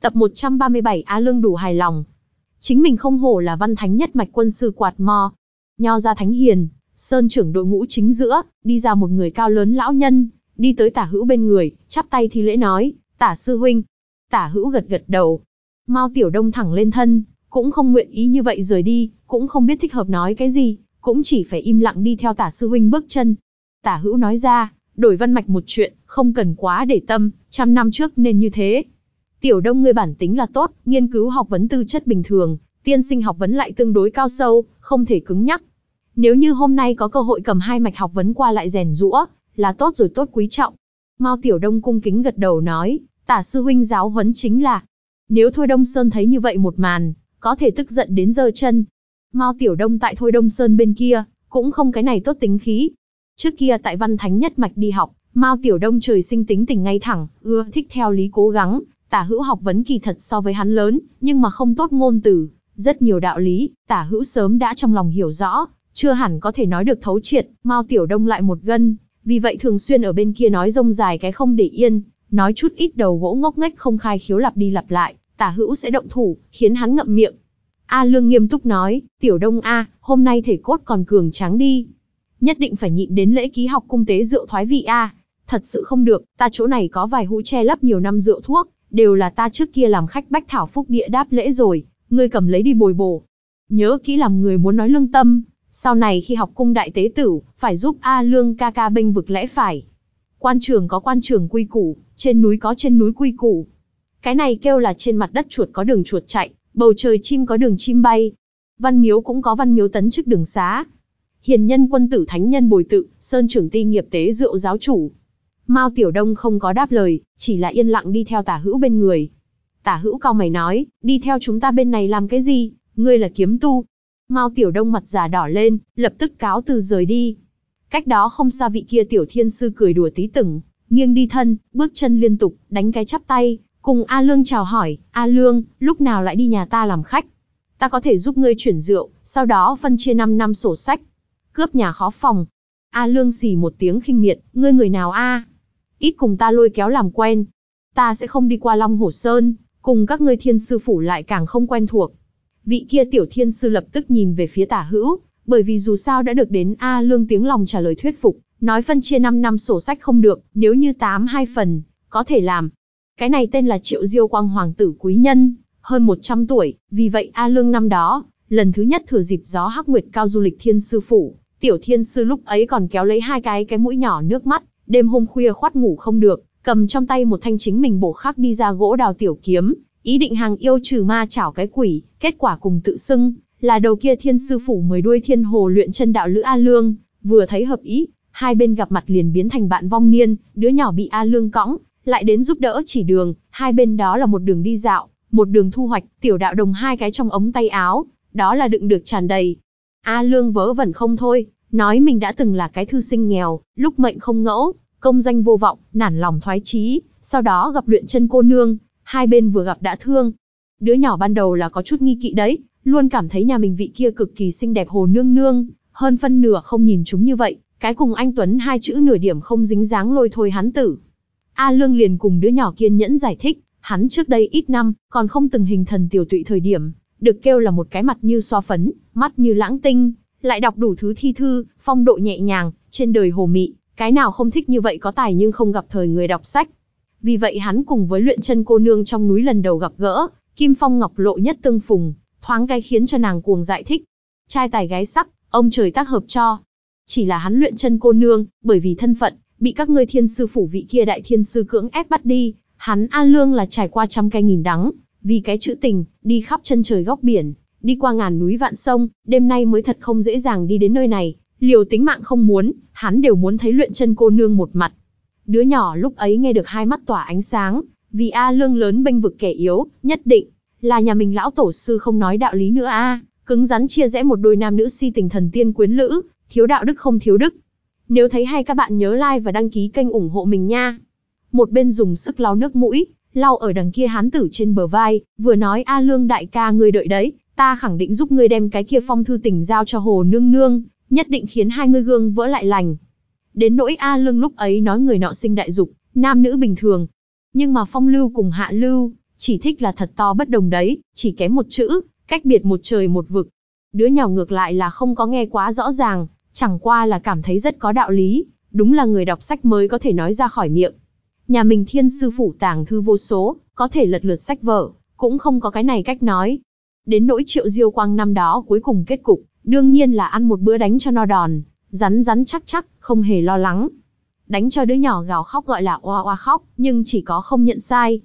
Tập 137 Á Lương đủ hài lòng. Chính mình không hổ là văn thánh nhất mạch quân sư quạt mò. Nho ra thánh hiền, sơn trưởng đội ngũ chính giữa, đi ra một người cao lớn lão nhân, đi tới tả hữu bên người, chắp tay thi lễ nói, tả sư huynh. Tả hữu gật gật đầu. mau Tiểu Đông thẳng lên thân, cũng không nguyện ý như vậy rời đi, cũng không biết thích hợp nói cái gì, cũng chỉ phải im lặng đi theo tả sư huynh bước chân. Tả hữu nói ra, đổi văn mạch một chuyện, không cần quá để tâm, trăm năm trước nên như thế. Tiểu đông người bản tính là tốt, nghiên cứu học vấn tư chất bình thường, tiên sinh học vấn lại tương đối cao sâu, không thể cứng nhắc. Nếu như hôm nay có cơ hội cầm hai mạch học vấn qua lại rèn rũa, là tốt rồi tốt quý trọng. Mao Tiểu Đông cung kính gật đầu nói, tả sư huynh giáo huấn chính là. Nếu Thôi Đông Sơn thấy như vậy một màn, có thể tức giận đến giơ chân. Mao Tiểu Đông tại Thôi Đông Sơn bên kia, cũng không cái này tốt tính khí. Trước kia tại Văn Thánh Nhất Mạch đi học, Mao Tiểu Đông trời sinh tính tình ngay thẳng, ưa thích theo lý cố gắng, Tả hữu học vấn kỳ thật so với hắn lớn, nhưng mà không tốt ngôn từ, rất nhiều đạo lý, tả hữu sớm đã trong lòng hiểu rõ, chưa hẳn có thể nói được thấu triệt, Mao Tiểu Đông lại một gân, vì vậy thường xuyên ở bên kia nói rông dài cái không để yên, nói chút ít đầu gỗ ngốc nghếch không khai khiếu lặp đi lặp lại, tả hữu sẽ động thủ, khiến hắn ngậm miệng. A Lương nghiêm túc nói, Tiểu Đông A, hôm nay thể cốt còn cường tráng đi. Nhất định phải nhịn đến lễ ký học cung tế rượu thoái vị A. Thật sự không được, ta chỗ này có vài hũ che lấp nhiều năm rượu thuốc, đều là ta trước kia làm khách bách thảo phúc địa đáp lễ rồi, ngươi cầm lấy đi bồi bổ. Nhớ kỹ làm người muốn nói lương tâm, sau này khi học cung đại tế tử, phải giúp A Lương ca ca bênh vực lẽ phải. Quan trường có quan trường quy củ, trên núi có trên núi quy củ. Cái này kêu là trên mặt đất chuột có đường chuột chạy, bầu trời chim có đường chim bay. Văn miếu cũng có văn miếu tấn chức đường xá. Hiền nhân quân tử thánh nhân bồi tự, sơn trưởng ti nghiệp tế rượu giáo chủ, Mao Tiểu Đông không có đáp lời, chỉ là yên lặng đi theo tả hữu bên người. Tả hữu cao mày nói, đi theo chúng ta bên này làm cái gì, ngươi là kiếm tu. Mao Tiểu Đông mặt già đỏ lên, lập tức cáo từ rời đi. Cách đó không xa vị kia Tiểu Thiên Sư cười đùa tí từng, nghiêng đi thân, bước chân liên tục, đánh cái chắp tay, cùng A Lương chào hỏi, A Lương, lúc nào lại đi nhà ta làm khách? Ta có thể giúp ngươi chuyển rượu, sau đó phân chia 5 năm sổ sách. Cướp nhà khó phòng. A Lương xì một tiếng khinh miệt, ngươi người nào a? ít cùng ta lôi kéo làm quen. Ta sẽ không đi qua Long Hồ Sơn, cùng các ngươi thiên sư phủ lại càng không quen thuộc. Vị kia tiểu thiên sư lập tức nhìn về phía tả hữu, bởi vì dù sao đã được đến A Lương tiếng lòng trả lời thuyết phục, nói phân chia 5 năm sổ sách không được, nếu như 8 hai phần, có thể làm. Cái này tên là Triệu Diêu Quang Hoàng tử Quý Nhân, hơn 100 tuổi, vì vậy A Lương năm đó, lần thứ nhất thừa dịp gió hắc nguyệt cao du lịch thiên sư phủ, tiểu thiên sư lúc ấy còn kéo lấy hai cái cái mũi nhỏ nước mắt, Đêm hôm khuya khoát ngủ không được, cầm trong tay một thanh chính mình bổ khắc đi ra gỗ đào tiểu kiếm, ý định hàng yêu trừ ma chảo cái quỷ, kết quả cùng tự xưng, là đầu kia thiên sư phủ mười đuôi thiên hồ luyện chân đạo Lữ A Lương, vừa thấy hợp ý, hai bên gặp mặt liền biến thành bạn vong niên, đứa nhỏ bị A Lương cõng, lại đến giúp đỡ chỉ đường, hai bên đó là một đường đi dạo, một đường thu hoạch, tiểu đạo đồng hai cái trong ống tay áo, đó là đựng được tràn đầy. A Lương vớ vẩn không thôi, nói mình đã từng là cái thư sinh nghèo, lúc mệnh không ngẫu, công danh vô vọng, nản lòng thoái chí, sau đó gặp luyện chân cô nương, hai bên vừa gặp đã thương. Đứa nhỏ ban đầu là có chút nghi kỵ đấy, luôn cảm thấy nhà mình vị kia cực kỳ xinh đẹp hồ nương nương, hơn phân nửa không nhìn chúng như vậy, cái cùng anh Tuấn hai chữ nửa điểm không dính dáng lôi thôi hắn tử. A Lương liền cùng đứa nhỏ kiên nhẫn giải thích, hắn trước đây ít năm, còn không từng hình thần tiểu tụy thời điểm, được kêu là một cái mặt như xoa phấn, mắt như lãng tinh, lại đọc đủ thứ thi thư, phong độ nhẹ nhàng, trên đời hồ mị, cái nào không thích như vậy có tài nhưng không gặp thời người đọc sách. Vì vậy hắn cùng với luyện chân cô nương trong núi lần đầu gặp gỡ, Kim Phong Ngọc Lộ nhất tương phùng, thoáng cái khiến cho nàng cuồng giải thích. Trai tài gái sắc, ông trời tác hợp cho. Chỉ là hắn luyện chân cô nương, bởi vì thân phận, bị các ngươi thiên sư phủ vị kia đại thiên sư cưỡng ép bắt đi, hắn A Lương là trải qua trăm cây nghìn đắng, vì cái chữ tình, đi khắp chân trời góc biển, đi qua ngàn núi vạn sông, đêm nay mới thật không dễ dàng đi đến nơi này, liều tính mạng không muốn, hắn đều muốn thấy luyện chân cô nương một mặt. Đứa nhỏ lúc ấy nghe được hai mắt tỏa ánh sáng, vì A Lương lớn bênh vực kẻ yếu, nhất định là nhà mình lão tổ sư không nói đạo lý nữa a, cứng rắn chia rẽ một đôi nam nữ si tình thần tiên quyến lữ, thiếu đạo đức không thiếu đức. Nếu thấy hay các bạn nhớ like và đăng ký kênh ủng hộ mình nha. Một bên dùng sức lau nước mũi, lau ở đằng kia hán tử trên bờ vai, vừa nói A Lương đại ca người đợi đấy, ta khẳng định giúp ngươi đem cái kia phong thư tỉnh giao cho hồ nương nương, nhất định khiến hai ngươi gương vỡ lại lành. Đến nỗi A Lương lúc ấy nói người nọ sinh đại dục, nam nữ bình thường. Nhưng mà phong lưu cùng hạ lưu, chỉ thích là thật to bất đồng đấy, chỉ kém một chữ, cách biệt một trời một vực. Đứa nhỏ ngược lại là không có nghe quá rõ ràng, chẳng qua là cảm thấy rất có đạo lý, đúng là người đọc sách mới có thể nói ra khỏi miệng. Nhà mình thiên sư phủ tàng thư vô số, có thể lật lượt sách vở, cũng không có cái này cách nói, đến nỗi triệu diêu quang năm đó cuối cùng kết cục, đương nhiên là ăn một bữa đánh cho no đòn, rắn rắn chắc chắc, không hề lo lắng. Đánh cho đứa nhỏ gào khóc gọi là oa oa khóc, nhưng chỉ có không nhận sai.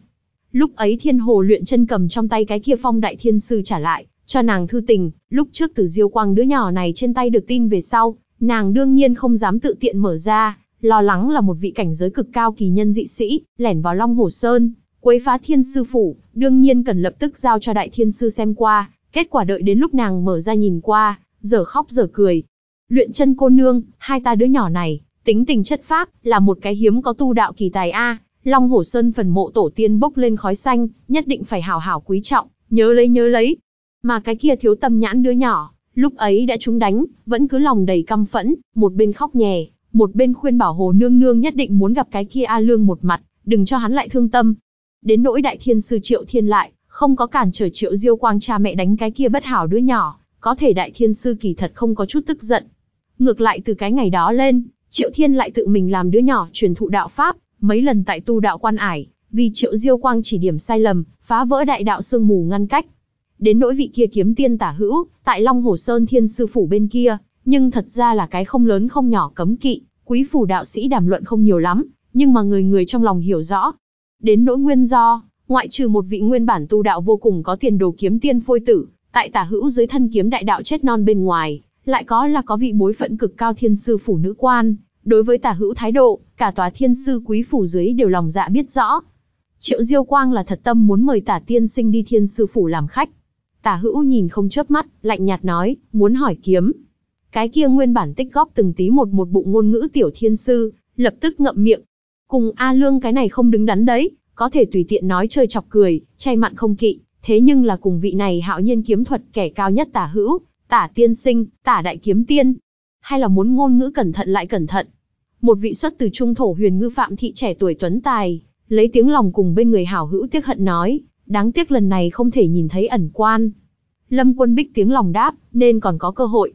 Lúc ấy thiên hồ luyện chân cầm trong tay cái kia phong đại thiên sư trả lại, cho nàng thư tình, lúc trước từ diêu quang đứa nhỏ này trên tay được tin về sau, nàng đương nhiên không dám tự tiện mở ra, lo lắng là một vị cảnh giới cực cao kỳ nhân dị sĩ, lẻn vào Long Hồ Sơn, Quấy phá thiên sư phủ, đương nhiên cần lập tức giao cho đại thiên sư xem qua, kết quả đợi đến lúc nàng mở ra nhìn qua, giờ khóc giờ cười. Luyện chân cô nương, hai ta đứa nhỏ này, tính tình chất phác, là một cái hiếm có tu đạo kỳ tài A, Long Hổ Sơn phần mộ tổ tiên bốc lên khói xanh, nhất định phải hảo hảo quý trọng, nhớ lấy nhớ lấy. Mà cái kia thiếu tâm nhãn đứa nhỏ, lúc ấy đã trúng đánh, vẫn cứ lòng đầy căm phẫn, một bên khóc nhè, một bên khuyên bảo hồ nương nương nhất định muốn gặp cái kia A Lương một mặt, đừng cho hắn lại thương tâm. Đến nỗi đại thiên sư triệu thiên lại, không có cản trở triệu diêu quang cha mẹ đánh cái kia bất hảo đứa nhỏ, có thể đại thiên sư kỳ thật không có chút tức giận. Ngược lại từ cái ngày đó lên, triệu thiên lại tự mình làm đứa nhỏ truyền thụ đạo Pháp, mấy lần tại tu đạo quan ải, vì triệu diêu quang chỉ điểm sai lầm, phá vỡ đại đạo sương mù ngăn cách. Đến nỗi vị kia kiếm tiên tả hữu, tại Long Hồ Sơn Thiên Sư Phủ bên kia, nhưng thật ra là cái không lớn không nhỏ cấm kỵ, quý phủ đạo sĩ đàm luận không nhiều lắm, nhưng mà người người trong lòng hiểu rõ, Đến nỗi nguyên do, ngoại trừ một vị nguyên bản tu đạo vô cùng có tiền đồ kiếm tiên phôi tử, tại tả hữu dưới thân kiếm đại đạo chết non bên ngoài, lại có là có vị bối phận cực cao thiên sư phủ nữ quan, đối với tả hữu thái độ, cả tòa thiên sư quý phủ dưới đều lòng dạ biết rõ. Triệu Diêu Quang là thật tâm muốn mời tả tiên sinh đi thiên sư phủ làm khách. Tả hữu nhìn không chớp mắt, lạnh nhạt nói, muốn hỏi kiếm. Cái kia nguyên bản tích góp từng tí một một bụng ngôn ngữ tiểu thiên sư, lập tức ngậm miệng, Cùng A Lương cái này không đứng đắn đấy, có thể tùy tiện nói chơi chọc cười, chay mặn không kỵ, thế nhưng là cùng vị này hạo nhiên kiếm thuật kẻ cao nhất tả hữu, tả tiên sinh, tả đại kiếm tiên. Hay là muốn ngôn ngữ cẩn thận lại cẩn thận. Một vị xuất từ trung thổ huyền ngư phạm thị trẻ tuổi tuấn tài, lấy tiếng lòng cùng bên người hảo hữu tiếc hận nói, đáng tiếc lần này không thể nhìn thấy ẩn quan. Lâm quân bích tiếng lòng đáp, nên còn có cơ hội.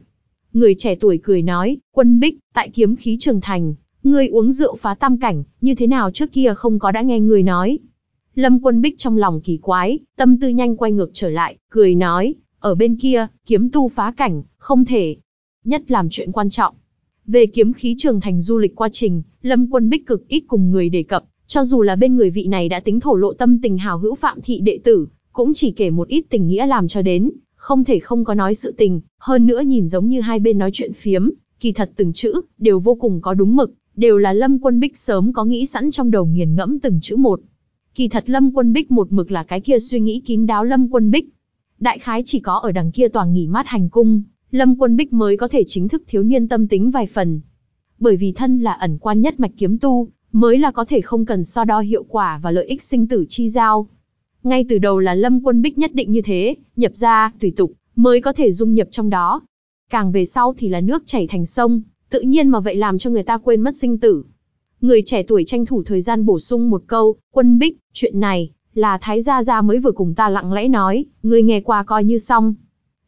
Người trẻ tuổi cười nói, quân bích, tại kiếm khí trường thành, Ngươi uống rượu phá tam cảnh, như thế nào trước kia không có đã nghe người nói. Lâm Quân Bích trong lòng kỳ quái, tâm tư nhanh quay ngược trở lại, cười nói, ở bên kia, kiếm tu phá cảnh, không thể. Nhất làm chuyện quan trọng. Về kiếm khí trường thành du lịch quá trình, Lâm Quân Bích cực ít cùng người đề cập, cho dù là bên người vị này đã tính thổ lộ tâm tình hào hữu phạm thị đệ tử, cũng chỉ kể một ít tình nghĩa làm cho đến, không thể không có nói sự tình, hơn nữa nhìn giống như hai bên nói chuyện phiếm, kỳ thật từng chữ, đều vô cùng có đúng mực đều là Lâm Quân Bích sớm có nghĩ sẵn trong đầu nghiền ngẫm từng chữ một. Kỳ thật Lâm Quân Bích một mực là cái kia suy nghĩ kín đáo Lâm Quân Bích. Đại khái chỉ có ở đằng kia tòa nghỉ mát hành cung, Lâm Quân Bích mới có thể chính thức thiếu niên tâm tính vài phần. Bởi vì thân là ẩn quan nhất mạch kiếm tu, mới là có thể không cần so đo hiệu quả và lợi ích sinh tử chi giao. Ngay từ đầu là Lâm Quân Bích nhất định như thế, nhập ra, tùy tục, mới có thể dung nhập trong đó. Càng về sau thì là nước chảy thành sông, tự nhiên mà vậy làm cho người ta quên mất sinh tử. Người trẻ tuổi tranh thủ thời gian bổ sung một câu, quân bích, chuyện này, là Thái Gia Gia mới vừa cùng ta lặng lẽ nói, người nghe qua coi như xong.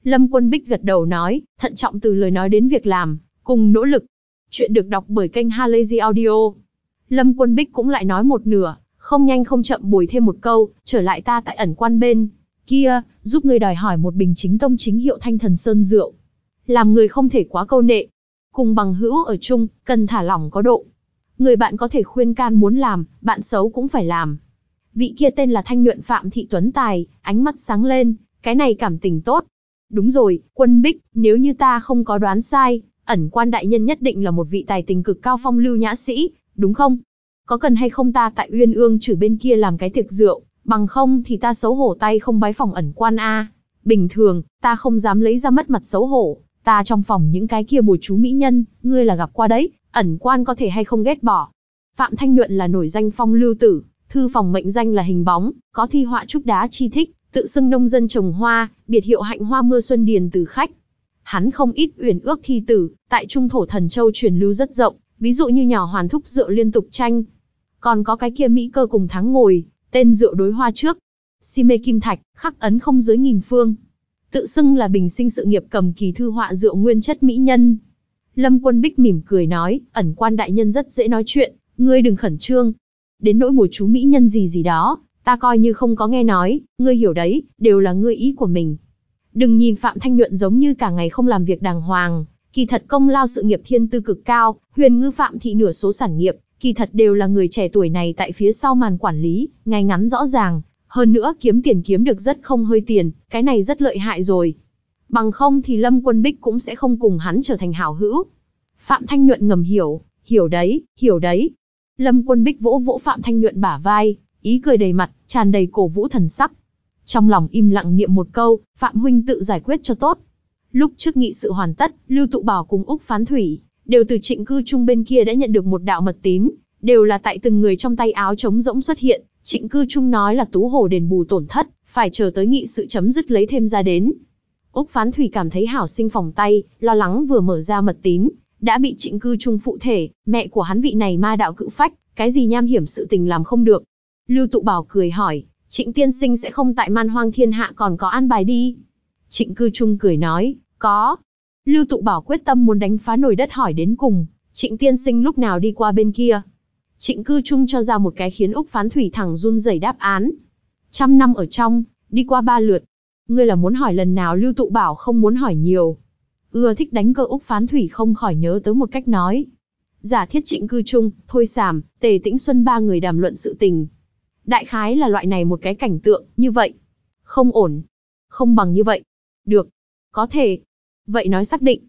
Lâm Quân Bích gật đầu nói, thận trọng từ lời nói đến việc làm, cùng nỗ lực. Chuyện được đọc bởi kênh Halazy Audio. Lâm Quân Bích cũng lại nói một nửa, không nhanh không chậm bồi thêm một câu, trở lại ta tại ẩn quan bên. Kia, giúp ngươi đòi hỏi một bình chính tông chính hiệu thanh thần sơn rượu. Làm người không thể quá câu nệ, Cùng bằng hữu ở chung, cần thả lỏng có độ. Người bạn có thể khuyên can muốn làm, bạn xấu cũng phải làm. Vị kia tên là Thanh Nhuận Phạm Thị Tuấn Tài, ánh mắt sáng lên, cái này cảm tình tốt. Đúng rồi, quân bích, nếu như ta không có đoán sai, ẩn quan đại nhân nhất định là một vị tài tình cực cao phong lưu nhã sĩ, đúng không? Có cần hay không ta tại Uyên Ương trừ bên kia làm cái tiệc rượu, bằng không thì ta xấu hổ tay không bái phòng ẩn quan a. Bình thường, ta không dám lấy ra mất mặt xấu hổ, Ta trong phòng những cái kia bồi chú mỹ nhân, ngươi là gặp qua đấy, ẩn quan có thể hay không ghét bỏ. Phạm Thanh Nhuận là nổi danh phong lưu tử, thư phòng mệnh danh là hình bóng, có thi họa trúc đá chi thích, tự xưng nông dân trồng hoa, biệt hiệu hạnh hoa mưa xuân điền từ khách. Hắn không ít uyển ước thi tử, tại trung thổ thần châu truyền lưu rất rộng, ví dụ như nhỏ hoàn thúc rượu liên tục tranh. Còn có cái kia Mỹ cơ cùng thắng ngồi, tên rượu đối hoa trước. Si mê kim thạch, khắc ấn không dưới nghìn phương tự xưng là bình sinh sự nghiệp cầm kỳ thư họa rượu nguyên chất mỹ nhân. Lâm Quân Bích mỉm cười nói, ẩn quan đại nhân rất dễ nói chuyện, ngươi đừng khẩn trương. Đến nỗi bùa chú mỹ nhân gì gì đó, ta coi như không có nghe nói, ngươi hiểu đấy, đều là ngươi ý của mình. Đừng nhìn Phạm Thanh Nhuận giống như cả ngày không làm việc đàng hoàng, kỳ thật công lao sự nghiệp thiên tư cực cao, huyền ngư Phạm thị nửa số sản nghiệp, kỳ thật đều là người trẻ tuổi này tại phía sau màn quản lý, ngay ngắn rõ ràng, hơn nữa kiếm tiền kiếm được rất không hơi tiền, cái này rất lợi hại rồi. Bằng không thì Lâm Quân Bích cũng sẽ không cùng hắn trở thành hảo hữu. Phạm Thanh Nhuận ngầm hiểu, hiểu đấy, hiểu đấy. Lâm Quân Bích vỗ vỗ Phạm Thanh Nhuận bả vai, ý cười đầy mặt, tràn đầy cổ vũ thần sắc. Trong lòng im lặng niệm một câu, Phạm Huynh tự giải quyết cho tốt. Lúc trước nghị sự hoàn tất, Lưu Tụ Bảo cùng Úc Phán Thủy, đều từ trịnh cư trung bên kia đã nhận được một đạo mật tín, đều là tại từng người trong tay áo trống rỗng xuất hiện, Trịnh Cư Trung nói là Tú Hồ đền bù tổn thất, phải chờ tới nghị sự chấm dứt lấy thêm ra đến. Úc Phán Thủy cảm thấy hảo sinh phòng tay, lo lắng vừa mở ra mật tín, đã bị trịnh cư trung phụ thể, mẹ của hắn vị này ma đạo cự phách, cái gì nham hiểm sự tình làm không được. Lưu Tụ Bảo cười hỏi, trịnh tiên sinh sẽ không tại man hoang thiên hạ còn có an bài đi. Trịnh cư trung cười nói, có. Lưu Tụ Bảo quyết tâm muốn đánh phá nồi đất hỏi đến cùng, trịnh tiên sinh lúc nào đi qua bên kia, Trịnh Cư Trung cho ra một cái khiến Úc Phán Thủy thẳng run rẩy đáp án. Trăm năm ở trong, đi qua ba lượt. Ngươi là muốn hỏi lần nào Lưu Tụ bảo không muốn hỏi nhiều. Ưa thích đánh cơ Úc Phán Thủy không khỏi nhớ tới một cách nói. Giả thiết trịnh cư trung, thôi sàm, tề tĩnh xuân ba người đàm luận sự tình. Đại khái là loại này một cái cảnh tượng, như vậy. Không ổn. Không bằng như vậy. Được. Có thể. Vậy nói xác định.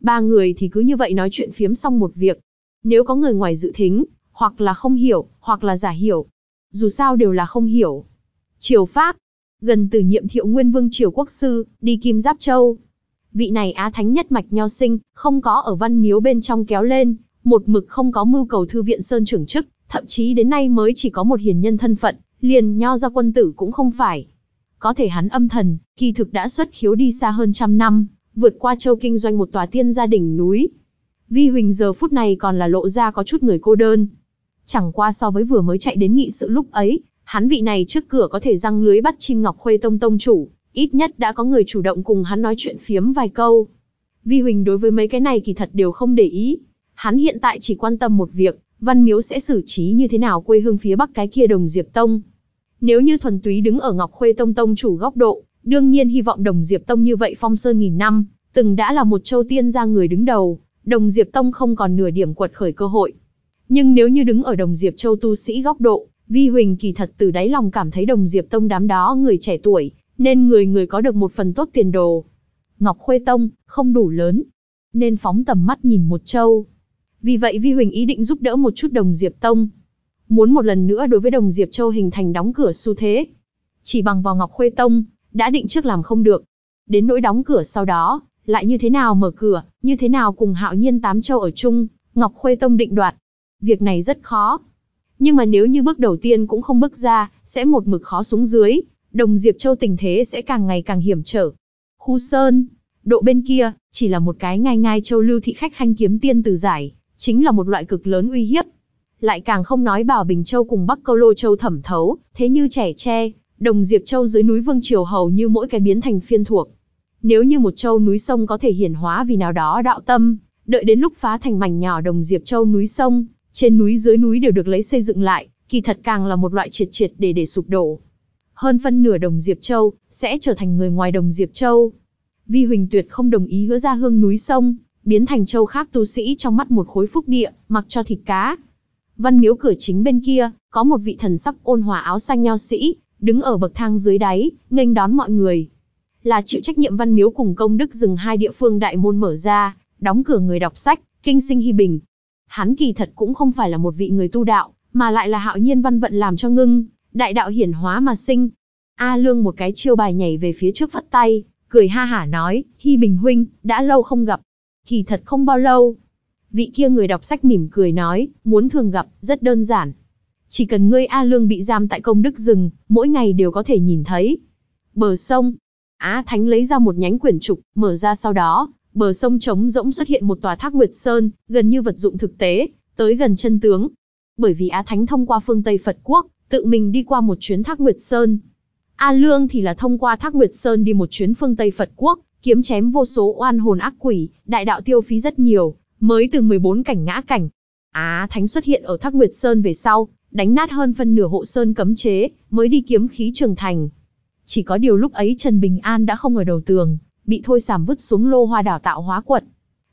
Ba người thì cứ như vậy nói chuyện phiếm xong một việc. Nếu có người ngoài dự thính, hoặc là không hiểu, hoặc là giả hiểu. Dù sao đều là không hiểu. Triều Pháp, gần từ nhiệm thiệu nguyên vương triều quốc sư, đi Kim Giáp Châu. Vị này á thánh nhất mạch nho sinh, không có ở văn miếu bên trong kéo lên, một mực không có mưu cầu thư viện sơn trưởng chức, thậm chí đến nay mới chỉ có một hiền nhân thân phận, liền nho ra quân tử cũng không phải. Có thể hắn âm thần, kỳ thực đã xuất khiếu đi xa hơn trăm năm, vượt qua châu kinh doanh một tòa tiên gia đỉnh núi. Vi Huỳnh giờ phút này còn là lộ ra có chút người cô đơn, Chẳng qua so với vừa mới chạy đến nghị sự lúc ấy, hắn vị này trước cửa có thể răng lưới bắt chim ngọc khuê tông tông chủ, ít nhất đã có người chủ động cùng hắn nói chuyện phiếm vài câu. Vi Huỳnh đối với mấy cái này kỳ thật đều không để ý. Hắn hiện tại chỉ quan tâm một việc, Văn Miếu sẽ xử trí như thế nào quê hương phía bắc cái kia đồng Diệp Tông. Nếu như thuần túy đứng ở Ngọc Khuê Tông Tông chủ góc độ, đương nhiên hy vọng đồng Diệp Tông như vậy phong sơn nghìn năm, từng đã là một châu tiên ra người đứng đầu, đồng Diệp Tông không còn nửa điểm quật khởi cơ hội. Nhưng nếu như đứng ở đồng Diệp Châu tu sĩ góc độ, Vi Huỳnh kỳ thật từ đáy lòng cảm thấy đồng Diệp Tông đám đó người trẻ tuổi, nên người người có được một phần tốt tiền đồ. Ngọc Khuê Tông, không đủ lớn, nên phóng tầm mắt nhìn một châu. Vì vậy Vi Huỳnh ý định giúp đỡ một chút đồng Diệp Tông. Muốn một lần nữa đối với đồng Diệp Châu hình thành đóng cửa xu thế. Chỉ bằng vào Ngọc Khuê Tông, đã định trước làm không được. Đến nỗi đóng cửa sau đó, lại như thế nào mở cửa, như thế nào cùng hạo nhiên tám châu ở chung, Ngọc Khuê Tông định đoạt, Việc này rất khó. Nhưng mà nếu như bước đầu tiên cũng không bước ra, sẽ một mực khó xuống dưới, đồng Diệp Châu tình thế sẽ càng ngày càng hiểm trở. Khu Sơn, độ bên kia, chỉ là một cái ngai ngai châu lưu thị khách khanh kiếm tiên từ giải, chính là một loại cực lớn uy hiếp. Lại càng không nói bảo Bình Châu cùng Bắc Câu Lô Châu thẩm thấu, thế như trẻ tre, đồng Diệp Châu dưới núi Vương Triều hầu như mỗi cái biến thành phiên thuộc. Nếu như một châu núi sông có thể hiển hóa vì nào đó đạo tâm, đợi đến lúc phá thành mảnh nhỏ đồng Diệp Châu núi sông, trên núi dưới núi đều được lấy xây dựng lại, kỳ thật càng là một loại triệt triệt để để sụp đổ. Hơn phân nửa đồng Diệp Châu sẽ trở thành người ngoài đồng Diệp Châu. Vi Huỳnh Tuyệt không đồng ý hứa ra hương núi sông, biến thành châu khác tu sĩ trong mắt một khối phúc địa, mặc cho thịt cá. Văn miếu cửa chính bên kia, có một vị thần sắc ôn hòa áo xanh nho sĩ, đứng ở bậc thang dưới đáy, nghênh đón mọi người. Là chịu trách nhiệm văn miếu cùng công đức rừng hai địa phương đại môn mở ra, đóng cửa người đọc sách, kinh sinh hy bình, Hắn kỳ thật cũng không phải là một vị người tu đạo, mà lại là hạo nhiên văn vận làm cho ngưng, đại đạo hiển hóa mà sinh. A Lương một cái chiêu bài nhảy về phía trước vắt tay, cười ha hả nói, Hy Bình Huynh, đã lâu không gặp. Kỳ thật không bao lâu. Vị kia người đọc sách mỉm cười nói, muốn thường gặp, rất đơn giản. Chỉ cần ngươi A Lương bị giam tại công đức rừng, mỗi ngày đều có thể nhìn thấy. Bờ sông, Á Thánh lấy ra một nhánh quyển trục, mở ra sau đó, bờ sông trống rỗng xuất hiện một tòa thác Nguyệt Sơn, gần như vật dụng thực tế, tới gần chân tướng. Bởi vì Á Thánh thông qua phương Tây Phật Quốc, tự mình đi qua một chuyến thác Nguyệt Sơn. A Lương thì là thông qua thác Nguyệt Sơn đi một chuyến phương Tây Phật Quốc, kiếm chém vô số oan hồn ác quỷ, đại đạo tiêu phí rất nhiều, mới từ 14 cảnh ngã cảnh. Á Thánh xuất hiện ở thác Nguyệt Sơn về sau, đánh nát hơn phân nửa hộ sơn cấm chế, mới đi kiếm khí trường thành. Chỉ có điều lúc ấy Trần Bình An đã không ở đầu tường, bị thôi sảm vứt xuống lô hoa đào tạo hóa quật.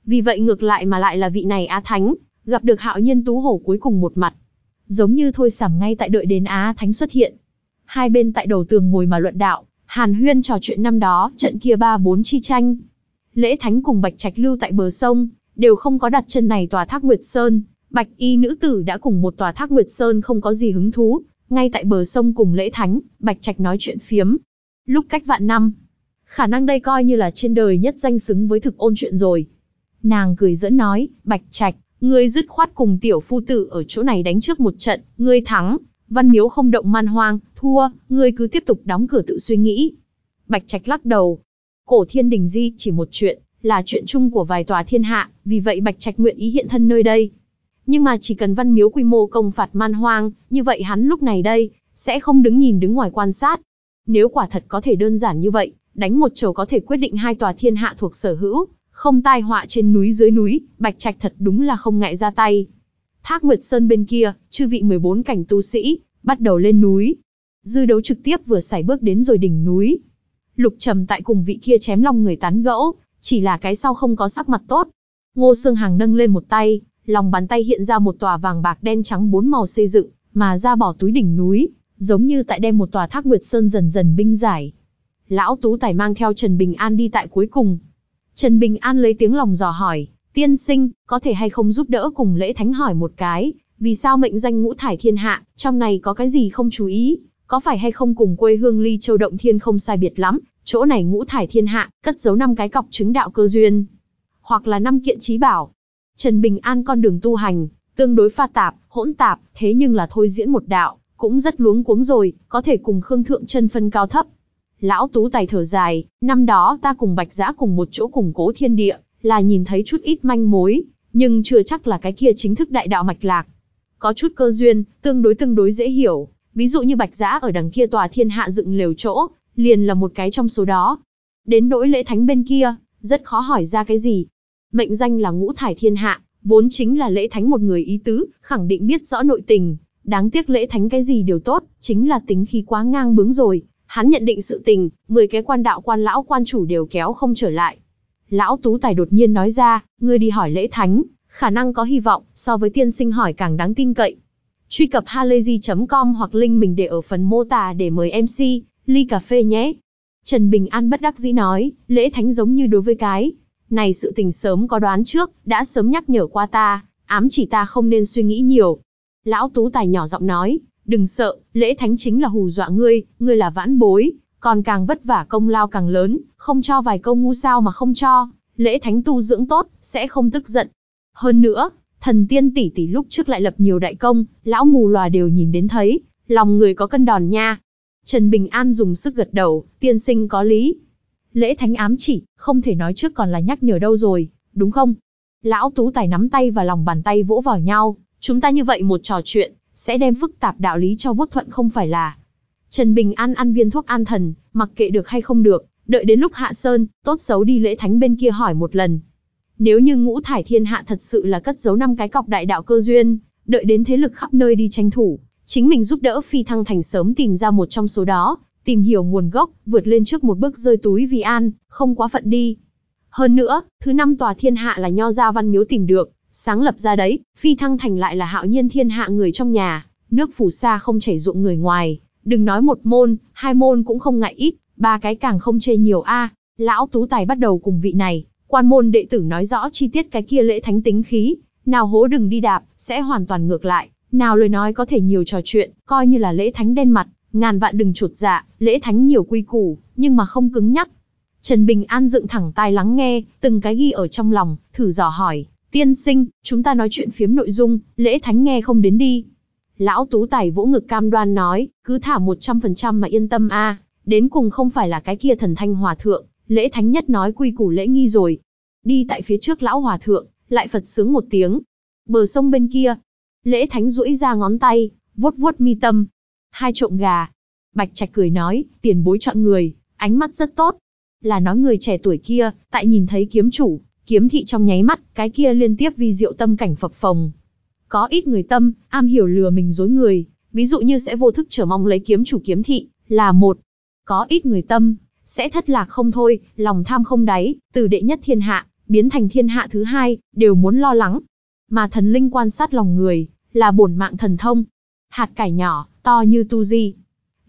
Vì vậy ngược lại mà lại là vị này Á Thánh, gặp được hạo nhiên tú hổ cuối cùng một mặt. Giống như thôi sảm ngay tại đợi đến Á Thánh xuất hiện. Hai bên tại đầu tường ngồi mà luận đạo, hàn huyên trò chuyện năm đó, trận kia ba bốn chi tranh. Lễ Thánh cùng Bạch Trạch lưu tại bờ sông, đều không có đặt chân này tòa thác Nguyệt Sơn. Bạch y nữ tử đã cùng một tòa thác Nguyệt Sơn không có gì hứng thú, ngay tại bờ sông cùng lễ thánh, Bạch Trạch nói chuyện phiếm. Lúc cách vạn năm, khả năng đây coi như là trên đời nhất danh xứng với thực ôn chuyện rồi. Nàng cười dẫn nói, bạch trạch, ngươi dứt khoát cùng tiểu phu tử ở chỗ này đánh trước một trận, ngươi thắng, văn miếu không động man hoang, thua, ngươi cứ tiếp tục đóng cửa tự suy nghĩ. Bạch trạch lắc đầu, cổ thiên đình di chỉ một chuyện, là chuyện chung của vài tòa thiên hạ, vì vậy bạch trạch nguyện ý hiện thân nơi đây. Nhưng mà chỉ cần văn miếu quy mô công phạt man hoang, như vậy hắn lúc này đây, sẽ không đứng nhìn đứng ngoài quan sát. Nếu quả thật có thể đơn giản như vậy, đánh một chầu có thể quyết định hai tòa thiên hạ thuộc sở hữu, không tai họa trên núi dưới núi, Bạch Trạch thật đúng là không ngại ra tay. Thác Nguyệt Sơn bên kia, chư vị 14 cảnh tu sĩ, bắt đầu lên núi. Dư đấu trực tiếp vừa xảy bước đến rồi đỉnh núi. Lục trầm tại cùng vị kia chém long người tán gẫu, chỉ là cái sau không có sắc mặt tốt. Ngô Sương Hàng nâng lên một tay, lòng bàn tay hiện ra một tòa vàng bạc đen trắng bốn màu xây dựng, mà ra bỏ túi đỉnh núi, giống như tại đem một tòa thác Nguyệt Sơn dần dần binh giải, lão Tú Tài mang theo Trần Bình An đi tại cuối cùng. Trần Bình An lấy tiếng lòng dò hỏi, tiên sinh, có thể hay không giúp đỡ cùng lễ thánh hỏi một cái, vì sao mệnh danh ngũ thải thiên hạ, trong này có cái gì không chú ý, có phải hay không cùng quê hương ly châu động thiên không sai biệt lắm, chỗ này ngũ thải thiên hạ, cất giấu năm cái cọc chứng đạo cơ duyên, hoặc là năm kiện trí bảo. Trần Bình An con đường tu hành, tương đối pha tạp, hỗn tạp, thế nhưng là thôi diễn một đạo, cũng rất luống cuống rồi, có thể cùng Khương Thượng chân phân cao thấp, Lão Tú Tài thở dài, năm đó ta cùng Bạch Giã cùng một chỗ cùng cố thiên địa, là nhìn thấy chút ít manh mối, nhưng chưa chắc là cái kia chính thức đại đạo mạch lạc. Có chút cơ duyên, tương đối tương đối dễ hiểu, ví dụ như Bạch Giã ở đằng kia tòa thiên hạ dựng liều chỗ, liền là một cái trong số đó. Đến nỗi lễ thánh bên kia, rất khó hỏi ra cái gì. Mệnh danh là ngũ thải thiên hạ, vốn chính là lễ thánh một người ý tứ, khẳng định biết rõ nội tình. Đáng tiếc lễ thánh cái gì đều tốt, chính là tính khí quá ngang bướng rồi, Hắn nhận định sự tình, 10 cái quan đạo quan lão quan chủ đều kéo không trở lại. Lão Tú Tài đột nhiên nói ra, ngươi đi hỏi lễ thánh, khả năng có hy vọng, so với tiên sinh hỏi càng đáng tin cậy. Truy cập halayzi.com hoặc link mình để ở phần mô tả để mời MC, ly cà phê nhé. Trần Bình An bất đắc dĩ nói, lễ thánh giống như đối với cái. Này sự tình sớm có đoán trước, đã sớm nhắc nhở qua ta, ám chỉ ta không nên suy nghĩ nhiều. Lão Tú Tài nhỏ giọng nói, đừng sợ, lễ thánh chính là hù dọa ngươi, ngươi là vãn bối, còn càng vất vả công lao càng lớn, không cho vài câu ngu sao mà không cho, lễ thánh tu dưỡng tốt, sẽ không tức giận. Hơn nữa, thần tiên tỷ tỷ lúc trước lại lập nhiều đại công, lão mù lòa đều nhìn đến thấy, lòng người có cân đòn nha. Trần Bình An dùng sức gật đầu, tiên sinh có lý. Lễ thánh ám chỉ, không thể nói trước còn là nhắc nhở đâu rồi, đúng không? Lão Tú Tài nắm tay và lòng bàn tay vỗ vào nhau, chúng ta như vậy một trò chuyện, sẽ đem phức tạp đạo lý cho vuốt thuận không phải là. Trần Bình An ăn viên thuốc an thần, mặc kệ được hay không được, đợi đến lúc hạ sơn, tốt xấu đi lễ thánh bên kia hỏi một lần. Nếu như ngũ thải thiên hạ thật sự là cất giấu năm cái cọc đại đạo cơ duyên, đợi đến thế lực khắp nơi đi tranh thủ, chính mình giúp đỡ phi thăng thành sớm tìm ra một trong số đó, tìm hiểu nguồn gốc, vượt lên trước một bước rơi túi vì an, không quá phận đi. Hơn nữa, thứ năm tòa thiên hạ là nho gia văn miếu tìm được, sáng lập ra đấy, phi thăng thành lại là hạo nhiên thiên hạ người trong nhà, nước phù sa không chảy ruộng người ngoài, đừng nói một môn, hai môn cũng không ngại ít, ba cái càng không chê nhiều a. lão tú tài bắt đầu cùng vị này, quan môn đệ tử nói rõ chi tiết cái kia lễ thánh tính khí, nào hố đừng đi đạp, sẽ hoàn toàn ngược lại, nào lời nói có thể nhiều trò chuyện, coi như là lễ thánh đen mặt, ngàn vạn đừng chuột dạ, lễ thánh nhiều quy củ, nhưng mà không cứng nhắc. Trần Bình An dựng thẳng tai lắng nghe, từng cái ghi ở trong lòng, thử dò hỏi, Tiên sinh, chúng ta nói chuyện phiếm nội dung, lễ thánh nghe không đến đi. Lão Tú Tài vỗ ngực cam đoan nói, cứ thả 100% mà yên tâm a, đến cùng không phải là cái kia thần thanh hòa thượng, lễ thánh nhất nói quy củ lễ nghi rồi. Đi tại phía trước lão hòa thượng, lại Phật sướng một tiếng. Bờ sông bên kia, lễ thánh duỗi ra ngón tay, vuốt vuốt mi tâm. Hai trộm gà. Bạch Trạch cười nói, tiền bối chọn người, ánh mắt rất tốt. Là nói người trẻ tuổi kia, tại nhìn thấy kiếm chủ, kiếm thị trong nháy mắt, cái kia liên tiếp vi diệu tâm cảnh phập phồng. Có ít người tâm, am hiểu lừa mình dối người, ví dụ như sẽ vô thức trở mong lấy kiếm chủ kiếm thị, là một. Có ít người tâm, sẽ thất lạc không thôi, lòng tham không đáy, từ đệ nhất thiên hạ, biến thành thiên hạ thứ hai, đều muốn lo lắng. Mà thần linh quan sát lòng người, là bổn mạng thần thông. Hạt cải nhỏ, to như tu di.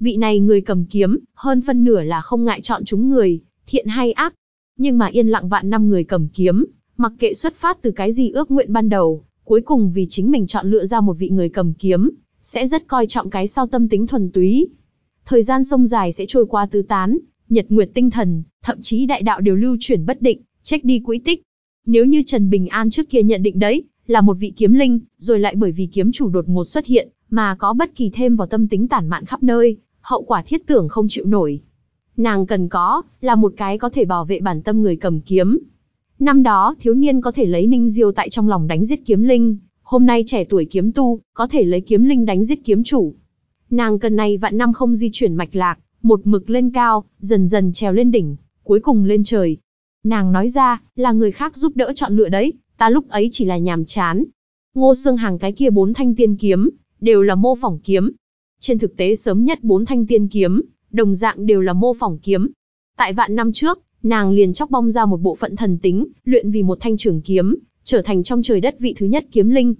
Vị này người cầm kiếm, hơn phân nửa là không ngại chọn chúng người, thiện hay ác, nhưng mà yên lặng vạn năm người cầm kiếm, mặc kệ xuất phát từ cái gì ước nguyện ban đầu, cuối cùng vì chính mình chọn lựa ra một vị người cầm kiếm, sẽ rất coi trọng cái sau tâm tính thuần túy. Thời gian sông dài sẽ trôi qua tứ tán, nhật nguyệt tinh thần, thậm chí đại đạo đều lưu chuyển bất định, trách đi quỹ tích. Nếu như Trần Bình An trước kia nhận định đấy, là một vị kiếm linh, rồi lại bởi vì kiếm chủ đột ngột xuất hiện, mà có bất kỳ thêm vào tâm tính tản mạn khắp nơi, hậu quả thiết tưởng không chịu nổi nàng cần có là một cái có thể bảo vệ bản tâm người cầm kiếm. Năm đó, thiếu niên có thể lấy Ninh Diêu tại trong lòng đánh giết kiếm linh, hôm nay trẻ tuổi kiếm tu, có thể lấy kiếm linh đánh giết kiếm chủ. Nàng cần này vạn năm không di chuyển mạch lạc, một mực lên cao, dần dần trèo lên đỉnh, cuối cùng lên trời. Nàng nói ra, là người khác giúp đỡ chọn lựa đấy, ta lúc ấy chỉ là nhàm chán. Ngô Sương Hàng cái kia bốn thanh tiên kiếm, đều là mô phỏng kiếm. Trên thực tế sớm nhất bốn thanh tiên kiếm, đồng dạng đều là mô phỏng kiếm. Tại vạn năm trước, nàng liền chóc bong ra một bộ phận thần tính, luyện vì một thanh trường kiếm, trở thành trong trời đất vị thứ nhất kiếm linh.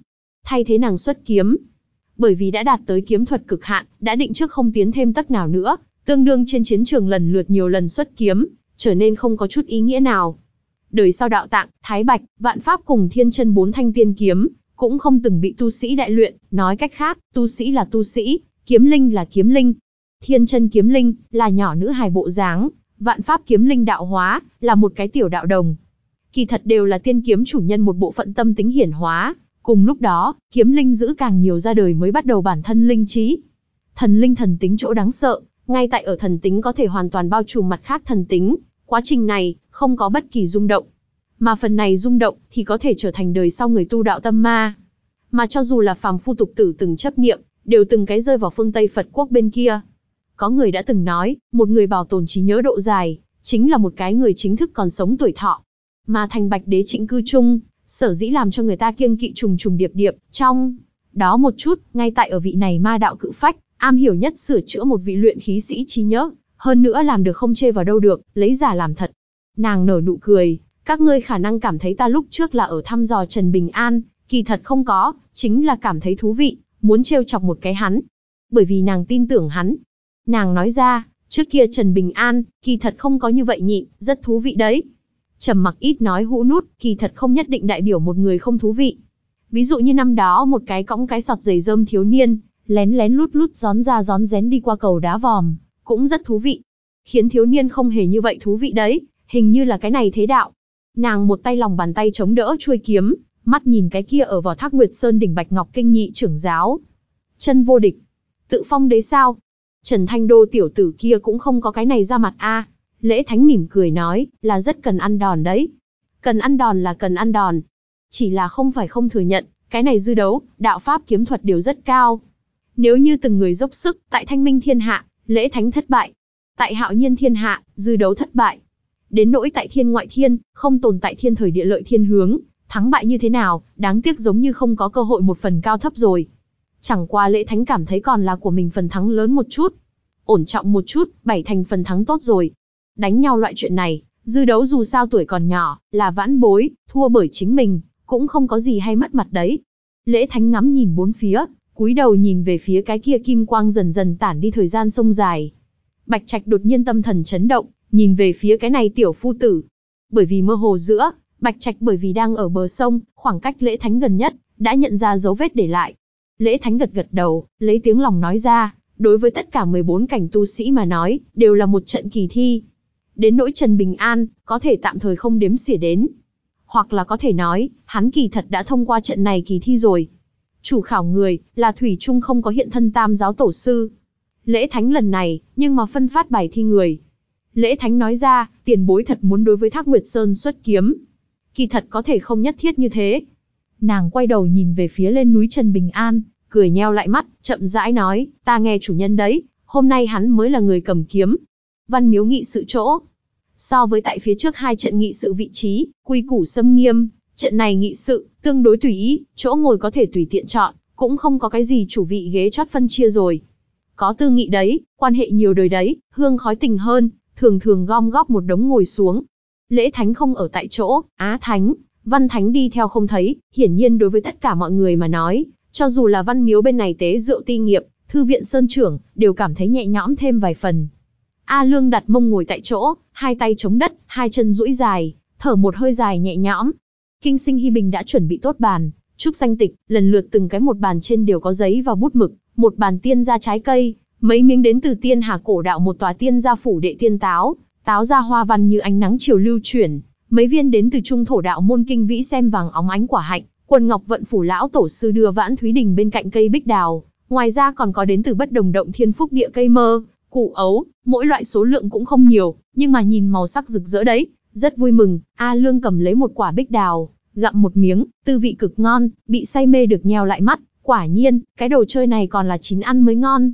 Thay thế nàng xuất kiếm, bởi vì đã đạt tới kiếm thuật cực hạn, đã định trước không tiến thêm tất nào nữa, tương đương trên chiến trường lần lượt nhiều lần xuất kiếm, trở nên không có chút ý nghĩa nào. Đời sau đạo tạng, thái bạch, vạn pháp cùng thiên chân bốn thanh tiên kiếm, cũng không từng bị tu sĩ đại luyện, nói cách khác, tu sĩ là tu sĩ, kiếm linh là kiếm linh, Thiên chân kiếm linh, là nhỏ nữ hài bộ dáng, vạn pháp kiếm linh đạo hóa, là một cái tiểu đạo đồng. Kỳ thật đều là tiên kiếm chủ nhân một bộ phận tâm tính hiển hóa, cùng lúc đó, kiếm linh giữ càng nhiều ra đời mới bắt đầu bản thân linh trí. Thần linh thần tính chỗ đáng sợ, ngay tại ở thần tính có thể hoàn toàn bao trùm mặt khác thần tính, quá trình này không có bất kỳ rung động. Mà phần này rung động thì có thể trở thành đời sau người tu đạo tâm ma. Mà cho dù là phàm phu tục tử từng chấp niệm, đều từng cái rơi vào phương Tây Phật quốc bên kia, có người đã từng nói, một người bảo tồn trí nhớ độ dài, chính là một cái người chính thức còn sống tuổi thọ. Mà thành bạch đế trịnh cư chung, sở dĩ làm cho người ta kiêng kỵ trùng trùng điệp điệp, trong đó một chút, ngay tại ở vị này ma đạo cự phách, am hiểu nhất sửa chữa một vị luyện khí sĩ trí nhớ, hơn nữa làm được không chê vào đâu được, lấy giả làm thật. Nàng nở nụ cười, các ngươi khả năng cảm thấy ta lúc trước là ở thăm dò Trần Bình An, kỳ thật không có, chính là cảm thấy thú vị, muốn trêu chọc một cái hắn. Bởi vì nàng tin tưởng hắn, Nàng nói ra, trước kia Trần Bình An, kỳ thật không có như vậy nhị rất thú vị đấy. Trầm mặc ít nói hũ nút, kỳ thật không nhất định đại biểu một người không thú vị. Ví dụ như năm đó một cái cõng cái sọt giày rơm thiếu niên, lén lén lút lút gión ra gión rén đi qua cầu đá vòm, cũng rất thú vị. Khiến thiếu niên không hề như vậy thú vị đấy, hình như là cái này thế đạo. Nàng một tay lòng bàn tay chống đỡ chuôi kiếm, mắt nhìn cái kia ở vỏ thác Nguyệt Sơn đỉnh Bạch Ngọc Kinh nhị trưởng giáo. Chân vô địch. Tự phong đế sao, Trần Thanh Đô tiểu tử kia cũng không có cái này ra mặt a. Lễ Thánh mỉm cười nói, là rất cần ăn đòn đấy. Cần ăn đòn là cần ăn đòn. Chỉ là không phải không thừa nhận, cái này dư đấu, đạo pháp kiếm thuật đều rất cao. Nếu như từng người dốc sức, tại thanh minh thiên hạ, lễ thánh thất bại. Tại hạo nhiên thiên hạ, dư đấu thất bại. Đến nỗi tại thiên ngoại thiên, không tồn tại thiên thời địa lợi thiên hướng, thắng bại như thế nào, đáng tiếc giống như không có cơ hội một phần cao thấp rồi. Chẳng qua lễ thánh cảm thấy còn là của mình phần thắng lớn một chút. Ổn trọng một chút, bảy thành phần thắng tốt rồi. Đánh nhau loại chuyện này, dư đấu dù sao tuổi còn nhỏ, là vãn bối, thua bởi chính mình, cũng không có gì hay mất mặt đấy. Lễ thánh ngắm nhìn bốn phía, cúi đầu nhìn về phía cái kia kim quang dần dần tản đi thời gian sông dài. Bạch Trạch đột nhiên tâm thần chấn động, nhìn về phía cái này tiểu phu tử. Bởi vì mơ hồ giữa, Bạch Trạch bởi vì đang ở bờ sông, khoảng cách lễ thánh gần nhất, đã nhận ra dấu vết để lại. Lễ Thánh gật gật đầu, lấy tiếng lòng nói ra, đối với tất cả 14 cảnh tu sĩ mà nói, đều là một trận kỳ thi. Đến nỗi Trần Bình An, có thể tạm thời không đếm xỉa đến. Hoặc là có thể nói, hắn kỳ thật đã thông qua trận này kỳ thi rồi. Chủ khảo người, là Thủy Trung không có hiện thân tam giáo tổ sư. Lễ Thánh lần này, nhưng mà phân phát bài thi người. Lễ Thánh nói ra, tiền bối thật muốn đối với Thác Nguyệt Sơn xuất kiếm. Kỳ thật có thể không nhất thiết như thế, nàng quay đầu nhìn về phía lên núi Trần Bình An, cười nheo lại mắt, chậm rãi nói, ta nghe chủ nhân đấy, hôm nay hắn mới là người cầm kiếm. Văn miếu nghị sự chỗ. So với tại phía trước hai trận nghị sự vị trí, quy củ xâm nghiêm, trận này nghị sự, tương đối tùy ý, chỗ ngồi có thể tùy tiện chọn, cũng không có cái gì chủ vị ghế chót phân chia rồi. Có tư nghị đấy, quan hệ nhiều đời đấy, hương khói tình hơn, thường thường gom góp một đống ngồi xuống. Lễ thánh không ở tại chỗ, á thánh, Văn Thánh đi theo không thấy, hiển nhiên đối với tất cả mọi người mà nói, cho dù là văn miếu bên này tế rượu ti nghiệp, thư viện sơn trưởng, đều cảm thấy nhẹ nhõm thêm vài phần. A Lương đặt mông ngồi tại chỗ, hai tay chống đất, hai chân duỗi dài, thở một hơi dài nhẹ nhõm. Kinh sinh Hy Bình đã chuẩn bị tốt bàn, trúc xanh tịch, lần lượt từng cái một bàn trên đều có giấy và bút mực, một bàn tiên ra trái cây, mấy miếng đến từ tiên hà cổ đạo một tòa tiên gia phủ đệ tiên táo, táo ra hoa văn như ánh nắng chiều lưu chuyển, Mấy viên đến từ trung thổ đạo môn kinh vĩ xem vàng óng ánh quả hạnh, quần ngọc vận phủ lão tổ sư đưa vãn thúy đình bên cạnh cây bích đào. Ngoài ra còn có đến từ bất đồng động thiên phúc địa cây mơ, củ ấu, mỗi loại số lượng cũng không nhiều, nhưng mà nhìn màu sắc rực rỡ đấy, rất vui mừng. A Lương cầm lấy một quả bích đào, gặm một miếng, tư vị cực ngon, bị say mê được nheo lại mắt. Quả nhiên, cái đồ chơi này còn là chín ăn mới ngon.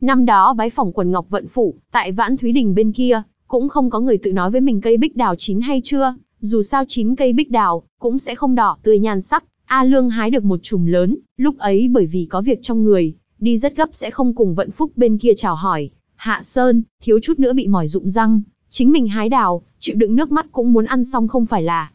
Năm đó bái phòng quần ngọc vận phủ, tại Vãn Thúy Đình bên kia, cũng không có người tự nói với mình cây bích đào chín hay chưa, dù sao chín cây bích đào, cũng sẽ không đỏ tươi nhan sắc. A Lương hái được một chùm lớn, lúc ấy bởi vì có việc trong người, đi rất gấp sẽ không cùng vận phúc bên kia chào hỏi. Hạ Sơn, thiếu chút nữa bị mỏi rụng răng, chính mình hái đào, chịu đựng nước mắt cũng muốn ăn xong không phải là.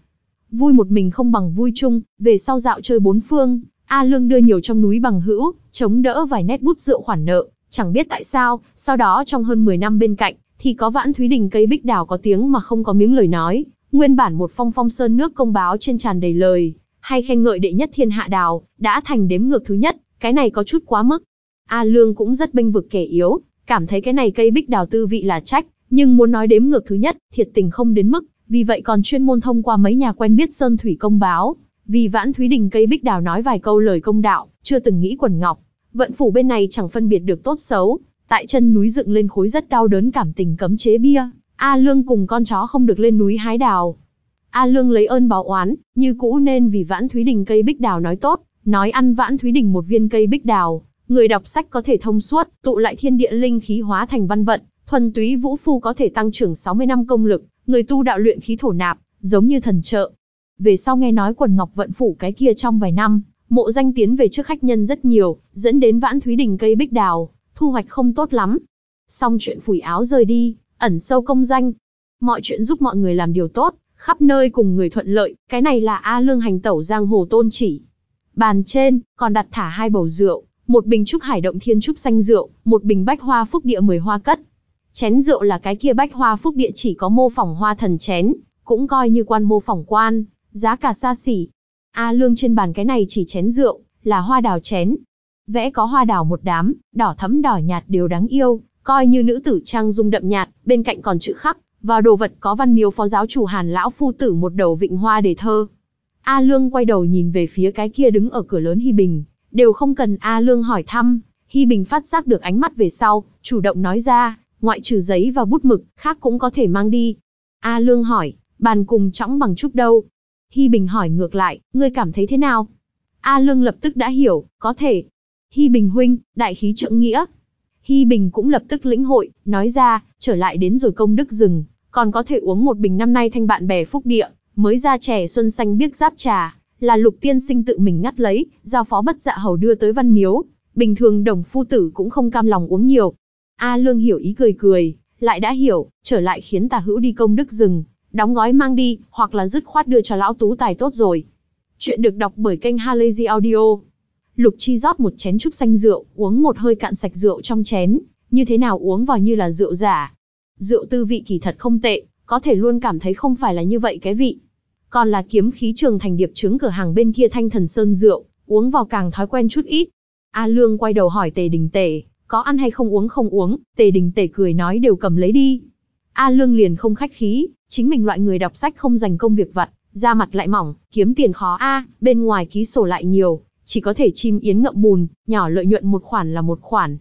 Vui một mình không bằng vui chung, về sau dạo chơi bốn phương, A Lương đưa nhiều trong núi bằng hữu, chống đỡ vài nét bút rượu khoản nợ, chẳng biết tại sao, sau đó trong hơn 10 năm bên cạnh, thì có vãn thúy đình cây bích đào có tiếng mà không có miếng lời nói, nguyên bản một phong phong sơn nước công báo trên tràn đầy lời, hay khen ngợi đệ nhất thiên hạ đào, đã thành đếm ngược thứ nhất, cái này có chút quá mức. A Lương cũng rất bênh vực kẻ yếu, cảm thấy cái này cây bích đào tư vị là trách, nhưng muốn nói đếm ngược thứ nhất, thiệt tình không đến mức, vì vậy còn chuyên môn thông qua mấy nhà quen biết sơn thủy công báo, vì Vãn Thúy Đình cây bích đào nói vài câu lời công đạo, chưa từng nghĩ quần ngọc. Vận phủ bên này chẳng phân biệt được tốt xấu, Tại chân núi dựng lên khối rất đau đớn cảm tình cấm chế bia, A Lương cùng con chó không được lên núi hái đào. A Lương lấy ơn báo oán, như cũ nên vì Vãn Thúy Đình cây bích đào nói tốt, nói ăn Vãn Thúy Đình một viên cây bích đào, người đọc sách có thể thông suốt, tụ lại thiên địa linh khí hóa thành văn vận, thuần túy vũ phu có thể tăng trưởng 60 năm công lực, người tu đạo luyện khí thổ nạp, giống như thần trợ. Về sau nghe nói quần ngọc vận phủ cái kia trong vài năm, mộ danh tiến về trước khách nhân rất nhiều, dẫn đến Vãn Thúy Đình cây bích đào, thu hoạch không tốt lắm. Xong chuyện phủi áo rời đi, ẩn sâu công danh. Mọi chuyện giúp mọi người làm điều tốt, khắp nơi cùng người thuận lợi, cái này là A Lương hành tẩu giang hồ tôn chỉ. Bàn trên, còn đặt thả hai bầu rượu, một bình trúc hải động thiên trúc xanh rượu, một bình bách hoa phúc địa mười hoa cất. Chén rượu là cái kia bách hoa phúc địa chỉ có mô phỏng hoa thần chén, cũng coi như quan mô phỏng quan, giá cả xa xỉ. A Lương trên bàn cái này chỉ chén rượu, là hoa đào chén, Vẽ có hoa đào một đám, đỏ thấm đỏ nhạt đều đáng yêu, coi như nữ tử trang dung đậm nhạt, bên cạnh còn chữ khắc, và đồ vật có văn miếu phó giáo chủ Hàn lão phu tử một đầu vịnh hoa để thơ. A Lương quay đầu nhìn về phía cái kia đứng ở cửa lớn Hi Bình, đều không cần A Lương hỏi thăm, Hi Bình phát giác được ánh mắt về sau, chủ động nói ra, ngoại trừ giấy và bút mực, khác cũng có thể mang đi. A Lương hỏi, bàn cùng chõng bằng chút đâu? Hi Bình hỏi ngược lại, ngươi cảm thấy thế nào? A Lương lập tức đã hiểu, có thể, Hi Bình huynh, đại khí trượng nghĩa. Hi Bình cũng lập tức lĩnh hội, nói ra, trở lại đến rồi công đức rừng, còn có thể uống một bình năm nay thanh bạn bè phúc địa, mới ra trẻ xuân xanh biết giáp trà, là lục tiên sinh tự mình ngắt lấy, giao phó bất dạ hầu đưa tới văn miếu, bình thường đồng phu tử cũng không cam lòng uống nhiều. A Lương hiểu ý cười cười, lại đã hiểu, trở lại khiến tà hữu đi công đức rừng, đóng gói mang đi, hoặc là dứt khoát đưa cho lão tú tài tốt rồi. Chuyện được đọc bởi kênh Halazy Audio Lục Chi rót một chén trúc xanh rượu, uống một hơi cạn sạch rượu trong chén, như thế nào uống vào như là rượu giả. Rượu tư vị kỳ thật không tệ, có thể luôn cảm thấy không phải là như vậy cái vị. Còn là kiếm khí trường thành điệp trứng cửa hàng bên kia thanh thần sơn rượu, uống vào càng thói quen chút ít. A Lương quay đầu hỏi Tề Đình Tề, có ăn hay không uống không uống, Tề Đình Tề cười nói đều cầm lấy đi. A Lương liền không khách khí, chính mình loại người đọc sách không dành công việc vặt, da mặt lại mỏng, kiếm tiền khó a, bên ngoài ký sổ lại nhiều, chỉ có thể chim yến ngậm bùn, nhỏ lợi nhuận một khoản là một khoản.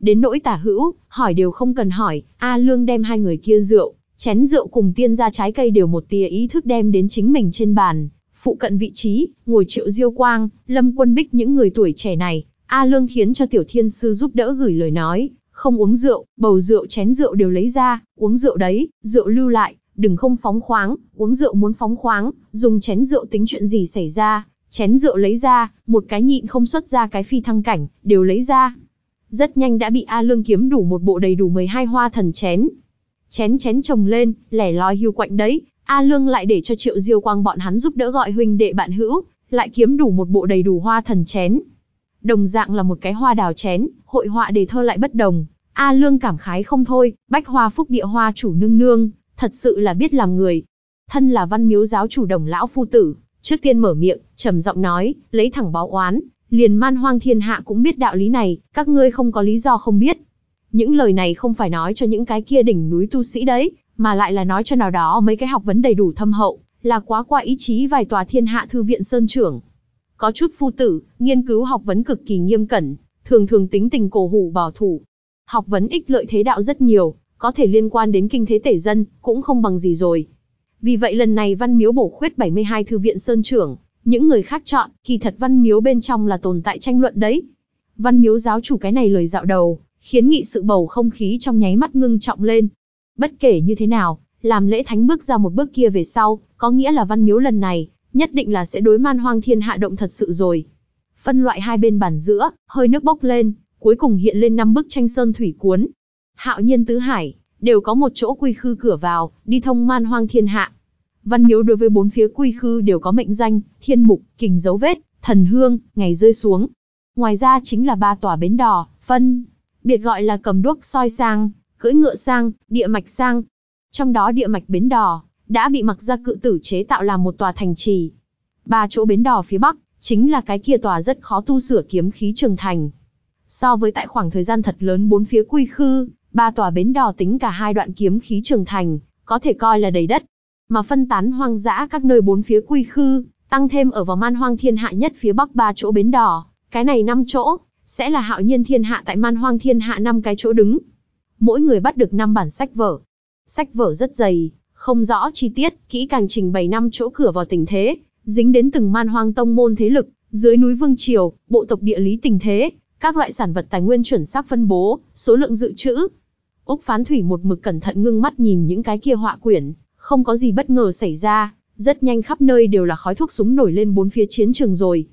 Đến nỗi tả hữu, hỏi đều không cần hỏi, A Lương đem hai người kia rượu, chén rượu cùng tiên ra trái cây đều một tia ý thức đem đến chính mình trên bàn, phụ cận vị trí, ngồi triệu diêu quang, lâm quân bích những người tuổi trẻ này, A Lương khiến cho tiểu thiên sư giúp đỡ gửi lời nói, không uống rượu, bầu rượu chén rượu đều lấy ra, uống rượu đấy, rượu lưu lại, đừng không phóng khoáng, uống rượu muốn phóng khoáng, dùng chén rượu tính chuyện gì xảy ra, Chén rượu lấy ra, một cái nhịn không xuất ra cái phi thăng cảnh, đều lấy ra. Rất nhanh đã bị A Lương kiếm đủ một bộ đầy đủ 12 hoa thần chén. Chén chén trồng lên, lẻ loi hưu quạnh đấy, A Lương lại để cho Triệu Diêu Quang bọn hắn giúp đỡ gọi huynh đệ bạn hữu, lại kiếm đủ một bộ đầy đủ hoa thần chén. Đồng dạng là một cái hoa đào chén, hội họa đề thơ lại bất đồng. A Lương cảm khái không thôi, bách hoa phúc địa hoa chủ nương nương, thật sự là biết làm người. Thân là văn miếu giáo chủ đồng lão phu tử, Trước tiên mở miệng, trầm giọng nói, lấy thẳng báo oán, liền man hoang thiên hạ cũng biết đạo lý này, các ngươi không có lý do không biết. Những lời này không phải nói cho những cái kia đỉnh núi tu sĩ đấy, mà lại là nói cho nào đó mấy cái học vấn đầy đủ thâm hậu, là quá qua ý chí vài tòa thiên hạ thư viện sơn trưởng. Có chút phu tử, nghiên cứu học vấn cực kỳ nghiêm cẩn, thường thường tính tình cổ hủ bảo thủ. Học vấn ích lợi thế đạo rất nhiều, có thể liên quan đến kinh thế tể dân, cũng không bằng gì rồi. Vì vậy lần này Văn Miếu bổ khuyết 72 thư viện sơn trưởng, những người khác chọn, kỳ thật Văn Miếu bên trong là tồn tại tranh luận đấy. Văn Miếu giáo chủ cái này lời dạo đầu, khiến nghị sự bầu không khí trong nháy mắt ngưng trọng lên. Bất kể như thế nào, làm lễ thánh bước ra một bước kia về sau, có nghĩa là Văn Miếu lần này, nhất định là sẽ đối man hoang thiên hạ động thật sự rồi. Phân loại hai bên bản giữa, hơi nước bốc lên, cuối cùng hiện lên năm bức tranh sơn thủy cuốn. Hạo nhiên tứ hải, đều có một chỗ quy khư cửa vào, đi thông man hoang thiên hạ. Văn miếu đối với bốn phía quy khư đều có mệnh danh, thiên mục, kình dấu vết, thần hương, ngày rơi xuống. Ngoài ra chính là ba tòa bến đò, phân, biệt gọi là cầm đuốc soi sang, cưỡi ngựa sang, địa mạch sang. Trong đó địa mạch bến đò, đã bị mặc ra cự tử chế tạo làm một tòa thành trì. Ba chỗ bến đò phía bắc, chính là cái kia tòa rất khó tu sửa kiếm khí trường thành. So với tại khoảng thời gian thật lớn bốn phía quy khư, Ba tòa bến đò tính cả hai đoạn kiếm khí trường thành, có thể coi là đầy đất. Mà phân tán hoang dã các nơi bốn phía quy khư, tăng thêm ở vào man hoang thiên hạ nhất phía bắc ba chỗ bến đò, cái này năm chỗ, sẽ là hạo nhiên thiên hạ tại man hoang thiên hạ năm cái chỗ đứng. Mỗi người bắt được năm bản sách vở. Sách vở rất dày, không rõ chi tiết, kỹ càng trình bày năm chỗ cửa vào tình thế, dính đến từng man hoang tông môn thế lực, dưới núi Vương Triều, bộ tộc địa lý tình thế, các loại sản vật tài nguyên chuẩn xác phân bố, số lượng dự trữ. Úc Phán Thủy một mực cẩn thận ngưng mắt nhìn những cái kia họa quyển, không có gì bất ngờ xảy ra, rất nhanh khắp nơi đều là khói thuốc súng nổi lên bốn phía chiến trường rồi.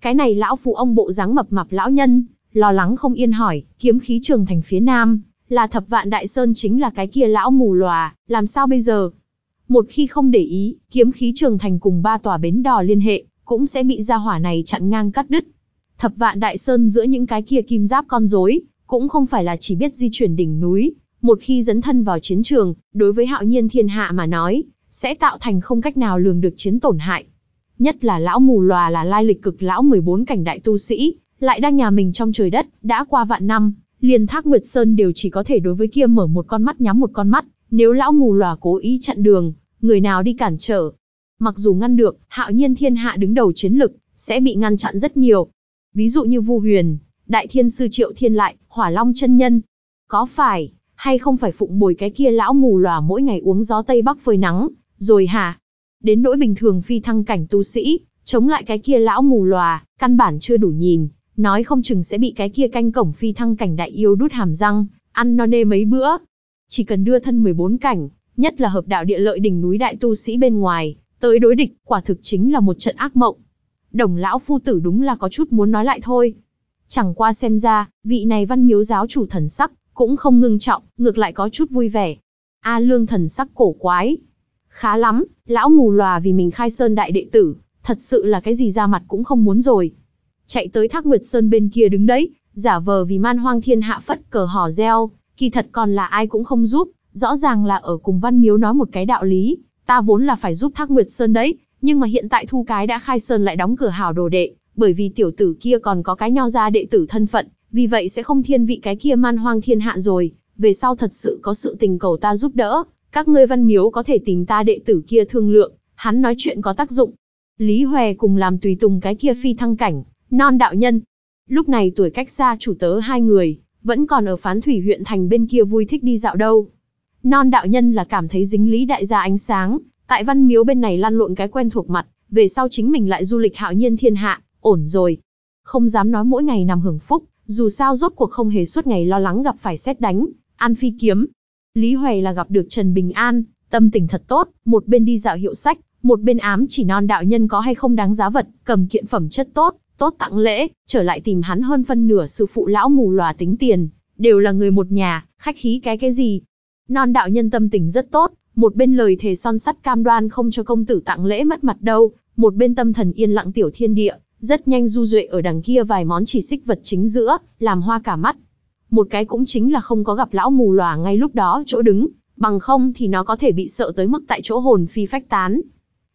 Cái này lão phụ ông bộ dáng mập mạp lão nhân, lo lắng không yên hỏi, kiếm khí trường thành phía nam, là thập vạn đại sơn chính là cái kia lão mù lòa, làm sao bây giờ? Một khi không để ý, kiếm khí trường thành cùng ba tòa bến đò liên hệ, cũng sẽ bị gia hỏa này chặn ngang cắt đứt. Thập vạn đại sơn giữa những cái kia kim giáp con rối, cũng không phải là chỉ biết di chuyển đỉnh núi, một khi dấn thân vào chiến trường, đối với hạo nhiên thiên hạ mà nói, sẽ tạo thành không cách nào lường được chiến tổn hại. Nhất là lão mù lòa là lai lịch cực lão 14 cảnh đại tu sĩ, lại đang nhà mình trong trời đất, đã qua vạn năm, liền thác Nguyệt Sơn đều chỉ có thể đối với kia mở một con mắt nhắm một con mắt, nếu lão mù lòa cố ý chặn đường, người nào đi cản trở. Mặc dù ngăn được, hạo nhiên thiên hạ đứng đầu chiến lực, sẽ bị ngăn chặn rất nhiều, ví dụ như Vu Huyền, Đại Thiên Sư Triệu Thiên Lại, Hỏa Long Chân Nhân. Có phải, hay không phải phụng bồi cái kia lão mù lòa mỗi ngày uống gió Tây Bắc phơi nắng, rồi hả? Đến nỗi bình thường phi thăng cảnh tu sĩ, chống lại cái kia lão mù lòa, căn bản chưa đủ nhìn, nói không chừng sẽ bị cái kia canh cổng phi thăng cảnh đại yêu đút hàm răng, ăn no nê mấy bữa. Chỉ cần đưa thân 14 cảnh, nhất là hợp đạo địa lợi đỉnh núi đại tu sĩ bên ngoài, tới đối địch, quả thực chính là một trận ác mộng đồng lão phu tử đúng là có chút muốn nói lại thôi. Chẳng qua xem ra, vị này văn miếu giáo chủ thần sắc, cũng không ngưng trọng, ngược lại có chút vui vẻ. A lương thần sắc cổ quái. Khá lắm, lão mù lòa vì mình khai sơn đại đệ tử, thật sự là cái gì ra mặt cũng không muốn rồi. Chạy tới thác Nguyệt Sơn bên kia đứng đấy, giả vờ vì man hoang thiên hạ phất cờ hò reo, kỳ thật còn là ai cũng không giúp, rõ ràng là ở cùng văn miếu nói một cái đạo lý, ta vốn là phải giúp thác Nguyệt Sơn đấy, nhưng mà hiện tại thu cái đã khai sơn lại đóng cửa hào đồ đệ, bởi vì tiểu tử kia còn có cái nho gia đệ tử thân phận, vì vậy sẽ không thiên vị cái kia man hoang thiên hạ rồi, về sau thật sự có sự tình cầu ta giúp đỡ, các ngươi văn miếu có thể tìm ta đệ tử kia thương lượng, hắn nói chuyện có tác dụng. Lý Hòe cùng làm tùy tùng cái kia phi thăng cảnh, non đạo nhân. Lúc này tuổi cách xa chủ tớ hai người, vẫn còn ở phán thủy huyện thành bên kia vui thích đi dạo đâu. Non đạo nhân là cảm thấy dính lý đại gia ánh sáng, Tại văn miếu bên này lăn lộn cái quen thuộc mặt, về sau chính mình lại du lịch hạo nhiên thiên hạ, ổn rồi. Không dám nói mỗi ngày nằm hưởng phúc, dù sao rốt cuộc không hề suốt ngày lo lắng gặp phải xét đánh, an phi kiếm. Lý Hoài là gặp được Trần Bình An, tâm tình thật tốt, một bên đi dạo hiệu sách, một bên ám chỉ non đạo nhân có hay không đáng giá vật, cầm kiện phẩm chất tốt, tốt tặng lễ, trở lại tìm hắn hơn phân nửa sư phụ lão mù lòa tính tiền, đều là người một nhà, khách khí cái cái gì. Non đạo nhân tâm tình rất tốt, một bên lời thề son sắt cam đoan không cho công tử tặng lễ mất mặt đâu, một bên tâm thần yên lặng tiểu thiên địa, rất nhanh du duệ ở đằng kia vài món chỉ xích vật chính giữa, làm hoa cả mắt. Một cái cũng chính là không có gặp lão mù lòa ngay lúc đó chỗ đứng, bằng không thì nó có thể bị sợ tới mức tại chỗ hồn phi phách tán.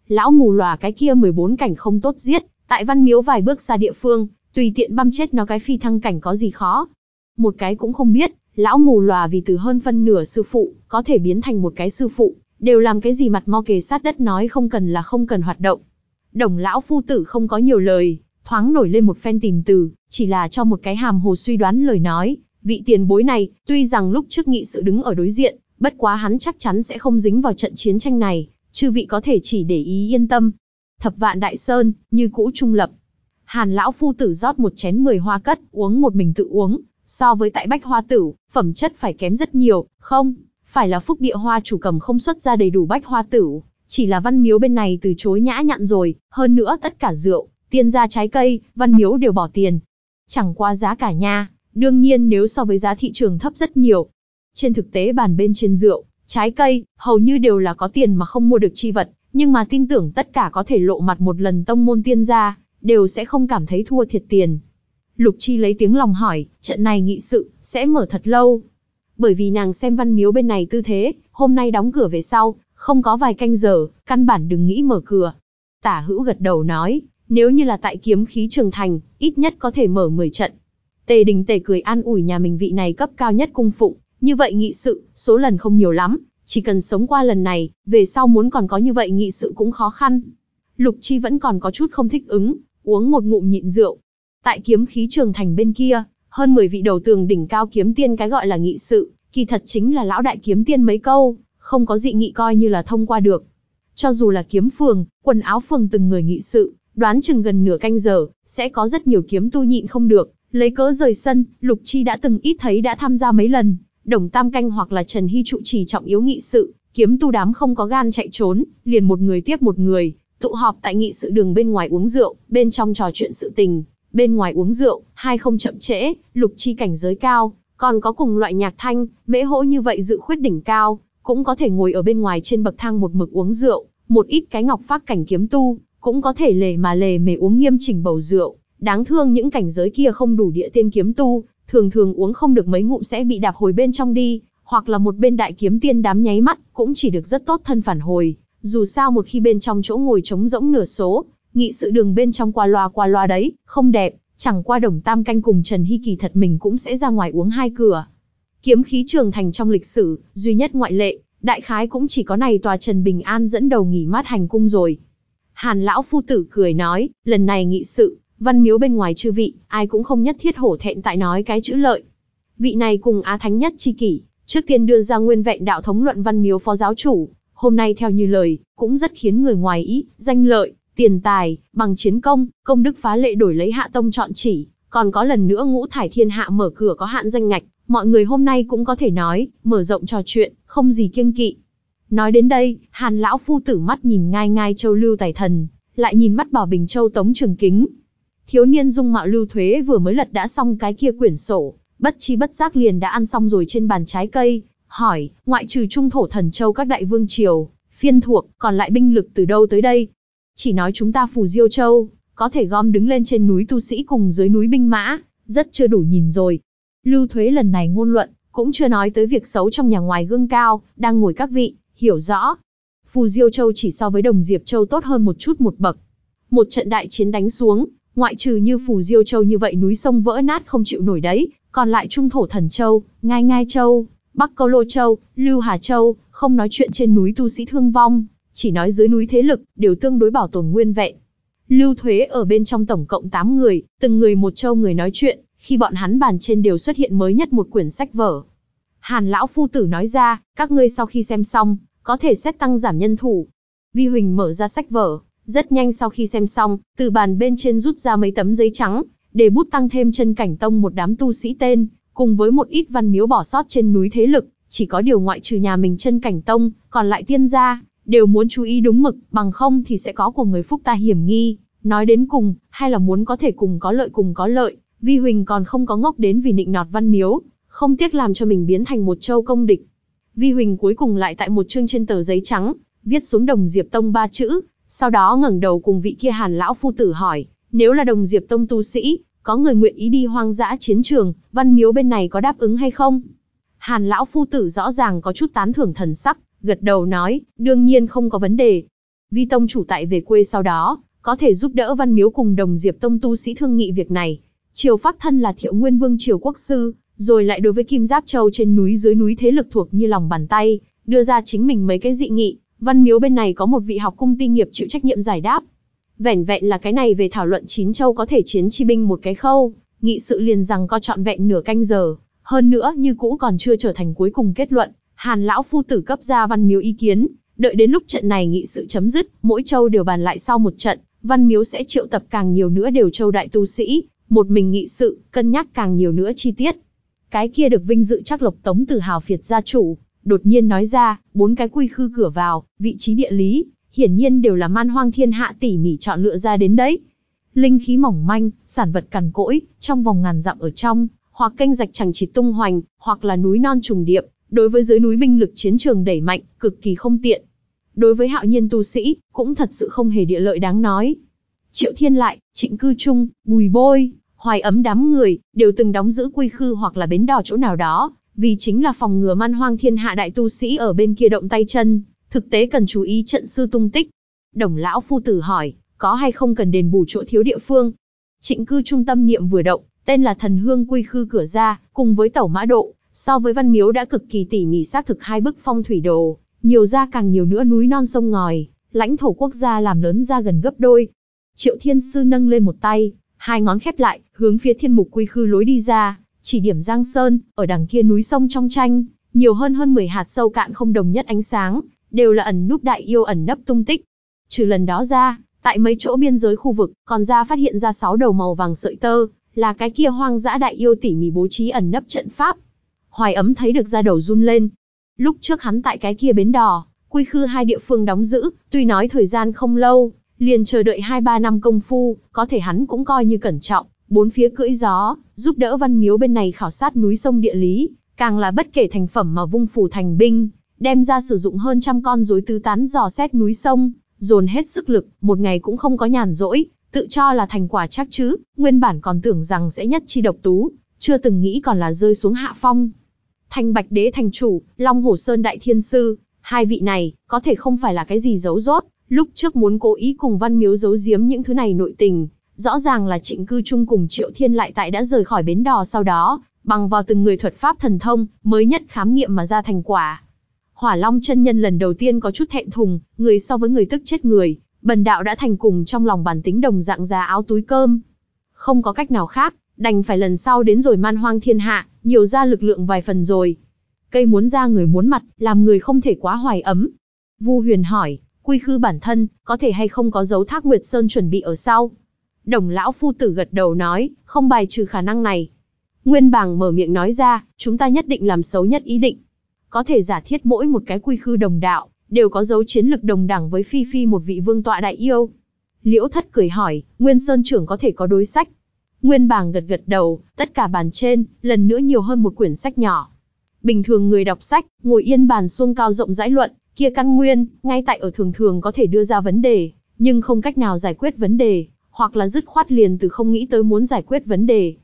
Lão mù lòa cái kia 14 cảnh không tốt giết, tại văn miếu vài bước xa địa phương, tùy tiện băm chết nó cái phi thăng cảnh có gì khó. Một cái cũng không biết, lão mù lòa vì từ hơn phân nửa sư phụ, có thể biến thành một cái sư phụ, đều làm cái gì mặt mo kề sát đất nói không cần là không cần hoạt động. Đồng lão phu tử không có nhiều lời, thoáng nổi lên một phen tìm từ, chỉ là cho một cái hàm hồ suy đoán lời nói, vị tiền bối này, tuy rằng lúc trước nghị sự đứng ở đối diện, bất quá hắn chắc chắn sẽ không dính vào trận chiến tranh này, chư vị có thể chỉ để ý yên tâm. Thập vạn đại sơn, như cũ trung lập. Hàn lão phu tử rót một chén mười hoa cất, uống một mình tự uống, so với tại bách hoa tử, phẩm chất phải kém rất nhiều, không, phải là phúc địa hoa chủ cầm không xuất ra đầy đủ bách hoa tử, chỉ là văn miếu bên này từ chối nhã nhặn rồi, hơn nữa tất cả rượu, tiên ra trái cây, văn miếu đều bỏ tiền. Chẳng qua giá cả nha, đương nhiên nếu so với giá thị trường thấp rất nhiều. Trên thực tế bàn bên trên rượu, trái cây, hầu như đều là có tiền mà không mua được chi vật, nhưng mà tin tưởng tất cả có thể lộ mặt một lần tông môn tiên gia, đều sẽ không cảm thấy thua thiệt tiền. Lục Chi lấy tiếng lòng hỏi, trận này nghị sự, sẽ mở thật lâu. Bởi vì nàng xem văn miếu bên này tư thế, hôm nay đóng cửa về sau, không có vài canh giờ, căn bản đừng nghĩ mở cửa. Tả hữu gật đầu nói, nếu như là tại kiếm khí trường thành, ít nhất có thể mở 10 trận. Tề đình tề cười an ủi nhà mình vị này cấp cao nhất cung phụng, như vậy nghị sự, số lần không nhiều lắm, chỉ cần sống qua lần này, về sau muốn còn có như vậy nghị sự cũng khó khăn. Lục Chi vẫn còn có chút không thích ứng, uống một ngụm nhịn rượu, Tại kiếm khí trường thành bên kia, hơn 10 vị đầu tường đỉnh cao kiếm tiên cái gọi là nghị sự, kỳ thật chính là lão đại kiếm tiên mấy câu, không có dị nghị coi như là thông qua được. Cho dù là kiếm phường, quần áo phường từng người nghị sự, đoán chừng gần nửa canh giờ, sẽ có rất nhiều kiếm tu nhịn không được, lấy cớ rời sân, Lục Chi đã từng ít thấy đã tham gia mấy lần, Đồng Tam canh hoặc là Trần Hy trụ trì trọng yếu nghị sự, kiếm tu đám không có gan chạy trốn, liền một người tiếp một người, tụ họp tại nghị sự đường bên ngoài uống rượu, bên trong trò chuyện sự tình bên ngoài uống rượu, hai không chậm trễ, lục chi cảnh giới cao, còn có cùng loại nhạc thanh, mễ hỗ như vậy dự khuyết đỉnh cao, cũng có thể ngồi ở bên ngoài trên bậc thang một mực uống rượu, một ít cái ngọc phát cảnh kiếm tu, cũng có thể lề mà lề mề uống nghiêm chỉnh bầu rượu, đáng thương những cảnh giới kia không đủ địa tiên kiếm tu, thường thường uống không được mấy ngụm sẽ bị đạp hồi bên trong đi, hoặc là một bên đại kiếm tiên đám nháy mắt, cũng chỉ được rất tốt thân phản hồi, dù sao một khi bên trong chỗ ngồi trống rỗng nửa số, nghị sự đường bên trong qua loa qua loa đấy, không đẹp, chẳng qua đồng tam canh cùng Trần Hy Kỳ thật mình cũng sẽ ra ngoài uống hai cửa. Kiếm khí trường thành trong lịch sử, duy nhất ngoại lệ, đại khái cũng chỉ có này tòa Trần Bình An dẫn đầu nghỉ mát hành cung rồi. Hàn lão phu tử cười nói, lần này nghị sự, văn miếu bên ngoài chư vị, ai cũng không nhất thiết hổ thẹn tại nói cái chữ lợi. Vị này cùng Á Thánh nhất chi kỷ, trước tiên đưa ra nguyên vẹn đạo thống luận văn miếu phó giáo chủ, hôm nay theo như lời, cũng rất khiến người ngoài ý, danh lợi, tiền tài, bằng chiến công, công đức phá lệ đổi lấy hạ tông chọn chỉ, còn có lần nữa ngũ thải thiên hạ mở cửa có hạn danh ngạch, mọi người hôm nay cũng có thể nói, mở rộng trò chuyện, không gì kiêng kỵ. Nói đến đây, hàn lão phu tử mắt nhìn ngai ngai châu lưu tài thần, lại nhìn mắt bảo bình châu tống trường kính. Thiếu niên dung mạo lưu thuế vừa mới lật đã xong cái kia quyển sổ, bất chi bất giác liền đã ăn xong rồi trên bàn trái cây, hỏi, ngoại trừ trung thổ thần châu các đại vương triều, phiên thuộc, còn lại binh lực từ đâu tới đây, chỉ nói chúng ta phù Diêu Châu, có thể gom đứng lên trên núi tu sĩ cùng dưới núi binh mã, rất chưa đủ nhìn rồi. Lưu Thuế lần này ngôn luận, cũng chưa nói tới việc xấu trong nhà ngoài gương cao, đang ngồi các vị, hiểu rõ. Phù Diêu Châu chỉ so với Đồng Diệp Châu tốt hơn một chút một bậc. Một trận đại chiến đánh xuống, ngoại trừ như Phù Diêu Châu như vậy núi sông vỡ nát không chịu nổi đấy, còn lại Trung Thổ Thần Châu, Ngai Ngai Châu, Bắc Câu Lô Châu, Lưu Hà Châu, không nói chuyện trên núi tu sĩ thương vong, chỉ nói dưới núi thế lực, đều tương đối bảo tồn nguyên vẹn. Lưu Thuế ở bên trong tổng cộng 8 người, từng người một châu người nói chuyện, khi bọn hắn bàn trên đều xuất hiện mới nhất một quyển sách vở. Hàn lão phu tử nói ra, các ngươi sau khi xem xong, có thể xét tăng giảm nhân thủ. Vi Huỳnh mở ra sách vở, rất nhanh sau khi xem xong, từ bàn bên trên rút ra mấy tấm giấy trắng, để bút tăng thêm chân cảnh tông một đám tu sĩ tên, cùng với một ít văn miếu bỏ sót trên núi thế lực, chỉ có điều ngoại trừ nhà mình chân cảnh tông, còn lại tiên gia, đều muốn chú ý đúng mực, bằng không thì sẽ có của người phúc ta hiểm nghi. Nói đến cùng, hay là muốn có thể cùng có lợi cùng có lợi, Vi Huỳnh còn không có ngốc đến vì nịnh nọt văn miếu, không tiếc làm cho mình biến thành một châu công địch. Vi Huỳnh cuối cùng lại tại một chương trên tờ giấy trắng, viết xuống đồng Diệp Tông ba chữ, sau đó ngẩng đầu cùng vị kia hàn lão phu tử hỏi, nếu là đồng Diệp Tông tu sĩ, có người nguyện ý đi hoang dã chiến trường, văn miếu bên này có đáp ứng hay không? Hàn lão phu tử rõ ràng có chút tán thưởng thần sắc, gật đầu nói, đương nhiên không có vấn đề. Vi tông chủ tại về quê sau đó, có thể giúp đỡ Văn Miếu cùng đồng Diệp tông tu sĩ thương nghị việc này. Triều Phát thân là Thiệu Nguyên Vương triều quốc sư, rồi lại đối với Kim Giáp Châu trên núi dưới núi thế lực thuộc như lòng bàn tay, đưa ra chính mình mấy cái dị nghị, Văn Miếu bên này có một vị học cung tinh nghiệp chịu trách nhiệm giải đáp. Vẻn vẹn là cái này về thảo luận chín châu có thể chiến chi binh một cái khâu, nghị sự liền rằng co trọn vẹn nửa canh giờ, hơn nữa như cũ còn chưa trở thành cuối cùng kết luận, Hàn lão phu tử cấp ra văn miếu ý kiến, đợi đến lúc trận này nghị sự chấm dứt, mỗi châu đều bàn lại sau một trận, văn miếu sẽ triệu tập càng nhiều nữa đều châu đại tu sĩ, một mình nghị sự, cân nhắc càng nhiều nữa chi tiết. Cái kia được vinh dự chắc lộc tống từ hào phiệt gia chủ, đột nhiên nói ra, bốn cái quy khư cửa vào, vị trí địa lý, hiển nhiên đều là man hoang thiên hạ tỉ mỉ chọn lựa ra đến đấy. Linh khí mỏng manh, sản vật cằn cỗi, trong vòng ngàn dặm ở trong, hoặc canh rạch chẳng chỉ tung hoành, hoặc là núi non trùng điệp, đối với dưới núi binh lực chiến trường đẩy mạnh, cực kỳ không tiện. Đối với hạo nhiên tu sĩ, cũng thật sự không hề địa lợi đáng nói. Triệu Thiên Lại, Trịnh Cư Trung, Bùi Bôi, Hoài Ấm đám người, đều từng đóng giữ quy khư hoặc là bến đò chỗ nào đó, vì chính là phòng ngừa man hoang thiên hạ đại tu sĩ ở bên kia động tay chân, thực tế cần chú ý trận sư tung tích. Đồng lão phu tử hỏi, có hay không cần đền bù chỗ thiếu địa phương? Trịnh Cư Trung tâm niệm vừa động, tên là thần hương quy khư cửa ra, cùng với tẩu mã độ, So với Văn Miếu đã cực kỳ tỉ mỉ xác thực hai bức phong thủy đồ, nhiều ra càng nhiều nữa núi non sông ngòi, lãnh thổ quốc gia làm lớn ra gần gấp đôi. Triệu Thiên Sư nâng lên một tay, hai ngón khép lại, hướng phía thiên mục quy khư lối đi ra, chỉ điểm Giang Sơn, ở đằng kia núi sông trong tranh, nhiều hơn hơn 10 hạt sâu cạn không đồng nhất ánh sáng, đều là ẩn núp đại yêu ẩn nấp tung tích. Trừ lần đó ra, tại mấy chỗ biên giới khu vực, còn ra phát hiện ra sáu đầu màu vàng sợi tơ, là cái kia hoang dã đại yêu tỉ mỉ bố trí ẩn nấp trận pháp. Hoài ấm thấy được ra đầu run lên. Lúc trước hắn tại cái kia bến đò, quy khư hai địa phương đóng giữ, tuy nói thời gian không lâu, liền chờ đợi hai ba năm công phu, có thể hắn cũng coi như cẩn trọng, bốn phía cưỡi gió, giúp đỡ văn miếu bên này khảo sát núi sông địa lý, càng là bất kể thành phẩm mà vung phủ thành binh, đem ra sử dụng hơn trăm con rối tứ tán dò xét núi sông, dồn hết sức lực, một ngày cũng không có nhàn rỗi, tự cho là thành quả chắc chứ, nguyên bản còn tưởng rằng sẽ nhất chi độc tú, chưa từng nghĩ còn là rơi xuống hạ phong, Thanh Bạch Đế thành chủ, Long Hổ Sơn đại thiên sư, hai vị này có thể không phải là cái gì giấu rốt, lúc trước muốn cố ý cùng Văn Miếu giấu giếm những thứ này nội tình, rõ ràng là Trịnh Cư Trung cùng Triệu Thiên lại tại đã rời khỏi bến đò sau đó, bằng vào từng người thuật pháp thần thông, mới nhất khám nghiệm mà ra thành quả. Hỏa Long chân nhân lần đầu tiên có chút thẹn thùng, người so với người tức chết người, bần đạo đã thành cùng trong lòng bản tính đồng dạng ra áo túi cơm. Không có cách nào khác, đành phải lần sau đến rồi man hoang thiên hạ, nhiều ra lực lượng vài phần rồi. Cây muốn ra người muốn mặt, làm người không thể quá hoài ấm. Vu Huyền hỏi, quy khư bản thân, có thể hay không có dấu thác Nguyệt Sơn chuẩn bị ở sau? Đồng lão phu tử gật đầu nói, không bài trừ khả năng này. Nguyên bàng mở miệng nói ra, chúng ta nhất định làm xấu nhất ý định. Có thể giả thiết mỗi một cái quy khư đồng đạo, đều có dấu chiến lực đồng đẳng với Phi Phi một vị vương tọa đại yêu. Liễu thất cười hỏi, Nguyên Sơn trưởng có thể có đối sách, Nguyên bảng gật gật đầu, tất cả bàn trên, lần nữa nhiều hơn một quyển sách nhỏ. Bình thường người đọc sách, ngồi yên bàn xuông cao rộng rãi luận, kia căn nguyên, ngay tại ở thường thường có thể đưa ra vấn đề, nhưng không cách nào giải quyết vấn đề, hoặc là dứt khoát liền từ không nghĩ tới muốn giải quyết vấn đề.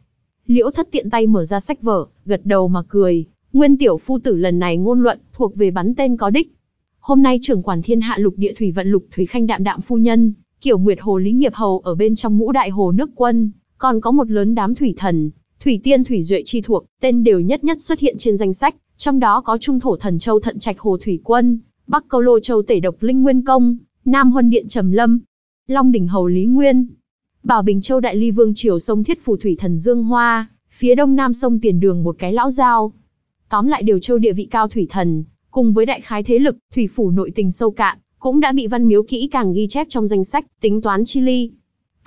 Liễu thất tiện tay mở ra sách vở, gật đầu mà cười, nguyên tiểu phu tử lần này ngôn luận thuộc về bắn tên có đích. Hôm nay trưởng quản thiên hạ lục địa thủy vận lục thủy khanh đạm đạm phu nhân, kiểu nguyệt hồ lý nghiệp hầu ở bên trong ngũ đại hồ nước quân, còn có một lớn đám thủy thần, thủy tiên thủy duệ chi thuộc, tên đều nhất nhất xuất hiện trên danh sách, trong đó có Trung Thổ Thần Châu Thận Trạch Hồ Thủy Quân, Bắc Câu Lô Châu Tể Độc Linh Nguyên Công, Nam Huân Điện Trầm Lâm, Long Đỉnh Hầu Lý Nguyên, Bảo Bình Châu Đại Ly Vương Triều Sông Thiết Phù Thủy Thần Dương Hoa, phía đông nam sông Tiền Đường một cái lão giao. Tóm lại đều châu địa vị cao thủy thần, cùng với đại khái thế lực, thủy phủ nội tình sâu cạn, cũng đã bị văn miếu kỹ càng ghi chép trong danh sách, tính toán chi ly,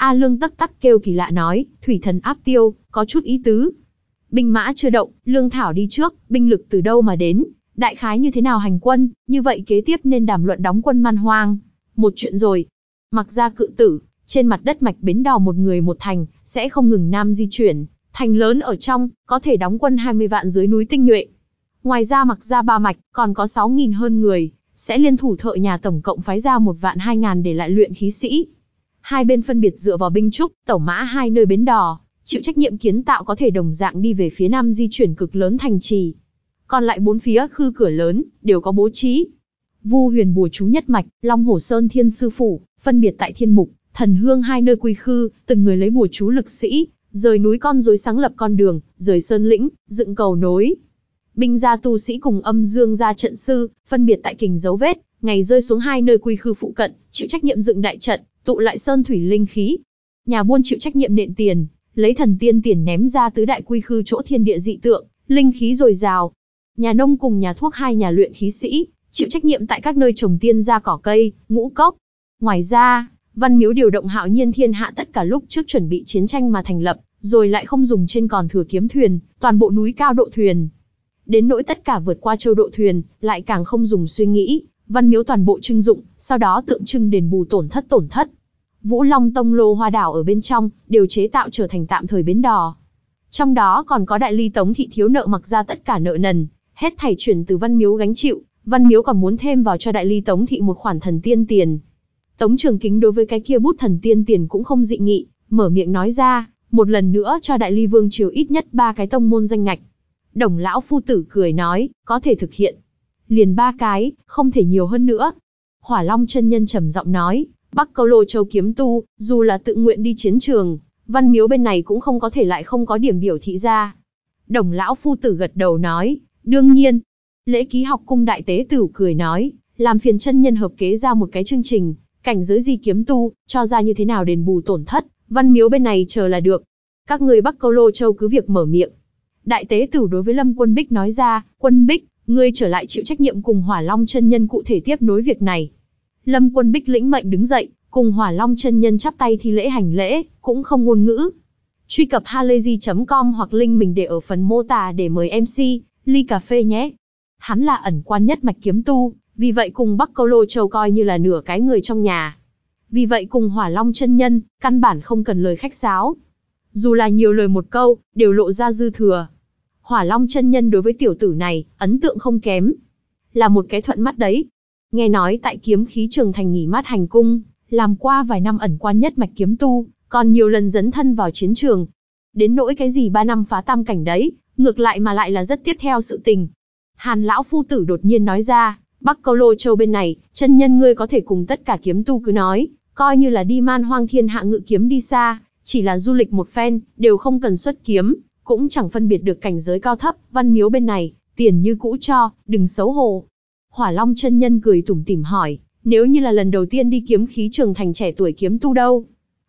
A Lương tắc tắc kêu kỳ lạ nói, thủy thần áp tiêu, có chút ý tứ. Binh mã chưa động, lương thảo đi trước, binh lực từ đâu mà đến, đại khái như thế nào hành quân, như vậy kế tiếp nên đàm luận đóng quân man hoang. Một chuyện rồi, mặc ra cự tử, trên mặt đất mạch bến đò một người một thành, sẽ không ngừng nam di chuyển, thành lớn ở trong, có thể đóng quân 20 vạn dưới núi tinh nhuệ. Ngoài ra mặc ra ba mạch, còn có 6.000 hơn người, sẽ liên thủ thợ nhà tổng cộng phái ra một vạn hai ngàn để lại luyện khí sĩ hai bên phân biệt dựa vào binh trúc, tẩu mã hai nơi bến đò, chịu trách nhiệm kiến tạo có thể đồng dạng đi về phía nam di chuyển cực lớn thành trì. Còn lại bốn phía khư cửa lớn đều có bố trí. Vu Huyền bùa chú nhất mạch, Long Hồ Sơn Thiên sư phủ, phân biệt tại Thiên Mục, Thần Hương hai nơi quy khư, từng người lấy bùa chú lực sĩ, rời núi con rối sáng lập con đường, rời sơn lĩnh, dựng cầu nối. Binh gia tu sĩ cùng âm dương gia trận sư, phân biệt tại kình dấu vết, ngày rơi xuống hai nơi quy khư phụ cận, chịu trách nhiệm dựng đại trận, tụ lại sơn thủy linh khí. Nhà buôn chịu trách nhiệm nện tiền, lấy thần tiên tiền ném ra tứ đại quy khư chỗ thiên địa dị tượng, linh khí dồi dào. Nhà nông cùng nhà thuốc hai nhà luyện khí sĩ, chịu trách nhiệm tại các nơi trồng tiên ra cỏ cây, ngũ cốc. Ngoài ra, Văn Miếu điều động hạo nhiên thiên hạ tất cả lúc trước chuẩn bị chiến tranh mà thành lập, rồi lại không dùng trên còn thừa kiếm thuyền, toàn bộ núi cao độ thuyền. Đến nỗi tất cả vượt qua châu độ thuyền, lại càng không dùng suy nghĩ, văn miếu toàn bộ trưng dụng, sau đó tượng trưng đền bù tổn thất tổn thất. Vũ Long Tông lô hoa đảo ở bên trong, đều chế tạo trở thành tạm thời bến đò. Trong đó còn có đại ly tống thị thiếu nợ mặc ra tất cả nợ nần, hết thảy chuyển từ văn miếu gánh chịu, văn miếu còn muốn thêm vào cho đại ly tống thị một khoản thần tiên tiền. Tống trường kính đối với cái kia bút thần tiên tiền cũng không dị nghị, mở miệng nói ra, một lần nữa cho đại ly vương triều ít nhất ba cái tông môn danh ngạch. Đồng lão phu tử cười nói, có thể thực hiện liền ba cái, không thể nhiều hơn nữa. Hỏa Long chân nhân trầm giọng nói, Bắc Câu Lô Châu kiếm tu, dù là tự nguyện đi chiến trường, văn miếu bên này cũng không có thể lại không có điểm biểu thị ra. Đồng lão phu tử gật đầu nói, đương nhiên. Lễ ký học cung đại tế tử cười nói, làm phiền chân nhân hợp kế ra một cái chương trình, cảnh giới gì kiếm tu, cho ra như thế nào đền bù tổn thất, văn miếu bên này chờ là được. Các người Bắc Câu Lô Châu cứ việc mở miệng. Đại tế tử đối với Lâm Quân Bích nói ra, Quân Bích, Ngươi trở lại chịu trách nhiệm cùng Hỏa Long chân nhân cụ thể tiếp nối việc này. Lâm Quân Bích lĩnh mệnh đứng dậy, cùng Hỏa Long chân nhân chắp tay thi lễ hành lễ, cũng không ngôn ngữ. Truy cập halayzi.com hoặc link mình để ở phần mô tả để mời MC, ly cà phê nhé. Hắn là ẩn quan nhất mạch kiếm tu, vì vậy cùng Bắc Câu Lô Châu coi như là nửa cái người trong nhà. Vì vậy cùng Hỏa Long chân nhân, căn bản không cần lời khách sáo. Dù là nhiều lời một câu, đều lộ ra dư thừa. Hỏa Long chân nhân đối với tiểu tử này, ấn tượng không kém. Là một cái thuận mắt đấy. Nghe nói tại kiếm khí trường thành nghỉ mát hành cung, làm qua vài năm ẩn quan nhất mạch kiếm tu, còn nhiều lần dấn thân vào chiến trường. Đến nỗi cái gì ba năm phá tam cảnh đấy, ngược lại mà lại là rất tiếp theo sự tình. Hàn lão phu tử đột nhiên nói ra, Bắc Câu Lô Châu bên này, chân nhân ngươi có thể cùng tất cả kiếm tu cứ nói, coi như là đi man hoang thiên hạ ngự kiếm đi xa, chỉ là du lịch một phen, đều không cần xuất kiếm, cũng chẳng phân biệt được cảnh giới cao thấp, văn miếu bên này, tiền như cũ cho, đừng xấu hổ. Hỏa Long chân nhân cười tủm tỉm hỏi, nếu như là lần đầu tiên đi kiếm khí trường thành trẻ tuổi kiếm tu đâu?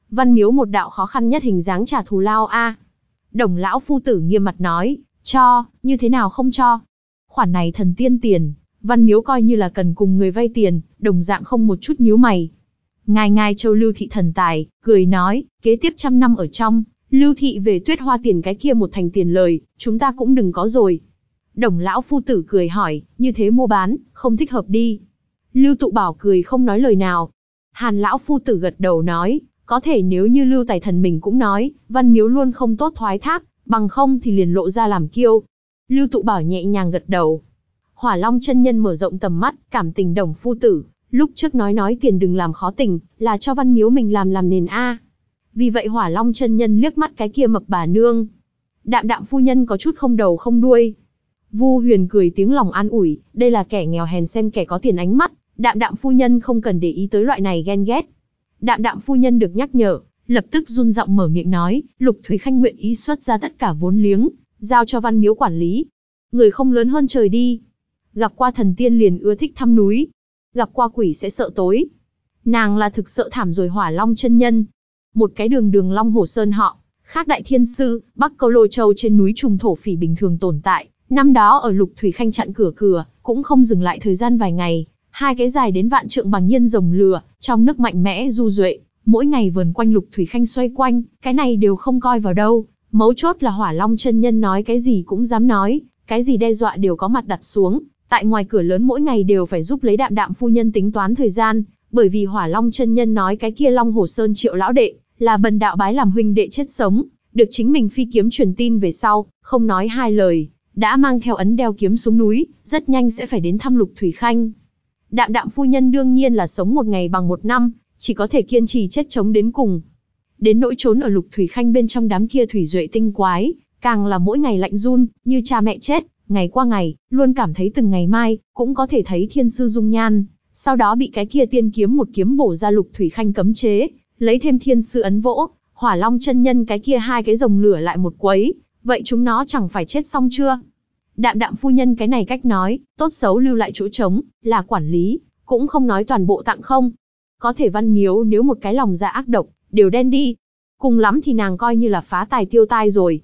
Văn miếu một đạo khó khăn nhất hình dáng trả thù lao a. Đồng lão phu tử nghiêm mặt nói, cho, như thế nào không cho? Khoản này thần tiên tiền, văn miếu coi như là cần cùng người vay tiền, đồng dạng không một chút nhíu mày. Ngài ngài châu lưu thị thần tài, cười nói, kế tiếp trăm năm ở trong, Lưu thị về tuyết hoa tiền cái kia một thành tiền lời, chúng ta cũng đừng có rồi. Đồng lão phu tử cười hỏi, như thế mua bán, không thích hợp đi. Lưu tụ bảo cười không nói lời nào. Hàn lão phu tử gật đầu nói, có thể nếu như lưu tài thần mình cũng nói, văn miếu luôn không tốt thoái thác, bằng không thì liền lộ ra làm kiêu. Lưu tụ bảo nhẹ nhàng gật đầu. Hỏa long chân nhân mở rộng tầm mắt, cảm tình đồng phu tử, lúc trước nói nói tiền đừng làm khó tình, là cho văn miếu mình làm làm nền A. Vì vậy hỏa long chân nhân liếc mắt cái kia mập bà nương. Đạm đạm phu nhân có chút không đầu không đuôi. Vu huyền cười tiếng lòng an ủi, đây là kẻ nghèo hèn xem kẻ có tiền ánh mắt, đạm đạm phu nhân không cần để ý tới loại này ghen ghét. Đạm đạm phu nhân được nhắc nhở, lập tức run giọng mở miệng nói, Lục thủy Khanh nguyện ý xuất ra tất cả vốn liếng, giao cho văn miếu quản lý. Người không lớn hơn trời đi. Gặp qua thần tiên liền ưa thích thăm núi. Gặp qua quỷ sẽ sợ tối. Nàng là thực sợ thảm rồi hỏa long chân nhân, một cái đường đường long hồ sơn họ. Khác đại thiên sư, Bắc Câu lôi Châu trên núi trùng thổ phỉ bình thường tồn tại, năm đó ở lục thủy khanh chặn cửa cửa, cũng không dừng lại thời gian vài ngày. Hai cái dài đến vạn trượng bằng nhiên rồng lửa, trong nước mạnh mẽ du duệ, mỗi ngày vườn quanh lục thủy khanh xoay quanh, cái này đều không coi vào đâu. Mấu chốt là hỏa long chân nhân nói cái gì cũng dám nói, cái gì đe dọa đều có mặt đặt xuống. Tại ngoài cửa lớn mỗi ngày đều phải giúp lấy đạm đạm phu nhân tính toán thời gian, bởi vì hỏa long chân nhân nói cái kia long hồ sơn triệu lão đệ, là bần đạo bái làm huynh đệ chết sống, được chính mình phi kiếm truyền tin về sau, không nói hai lời, đã mang theo ấn đeo kiếm xuống núi, rất nhanh sẽ phải đến thăm Lục Thủy Khanh. Đạm đạm phu nhân đương nhiên là sống một ngày bằng một năm, chỉ có thể kiên trì chết chống đến cùng. Đến nỗi trốn ở Lục Thủy Khanh bên trong đám kia thủy duệ tinh quái, càng là mỗi ngày lạnh run, như cha mẹ chết, ngày qua ngày, luôn cảm thấy từng ngày mai, cũng có thể thấy thiên sư dung nhan. Sau đó bị cái kia tiên kiếm một kiếm bổ ra Lục Thủy Khanh cấm chế, lấy thêm thiên sư ấn vỗ, hỏa long chân nhân cái kia hai cái rồng lửa lại một quấy, vậy chúng nó chẳng phải chết xong chưa? Đạm đạm phu nhân cái này cách nói, tốt xấu lưu lại chỗ trống, là quản lý, cũng không nói toàn bộ tặng không. Có thể văn miếu nếu một cái lòng dạ ác độc, đều đen đi. Cùng lắm thì nàng coi như là phá tài tiêu tai rồi.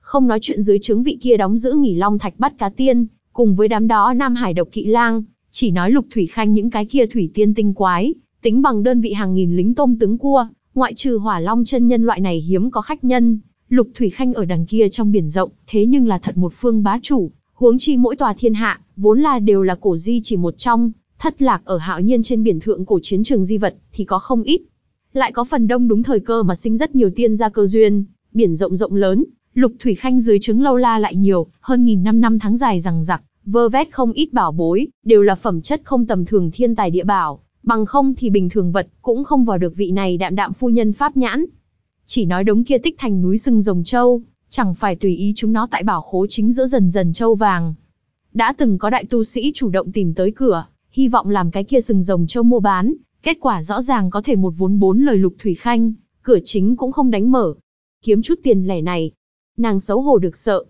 Không nói chuyện dưới chứng vị kia đóng giữ nghỉ long thạch bắt cá tiên, cùng với đám đó Nam Hải độc kỵ lang, chỉ nói lục thủy khanh những cái kia thủy tiên tinh quái, Tính bằng đơn vị hàng nghìn lính tôm tướng cua, ngoại trừ hỏa long chân nhân loại này hiếm có khách nhân, Lục Thủy Khanh ở đằng kia trong biển rộng, thế nhưng là thật một phương bá chủ, huống chi mỗi tòa thiên hạ, vốn là đều là cổ di chỉ một trong, thất lạc ở hạo nhiên trên biển thượng cổ chiến trường di vật thì có không ít. Lại có phần đông đúng thời cơ mà sinh rất nhiều tiên gia cơ duyên, biển rộng rộng lớn, Lục Thủy Khanh dưới trứng lâu la lại nhiều, hơn nghìn năm năm tháng dài rằng rặc, vơ vét không ít bảo bối, đều là phẩm chất không tầm thường thiên tài địa bảo, bằng không thì bình thường vật cũng không vào được vị này đạm đạm phu nhân pháp nhãn. Chỉ nói đống kia tích thành núi rừng rồng châu, chẳng phải tùy ý chúng nó tại bảo khố chính giữa dần dần châu vàng. Đã từng có đại tu sĩ chủ động tìm tới cửa, hy vọng làm cái kia sừng rồng châu mua bán, kết quả rõ ràng có thể một vốn bốn lời lục thủy khanh, cửa chính cũng không đánh mở. Kiếm chút tiền lẻ này, nàng xấu hổ được sợ.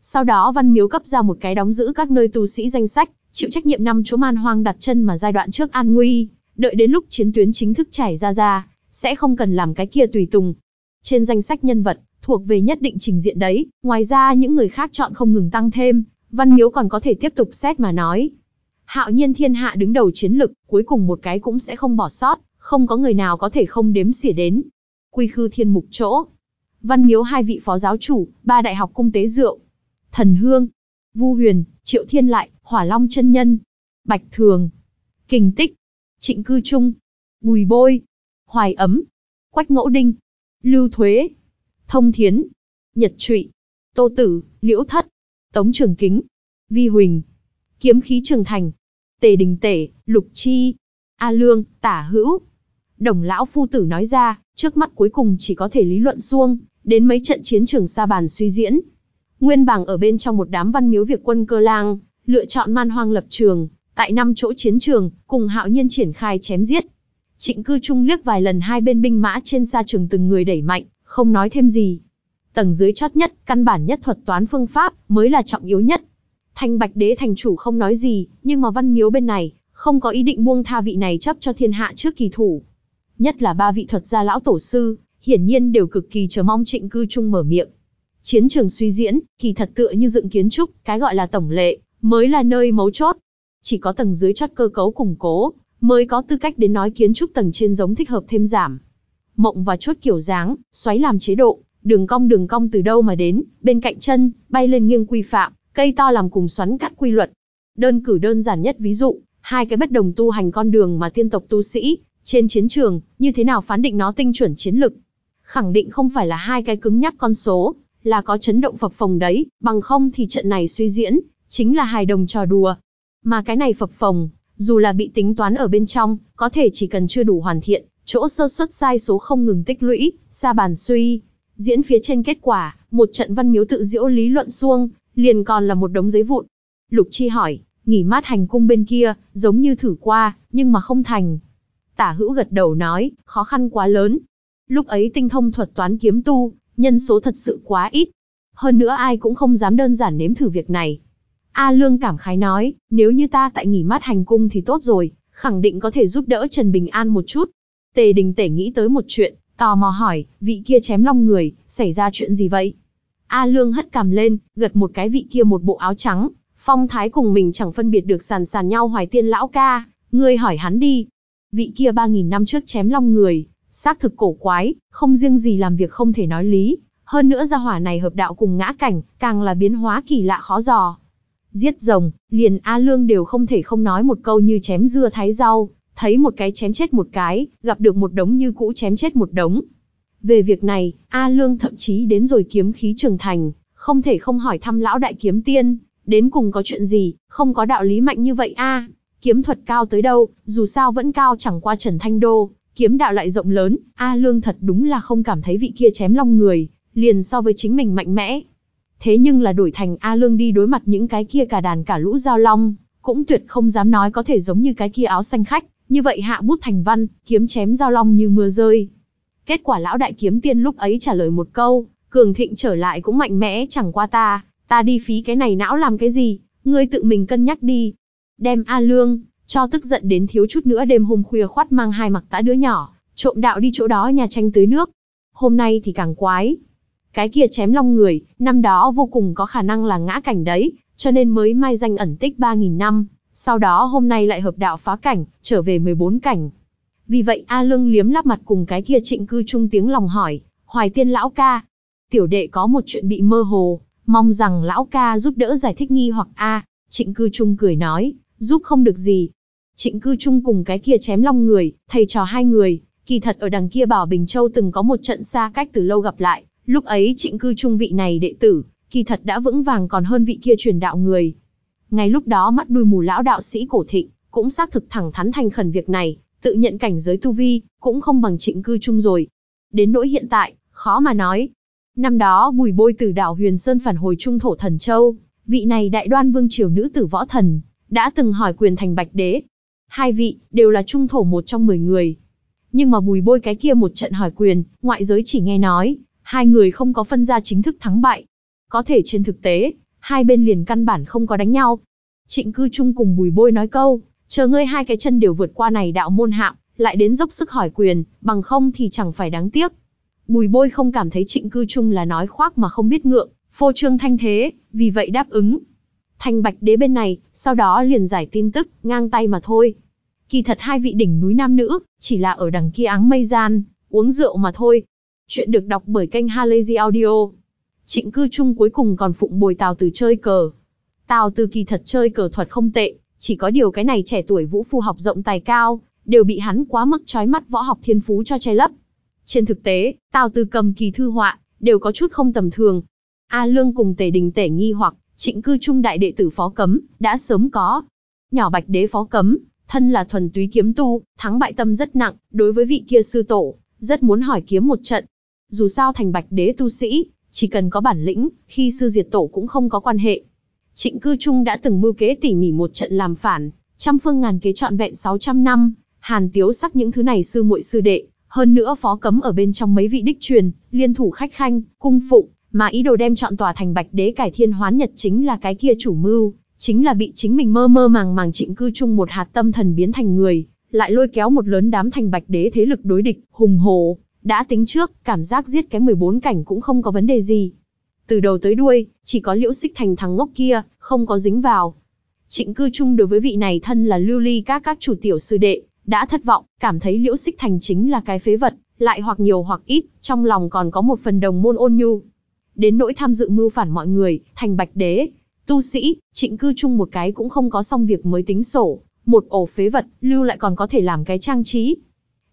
Sau đó văn miếu cấp ra một cái đóng giữ các nơi tu sĩ danh sách, chịu trách nhiệm năm chỗ man hoang đặt chân mà giai đoạn trước an nguy, đợi đến lúc chiến tuyến chính thức chảy ra ra, sẽ không cần làm cái kia tùy tùng. Trên danh sách nhân vật, thuộc về nhất định trình diện đấy, ngoài ra những người khác chọn không ngừng tăng thêm, Văn Miếu còn có thể tiếp tục xét mà nói. Hạo nhiên thiên hạ đứng đầu chiến lực, cuối cùng một cái cũng sẽ không bỏ sót, không có người nào có thể không đếm xỉa đến. Quy khư thiên mục chỗ. Văn Miếu hai vị phó giáo chủ, ba đại học cung tế rượu. Thần Hương, Vu Huyền, Triệu Thiên Lại, Hỏa Long chân nhân, Bạch Thường, Kình Tích, Trịnh Cư Trung, Bùi Bôi, Hoài Ấm, Quách Ngẫu Đinh, Lưu Thuế, Thông Thiến, Nhật Trụy, Tô Tử, Liễu Thất, Tống Trường Kính, Vi Huỳnh, Kiếm Khí Trường Thành, Tề Đình Tể, Lục Chi, A Lương, Tả Hữu. Đồng lão phu tử nói ra, trước mắt cuối cùng chỉ có thể lý luận xuông, đến mấy trận chiến trường xa bàn suy diễn, Nguyên Bàng ở bên trong một đám văn miếu việc quân cơ lang, lựa chọn man hoang lập trường, tại năm chỗ chiến trường, cùng hạo nhiên triển khai chém giết. Trịnh cư trung liếc vài lần hai bên binh mã trên xa trường từng người đẩy mạnh, không nói thêm gì. Tầng dưới chót nhất, căn bản nhất thuật toán phương pháp, mới là trọng yếu nhất. Thanh Bạch Đế thành chủ không nói gì, nhưng mà văn miếu bên này, không có ý định buông tha vị này chấp cho thiên hạ trước kỳ thủ. Nhất là ba vị thuật gia lão tổ sư, hiển nhiên đều cực kỳ chờ mong trịnh cư trung mở miệng, chiến trường suy diễn, kỳ thật tựa như dựng kiến trúc, cái gọi là tổng lệ, mới là nơi mấu chốt. Chỉ có tầng dưới chót cơ cấu củng cố, mới có tư cách đến nói kiến trúc tầng trên giống thích hợp thêm giảm. Mộng và chốt kiểu dáng, xoáy làm chế độ, đường cong đường cong từ đâu mà đến, bên cạnh chân, bay lên nghiêng quy phạm, cây to làm cùng xoắn cắt quy luật. Đơn cử đơn giản nhất ví dụ, hai cái bất đồng tu hành con đường mà tiên tộc tu sĩ, trên chiến trường, như thế nào phán định nó tinh chuẩn chiến lực. Khẳng định không phải là hai cái cứng nhắc con số, là có chấn động phập phồng đấy, bằng không thì trận này suy diễn, chính là hài đồng trò đùa. Mà cái này phập phồng, dù là bị tính toán ở bên trong, có thể chỉ cần chưa đủ hoàn thiện, chỗ sơ suất sai số không ngừng tích lũy, xa bàn suy. Diễn phía trên kết quả, một trận văn miếu tự diễu lý luận xuông, liền còn là một đống giấy vụn. Lục Chi hỏi, nghỉ mát hành cung bên kia, giống như thử qua, nhưng mà không thành. Tả hữu gật đầu nói, khó khăn quá lớn. Lúc ấy tinh thông thuật toán kiếm tu, nhân số thật sự quá ít. Hơn nữa ai cũng không dám đơn giản nếm thử việc này. A Lương cảm khái nói, nếu như ta tại nghỉ mát hành cung thì tốt rồi, khẳng định có thể giúp đỡ Trần Bình An một chút. Tề đình tể nghĩ tới một chuyện, tò mò hỏi, vị kia chém long người, xảy ra chuyện gì vậy? A Lương hất cằm lên, gật một cái vị kia một bộ áo trắng, phong thái cùng mình chẳng phân biệt được sàn sàn nhau hoài tiên lão ca, ngươi hỏi hắn đi. Vị kia ba nghìn năm trước chém long người, Xác thực cổ quái, không riêng gì làm việc không thể nói lý, hơn nữa gia hỏa này hợp đạo cùng ngã cảnh, càng là biến hóa kỳ lạ khó dò. Giết rồng, liền A Lương đều không thể không nói một câu như chém dưa thái rau, thấy một cái chém chết một cái, gặp được một đống như cũ chém chết một đống. Về việc này, A Lương thậm chí đến rồi kiếm khí trưởng thành, không thể không hỏi thăm lão đại kiếm tiên, đến cùng có chuyện gì, không có đạo lý mạnh như vậy a à. Kiếm thuật cao tới đâu, dù sao vẫn cao chẳng qua Trần Thanh Đô, Kiếm đạo lại rộng lớn, A Lương thật đúng là không cảm thấy vị kia chém long người, liền so với chính mình mạnh mẽ. Thế nhưng là đổi thành A Lương đi đối mặt những cái kia cả đàn cả lũ giao long, cũng tuyệt không dám nói có thể giống như cái kia áo xanh khách, như vậy hạ bút thành văn, kiếm chém giao long như mưa rơi. Kết quả lão đại kiếm tiên lúc ấy trả lời một câu, cường thịnh trở lại cũng mạnh mẽ chẳng qua ta, ta đi phí cái này não làm cái gì, ngươi tự mình cân nhắc đi. Đem A Lương, cho tức giận đến thiếu chút nữa đêm hôm khuya khoát mang hai mặc tã đứa nhỏ, trộm đạo đi chỗ đó nhà tranh tưới nước. Hôm nay thì càng quái. Cái kia chém long người, năm đó vô cùng có khả năng là ngã cảnh đấy, cho nên mới mai danh ẩn tích 3.000 năm. Sau đó hôm nay lại hợp đạo phá cảnh, trở về 14 cảnh. Vì vậy A Lương liếm lắp mặt cùng cái kia trịnh cư trung tiếng lòng hỏi, hoài tiên lão ca. Tiểu đệ có một chuyện bị mơ hồ, mong rằng lão ca giúp đỡ giải thích nghi hoặc A, trịnh cư trung cười nói giúp không được gì. Trịnh cư chung cùng cái kia chém long người, thầy trò hai người, kỳ thật ở đằng kia Bảo Bình Châu từng có một trận xa cách từ lâu gặp lại, lúc ấy trịnh cư chung vị này đệ tử, kỳ thật đã vững vàng còn hơn vị kia truyền đạo người. Ngay lúc đó mắt đuôi mù lão đạo sĩ cổ thịnh, cũng xác thực thẳng thắn thành khẩn việc này, tự nhận cảnh giới tu vi, cũng không bằng trịnh cư chung rồi. Đến nỗi hiện tại, khó mà nói. Năm đó bùi bôi từ đảo Huyền Sơn phản hồi trung thổ thần châu, vị này đại đoan vương triều nữ tử võ thần, đã từng hỏi quyền thành bạch đế. Hai vị, đều là trung thổ một trong mười người. Nhưng mà bùi bôi cái kia một trận hỏi quyền, ngoại giới chỉ nghe nói, hai người không có phân ra chính thức thắng bại. Có thể trên thực tế, hai bên liền căn bản không có đánh nhau. Trịnh cư trung cùng bùi bôi nói câu, chờ ngươi hai cái chân đều vượt qua này đạo môn hạng, lại đến dốc sức hỏi quyền, bằng không thì chẳng phải đáng tiếc. Bùi bôi không cảm thấy trịnh cư trung là nói khoác mà không biết ngượng, phô trương thanh thế, vì vậy đáp ứng. Thành bạch đế bên này, sau đó liền giải tin tức, ngang tay mà thôi. Kỳ thật hai vị đỉnh núi nam nữ, chỉ là ở đằng kia áng mây gian, uống rượu mà thôi. Chuyện được đọc bởi kênh Halazy Audio. Trịnh cư trung cuối cùng còn phụng bồi Tào Từ chơi cờ. Tào Từ kỳ thật chơi cờ thuật không tệ, chỉ có điều cái này trẻ tuổi vũ phu học rộng tài cao, đều bị hắn quá mức trói mắt võ học thiên phú cho che lấp. Trên thực tế, Tào Từ cầm kỳ thư họa, đều có chút không tầm thường. A Lương cùng Tề Đình Tể nghi hoặc, trịnh cư trung đại đệ tử phó cấm, đã sớm có. Nhỏ bạch đế phó cấm, thân là thuần túy kiếm tu, thắng bại tâm rất nặng, đối với vị kia sư tổ, rất muốn hỏi kiếm một trận. Dù sao thành bạch đế tu sĩ, chỉ cần có bản lĩnh, khi sư diệt tổ cũng không có quan hệ. Trịnh cư trung đã từng mưu kế tỉ mỉ một trận làm phản, trăm phương ngàn kế trọn vẹn 600 năm, hàn tiếu sắc những thứ này sư muội sư đệ, hơn nữa phó cấm ở bên trong mấy vị đích truyền, liên thủ khách khanh, cung phụng, mà ý đồ đem chọn tòa thành Bạch Đế cải thiên hoán nhật chính là cái kia chủ mưu, chính là bị chính mình mơ mơ màng màng trịnh cư chung một hạt tâm thần biến thành người, lại lôi kéo một lớn đám thành Bạch Đế thế lực đối địch, hùng hồ, đã tính trước, cảm giác giết cái 14 cảnh cũng không có vấn đề gì. Từ đầu tới đuôi, chỉ có liễu xích thành thằng ngốc kia, không có dính vào. Trịnh cư chung đối với vị này thân là lưu ly các các chủ tiểu sư đệ, đã thất vọng, cảm thấy liễu xích thành chính là cái phế vật, lại hoặc nhiều hoặc ít, trong lòng còn có một phần đồng môn ôn nhu đến nỗi tham dự mưu phản mọi người, thành bạch đế, tu sĩ, trịnh cư chung một cái cũng không có xong việc mới tính sổ, một ổ phế vật, lưu lại còn có thể làm cái trang trí.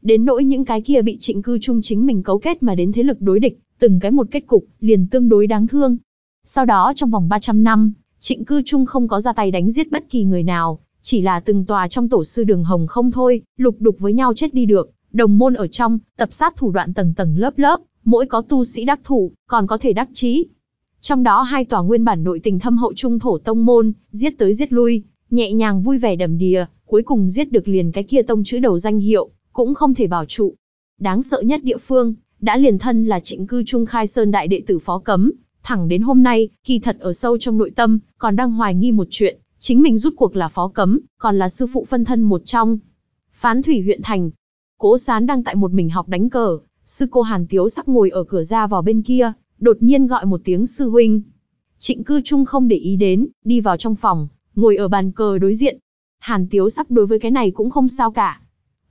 Đến nỗi những cái kia bị trịnh cư chung chính mình cấu kết mà đến thế lực đối địch, từng cái một kết cục, liền tương đối đáng thương. Sau đó trong vòng 300 năm, trịnh cư chung không có ra tay đánh giết bất kỳ người nào, chỉ là từng tòa trong tổ sư đường hồng không thôi, lục đục với nhau chết đi được, đồng môn ở trong, tập sát thủ đoạn tầng tầng lớp lớp, mỗi có tu sĩ đắc thủ, còn có thể đắc chí. Trong đó hai tòa nguyên bản nội tình thâm hậu trung thổ tông môn, giết tới giết lui, nhẹ nhàng vui vẻ đầm đìa, cuối cùng giết được liền cái kia tông chữ đầu danh hiệu, cũng không thể bảo trụ. Đáng sợ nhất địa phương, đã liền thân là trịnh cư trung khai sơn đại đệ tử phó cấm, thẳng đến hôm nay, kỳ thật ở sâu trong nội tâm, còn đang hoài nghi một chuyện, chính mình rút cuộc là phó cấm, còn là sư phụ phân thân một trong. Phán thủy huyện thành, Cố Sán đang tại một mình học đánh cờ, sư cô Hàn Tiếu sắc ngồi ở cửa ra vào bên kia, đột nhiên gọi một tiếng sư huynh. Trịnh cư trung không để ý đến, đi vào trong phòng, ngồi ở bàn cờ đối diện. Hàn Tiếu sắc đối với cái này cũng không sao cả.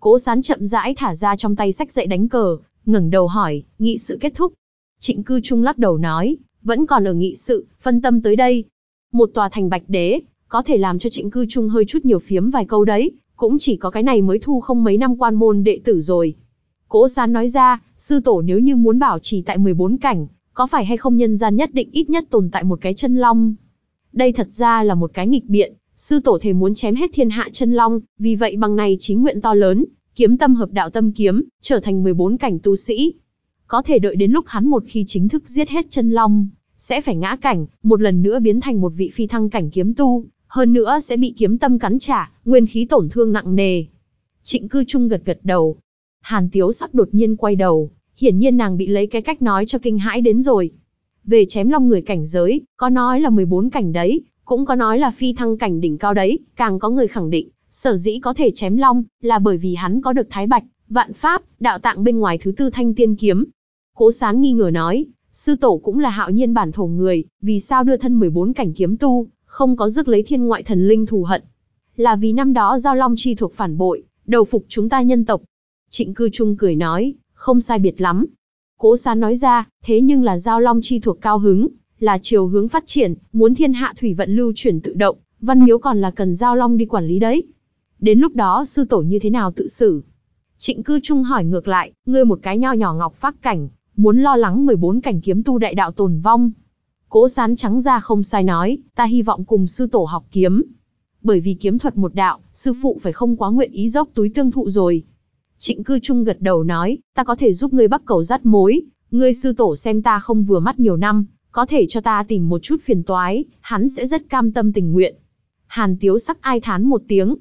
Cố Sán chậm rãi thả ra trong tay sách dạy đánh cờ, ngẩng đầu hỏi, nghị sự kết thúc. Trịnh cư trung lắc đầu nói, vẫn còn ở nghị sự, phân tâm tới đây. Một tòa thành bạch đế, có thể làm cho trịnh cư trung hơi chút nhiều phiếm vài câu đấy, cũng chỉ có cái này mới thu không mấy năm quan môn đệ tử rồi. Cố Sán nói ra, sư tổ nếu như muốn bảo trì tại 14 cảnh, có phải hay không nhân gian nhất định ít nhất tồn tại một cái chân long. Đây thật ra là một cái nghịch biện, sư tổ thể muốn chém hết thiên hạ chân long, vì vậy bằng này chính nguyện to lớn, kiếm tâm hợp đạo tâm kiếm, trở thành 14 cảnh tu sĩ. Có thể đợi đến lúc hắn một khi chính thức giết hết chân long, sẽ phải ngã cảnh, một lần nữa biến thành một vị phi thăng cảnh kiếm tu, hơn nữa sẽ bị kiếm tâm cắn trả, nguyên khí tổn thương nặng nề. Trịnh cư trung gật gật đầu. Hàn tiếu sắc đột nhiên quay đầu, hiển nhiên nàng bị lấy cái cách nói cho kinh hãi đến rồi. Về chém long người cảnh giới, có nói là 14 cảnh đấy, cũng có nói là phi thăng cảnh đỉnh cao đấy, càng có người khẳng định, sở dĩ có thể chém long, là bởi vì hắn có được thái bạch, vạn pháp, đạo tạng bên ngoài thứ tư thanh tiên kiếm. Cố sán nghi ngờ nói, sư tổ cũng là hạo nhiên bản thổ người, vì sao đưa thân 14 cảnh kiếm tu, không có rước lấy thiên ngoại thần linh thù hận. Là vì năm đó Giao Long Chi thuộc phản bội, đầu phục chúng ta nhân tộc. Trịnh Cư Trung cười nói, không sai biệt lắm. Cố Sán nói ra, thế nhưng là Giao Long Chi thuộc cao hứng, là chiều hướng phát triển, muốn thiên hạ thủy vận lưu chuyển tự động, văn miếu còn là cần Giao Long đi quản lý đấy. Đến lúc đó sư tổ như thế nào tự xử? Trịnh Cư Trung hỏi ngược lại, ngươi một cái nho nhỏ ngọc phát cảnh, muốn lo lắng 14 cảnh kiếm tu đại đạo tồn vong, Cố sán trắng ra không sai nói, ta hy vọng cùng sư tổ học kiếm. Bởi vì kiếm thuật một đạo, sư phụ phải không quá nguyện ý dốc túi tương thụ rồi. Trịnh cư trung gật đầu nói, ta có thể giúp ngươi bắt cầu rắt mối, ngươi sư tổ xem ta không vừa mắt nhiều năm, có thể cho ta tìm một chút phiền toái, hắn sẽ rất cam tâm tình nguyện. Hàn tiếu sắc ai thán một tiếng.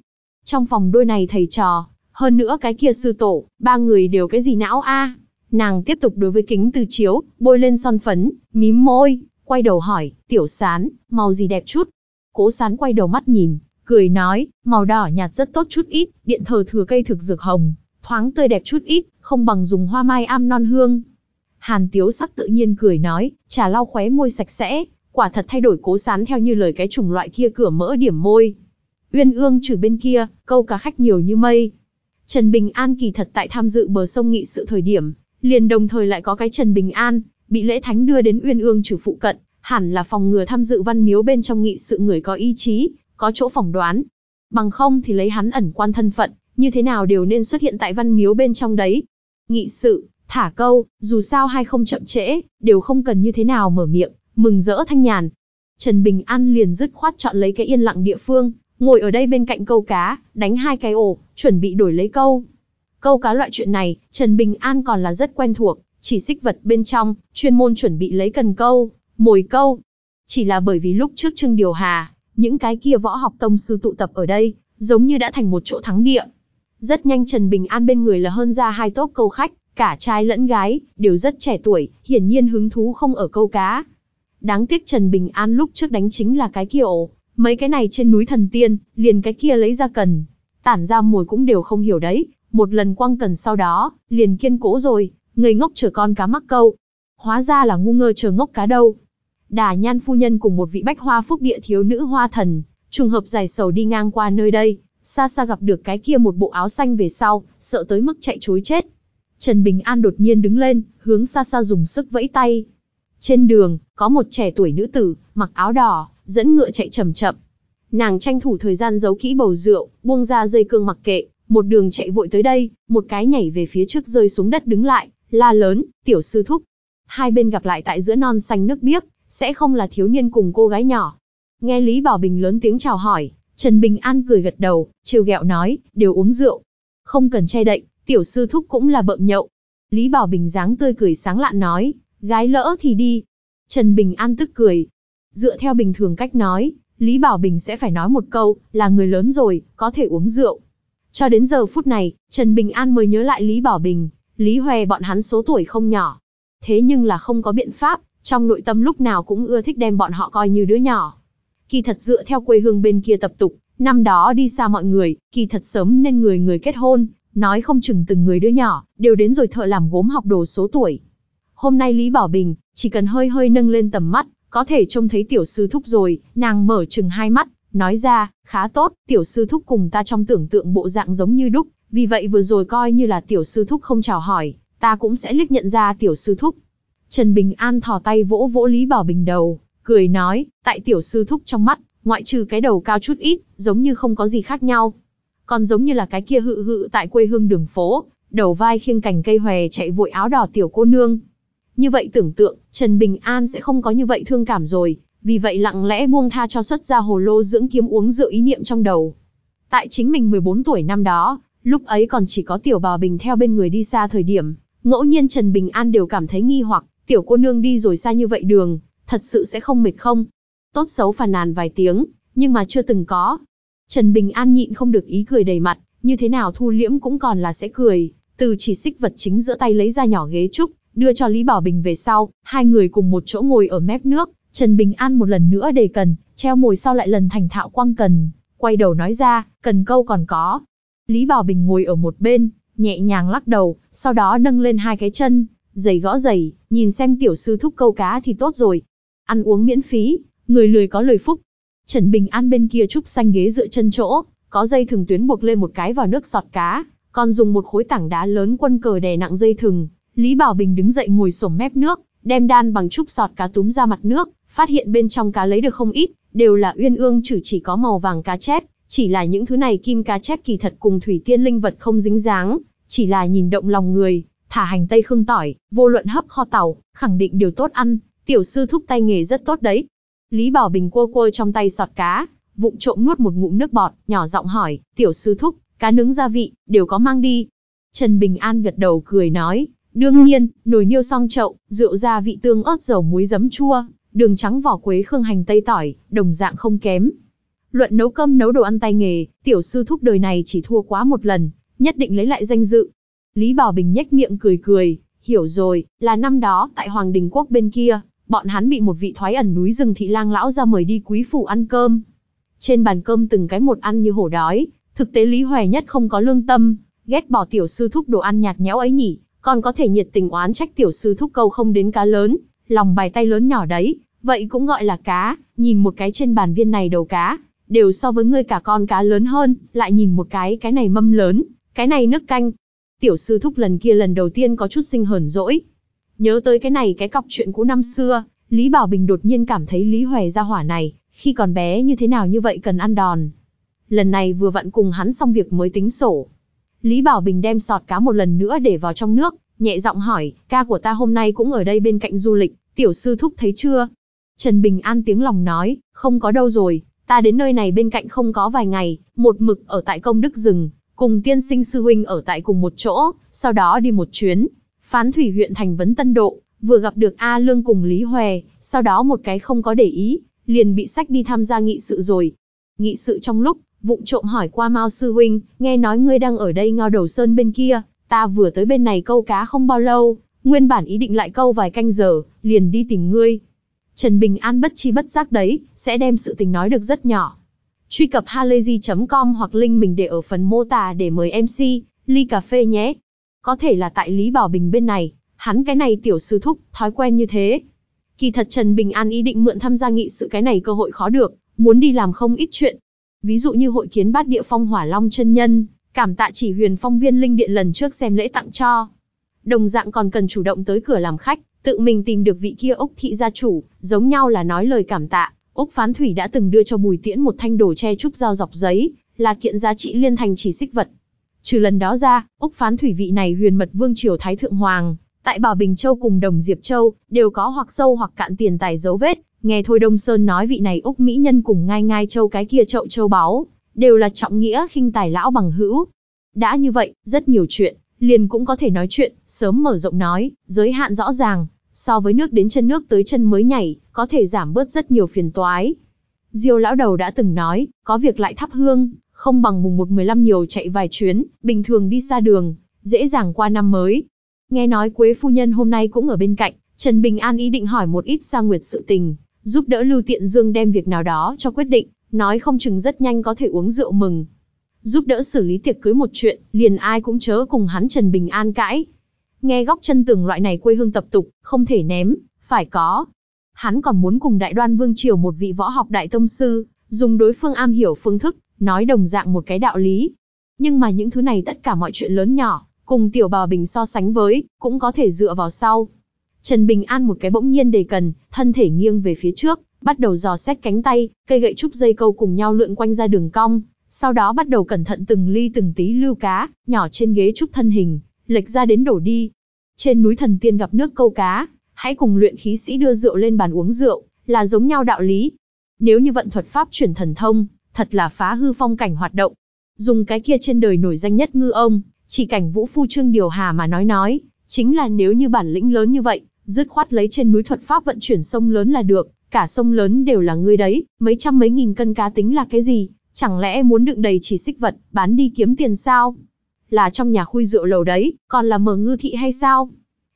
Trong phòng đôi này thầy trò, hơn nữa cái kia sư tổ, ba người đều cái gì não a Nàng tiếp tục đối với kính từ chiếu, bôi lên son phấn, mím môi, quay đầu hỏi, tiểu sán, màu gì đẹp chút? Cố sán quay đầu mắt nhìn, cười nói, màu đỏ nhạt rất tốt chút ít, điện thờ thừa cây thực dược hồng, thoáng tươi đẹp chút ít, không bằng dùng hoa mai am non hương. Hàn tiếu sắc tự nhiên cười nói, trà lau khóe môi sạch sẽ, quả thật thay đổi cố sán theo như lời cái chủng loại kia cửa mỡ điểm môi. Uyên ương trừ bên kia, câu cá khách nhiều như mây. Trần Bình An kỳ thật tại tham dự bờ sông nghị sự thời điểm, liền đồng thời lại có cái Trần Bình An, bị lễ thánh đưa đến uyên ương trừ phụ cận, hẳn là phòng ngừa tham dự văn miếu bên trong nghị sự người có ý chí, có chỗ phỏng đoán. Bằng không thì lấy hắn ẩn quan thân phận, như thế nào đều nên xuất hiện tại văn miếu bên trong đấy. Nghị sự, thả câu, dù sao hay không chậm trễ, đều không cần như thế nào mở miệng, mừng rỡ thanh nhàn. Trần Bình An liền dứt khoát chọn lấy cái yên lặng địa phương, ngồi ở đây bên cạnh câu cá, đánh hai cái ổ, chuẩn bị đổi lấy câu. Câu cá loại chuyện này, Trần Bình An còn là rất quen thuộc, chỉ xích vật bên trong, chuyên môn chuẩn bị lấy cần câu, mồi câu. Chỉ là bởi vì lúc trước Trương Điều Hà, những cái kia võ học tông sư tụ tập ở đây, giống như đã thành một chỗ thắng địa. Rất nhanh Trần Bình An bên người là hơn ra hai tốp câu khách, cả trai lẫn gái, đều rất trẻ tuổi, hiển nhiên hứng thú không ở câu cá. Đáng tiếc Trần Bình An lúc trước đánh chính là cái kia ổ, mấy cái này trên núi thần tiên, liền cái kia lấy ra cần. Tản ra mồi cũng đều không hiểu đấy, một lần quăng cần sau đó, liền kiên cố rồi, người ngốc chờ con cá mắc câu. Hóa ra là ngu ngơ chờ ngốc cá đâu. Đà nhan phu nhân cùng một vị bách hoa phúc địa thiếu nữ hoa thần, trùng hợp dài sầu đi ngang qua nơi đây, xa xa gặp được cái kia một bộ áo xanh về sau, sợ tới mức chạy chối chết. Trần Bình An đột nhiên đứng lên, hướng xa xa dùng sức vẫy tay. Trên đường, có một trẻ tuổi nữ tử, mặc áo đỏ, dẫn ngựa chạy chậm chậm. Nàng tranh thủ thời gian giấu kỹ bầu rượu, buông ra dây cương mặc kệ, một đường chạy vội tới đây, một cái nhảy về phía trước rơi xuống đất đứng lại, la lớn, tiểu sư thúc. Hai bên gặp lại tại giữa non xanh nước biếc, sẽ không là thiếu niên cùng cô gái nhỏ. Nghe Lý Bảo Bình lớn tiếng chào hỏi, Trần Bình An cười gật đầu, trêu ghẹo nói, đều uống rượu. Không cần che đậy, tiểu sư thúc cũng là bợm nhậu. Lý Bảo Bình dáng tươi cười sáng lạn nói, gái lỡ thì đi. Trần Bình An tức cười. Dựa theo bình thường cách nói, Lý Bảo Bình sẽ phải nói một câu, là người lớn rồi, có thể uống rượu. Cho đến giờ phút này, Trần Bình An mới nhớ lại Lý Bảo Bình, Lý Hoè bọn hắn số tuổi không nhỏ. Thế nhưng là không có biện pháp, trong nội tâm lúc nào cũng ưa thích đem bọn họ coi như đứa nhỏ. Kỳ thật dựa theo quê hương bên kia tập tục, năm đó đi xa mọi người, kỳ thật sớm nên người người kết hôn, nói không chừng từng người đứa nhỏ, đều đến rồi thợ làm gốm học đồ số tuổi. Hôm nay Lý Bảo Bình, chỉ cần hơi hơi nâng lên tầm mắt, có thể trông thấy tiểu sư thúc rồi, nàng mở chừng hai mắt, nói ra, khá tốt, tiểu sư thúc cùng ta trong tưởng tượng bộ dạng giống như đúc, vì vậy vừa rồi coi như là tiểu sư thúc không chào hỏi, ta cũng sẽ liếc nhận ra tiểu sư thúc. Trần Bình An thò tay vỗ vỗ Lý Bảo Bình đầu, cười nói, tại tiểu sư thúc trong mắt, ngoại trừ cái đầu cao chút ít, giống như không có gì khác nhau. Còn giống như là cái kia hự hự tại quê hương đường phố, đầu vai khiêng cành cây hòe chạy vội áo đỏ tiểu cô nương. Như vậy tưởng tượng, Trần Bình An sẽ không có như vậy thương cảm rồi, vì vậy lặng lẽ buông tha cho xuất ra hồ lô dưỡng kiếm uống rượu ý niệm trong đầu. Tại chính mình 14 tuổi năm đó, Lúc ấy còn chỉ có tiểu bò bình theo bên người đi xa thời điểm, ngẫu nhiên Trần Bình An đều cảm thấy nghi hoặc, tiểu cô nương đi rồi xa như vậy đường, thật sự sẽ không mệt không? Tốt xấu phàn nàn vài tiếng, nhưng mà chưa từng có. Trần Bình An nhịn không được ý cười đầy mặt, như thế nào thu liễm cũng còn là sẽ cười, từ chỉ xích vật chính giữa tay lấy ra nhỏ ghế trúc, đưa cho Lý Bảo Bình về sau, hai người cùng một chỗ ngồi ở mép nước, Trần Bình An một lần nữa đề cần, treo mồi sau lại lần thành thạo quăng cần, quay đầu nói ra, cần câu còn có, Lý Bảo Bình ngồi ở một bên, nhẹ nhàng lắc đầu, sau đó nâng lên hai cái chân, giày gõ giày, nhìn xem tiểu sư thúc câu cá thì tốt rồi. Ăn uống miễn phí, người lười có lời phúc. Trần Bình An bên kia trúc xanh ghế dựa chân chỗ, có dây thừng tuyến buộc lên một cái vào nước sọt cá, còn dùng một khối tảng đá lớn quân cờ đè nặng dây thừng. Lý Bảo Bình đứng dậy ngồi sổm mép nước, đem đan bằng trúc sọt cá túm ra mặt nước, phát hiện bên trong cá lấy được không ít, đều là uyên ương trừ chỉ có màu vàng cá chép, chỉ là những thứ này kim cá chép kỳ thật cùng thủy tiên linh vật không dính dáng, chỉ là nhìn động lòng người, thả hành tây khương tỏi, vô luận hấp kho tàu, khẳng định điều tốt ăn, tiểu sư thúc tay nghề rất tốt đấy. Lý Bảo Bình cua cua trong tay sọt cá, vụng trộm nuốt một ngụm nước bọt, nhỏ giọng hỏi, tiểu sư thúc, cá nướng gia vị, đều có mang đi. Trần Bình An gật đầu cười nói, đương nhiên, nồi niêu xong chậu, rượu gia vị tương ớt dầu muối giấm chua, đường trắng vỏ quế khương hành tây tỏi, đồng dạng không kém, Luận nấu cơm nấu đồ ăn tay nghề, tiểu sư thúc đời này chỉ thua quá một lần, nhất định lấy lại danh dự. Lý Bảo Bình nhếch miệng cười cười, hiểu rồi, là năm đó tại Hoàng Đình Quốc bên kia, bọn hắn bị một vị thoái ẩn núi rừng thị lang lão ra mời đi quý phủ ăn cơm. Trên bàn cơm từng cái một ăn như hổ đói, thực tế Lý Hoè nhất không có lương tâm, ghét bỏ tiểu sư thúc đồ ăn nhạt nhẽo ấy nhỉ, còn có thể nhiệt tình oán trách tiểu sư thúc câu không đến cá lớn, lòng bài tay lớn nhỏ đấy, vậy cũng gọi là cá, nhìn một cái trên bàn viên này đầu cá, đều so với ngươi cả con cá lớn hơn, lại nhìn một cái, cái này mâm lớn, cái này nước canh. Tiểu sư thúc lần kia lần đầu tiên có chút sinh hờn dỗi. Nhớ tới cái này cái cọc chuyện cũ năm xưa, Lý Bảo Bình đột nhiên cảm thấy Lý Hoè ra hỏa này, khi còn bé như thế nào như vậy cần ăn đòn. Lần này vừa vặn cùng hắn xong việc mới tính sổ. Lý Bảo Bình đem sọt cá một lần nữa để vào trong nước, nhẹ giọng hỏi, ca của ta hôm nay cũng ở đây bên cạnh du lịch, tiểu sư thúc thấy chưa? Trần Bình An tiếng lòng nói, không có đâu rồi, Ta đến nơi này bên cạnh không có vài ngày, một mực ở tại công đức rừng, cùng tiên sinh sư huynh ở tại cùng một chỗ, sau đó đi một chuyến. Phán thủy huyện thành vấn tân độ, vừa gặp được A Lương cùng Lý Hòe, sau đó một cái không có để ý, liền bị sách đi tham gia nghị sự rồi. Nghị sự trong lúc, vụng trộm hỏi qua Mao sư huynh, nghe nói ngươi đang ở đây ngao đầu sơn bên kia, ta vừa tới bên này câu cá không bao lâu, nguyên bản ý định lại câu vài canh giờ, liền đi tìm ngươi, Trần Bình An bất chi bất giác đấy, sẽ đem sự tình nói được rất nhỏ. Truy cập halayzi.com hoặc link mình để ở phần mô tả để mời MC, ly cà phê nhé. Có thể là tại Lý Bảo Bình bên này, hắn cái này tiểu sư thúc, thói quen như thế. Kỳ thật Trần Bình An ý định mượn tham gia nghị sự cái này cơ hội khó được, muốn đi làm không ít chuyện. Ví dụ như hội kiến bát địa phong hỏa long chân nhân, cảm tạ chỉ huyền phong viên linh điện lần trước xem lễ tặng cho. Đồng dạng còn cần chủ động tới cửa làm khách, tự mình tìm được vị kia Úc thị gia chủ, giống nhau là nói lời cảm tạ. Úc Phán Thủy đã từng đưa cho Bùi Tiễn một thanh đồ che trúc dao dọc giấy, là kiện giá trị liên thành chỉ xích vật. Trừ lần đó ra, Úc Phán Thủy vị này huyền mật vương triều Thái Thượng Hoàng, tại Bảo Bình Châu cùng Đồng Diệp Châu, đều có hoặc sâu hoặc cạn tiền tài dấu vết. Nghe Thôi Đông Sơn nói vị này Úc Mỹ nhân cùng ngai ngai châu cái kia chậu châu báu, đều là trọng nghĩa khinh tài lão bằng hữu. Đã như vậy, rất nhiều chuyện, liền cũng có thể nói chuyện, sớm mở rộng nói, giới hạn rõ ràng, so với nước đến chân nước tới chân mới nhảy, có thể giảm bớt rất nhiều phiền toái. Diêu lão đầu đã từng nói, có việc lại thắp hương, không bằng mùng 1-15 nhiều chạy vài chuyến, bình thường đi xa đường, dễ dàng qua năm mới. Nghe nói Quế Phu Nhân hôm nay cũng ở bên cạnh, Trần Bình An ý định hỏi một ít sang nguyệt sự tình, giúp đỡ Lưu Tiện Dương đem việc nào đó cho quyết định, nói không chừng rất nhanh có thể uống rượu mừng, giúp đỡ xử lý tiệc cưới một chuyện, liền ai cũng chớ cùng hắn Trần Bình An cãi. Nghe góc chân tường loại này quê hương tập tục, không thể ném, phải có. Hắn còn muốn cùng Đại Đoan Vương Triều một vị võ học đại tông sư, dùng đối phương am hiểu phương thức, nói đồng dạng một cái đạo lý. Nhưng mà những thứ này tất cả mọi chuyện lớn nhỏ, cùng tiểu bào bình so sánh với, cũng có thể dựa vào sau. Trần Bình An một cái bỗng nhiên đề cần, thân thể nghiêng về phía trước, bắt đầu dò xét cánh tay, cây gậy trúc dây câu cùng nhau lượn quanh ra đường cong, sau đó bắt đầu cẩn thận từng ly từng tí lưu cá, nhỏ trên ghế trúc thân hình, lệch ra đến đổ đi. Trên núi thần tiên gặp nước câu cá, hãy cùng luyện khí sĩ đưa rượu lên bàn uống rượu, là giống nhau đạo lý. Nếu như vận thuật pháp chuyển thần thông, thật là phá hư phong cảnh hoạt động. Dùng cái kia trên đời nổi danh nhất ngư ông, chỉ cảnh vũ phu trương điều hà mà nói nói, chính là nếu như bản lĩnh lớn như vậy, dứt khoát lấy trên núi thuật pháp vận chuyển sông lớn là được, cả sông lớn đều là ngươi đấy, mấy trăm mấy nghìn cân cá tính là cái gì, Chẳng lẽ muốn đựng đầy chỉ xích vật, bán đi kiếm tiền sao? Là trong nhà khui rượu lầu đấy, còn là mờ ngư thị hay sao?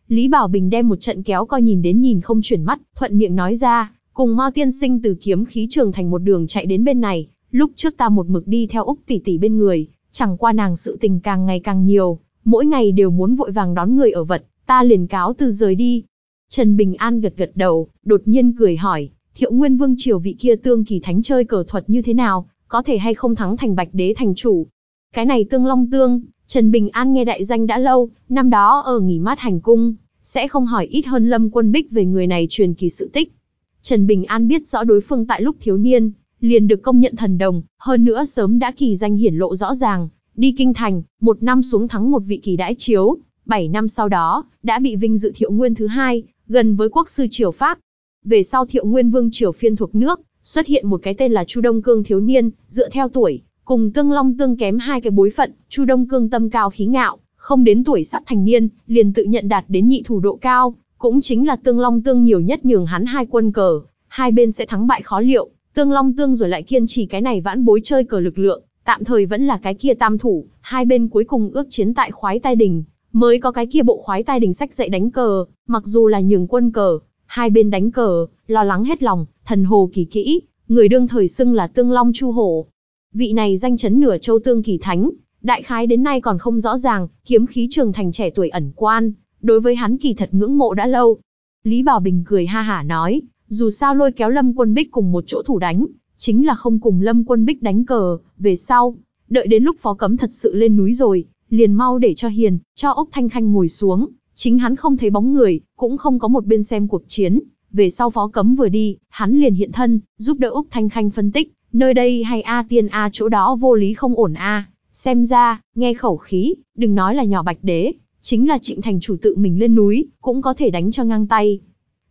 Lý Bảo Bình đem một trận kéo coi nhìn đến nhìn không chuyển mắt, thuận miệng nói ra, cùng Mao Tiên Sinh từ kiếm khí trường thành một đường chạy đến bên này, lúc trước ta một mực đi theo Úc tỷ tỷ bên người, chẳng qua nàng sự tình càng ngày càng nhiều, mỗi ngày đều muốn vội vàng đón người ở vật, ta liền cáo từ rời đi. Trần Bình An gật gật đầu, đột nhiên cười hỏi, Thiệu Nguyên Vương triều vị kia tương kỳ thánh chơi cờ thuật như thế nào, có thể hay không thắng thành bạch đế thành chủ. Cái này tương long tương, Trần Bình An nghe đại danh đã lâu, năm đó ở nghỉ mát hành cung, sẽ không hỏi ít hơn Lâm Quân Bích về người này truyền kỳ sự tích. Trần Bình An biết rõ đối phương tại lúc thiếu niên, liền được công nhận thần đồng, hơn nữa sớm đã kỳ danh hiển lộ rõ ràng, đi kinh thành, một năm xuống thắng một vị kỳ đãi chiếu, bảy năm sau đó, đã bị vinh dự thiệu nguyên thứ hai, gần với quốc sư Triều Pháp. Về sau thiệu nguyên vương Triều phiên thuộc nước, xuất hiện một cái tên là Chu Đông Cương thiếu niên, dựa theo tuổi, cùng Tương Long tương kém hai cái bối phận, Chu Đông Cương tâm cao khí ngạo, không đến tuổi sắp thành niên, liền tự nhận đạt đến nhị thủ độ cao, cũng chính là Tương Long tương nhiều nhất nhường hắn hai quân cờ, hai bên sẽ thắng bại khó liệu, Tương Long tương rồi lại kiên trì cái này vãn bối chơi cờ lực lượng, tạm thời vẫn là cái kia tam thủ, hai bên cuối cùng ước chiến tại khoái tai đình, mới có cái kia bộ khoái tai đình sách dạy đánh cờ, mặc dù là nhường quân cờ, Hai bên đánh cờ, lo lắng hết lòng, thần hồ kỳ kỹ, người đương thời xưng là Tương Long Chu Hổ. Vị này danh chấn nửa châu Tương Kỳ Thánh, đại khái đến nay còn không rõ ràng, kiếm khí trường thành trẻ tuổi ẩn quan, đối với hắn kỳ thật ngưỡng mộ đã lâu. Lý Bảo Bình cười ha hả nói, dù sao lôi kéo Lâm Quân Bích cùng một chỗ thủ đánh, chính là không cùng Lâm Quân Bích đánh cờ, về sau, đợi đến lúc phó cấm thật sự lên núi rồi, liền mau để cho Hiền, cho Ốc Thanh Khanh ngồi xuống, Chính hắn không thấy bóng người, cũng không có một bên xem cuộc chiến. Về sau phó cấm vừa đi, hắn liền hiện thân, giúp đỡ Úc Thanh Khanh phân tích, nơi đây hay A tiên A chỗ đó vô lý không ổn A. Xem ra, nghe khẩu khí, đừng nói là nhỏ bạch đế, chính là trịnh thành chủ tự mình lên núi, cũng có thể đánh cho ngang tay.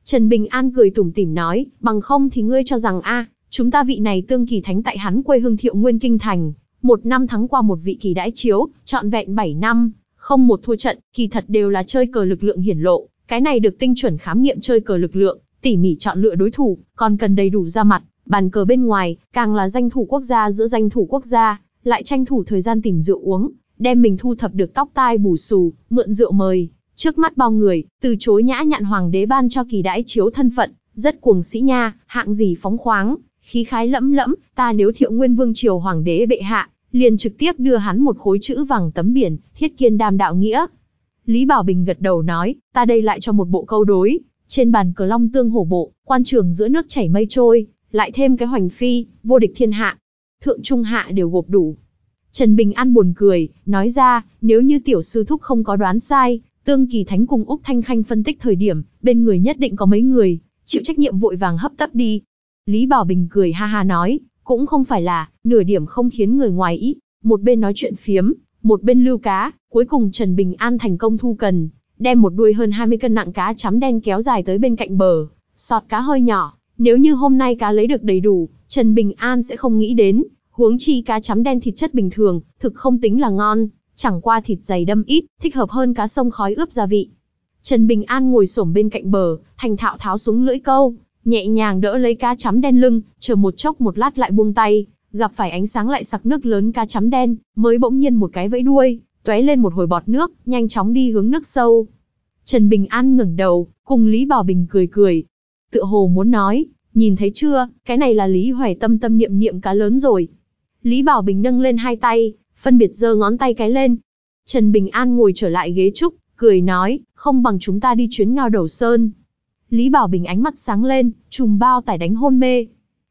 Trần Bình An cười tủm tỉm nói, bằng không thì ngươi cho rằng a, chúng ta vị này tương kỳ thánh tại hắn quê hương thiệu nguyên kinh thành, một năm thắng qua một vị kỳ đãi chiếu, trọn vẹn bảy năm, không một thua trận, kỳ thật đều là chơi cờ lực lượng hiển lộ, cái này được tinh chuẩn khám nghiệm chơi cờ lực lượng, tỉ mỉ chọn lựa đối thủ, còn cần đầy đủ ra mặt, bàn cờ bên ngoài, càng là danh thủ quốc gia giữa danh thủ quốc gia, lại tranh thủ thời gian tìm rượu uống, đem mình thu thập được tóc tai bù xù, mượn rượu mời, trước mắt bao người, từ chối nhã nhặn hoàng đế ban cho kỳ đãi chiếu thân phận, rất cuồng sĩ nha, hạng gì phóng khoáng, khí khái lẫm lẫm, ta nếu thiệu nguyên vương triều hoàng đế bệ hạ, liền trực tiếp đưa hắn một khối chữ vàng tấm biển, thiết kiên đam đạo nghĩa. Lý Bảo Bình gật đầu nói, ta đây lại cho một bộ câu đối, trên bàn cờ long tương hổ bộ, quan trường giữa nước chảy mây trôi, lại thêm cái hoành phi, vô địch thiên hạ. Thượng trung hạ đều gộp đủ. Trần Bình An buồn cười, nói ra, nếu như tiểu sư thúc không có đoán sai, Tương Kỳ Thánh cùng Úc Thanh Khanh phân tích thời điểm, bên người nhất định có mấy người, chịu trách nhiệm vội vàng hấp tấp đi. Lý Bảo Bình cười ha ha nói, cũng không phải là, nửa điểm không khiến người ngoài ý, một bên nói chuyện phiếm, một bên lưu cá, cuối cùng Trần Bình An thành công thu cần, đem một đuôi hơn 20 cân nặng cá chấm đen kéo dài tới bên cạnh bờ, sọt cá hơi nhỏ, nếu như hôm nay cá lấy được đầy đủ, Trần Bình An sẽ không nghĩ đến, huống chi cá chấm đen thịt chất bình thường, thực không tính là ngon, chẳng qua thịt dày đâm ít, thích hợp hơn cá sông khói ướp gia vị. Trần Bình An ngồi xổm bên cạnh bờ, thành thạo tháo xuống lưỡi câu, nhẹ nhàng đỡ lấy cá chấm đen lưng, chờ một chốc một lát lại buông tay, gặp phải ánh sáng lại sặc nước lớn cá chấm đen, mới bỗng nhiên một cái vẫy đuôi, tóe lên một hồi bọt nước, nhanh chóng đi hướng nước sâu. Trần Bình An ngẩng đầu, cùng Lý Bảo Bình cười cười, tựa hồ muốn nói, nhìn thấy chưa, cái này là Lý Hoài Tâm tâm niệm niệm cá lớn rồi. Lý Bảo Bình nâng lên hai tay, phân biệt giơ ngón tay cái lên. Trần Bình An ngồi trở lại ghế trúc, cười nói, không bằng chúng ta đi chuyến ngao đầu sơn, Lý Bảo Bình ánh mắt sáng lên, chùm bao tải đánh hôn mê.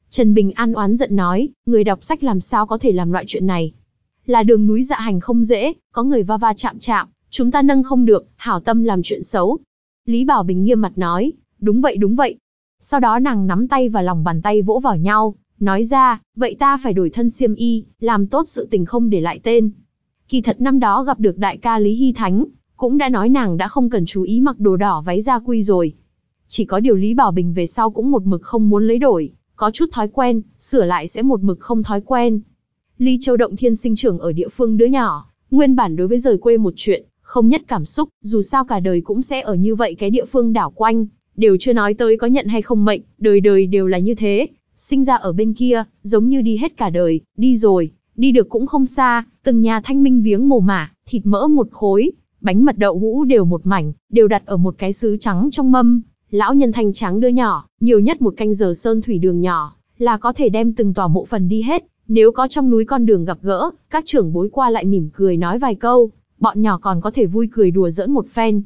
Trần Bình An oán giận nói, người đọc sách làm sao có thể làm loại chuyện này. Là đường núi dạ hành không dễ, có người va va chạm chạm, chúng ta nâng không được, hảo tâm làm chuyện xấu. Lý Bảo Bình nghiêm mặt nói, đúng vậy đúng vậy. Sau đó nàng nắm tay và lòng bàn tay vỗ vào nhau, nói ra, vậy ta phải đổi thân xiêm y, làm tốt sự tình không để lại tên. Kỳ thật năm đó gặp được đại ca Lý Hy Thánh, cũng đã nói nàng đã không cần chú ý mặc đồ đỏ váy gia quy rồi chỉ có điều Lý Bảo Bình về sau cũng một mực không muốn lấy đổi, có chút thói quen, sửa lại sẽ một mực không thói quen. Lý Châu Động Thiên sinh trưởng ở địa phương đứa nhỏ, nguyên bản đối với rời quê một chuyện, không nhất cảm xúc, dù sao cả đời cũng sẽ ở như vậy cái địa phương đảo quanh, đều chưa nói tới có nhận hay không mệnh, đời đời đều là như thế, sinh ra ở bên kia, giống như đi hết cả đời, đi rồi, đi được cũng không xa, từng nhà thanh minh viếng mồ mả, thịt mỡ một khối, bánh mật đậu hũ đều một mảnh, đều đặt ở một cái sứ trắng trong mâm, lão nhân thanh trắng đưa nhỏ, nhiều nhất một canh giờ sơn thủy đường nhỏ, là có thể đem từng tòa mộ phần đi hết, nếu có trong núi con đường gặp gỡ, các trưởng bối qua lại mỉm cười nói vài câu, bọn nhỏ còn có thể vui cười đùa giỡn một phen.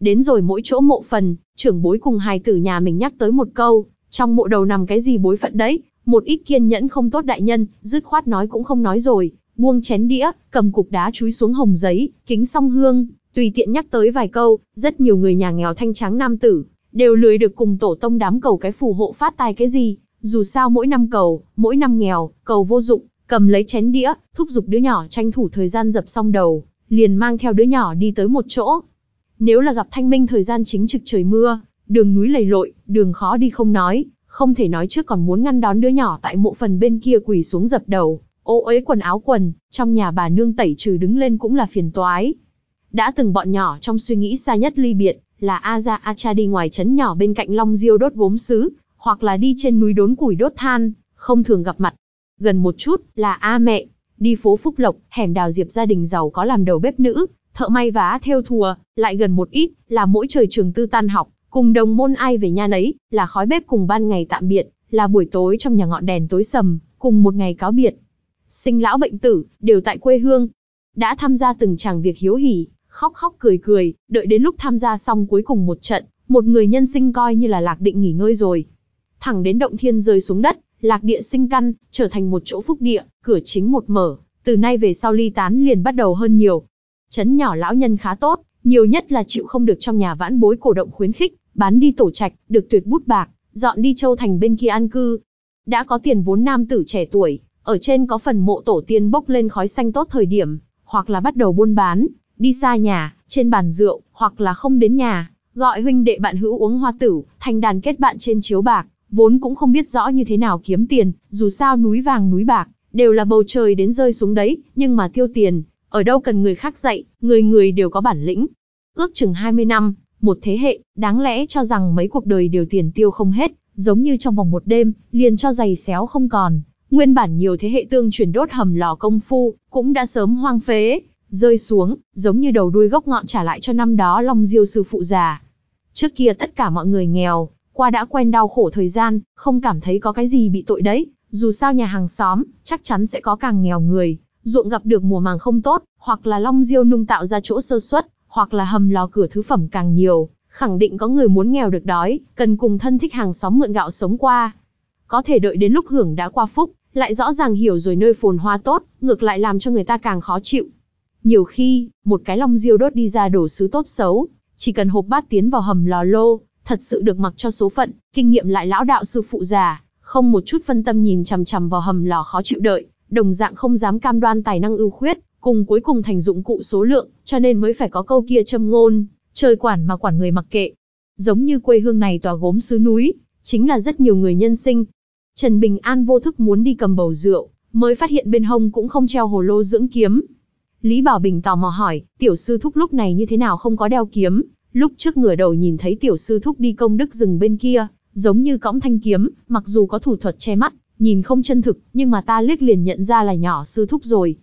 Đến rồi mỗi chỗ mộ phần, trưởng bối cùng hài tử nhà mình nhắc tới một câu, trong mộ đầu nằm cái gì bối phận đấy, một ít kiên nhẫn không tốt đại nhân, dứt khoát nói cũng không nói rồi, buông chén đĩa, cầm cục đá chúi xuống hồng giấy, kính song hương, tùy tiện nhắc tới vài câu, rất nhiều người nhà nghèo thanh trắng nam tử, đều lười được cùng tổ tông đám cầu cái phù hộ phát tài cái gì, dù sao mỗi năm cầu, mỗi năm nghèo, cầu vô dụng, cầm lấy chén đĩa, thúc giục đứa nhỏ tranh thủ thời gian dập xong đầu, liền mang theo đứa nhỏ đi tới một chỗ. Nếu là gặp thanh minh thời gian chính trực trời mưa, đường núi lầy lội, đường khó đi không nói, không thể nói trước còn muốn ngăn đón đứa nhỏ tại mộ phần bên kia quỳ xuống dập đầu, ô ế quần áo quần, trong nhà bà nương tẩy trừ đứng lên cũng là phiền toái. Đã từng bọn nhỏ trong suy nghĩ xa nhất ly biệt, là Aja Acha đi ngoài trấn nhỏ bên cạnh Long Diêu đốt gốm xứ, hoặc là đi trên núi đốn củi đốt than, không thường gặp mặt. Gần một chút là A mẹ, đi phố Phúc Lộc, hẻm đào diệp gia đình giàu có làm đầu bếp nữ, thợ may vá theo thùa, lại gần một ít là mỗi trời trường tư tan học, cùng đồng môn ai về nhà nấy, là khói bếp cùng ban ngày tạm biệt, là buổi tối trong nhà ngọn đèn tối sầm, cùng một ngày cáo biệt. Sinh lão bệnh tử, đều tại quê hương. Đã tham gia từng chàng việc hiếu hỉ, khóc khóc cười cười, đợi đến lúc tham gia xong cuối cùng một trận, một người nhân sinh coi như là lạc định nghỉ ngơi rồi. Thẳng đến động thiên rơi xuống đất, lạc địa sinh căn, trở thành một chỗ phúc địa, cửa chính một mở, từ nay về sau ly tán liền bắt đầu hơn nhiều. Chấn nhỏ lão nhân khá tốt, nhiều nhất là chịu không được trong nhà vãn bối cổ động khuyến khích, bán đi tổ trạch, được tuyệt bút bạc, dọn đi châu thành bên kia an cư. Đã có tiền vốn nam tử trẻ tuổi, ở trên có phần mộ tổ tiên bốc lên khói xanh tốt thời điểm, hoặc là bắt đầu buôn bán, đi xa nhà, trên bàn rượu, hoặc là không đến nhà, gọi huynh đệ bạn hữu uống hoa tử, thành đàn kết bạn trên chiếu bạc, vốn cũng không biết rõ như thế nào kiếm tiền, dù sao núi vàng núi bạc, đều là bầu trời đến rơi xuống đấy, nhưng mà tiêu tiền, ở đâu cần người khác dạy, người người đều có bản lĩnh. Ước chừng 20 năm, một thế hệ, đáng lẽ cho rằng mấy cuộc đời đều tiền tiêu không hết, giống như trong vòng một đêm, liền cho giày xéo không còn. Nguyên bản nhiều thế hệ tương truyền đốt hầm lò công phu, cũng đã sớm hoang phế, rơi xuống, giống như đầu đuôi gốc ngọn trả lại cho năm đó Long Diêu sư phụ già. Trước kia tất cả mọi người nghèo, qua đã quen đau khổ thời gian, không cảm thấy có cái gì bị tội đấy, dù sao nhà hàng xóm, chắc chắn sẽ có càng nghèo người, ruộng gặp được mùa màng không tốt, hoặc là Long Diêu nung tạo ra chỗ sơ suất, hoặc là hầm lò cửa thứ phẩm càng nhiều, khẳng định có người muốn nghèo được đói, cần cùng thân thích hàng xóm mượn gạo sống qua. Có thể đợi đến lúc hưởng đã qua phúc, lại rõ ràng hiểu rồi nơi phồn hoa tốt, ngược lại làm cho người ta càng khó chịu. Nhiều khi, một cái long diêu đốt đi ra đổ sứ tốt xấu, chỉ cần hộp bát tiến vào hầm lò lô, thật sự được mặc cho số phận, kinh nghiệm lại lão đạo sư phụ già, không một chút phân tâm nhìn chằm chằm vào hầm lò khó chịu đợi, đồng dạng không dám cam đoan tài năng ưu khuyết, cùng cuối cùng thành dụng cụ số lượng, cho nên mới phải có câu kia châm ngôn, trời quản mà quản người mặc kệ. Giống như quê hương này tòa gốm xứ núi, chính là rất nhiều người nhân sinh. Trần Bình An vô thức muốn đi cầm bầu rượu, mới phát hiện bên hông cũng không treo hồ lô dưỡng kiếm, Lý Bảo Bình tò mò hỏi, tiểu sư thúc lúc này như thế nào không có đeo kiếm, lúc trước ngửa đầu nhìn thấy tiểu sư thúc đi công đức rừng bên kia, giống như cõng thanh kiếm, mặc dù có thủ thuật che mắt, nhìn không chân thực, nhưng mà ta liếc liền nhận ra là nhỏ sư thúc rồi.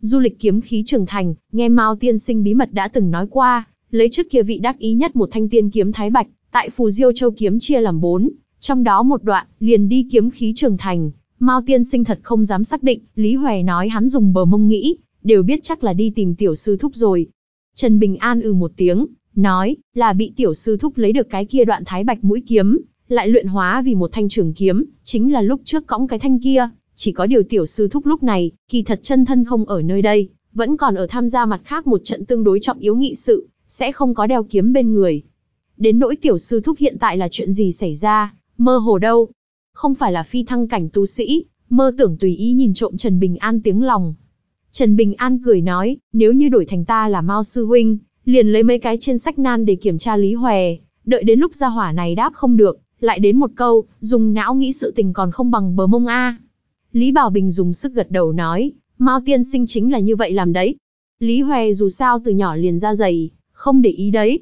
Du lịch kiếm khí trưởng thành, nghe Mao tiên sinh bí mật đã từng nói qua, lấy trước kia vị đắc ý nhất một thanh tiên kiếm thái bạch, tại Phù Diêu Châu kiếm chia làm bốn, trong đó một đoạn liền đi kiếm khí trưởng thành. Mao tiên sinh thật không dám xác định, Lý Hoè nói hắn dùng bờ mông nghĩ, đều biết chắc là đi tìm tiểu sư thúc rồi. Trần Bình An ừ một tiếng, nói, là bị tiểu sư thúc lấy được cái kia đoạn thái bạch mũi kiếm, lại luyện hóa vì một thanh trường kiếm, chính là lúc trước cõng cái thanh kia, chỉ có điều tiểu sư thúc lúc này, kỳ thật chân thân không ở nơi đây, vẫn còn ở tham gia mặt khác một trận tương đối trọng yếu nghị sự, sẽ không có đeo kiếm bên người. Đến nỗi tiểu sư thúc hiện tại là chuyện gì xảy ra, mơ hồ đâu. Không phải là phi thăng cảnh tu sĩ, mơ tưởng tùy ý nhìn trộm Trần Bình An tiếng lòng, Trần Bình An cười nói, nếu như đổi thành ta là Mao Sư Huynh, liền lấy mấy cái trên sách nan để kiểm tra Lý Hòe, đợi đến lúc ra hỏa này đáp không được, lại đến một câu, dùng não nghĩ sự tình còn không bằng bờ mông A. Lý Bảo Bình dùng sức gật đầu nói, Mao Tiên Sinh chính là như vậy làm đấy. Lý Hòe dù sao từ nhỏ liền ra giày, không để ý đấy.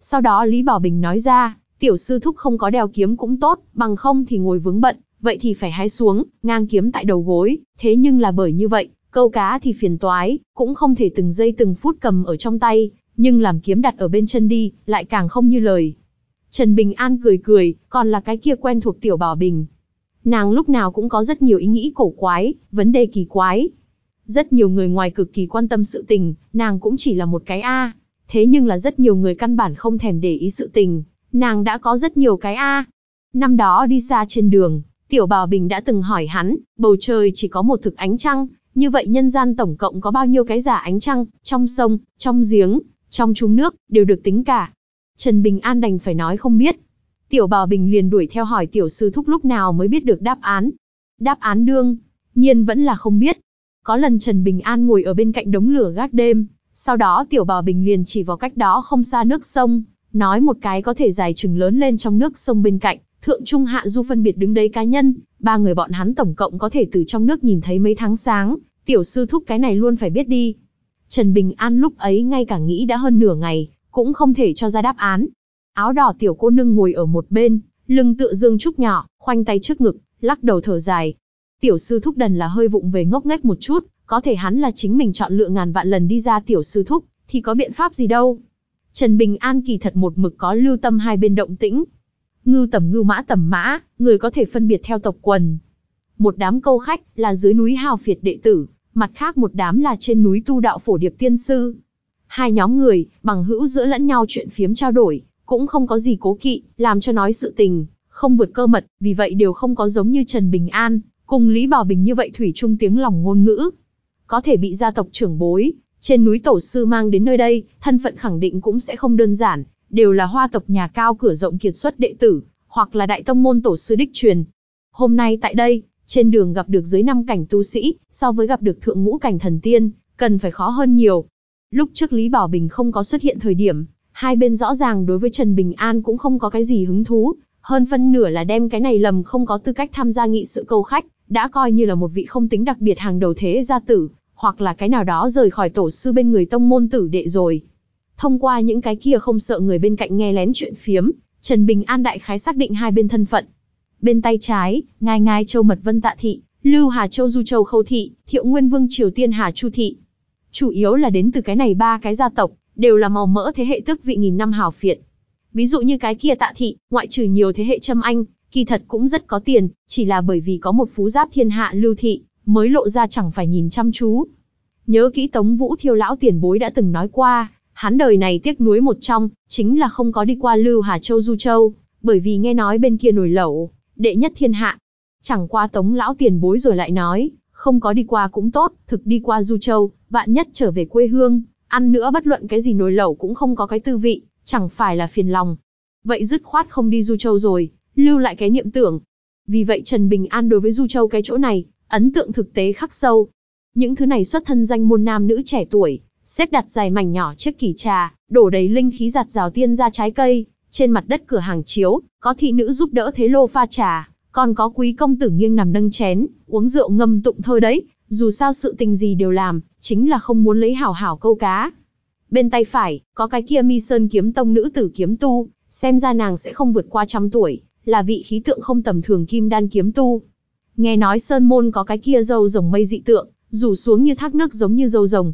Sau đó Lý Bảo Bình nói ra, tiểu sư thúc không có đeo kiếm cũng tốt, bằng không thì ngồi vướng bận, vậy thì phải hái xuống, ngang kiếm tại đầu gối, thế nhưng là bởi như vậy, Câu cá thì phiền toái, cũng không thể từng giây từng phút cầm ở trong tay, nhưng làm kiếm đặt ở bên chân đi, lại càng không như lời. Trần Bình An cười cười, còn là cái kia quen thuộc tiểu bảo bình. Nàng lúc nào cũng có rất nhiều ý nghĩ cổ quái, vấn đề kỳ quái. Rất nhiều người ngoài cực kỳ quan tâm sự tình, nàng cũng chỉ là một cái A. Thế nhưng là rất nhiều người căn bản không thèm để ý sự tình, nàng đã có rất nhiều cái A. Năm đó đi xa trên đường, tiểu bảo bình đã từng hỏi hắn, bầu trời chỉ có một thực ánh trăng, như vậy nhân gian tổng cộng có bao nhiêu cái giả ánh trăng, trong sông, trong giếng, trong chung nước, đều được tính cả. Trần Bình An đành phải nói không biết. Tiểu Bảo Bình liền đuổi theo hỏi tiểu sư thúc lúc nào mới biết được đáp án. Đáp án đương, nhiên vẫn là không biết. Có lần Trần Bình An ngồi ở bên cạnh đống lửa gác đêm, sau đó tiểu Bảo Bình liền chỉ vào cách đó không xa nước sông, nói một cái có thể dài chừng lớn lên trong nước sông bên cạnh, thượng trung hạ du phân biệt đứng đấy cá nhân, ba người bọn hắn tổng cộng có thể từ trong nước nhìn thấy mấy tháng sáng, tiểu sư thúc cái này luôn phải biết đi. Trần Bình An lúc ấy ngay cả nghĩ đã hơn nửa ngày, cũng không thể cho ra đáp án. Áo đỏ tiểu cô nương ngồi ở một bên, lưng tựa dương trúc nhỏ, khoanh tay trước ngực, lắc đầu thở dài. Tiểu sư thúc đần là hơi vụng về ngốc nghếch một chút, có thể hắn là chính mình chọn lựa ngàn vạn lần đi ra tiểu sư thúc, thì có biện pháp gì đâu. Trần Bình An kỳ thật một mực có lưu tâm hai bên động tĩnh, ngưu tầm ngưu mã tầm mã, người có thể phân biệt theo tộc quần. Một đám câu khách là dưới núi hào phiệt đệ tử, mặt khác một đám là trên núi tu đạo phổ điệp tiên sư. Hai nhóm người, bằng hữu giữa lẫn nhau chuyện phiếm trao đổi, cũng không có gì cố kỵ, làm cho nói sự tình, không vượt cơ mật, vì vậy đều không có giống như Trần Bình An, cùng Lý Bảo Bình như vậy thủy chung tiếng lòng ngôn ngữ. Có thể bị gia tộc trưởng bối, trên núi tổ sư mang đến nơi đây, thân phận khẳng định cũng sẽ không đơn giản, đều là hoa tộc nhà cao cửa rộng kiệt xuất đệ tử, hoặc là đại tông môn tổ sư đích truyền. Hôm nay tại đây, trên đường gặp được dưới năm cảnh tu sĩ, so với gặp được thượng ngũ cảnh thần tiên, cần phải khó hơn nhiều. Lúc trước Lý Bảo Bình không có xuất hiện thời điểm, hai bên rõ ràng đối với Trần Bình An cũng không có cái gì hứng thú, hơn phân nửa là đem cái này lầm không có tư cách tham gia nghị sự câu khách, đã coi như là một vị không tính đặc biệt hàng đầu thế gia tử, hoặc là cái nào đó rời khỏi tổ sư bên người tông môn tử đệ rồi. Thông qua những cái kia không sợ người bên cạnh nghe lén chuyện phiếm, Trần Bình An đại khái xác định hai bên thân phận. Bên tay trái, ngai ngai châu mật vân tạ thị, lưu hà châu du châu khâu thị, thiệu nguyên vương triều tiên hà chu thị. Chủ yếu là đến từ cái này ba cái gia tộc, đều là màu mỡ thế hệ tức vị nghìn năm hào phiện. Ví dụ như cái kia tạ thị, ngoại trừ nhiều thế hệ châm anh, kỳ thật cũng rất có tiền, chỉ là bởi vì có một phú giáp thiên hạ lưu thị, mới lộ ra chẳng phải nhìn chăm chú. Nhớ kỹ Tống Vũ Thiêu lão tiền bối đã từng nói qua, Hắn đời này tiếc nuối một trong, chính là không có đi qua Lưu Hà Châu Du Châu, bởi vì nghe nói bên kia nổi lẩu, đệ nhất thiên hạ. Chẳng qua tống lão tiền bối rồi lại nói, không có đi qua cũng tốt, thực đi qua Du Châu, vạn nhất trở về quê hương, ăn nữa bất luận cái gì nổi lẩu cũng không có cái tư vị, chẳng phải là phiền lòng. Vậy dứt khoát không đi Du Châu rồi, lưu lại cái niệm tưởng. Vì vậy Trần Bình An đối với Du Châu cái chỗ này, ấn tượng thực tế khắc sâu. Những thứ này xuất thân danh môn nam nữ trẻ tuổi, xếp đặt dài mảnh nhỏ chiếc kỳ trà, đổ đầy linh khí giạt rào tiên ra trái cây, trên mặt đất cửa hàng chiếu, có thị nữ giúp đỡ thế lô pha trà, còn có quý công tử nghiêng nằm nâng chén, uống rượu ngâm tụng thôi đấy, dù sao sự tình gì đều làm, chính là không muốn lấy hảo hảo câu cá. Bên tay phải, có cái kia mi sơn kiếm tông nữ tử kiếm tu, xem ra nàng sẽ không vượt qua trăm tuổi, là vị khí tượng không tầm thường kim đan kiếm tu. Nghe nói sơn môn có cái kia dâu rồng mây dị tượng, rủ xuống như thác nước giống như dâu rồng,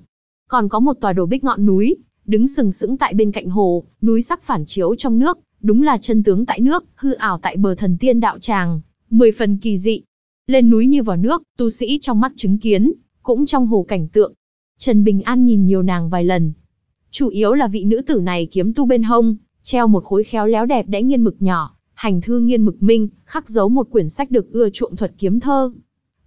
còn có một tòa đồ bích ngọn núi, đứng sừng sững tại bên cạnh hồ, núi sắc phản chiếu trong nước, đúng là chân tướng tại nước, hư ảo tại bờ thần tiên đạo tràng, mười phần kỳ dị. Lên núi như vào nước, tu sĩ trong mắt chứng kiến, cũng trong hồ cảnh tượng. Trần Bình An nhìn nhiều nàng vài lần. Chủ yếu là vị nữ tử này kiếm tu bên hông, treo một khối khéo léo đẹp đẽ nghiên mực nhỏ, hành thư nghiên mực minh, khắc dấu một quyển sách được ưa chuộng thuật kiếm thơ.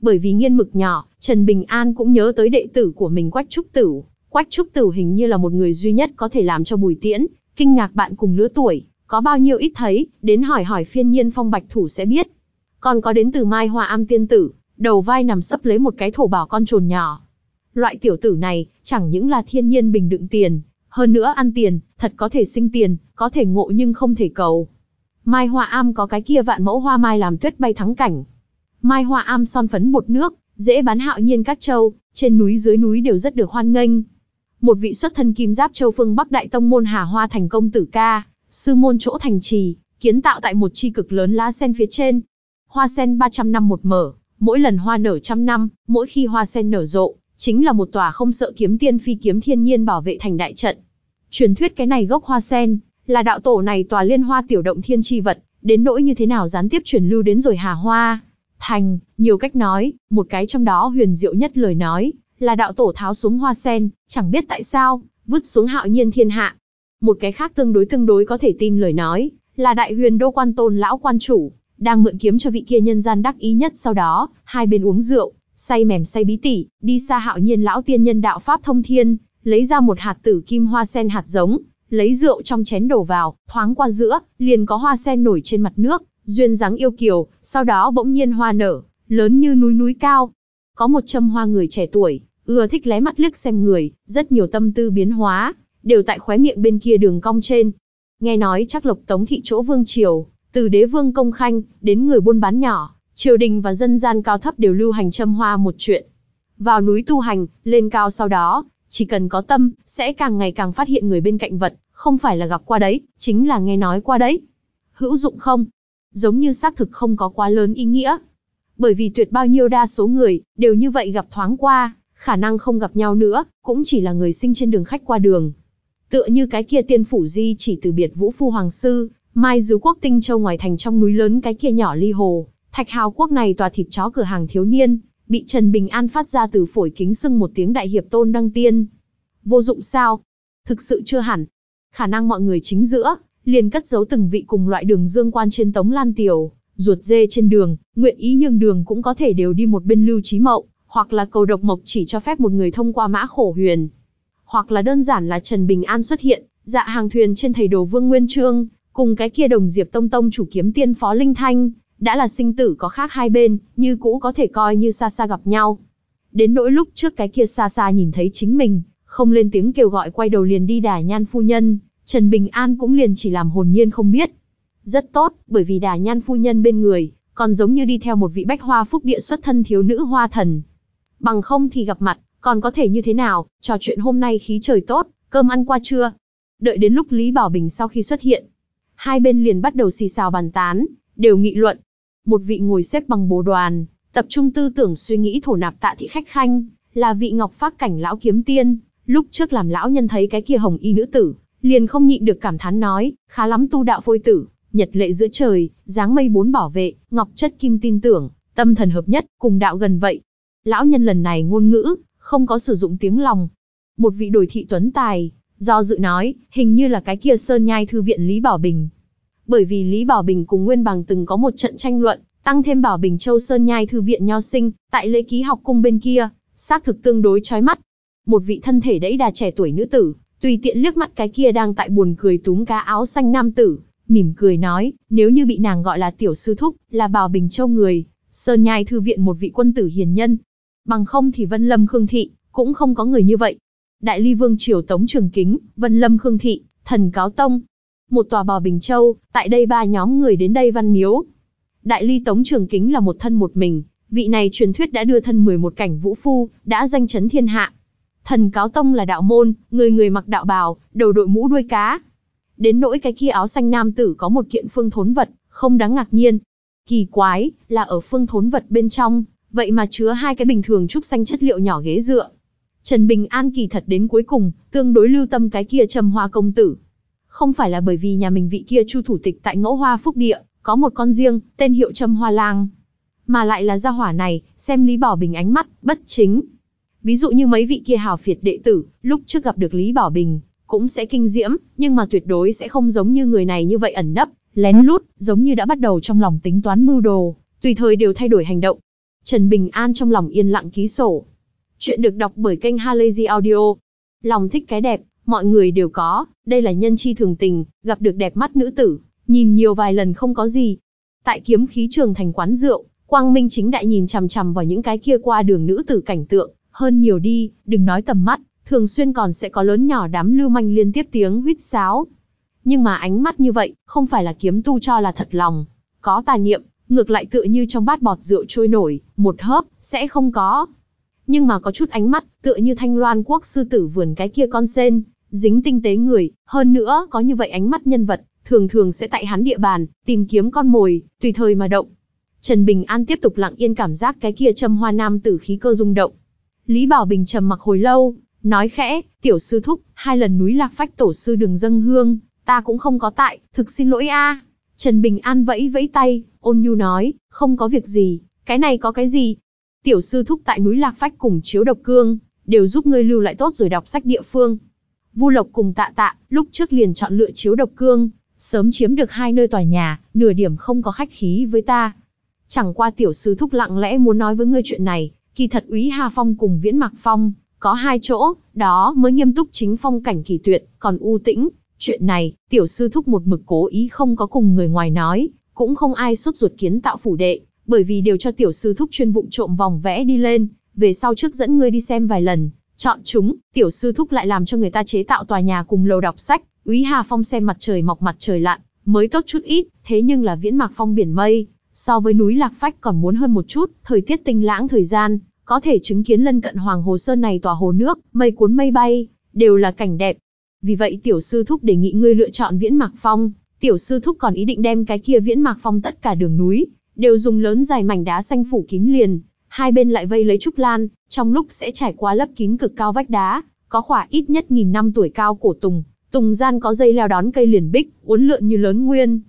Bởi vì nghiên mực nhỏ, Trần Bình An cũng nhớ tới đệ tử của mình Quách Trúc Tử, Quách Trúc Tử hình như là một người duy nhất có thể làm cho Bùi Tiễn, kinh ngạc bạn cùng lứa tuổi, có bao nhiêu ít thấy, đến hỏi hỏi phiên nhiên phong bạch thủ sẽ biết. Còn có đến từ Mai Hoa Am Tiên Tử, đầu vai nằm sấp lấy một cái thổ bảo con trồn nhỏ. Loại tiểu tử này, chẳng những là thiên nhiên bình đựng tiền, hơn nữa ăn tiền, thật có thể sinh tiền, có thể ngộ nhưng không thể cầu. Mai Hoa Am có cái kia vạn mẫu hoa mai làm tuyết bay thắng cảnh. Mai Hoa Am son phấn bột nước, dễ bán hạo nhiên các châu, trên núi dưới núi đều rất được hoan nghênh một vị xuất thân kim giáp châu phương Bắc Đại Tông môn Hà Hoa thành công tử ca, sư môn chỗ thành trì, kiến tạo tại một chi cực lớn lá sen phía trên. Hoa sen 300 năm một mở, mỗi lần hoa nở trăm năm, mỗi khi hoa sen nở rộ, chính là một tòa không sợ kiếm tiên phi kiếm thiên nhiên bảo vệ thành đại trận. Truyền thuyết cái này gốc hoa sen, là đạo tổ này tòa liên hoa tiểu động thiên chi vật, đến nỗi như thế nào gián tiếp truyền lưu đến rồi hà hoa. Thành, nhiều cách nói, một cái trong đó huyền diệu nhất lời nói, là đạo tổ tháo xuống hoa sen, chẳng biết tại sao, vứt xuống hạo nhiên thiên hạ. Một cái khác tương đối tương đối có thể tin lời nói, là đại huyền đô quan tôn lão quan chủ, đang mượn kiếm cho vị kia nhân gian đắc ý nhất sau đó, hai bên uống rượu, say mềm say bí tỉ, đi xa hạo nhiên lão tiên nhân đạo pháp thông thiên, lấy ra một hạt tử kim hoa sen hạt giống, lấy rượu trong chén đổ vào, thoáng qua giữa, liền có hoa sen nổi trên mặt nước, duyên dáng yêu kiều, sau đó bỗng nhiên hoa nở, lớn như núi núi cao. Có một châm hoa người trẻ tuổi, ưa thích lé mắt liếc xem người, rất nhiều tâm tư biến hóa, đều tại khóe miệng bên kia đường cong trên. Nghe nói chắc lộc tống thị chỗ vương triều, từ đế vương công khanh, đến người buôn bán nhỏ, triều đình và dân gian cao thấp đều lưu hành châm hoa một chuyện. Vào núi tu hành, lên cao sau đó, chỉ cần có tâm, sẽ càng ngày càng phát hiện người bên cạnh vật, không phải là gặp qua đấy, chính là nghe nói qua đấy. Hữu dụng không? Giống như xác thực không có quá lớn ý nghĩa. Bởi vì tuyệt bao nhiêu đa số người, đều như vậy gặp thoáng qua, khả năng không gặp nhau nữa, cũng chỉ là người sinh trên đường khách qua đường. Tựa như cái kia tiên phủ di chỉ từ biệt vũ phu hoàng sư, mai dứ quốc tinh châu ngoài thành trong núi lớn cái kia nhỏ ly hồ, thạch hào quốc này tòa thịt chó cửa hàng thiếu niên, bị Trần Bình An phát ra từ phổi kính sưng một tiếng đại hiệp tôn đăng tiên. Vô dụng sao? Thực sự chưa hẳn. Khả năng mọi người chính giữa, liền cất giấu từng vị cùng loại đường dương quan trên tống lan tiểu, ruột dê trên đường, nguyện ý nhường đường cũng có thể đều đi một bên lưu trí mậu hoặc là cầu độc mộc chỉ cho phép một người thông qua mã khổ huyền, hoặc là đơn giản là Trần Bình An xuất hiện, dạ hàng thuyền trên thầy đồ Vương Nguyên Trương, cùng cái kia đồng diệp tông tông chủ kiếm tiên phó Linh Thanh, đã là sinh tử có khác hai bên, như cũ có thể coi như xa xa gặp nhau. Đến nỗi lúc trước cái kia xa xa nhìn thấy chính mình, không lên tiếng kêu gọi quay đầu liền đi đà nhan phu nhân, Trần Bình An cũng liền chỉ làm hồn nhiên không biết. Rất tốt, bởi vì đà nhan phu nhân bên người, còn giống như đi theo một vị bách hoa phúc địa xuất thân thiếu nữ hoa thần, bằng không thì gặp mặt, còn có thể như thế nào, trò chuyện hôm nay khí trời tốt, cơm ăn qua chưa? Đợi đến lúc Lý Bảo Bình sau khi xuất hiện, hai bên liền bắt đầu xì xào bàn tán, đều nghị luận. Một vị ngồi xếp bằng bồ đoàn, tập trung tư tưởng suy nghĩ thổ nạp tạ thị khách khanh, là vị ngọc phát cảnh lão kiếm tiên, lúc trước làm lão nhân thấy cái kia hồng y nữ tử, liền không nhịn được cảm thán nói, khá lắm tu đạo phôi tử, nhật lệ giữa trời, dáng mây bốn bảo vệ, ngọc chất kim tin tưởng, tâm thần hợp nhất, cùng đạo gần vậy, Lão nhân lần này ngôn ngữ, không có sử dụng tiếng lòng. Một vị đổi thị tuấn tài, do dự nói, hình như là cái kia Sơn Nhai Thư viện Lý Bảo Bình. Bởi vì Lý Bảo Bình cùng Nguyên Bằng từng có một trận tranh luận, tăng thêm Bảo Bình Châu Sơn Nhai Thư viện Nho Sinh, tại lễ ký học cung bên kia, xác thực tương đối chói mắt. Một vị thân thể đẫy đà trẻ tuổi nữ tử, tùy tiện liếc mắt cái kia đang tại buồn cười túm cá áo xanh nam tử, mỉm cười nói, nếu như bị nàng gọi là tiểu sư thúc, là Bảo Bình Châu người, Sơn Nhai Thư viện một vị quân tử hiền nhân, bằng không thì Vân Lâm Khương Thị cũng không có người như vậy. Đại Ly Vương triều Tống Trường Kính, Vân Lâm Khương Thị, Thần Cáo Tông, một tòa bò Bình Châu, tại đây ba nhóm người đến đây văn miếu. Đại Ly Tống Trường Kính là một thân một mình, vị này truyền thuyết đã đưa thân 11 cảnh vũ phu, đã danh chấn thiên hạ. Thần Cáo Tông là đạo môn, người người mặc đạo bào, đầu đội mũ đuôi cá. Đến nỗi cái kia áo xanh nam tử có một kiện phương thốn vật, không đáng ngạc nhiên. Kỳ quái, là ở phương thốn vật bên trong, Vậy mà chứa hai cái bình thường trúc xanh chất liệu nhỏ ghế dựa. Trần Bình An kỳ thật đến cuối cùng, tương đối lưu tâm cái kia trầm hoa công tử. Không phải là bởi vì nhà mình vị kia chu thủ tịch tại ngẫu hoa phúc địa, có một con riêng, tên hiệu trầm hoa lang. Mà lại là gia hỏa này, xem Lý Bảo Bình ánh mắt, bất chính. Ví dụ như mấy vị kia hào phiệt đệ tử, lúc trước gặp được Lý Bảo Bình, cũng sẽ kinh diễm, nhưng mà tuyệt đối sẽ không giống như người này như vậy ẩn nấp, lén lút, giống như đã bắt đầu trong lòng tính toán mưu đồ, tùy thời đều thay đổi hành động, Trần Bình An trong lòng yên lặng ký sổ. Chuyện được đọc bởi kênh Halazy Audio. Lòng thích cái đẹp, mọi người đều có, đây là nhân chi thường tình, gặp được đẹp mắt nữ tử, nhìn nhiều vài lần không có gì. Tại kiếm khí trường thành quán rượu, Quang Minh chính đại nhìn chằm chằm vào những cái kia qua đường nữ tử cảnh tượng, hơn nhiều đi, đừng nói tầm mắt, thường xuyên còn sẽ có lớn nhỏ đám lưu manh liên tiếp tiếng huýt sáo. Nhưng mà ánh mắt như vậy, không phải là kiếm tu cho là thật lòng, có tài niệm, ngược lại tựa như trong bát bọt rượu trôi nổi, một hớp, sẽ không có. Nhưng mà có chút ánh mắt, tựa như thanh loan quốc sư tử vườn cái kia con sen, dính tinh tế người, hơn nữa có như vậy ánh mắt nhân vật, thường thường sẽ tại hắn địa bàn, tìm kiếm con mồi, tùy thời mà động. Trần Bình An tiếp tục lặng yên cảm giác cái kia châm hoa nam tử khí cơ rung động. Lý Bảo Bình trầm mặc hồi lâu, nói khẽ, tiểu sư thúc, hai lần núi lạc phách tổ sư đường dâng hương, ta cũng không có tại, thực xin lỗi a. À. Trần Bình An vẫy vẫy tay, ôn nhu nói, không có việc gì, cái này có cái gì? Tiểu sư thúc tại núi Lạc Phách cùng chiếu độc cương, đều giúp ngươi lưu lại tốt rồi đọc sách địa phương. Vu Lộc cùng tạ tạ, lúc trước liền chọn lựa chiếu độc cương, sớm chiếm được hai nơi tòa nhà, nửa điểm không có khách khí với ta. Chẳng qua tiểu sư thúc lặng lẽ muốn nói với ngươi chuyện này, kỳ thật úy Hà Phong cùng Viễn Mạc Phong, có hai chỗ, đó mới nghiêm túc chính phong cảnh kỳ tuyệt, còn u tĩnh, Chuyện này, tiểu sư thúc một mực cố ý không có cùng người ngoài nói, cũng không ai sốt ruột kiến tạo phủ đệ, bởi vì đều cho tiểu sư thúc chuyên vụng trộm vòng vẽ đi lên, về sau trước dẫn ngươi đi xem vài lần, chọn chúng, tiểu sư thúc lại làm cho người ta chế tạo tòa nhà cùng lầu đọc sách, Úy Hà Phong xem mặt trời mọc mặt trời lặn, mới tốt chút ít, thế nhưng là viễn mạc phong biển mây, so với núi Lạc Phách còn muốn hơn một chút, thời tiết tinh lãng thời gian, có thể chứng kiến lân cận Hoàng Hồ Sơn này tòa hồ nước, mây cuốn mây bay, đều là cảnh đẹp, vì vậy tiểu sư thúc đề nghị ngươi lựa chọn Viễn Mạc Phong, tiểu sư thúc còn ý định đem cái kia Viễn Mạc Phong tất cả đường núi, đều dùng lớn dài mảnh đá xanh phủ kín liền, hai bên lại vây lấy trúc lan, trong lúc sẽ trải qua lớp kín cực cao vách đá, có khỏa ít nhất nghìn năm tuổi cao cổ tùng, tùng gian có dây leo đón cây liền bích, uốn lượn như lớn nguyên.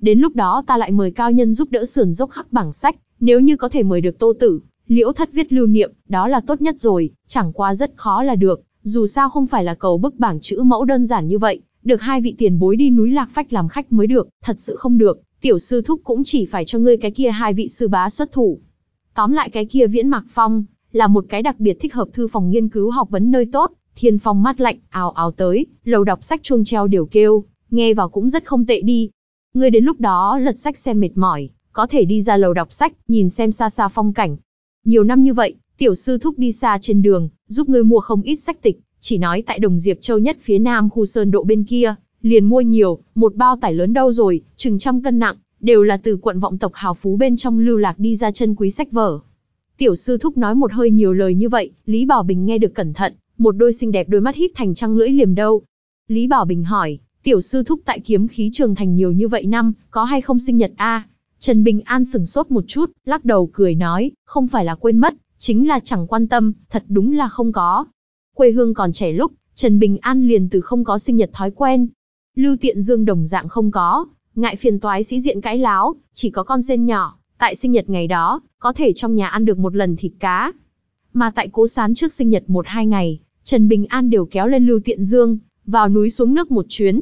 Đến lúc đó ta lại mời cao nhân giúp đỡ sườn dốc khắc bảng sách, nếu như có thể mời được tô tử, liễu thất viết lưu niệm, đó là tốt nhất rồi, chẳng qua rất khó là được, dù sao không phải là cầu bức bảng chữ mẫu đơn giản như vậy, được hai vị tiền bối đi núi lạc phách làm khách mới được, thật sự không được, tiểu sư thúc cũng chỉ phải cho ngươi cái kia hai vị sư bá xuất thủ. Tóm lại cái kia viễn mạc phong, là một cái đặc biệt thích hợp thư phòng nghiên cứu học vấn nơi tốt, thiên phong mát lạnh, ào ào tới, lầu đọc sách chuông treo đều kêu, nghe vào cũng rất không tệ đi. Ngươi đến lúc đó lật sách xem mệt mỏi, có thể đi ra lầu đọc sách, nhìn xem xa xa phong cảnh. Nhiều năm như vậy, tiểu sư thúc đi xa trên đường, giúp ngươi mua không ít sách tịch, chỉ nói tại Đồng Diệp Châu nhất phía nam khu sơn độ bên kia, liền mua nhiều, một bao tải lớn đâu rồi, chừng trăm cân nặng, đều là từ quận vọng tộc hào phú bên trong lưu lạc đi ra chân quý sách vở. Tiểu sư thúc nói một hơi nhiều lời như vậy, Lý Bảo Bình nghe được cẩn thận, một đôi xinh đẹp đôi mắt híp thành trăng lưỡi liềm đâu. Lý Bảo Bình hỏi, tiểu sư thúc tại kiếm khí trường thành nhiều như vậy năm, có hay không sinh nhật a? Trần Bình An sừng sốt một chút, lắc đầu cười nói, không phải là quên mất, chính là chẳng quan tâm, thật đúng là không có. Quê hương còn trẻ lúc, Trần Bình An liền từ không có sinh nhật thói quen. Lưu Tiện Dương đồng dạng không có, ngại phiền toái sĩ diện cãi láo, chỉ có con sen nhỏ, tại sinh nhật ngày đó, có thể trong nhà ăn được một lần thịt cá. Mà tại cố sán trước sinh nhật một hai ngày, Trần Bình An đều kéo lên Lưu Tiện Dương, vào núi xuống nước một chuyến.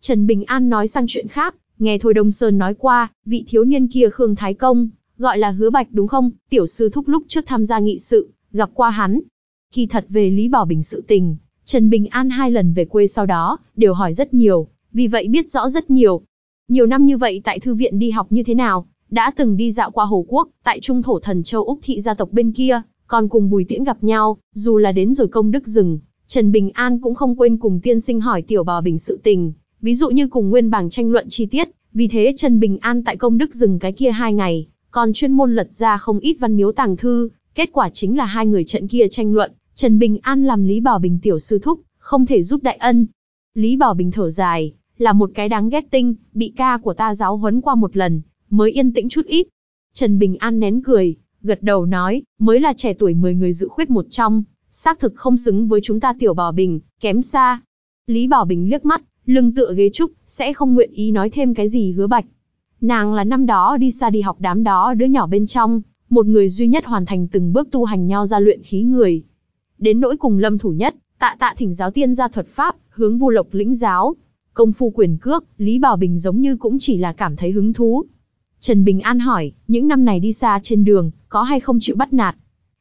Trần Bình An nói sang chuyện khác, nghe Thôi Đông Sơn nói qua, vị thiếu niên kia Khương Thái Công, Gọi là hứa bạch đúng không, tiểu sư thúc lúc trước tham gia nghị sự, gặp qua hắn. Kỳ thật về Lý Bảo Bình sự tình, Trần Bình An hai lần về quê sau đó, đều hỏi rất nhiều, vì vậy biết rõ rất nhiều. Nhiều năm như vậy tại thư viện đi học như thế nào, đã từng đi dạo qua Hồ Quốc, tại trung thổ thần châu Úc thị gia tộc bên kia, còn cùng Bùi Tiễn gặp nhau, dù là đến rồi công đức rừng, Trần Bình An cũng không quên cùng tiên sinh hỏi tiểu bà Bình sự tình, ví dụ như cùng nguyên bảng tranh luận chi tiết, vì thế Trần Bình An tại công đức rừng cái kia hai ngày, còn chuyên môn lật ra không ít văn miếu tàng thư, kết quả chính là hai người trận kia tranh luận, Trần Bình An làm Lý Bảo Bình tiểu sư thúc, không thể giúp đại ân. Lý Bảo Bình thở dài, là một cái đáng ghét tinh, bị ca của ta giáo huấn qua một lần, mới yên tĩnh chút ít. Trần Bình An nén cười, gật đầu nói, mới là trẻ tuổi 10 người dự khuyết một trong, xác thực không xứng với chúng ta tiểu Bảo Bình, kém xa. Lý Bảo Bình liếc mắt, lưng tựa ghế trúc, sẽ không nguyện ý nói thêm cái gì hứa bạch. Nàng là năm đó đi xa đi học đám đó đứa nhỏ bên trong, một người duy nhất hoàn thành từng bước tu hành nho ra luyện khí người. Đến nỗi cùng lâm thủ nhất, tạ tạ thỉnh giáo tiên gia thuật pháp, hướng vu lộc lĩnh giáo. Công phu quyền cước, Lý Bảo Bình giống như cũng chỉ là cảm thấy hứng thú. Trần Bình An hỏi, những năm này đi xa trên đường, có hay không chịu bắt nạt?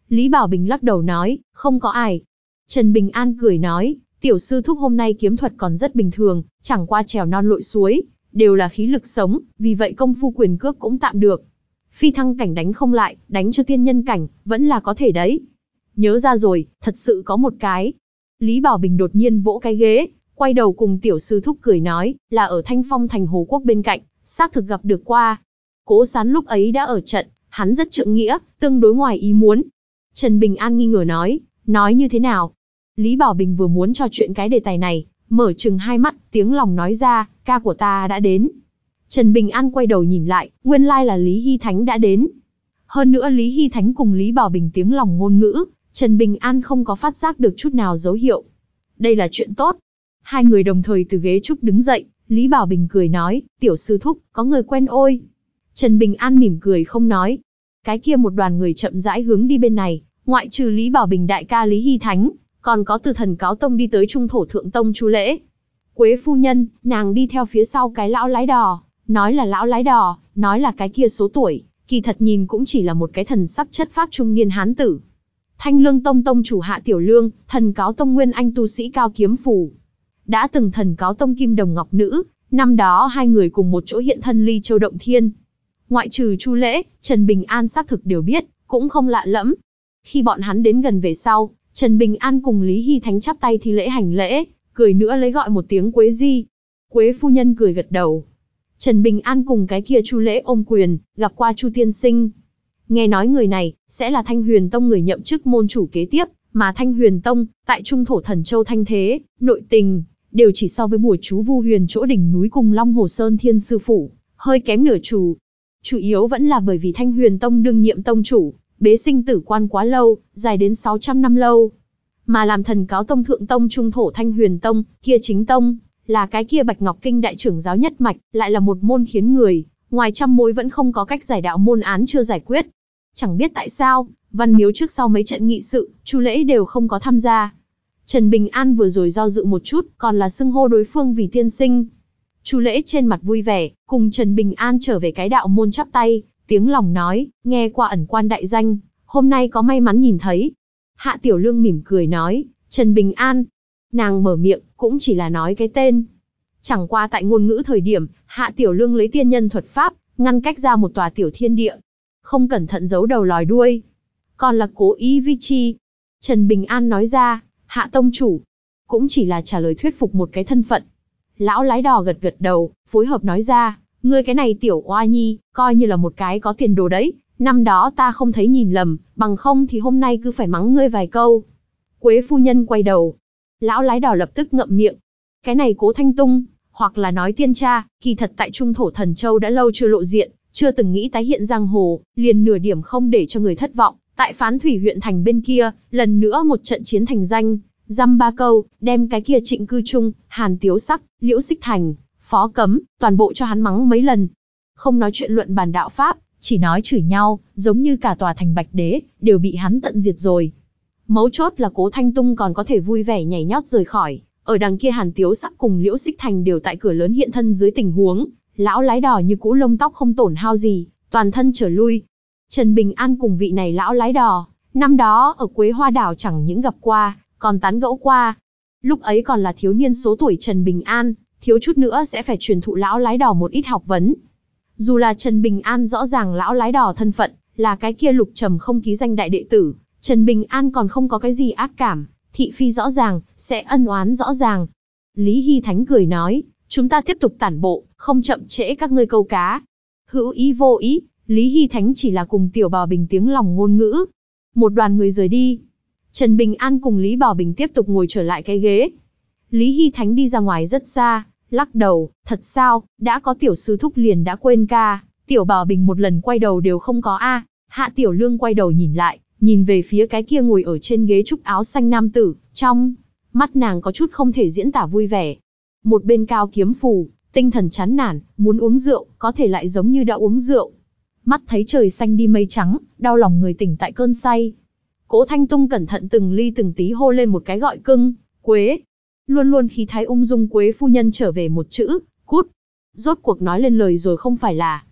Lý Bảo Bình lắc đầu nói, không có ai. Trần Bình An cười nói, tiểu sư thúc hôm nay kiếm thuật còn rất bình thường, chẳng qua trèo non lội suối, đều là khí lực sống, vì vậy công phu quyền cước cũng tạm được. Phi thăng cảnh đánh không lại, đánh cho tiên nhân cảnh, vẫn là có thể đấy. Nhớ ra rồi, thật sự có một cái. Lý Bảo Bình đột nhiên vỗ cái ghế, quay đầu cùng tiểu sư thúc cười nói, là ở Thanh Phong thành Hồ Quốc bên cạnh, xác thực gặp được qua. Cố sán lúc ấy đã ở trận, hắn rất trượng nghĩa, tương đối ngoài ý muốn. Trần Bình An nghi ngờ nói, nói như thế nào? Lý Bảo Bình vừa muốn cho chuyện cái đề tài này, Mở chừng hai mắt, tiếng lòng nói ra, ca của ta đã đến. Trần Bình An quay đầu nhìn lại, nguyên lai là Lý Hy Thánh đã đến. Hơn nữa Lý Hy Thánh cùng Lý Bảo Bình tiếng lòng ngôn ngữ, Trần Bình An không có phát giác được chút nào dấu hiệu. Đây là chuyện tốt. Hai người đồng thời từ ghế trúc đứng dậy, Lý Bảo Bình cười nói, tiểu sư thúc, có người quen ôi. Trần Bình An mỉm cười không nói. Cái kia một đoàn người chậm rãi hướng đi bên này, ngoại trừ Lý Bảo Bình đại ca Lý Hy Thánh, còn có từ thần cáo tông đi tới trung thổ thượng tông chú lễ. Quế phu nhân, nàng đi theo phía sau cái lão lái đò, nói là lão lái đò, nói là cái kia số tuổi, kỳ thật nhìn cũng chỉ là một cái thần sắc chất phác trung niên hán tử. Thanh lương tông tông chủ hạ tiểu lương, thần cáo tông nguyên anh tu sĩ cao kiếm phủ, Đã từng thần cáo tông kim đồng ngọc nữ, năm đó hai người cùng một chỗ hiện thân ly châu động thiên. Ngoại trừ chu lễ, Trần Bình An xác thực đều biết, cũng không lạ lẫm. Khi bọn hắn đến gần về sau, Trần Bình An cùng Lý Hy Thánh chắp tay thi lễ hành lễ, cười nữa lấy gọi một tiếng Quế Di. Quế phu nhân cười gật đầu. Trần Bình An cùng cái kia Chu Lễ ôm quyền, gặp qua Chu Tiên Sinh. Nghe nói người này, sẽ là Thanh Huyền Tông người nhậm chức môn chủ kế tiếp, mà Thanh Huyền Tông, tại Trung Thổ Thần Châu Thanh Thế, nội tình, đều chỉ so với bùa chú vu huyền chỗ đỉnh núi cùng Long Hồ Sơn Thiên Sư Phủ, hơi kém nửa chủ. Chủ yếu vẫn là bởi vì Thanh Huyền Tông đương nhiệm tông chủ, bế sinh tử quan quá lâu, dài đến 600 năm lâu. Mà làm thần cáo tông thượng tông trung thổ thanh huyền tông, kia chính tông, là cái kia bạch ngọc kinh đại trưởng giáo nhất mạch, lại là một môn khiến người, ngoài trăm mối vẫn không có cách giải đạo môn án chưa giải quyết. Chẳng biết tại sao, văn miếu trước sau mấy trận nghị sự, chu lễ đều không có tham gia. Trần Bình An vừa rồi do dự một chút, còn là xưng hô đối phương vì tiên sinh. Chu lễ trên mặt vui vẻ, cùng Trần Bình An trở về cái đạo môn chắp tay, tiếng lòng nói, nghe qua ẩn quan đại danh, hôm nay có may mắn nhìn thấy. Hạ Tiểu Lương mỉm cười nói, Trần Bình An. Nàng mở miệng, cũng chỉ là nói cái tên. Chẳng qua tại ngôn ngữ thời điểm, Hạ Tiểu Lương lấy tiên nhân thuật pháp, ngăn cách ra một tòa tiểu thiên địa. Không cẩn thận giấu đầu lòi đuôi. Còn là cố ý vi chi. Trần Bình An nói ra, Hạ Tông Chủ. Cũng chỉ là trả lời thuyết phục một cái thân phận. Lão lái đò gật gật đầu, phối hợp nói ra, Ngươi cái này tiểu oa nhi, coi như là một cái có tiền đồ đấy, năm đó ta không thấy nhìn lầm, bằng không thì hôm nay cứ phải mắng ngươi vài câu. Quế phu nhân quay đầu. Lão lái đỏ lập tức ngậm miệng. Cái này cố thanh tung, hoặc là nói tiên cha kỳ thật tại trung thổ thần châu đã lâu chưa lộ diện, chưa từng nghĩ tái hiện giang hồ, liền nửa điểm không để cho người thất vọng. Tại phán thủy huyện thành bên kia, lần nữa một trận chiến thành danh, dăm ba câu, đem cái kia trịnh cư trung, hàn tiếu sắc, liễu xích thành, phó cấm, toàn bộ cho hắn mắng mấy lần. Không nói chuyện luận bàn đạo Pháp, chỉ nói chửi nhau, giống như cả tòa thành Bạch Đế, đều bị hắn tận diệt rồi. Mấu chốt là cố Thanh Tung còn có thể vui vẻ nhảy nhót rời khỏi, ở đằng kia Hàn Tiếu Sắc cùng Liễu Xích Thành đều tại cửa lớn hiện thân dưới tình huống, lão lái đò như cũ lông tóc không tổn hao gì, toàn thân trở lui. Trần Bình An cùng vị này lão lái đò, năm đó ở Quế Hoa Đảo chẳng những gặp qua, còn tán gẫu qua. Lúc ấy còn là thiếu niên số tuổi Trần Bình An, thiếu chút nữa sẽ phải truyền thụ lão lái đỏ một ít học vấn. Dù là Trần Bình An rõ ràng lão lái đỏ thân phận, là cái kia lục trầm không ký danh đại đệ tử, Trần Bình An còn không có cái gì ác cảm, thị phi rõ ràng, sẽ ân oán rõ ràng. Lý Hy Thánh cười nói, chúng ta tiếp tục tản bộ, không chậm trễ các ngươi câu cá. Hữu ý vô ý, Lý Hy Thánh chỉ là cùng tiểu bò bình tiếng lòng ngôn ngữ. Một đoàn người rời đi. Trần Bình An cùng Lý Bảo Bình tiếp tục ngồi trở lại cái ghế, Lý Hy Thánh đi ra ngoài rất xa, lắc đầu, thật sao, đã có tiểu sư thúc liền đã quên ca, tiểu bảo bình một lần quay đầu đều không có a. Hạ tiểu lương quay đầu nhìn lại, nhìn về phía cái kia ngồi ở trên ghế trúc áo xanh nam tử, trong, mắt nàng có chút không thể diễn tả vui vẻ. Một bên cao kiếm phù, tinh thần chán nản, muốn uống rượu, có thể lại giống như đã uống rượu. Mắt thấy trời xanh đi mây trắng, đau lòng người tỉnh tại cơn say. Cố Thanh Tung cẩn thận từng ly từng tí hô lên một cái gọi cưng, quế, Luôn luôn khí thái ung dung Quế Phu Nhân trở về một chữ, cút. Rốt cuộc nói lên lời rồi không phải là.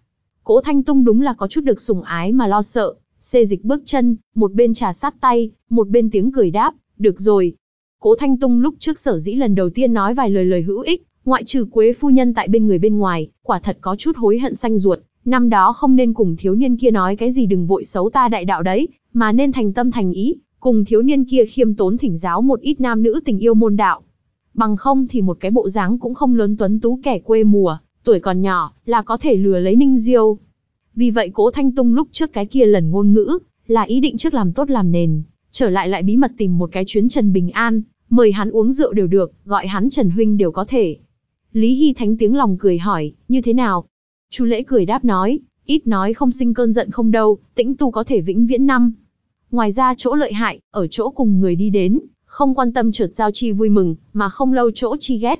Cố Thanh Tung đúng là có chút được sùng ái mà lo sợ, xê dịch bước chân, một bên trà sát tay, một bên tiếng cười đáp, được rồi. Cố Thanh Tung lúc trước sở dĩ lần đầu tiên nói vài lời lời hữu ích, ngoại trừ Quế Phu Nhân tại bên người bên ngoài, quả thật có chút hối hận xanh ruột, năm đó không nên cùng thiếu niên kia nói cái gì đừng vội xấu ta đại đạo đấy, mà nên thành tâm thành ý, cùng thiếu niên kia khiêm tốn thỉnh giáo một ít nam nữ tình yêu môn đạo. Bằng không thì một cái bộ dáng cũng không lớn tuấn tú kẻ quê mùa, tuổi còn nhỏ, là có thể lừa lấy Ninh Diêu. Vì vậy Cố Thanh Tung lúc trước cái kia lần ngôn ngữ, là ý định trước làm tốt làm nền, trở lại lại bí mật tìm một cái chuyến Trần Bình An, mời hắn uống rượu đều được, gọi hắn Trần Huynh đều có thể. Lý Hy Thánh tiếng lòng cười hỏi, như thế nào? Chú Lễ cười đáp nói, ít nói không sinh cơn giận không đâu, tĩnh tu có thể vĩnh viễn năm. Ngoài ra chỗ lợi hại, ở chỗ cùng người đi đến, không quan tâm trượt giao chi vui mừng, mà không lâu chỗ chi ghét.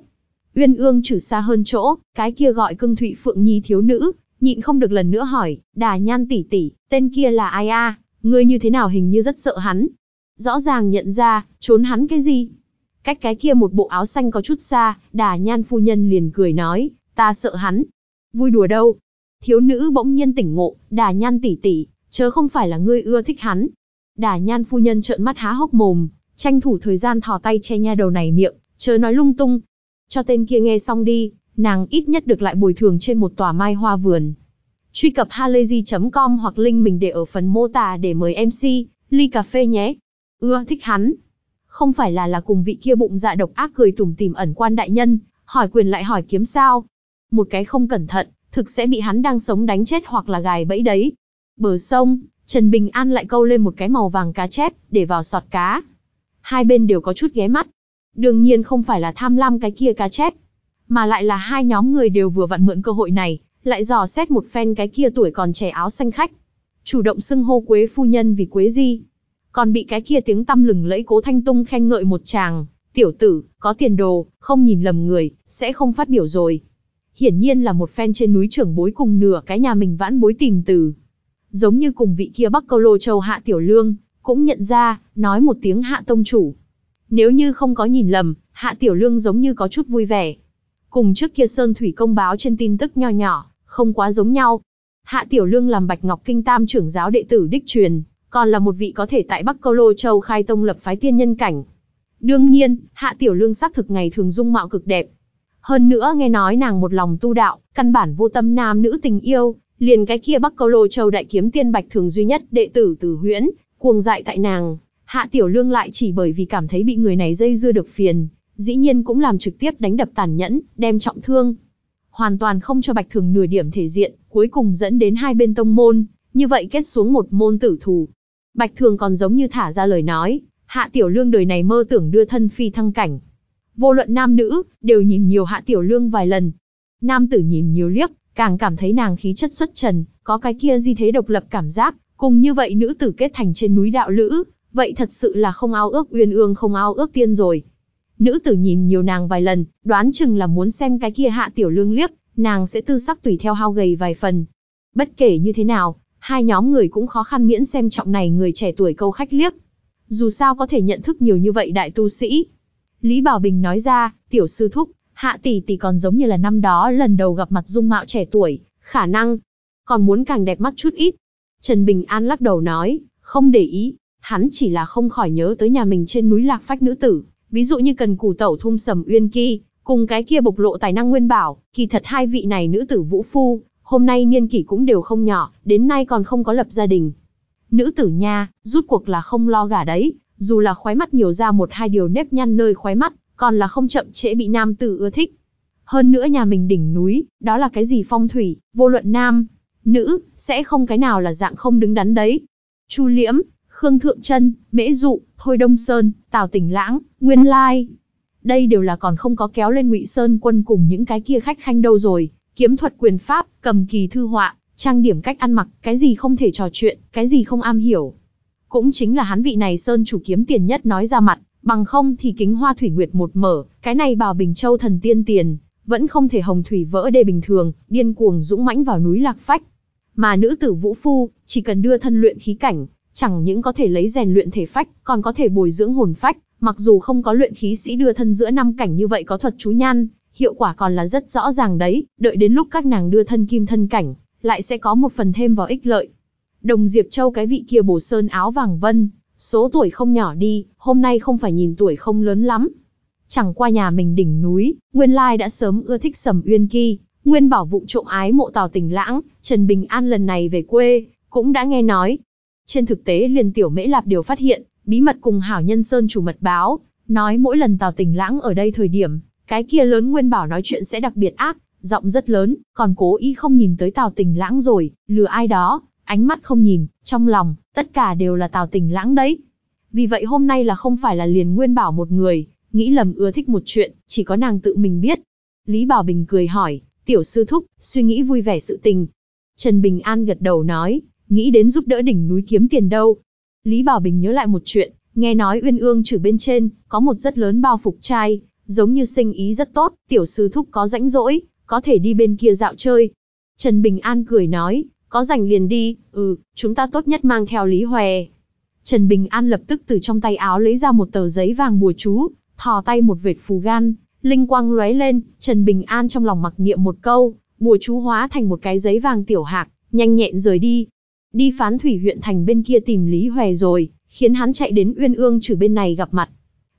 Uyên ương trừ xa hơn chỗ, cái kia gọi cưng thụy phượng nhi thiếu nữ, nhịn không được lần nữa hỏi, đà nhan tỷ tỷ, tên kia là ai a? Ngươi như thế nào hình như rất sợ hắn. Rõ ràng nhận ra, trốn hắn cái gì? Cách cái kia một bộ áo xanh có chút xa, đà nhan phu nhân liền cười nói, ta sợ hắn. Vui đùa đâu? Thiếu nữ bỗng nhiên tỉnh ngộ, đà nhan tỷ tỷ, chớ không phải là ngươi ưa thích hắn. Đà nhan phu nhân trợn mắt há hốc mồm, tranh thủ thời gian thò tay che nha đầu này miệng, chớ nói lung tung. Cho tên kia nghe xong đi, nàng ít nhất được lại bồi thường trên một tòa mai hoa vườn. Truy cập halayzi.com hoặc link mình để ở phần mô tả để mời MC, ly cà phê nhé. Ưa thích hắn. Không phải là là cùng vị kia bụng dạ độc ác cười tủm tìm ẩn quan đại nhân, hỏi quyền lại hỏi kiếm sao. Một cái không cẩn thận, thực sẽ bị hắn đang sống đánh chết hoặc là gài bẫy đấy. Bờ sông, Trần Bình An lại câu lên một cái màu vàng cá chép, để vào sọt cá hai bên đều có chút ghé mắt. Đương nhiên không phải là tham lam cái kia cá chép, mà lại là hai nhóm người đều vừa vặn mượn cơ hội này, lại dò xét một phen cái kia tuổi còn trẻ áo xanh khách. Chủ động xưng hô Quế phu nhân vì Quế Di. Còn bị cái kia tiếng tăm lừng lẫy Cố Thanh Tung khen ngợi một chàng, tiểu tử, có tiền đồ, không nhìn lầm người, sẽ không phát biểu rồi. Hiển nhiên là một phen trên núi trưởng bối cùng nửa cái nhà mình vãn bối tìm từ. Giống như cùng vị kia Bắc Câu Lô Châu Hạ Tiểu Lương, cũng nhận ra, nói một tiếng hạ tông chủ. Nếu như không có nhìn lầm, hạ tiểu lương giống như có chút vui vẻ. Cùng trước kia Sơn Thủy công báo trên tin tức nho nhỏ, không quá giống nhau. Hạ tiểu lương làm Bạch Ngọc Kinh Tam trưởng giáo đệ tử đích truyền, còn là một vị có thể tại Bắc Câu Lô Châu khai tông lập phái tiên nhân cảnh. Đương nhiên, hạ tiểu lương xác thực ngày thường dung mạo cực đẹp. Hơn nữa nghe nói nàng một lòng tu đạo, căn bản vô tâm nam nữ tình yêu, liền cái kia Bắc Câu Lô Châu đại kiếm tiên Bạch thường duy nhất đệ tử tử Huyễn, Cuồng dại tại nàng, Hạ Tiểu Lương lại chỉ bởi vì cảm thấy bị người này dây dưa được phiền, dĩ nhiên cũng làm trực tiếp đánh đập tàn nhẫn, đem trọng thương. Hoàn toàn không cho Bạch Thường nửa điểm thể diện, cuối cùng dẫn đến hai bên tông môn, như vậy kết xuống một môn tử thù. Bạch Thường còn giống như thả ra lời nói, Hạ Tiểu Lương đời này mơ tưởng đưa thân phi thăng cảnh. Vô luận nam nữ, đều nhìn nhiều Hạ Tiểu Lương vài lần. Nam tử nhìn nhiều liếc, càng cảm thấy nàng khí chất xuất trần, có cái kia di thế độc lập cảm giác, Cùng như vậy nữ tử kết thành trên núi đạo lữ, vậy thật sự là không ao ước uyên ương không ao ước tiên rồi. Nữ tử nhìn nhiều nàng vài lần, đoán chừng là muốn xem cái kia hạ tiểu lương liếc, nàng sẽ tư sắc tùy theo hao gầy vài phần. Bất kể như thế nào, hai nhóm người cũng khó khăn miễn xem trọng này người trẻ tuổi câu khách liếc. Dù sao có thể nhận thức nhiều như vậy đại tu sĩ. Lý Bảo Bình nói ra, tiểu sư thúc, hạ tỷ tỷ còn giống như là năm đó lần đầu gặp mặt dung mạo trẻ tuổi, khả năng còn muốn càng đẹp mắt chút ít, Trần Bình An lắc đầu nói, không để ý, hắn chỉ là không khỏi nhớ tới nhà mình trên núi lạc phách nữ tử, ví dụ như cần củ tẩu thum sầm uyên kỳ, cùng cái kia bộc lộ tài năng nguyên bảo, kỳ thật hai vị này nữ tử vũ phu, hôm nay niên kỷ cũng đều không nhỏ, đến nay còn không có lập gia đình. Nữ tử nha, rút cuộc là không lo gả đấy, dù là khóe mắt nhiều ra một hai điều nếp nhăn nơi khóe mắt, còn là không chậm trễ bị nam tử ưa thích. Hơn nữa nhà mình đỉnh núi, đó là cái gì phong thủy, vô luận nam, nữ, sẽ không cái nào là dạng không đứng đắn đấy. Chu Liễm, Khương Thượng Trân, Mễ Dụ, Thôi Đông Sơn, Tào Tỉnh Lãng, Nguyên Lai. Đây đều là còn không có kéo lên Ngụy Sơn quân cùng những cái kia khách khanh đâu rồi, kiếm thuật quyền pháp, cầm kỳ thư họa, trang điểm cách ăn mặc, cái gì không thể trò chuyện, cái gì không am hiểu. Cũng chính là hắn vị này Sơn chủ kiếm tiền nhất nói ra mặt, bằng không thì kính hoa thủy nguyệt một mở, cái này bảo Bình Châu thần tiên tiền, vẫn không thể hồng thủy vỡ đê bình thường, điên cuồng dũng mãnh vào núi lạc phách. Mà nữ tử vũ phu, chỉ cần đưa thân luyện khí cảnh, chẳng những có thể lấy rèn luyện thể phách, còn có thể bồi dưỡng hồn phách, mặc dù không có luyện khí sĩ đưa thân giữa năm cảnh như vậy có thuật chú nhan, hiệu quả còn là rất rõ ràng đấy, đợi đến lúc các nàng đưa thân kim thân cảnh, lại sẽ có một phần thêm vào ích lợi. Đồng Diệp Châu cái vị kia bổ sơn áo vàng vân, số tuổi không nhỏ đi, hôm nay không phải nhìn tuổi không lớn lắm. Chẳng qua nhà mình đỉnh núi, nguyên lai đã sớm ưa thích sầm uyên kỳ, Nguyên Bảo vụng trộm ái mộ Tào Tình Lãng, Trần Bình An lần này về quê, cũng đã nghe nói. Trên thực tế liền tiểu Mễ Lạp đều phát hiện, bí mật cùng Hảo Nhân Sơn chủ mật báo, nói mỗi lần Tào Tình Lãng ở đây thời điểm, cái kia lớn Nguyên Bảo nói chuyện sẽ đặc biệt ác, giọng rất lớn, còn cố ý không nhìn tới Tào Tình Lãng rồi, lừa ai đó, ánh mắt không nhìn, trong lòng, tất cả đều là Tào Tình Lãng đấy. Vì vậy hôm nay là không phải là liền Nguyên Bảo một người, nghĩ lầm ưa thích một chuyện, chỉ có nàng tự mình biết. Lý Bảo Bình cười hỏi, tiểu sư thúc, suy nghĩ vui vẻ sự tình. Trần Bình An gật đầu nói, nghĩ đến giúp đỡ đỉnh núi kiếm tiền đâu. Lý Bảo Bình nhớ lại một chuyện, nghe nói Uyên Ương trừ bên trên, có một rất lớn bao phục trai, giống như sinh ý rất tốt, tiểu sư thúc có rãnh rỗi, có thể đi bên kia dạo chơi. Trần Bình An cười nói, có rảnh liền đi, ừ, chúng ta tốt nhất mang theo Lý Hòe. Trần Bình An lập tức từ trong tay áo lấy ra một tờ giấy vàng bùa chú, thò tay một vệt phù gan, Linh quang lóe lên, Trần Bình An trong lòng mặc niệm một câu, bùa chú hóa thành một cái giấy vàng tiểu hạc, nhanh nhẹn rời đi. Đi phán thủy huyện thành bên kia tìm Lý Hòe rồi, khiến hắn chạy đến Uyên Ương trừ bên này gặp mặt.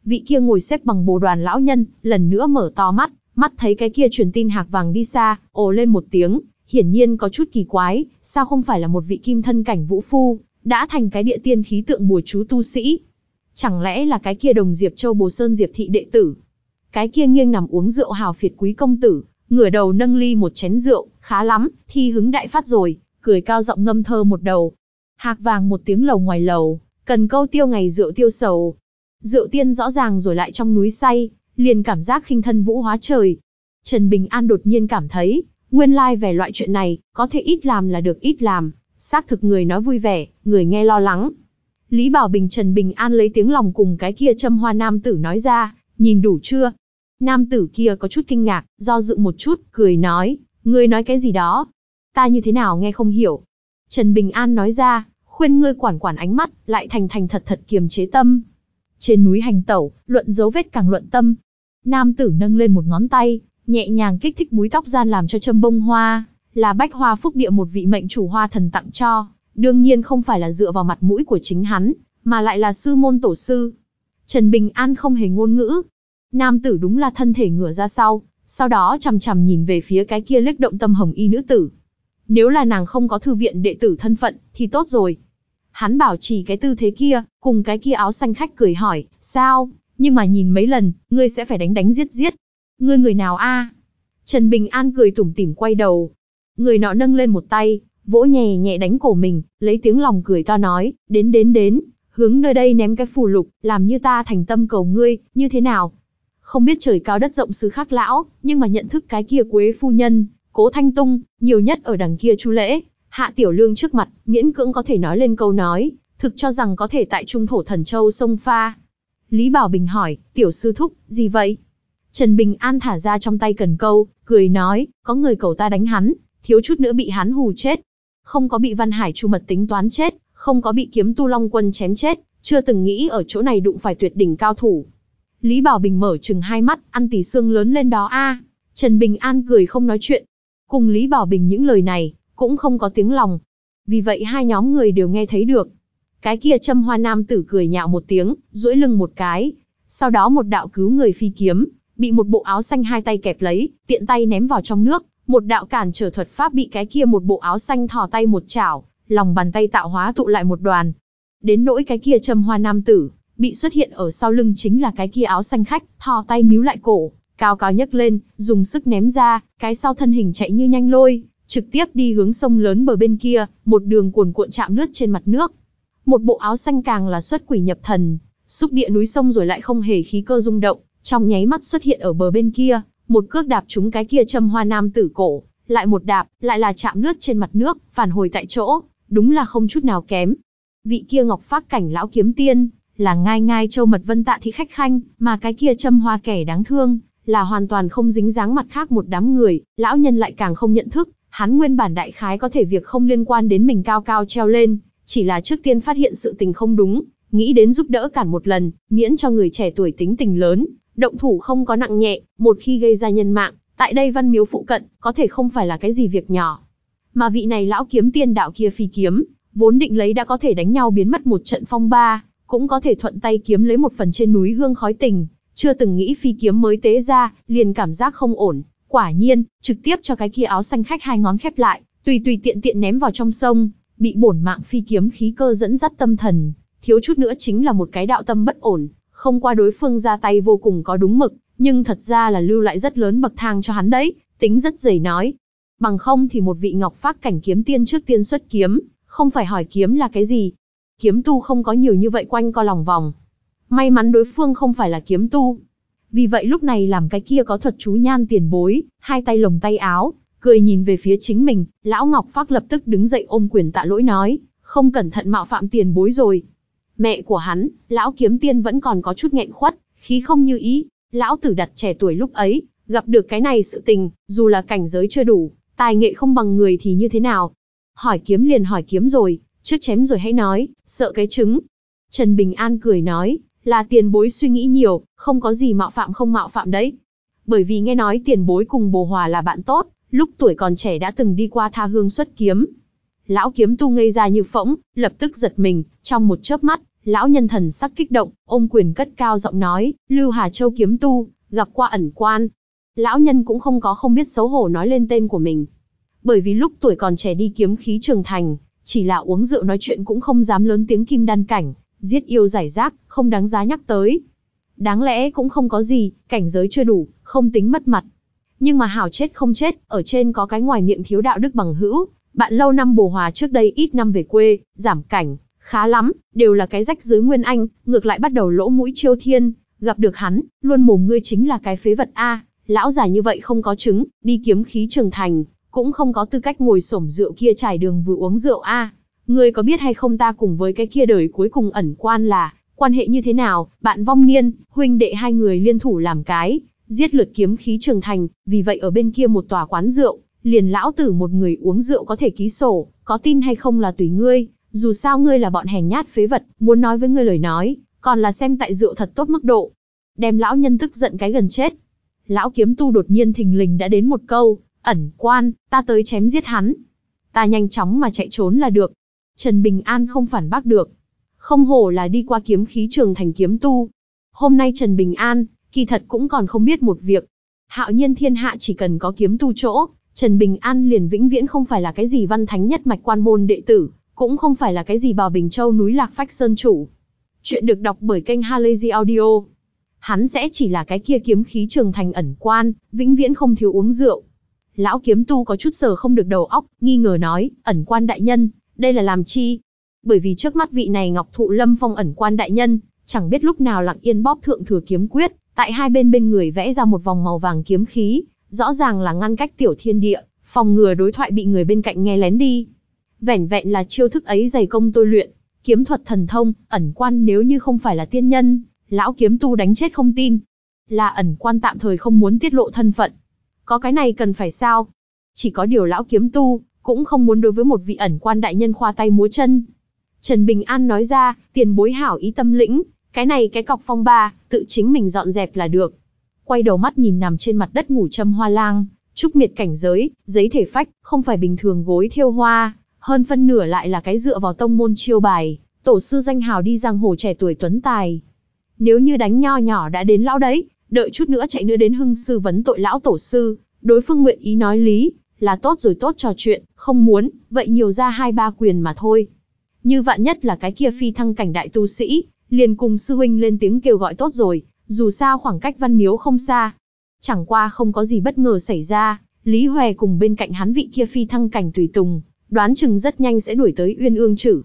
Vị kia ngồi xếp bằng bồ đoàn lão nhân, lần nữa mở to mắt, mắt thấy cái kia truyền tin hạc vàng đi xa, ồ lên một tiếng, hiển nhiên có chút kỳ quái, sao không phải là một vị kim thân cảnh vũ phu, đã thành cái địa tiên khí tượng bùa chú tu sĩ. Chẳng lẽ là cái kia đồng Diệp Châu Bồ Sơn Diệp Thị đệ tử, cái kia nghiêng nằm uống rượu hào phiệt quý công tử, ngửa đầu nâng ly một chén rượu, khá lắm, thi hứng đại phát rồi, cười cao giọng ngâm thơ một đầu. Hạc vàng một tiếng lầu ngoài lầu, cần câu tiêu ngày rượu tiêu sầu. Rượu tiên rõ ràng rồi lại trong núi say, liền cảm giác khinh thân vũ hóa trời. Trần Bình An đột nhiên cảm thấy, nguyên lai like về loại chuyện này, có thể ít làm là được ít làm, xác thực người nói vui vẻ, người nghe lo lắng. Lý Bảo Bình Trần Bình An lấy tiếng lòng cùng cái kia châm hoa nam tử nói ra, nhìn đủ chưa? Nam tử kia có chút kinh ngạc, do dự một chút, cười nói, ngươi nói cái gì đó? Ta như thế nào nghe không hiểu? Trần Bình An nói ra, khuyên ngươi quản quản ánh mắt, lại thành thành thật thật kiềm chế tâm. Trên núi hành tẩu, luận dấu vết càng luận tâm. Nam tử nâng lên một ngón tay, nhẹ nhàng kích thích búi tóc gian làm cho châm bông hoa, là bách hoa phúc địa một vị mệnh chủ hoa thần tặng cho, đương nhiên không phải là dựa vào mặt mũi của chính hắn, mà lại là sư môn tổ sư, Trần Bình An không hề ngôn ngữ. Nam tử đúng là thân thể ngửa ra sau, sau đó chằm chằm nhìn về phía cái kia lếch động tâm hồng y nữ tử. Nếu là nàng không có thư viện đệ tử thân phận, thì tốt rồi. Hắn bảo trì cái tư thế kia, cùng cái kia áo xanh khách cười hỏi, sao, nhưng mà nhìn mấy lần, ngươi sẽ phải đánh đánh giết giết. Ngươi người nào a? Trần Bình An cười tủm tỉm quay đầu. Người nọ nâng lên một tay, vỗ nhẹ nhẹ đánh cổ mình, lấy tiếng lòng cười to nói, đến đến đến, hướng nơi đây ném cái phù lục, làm như ta thành tâm cầu ngươi, như thế nào? Không biết trời cao đất rộng xứ khác lão, nhưng mà nhận thức cái kia quế phu nhân, cố thanh tung, nhiều nhất ở đằng kia chu lễ, hạ tiểu lương trước mặt, miễn cưỡng có thể nói lên câu nói, thực cho rằng có thể tại trung thổ thần châu sông pha. Lý Bảo Bình hỏi, tiểu sư thúc, gì vậy? Trần Bình An thả ra trong tay cần câu, cười nói, có người cầu ta đánh hắn, thiếu chút nữa bị hắn hù chết. Không có bị Văn Hải Chu mật tính toán chết, không có bị kiếm tu long quân chém chết, chưa từng nghĩ ở chỗ này đụng phải tuyệt đỉnh cao thủ. Lý Bảo Bình mở chừng hai mắt, ăn tỷ xương lớn lên đó a. Trần Bình An cười không nói chuyện. Cùng Lý Bảo Bình những lời này, cũng không có tiếng lòng. Vì vậy hai nhóm người đều nghe thấy được. Cái kia châm hoa nam tử cười nhạo một tiếng, duỗi lưng một cái. Sau đó một đạo cứu người phi kiếm, bị một bộ áo xanh hai tay kẹp lấy, tiện tay ném vào trong nước. Một đạo cản trở thuật pháp bị cái kia một bộ áo xanh thò tay một chảo, lòng bàn tay tạo hóa tụ lại một đoàn. Đến nỗi cái kia châm hoa nam tử, bị xuất hiện ở sau lưng chính là cái kia áo xanh khách, thò tay níu lại cổ, cao cao nhấc lên, dùng sức ném ra, cái sau thân hình chạy như nhanh lôi, trực tiếp đi hướng sông lớn bờ bên kia, một đường cuồn cuộn chạm lướt trên mặt nước. Một bộ áo xanh càng là xuất quỷ nhập thần, xúc địa núi sông rồi lại không hề khí cơ rung động, trong nháy mắt xuất hiện ở bờ bên kia, một cước đạp trúng cái kia châm hoa nam tử cổ, lại một đạp, lại là chạm lướt trên mặt nước, phản hồi tại chỗ, đúng là không chút nào kém. Vị kia ngọc phác cảnh lão kiếm tiên, là ngai ngai châu mật vân tạ thị khách khanh, mà cái kia châm hoa kẻ đáng thương, là hoàn toàn không dính dáng mặt khác một đám người, lão nhân lại càng không nhận thức, hắn nguyên bản đại khái có thể việc không liên quan đến mình cao cao treo lên, chỉ là trước tiên phát hiện sự tình không đúng, nghĩ đến giúp đỡ cản một lần, miễn cho người trẻ tuổi tính tình lớn, động thủ không có nặng nhẹ, một khi gây ra nhân mạng, tại đây văn miếu phụ cận, có thể không phải là cái gì việc nhỏ. Mà vị này lão kiếm tiên đạo kia phi kiếm, vốn định lấy đã có thể đánh nhau biến mất một trận phong ba, cũng có thể thuận tay kiếm lấy một phần trên núi hương khói tình, chưa từng nghĩ phi kiếm mới tế ra, liền cảm giác không ổn, quả nhiên, trực tiếp cho cái kia áo xanh khách hai ngón khép lại, tùy tùy tiện tiện ném vào trong sông, bị bổn mạng phi kiếm khí cơ dẫn dắt tâm thần, thiếu chút nữa chính là một cái đạo tâm bất ổn, không qua đối phương ra tay vô cùng có đúng mực, nhưng thật ra là lưu lại rất lớn bậc thang cho hắn đấy, tính rất dày nói, bằng không thì một vị ngọc phác cảnh kiếm tiên trước tiên xuất kiếm, không phải hỏi kiếm là cái gì. Kiếm tu không có nhiều như vậy quanh co lòng vòng. May mắn đối phương không phải là kiếm tu. Vì vậy lúc này làm cái kia có thuật chú nhan tiền bối, hai tay lồng tay áo, cười nhìn về phía chính mình, lão Ngọc Phác lập tức đứng dậy ôm quyền tạ lỗi nói, không cẩn thận mạo phạm tiền bối rồi. Mẹ của hắn, lão kiếm tiên vẫn còn có chút nghẹn khuất, khí không như ý, lão tử đặt trẻ tuổi lúc ấy, gặp được cái này sự tình, dù là cảnh giới chưa đủ, Tài nghệ không bằng người thì như thế nào? Hỏi kiếm liền hỏi kiếm rồi, trước chém rồi hãy nói, sợ cái trứng. Trần Bình An cười nói, là tiền bối suy nghĩ nhiều, không có gì mạo phạm không mạo phạm đấy. Bởi vì nghe nói tiền bối cùng bồ hòa là bạn tốt, lúc tuổi còn trẻ đã từng đi qua tha hương xuất kiếm. Lão kiếm tu ngây ra như phỗng, lập tức giật mình, trong một chớp mắt, lão nhân thần sắc kích động, ôm quyền cất cao giọng nói, Lưu Hà Châu kiếm tu, gặp qua ẩn quan, lão nhân cũng không có không biết xấu hổ nói lên tên của mình. Bởi vì lúc tuổi còn trẻ đi kiếm khí trưởng thành, chỉ là uống rượu nói chuyện cũng không dám lớn tiếng kim đan cảnh, giết yêu giải rác, không đáng giá nhắc tới. Đáng lẽ cũng không có gì, cảnh giới chưa đủ, không tính mất mặt. Nhưng mà hảo chết không chết, ở trên có cái ngoài miệng thiếu đạo đức bằng hữu, bạn lâu năm bồ hòa trước đây ít năm về quê, giảm cảnh, khá lắm, đều là cái rách dưới Nguyên Anh, ngược lại bắt đầu lỗ mũi chiêu thiên, gặp được hắn, luôn mồm ngươi chính là cái phế vật A, lão già như vậy không có chứng, đi kiếm khí trường thành, cũng không có tư cách ngồi xổm rượu kia trải đường vừa uống rượu a. À, Ngươi có biết hay không ta cùng với cái kia đời cuối cùng ẩn quan là quan hệ như thế nào, bạn vong niên, huynh đệ hai người liên thủ làm cái, giết lượt kiếm khí trường thành, vì vậy ở bên kia một tòa quán rượu, liền lão tử một người uống rượu có thể ký sổ, có tin hay không là tùy ngươi, dù sao ngươi là bọn hèn nhát phế vật, muốn nói với ngươi lời nói, còn là xem tại rượu thật tốt mức độ. Đem lão nhân tức giận cái gần chết, lão kiếm tu đột nhiên thình lình đã đến một câu, ẩn quan, ta tới chém giết hắn. Ta nhanh chóng mà chạy trốn là được. Trần Bình An không phản bác được. Không hổ là đi qua kiếm khí trường thành kiếm tu. Hôm nay Trần Bình An, kỳ thật cũng còn không biết một việc. Hạo nhiên thiên hạ chỉ cần có kiếm tu chỗ, Trần Bình An liền vĩnh viễn không phải là cái gì văn thánh nhất mạch quan môn đệ tử, cũng không phải là cái gì bào Bình Châu núi Lạc Phách Sơn Chủ. Chuyện được đọc bởi kênh Halazy Audio hắn sẽ chỉ là cái kia kiếm khí trường thành ẩn quan, vĩnh viễn không thiếu uống rượu. Lão kiếm tu có chút sờ không được đầu óc, nghi ngờ nói, ẩn quan đại nhân, đây là làm chi? Bởi vì trước mắt vị này ngọc thụ lâm phong ẩn quan đại nhân, chẳng biết lúc nào lặng yên bóp thượng thừa kiếm quyết, tại hai bên bên người vẽ ra một vòng màu vàng kiếm khí, rõ ràng là ngăn cách tiểu thiên địa, phòng ngừa đối thoại bị người bên cạnh nghe lén đi. Vẻn vẹn là chiêu thức ấy dày công tôi luyện, kiếm thuật thần thông, ẩn quan nếu như không phải là tiên nhân, lão kiếm tu đánh chết không tin. Là ẩn quan tạm thời không muốn tiết lộ thân phận. Có cái này cần phải sao? Chỉ có điều lão kiếm tu, cũng không muốn đối với một vị ẩn quan đại nhân khoa tay múa chân. Trần Bình An nói ra, tiền bối hảo ý tâm lĩnh, cái này cái cọc phong ba, tự chính mình dọn dẹp là được. Quay đầu mắt nhìn nằm trên mặt đất ngủ châm hoa lang, trúc miệt cảnh giới, giấy thể phách, không phải bình thường gối thiêu hoa, hơn phân nửa lại là cái dựa vào tông môn chiêu bài, tổ sư danh hào đi giang hồ trẻ tuổi tuấn tài, nếu như đánh nho nhỏ đã đến lão đấy, đợi chút nữa chạy nữa đến hưng sư vấn tội lão tổ sư, đối phương nguyện ý nói lý, là tốt rồi tốt trò chuyện, không muốn, vậy nhiều ra hai ba quyền mà thôi. Như vạn nhất là cái kia phi thăng cảnh đại tu sĩ, liền cùng sư huynh lên tiếng kêu gọi tốt rồi, dù sao khoảng cách văn miếu không xa. Chẳng qua không có gì bất ngờ xảy ra, Lý Hòe cùng bên cạnh hắn vị kia phi thăng cảnh tùy tùng, đoán chừng rất nhanh sẽ đuổi tới Uyên Ương Chử.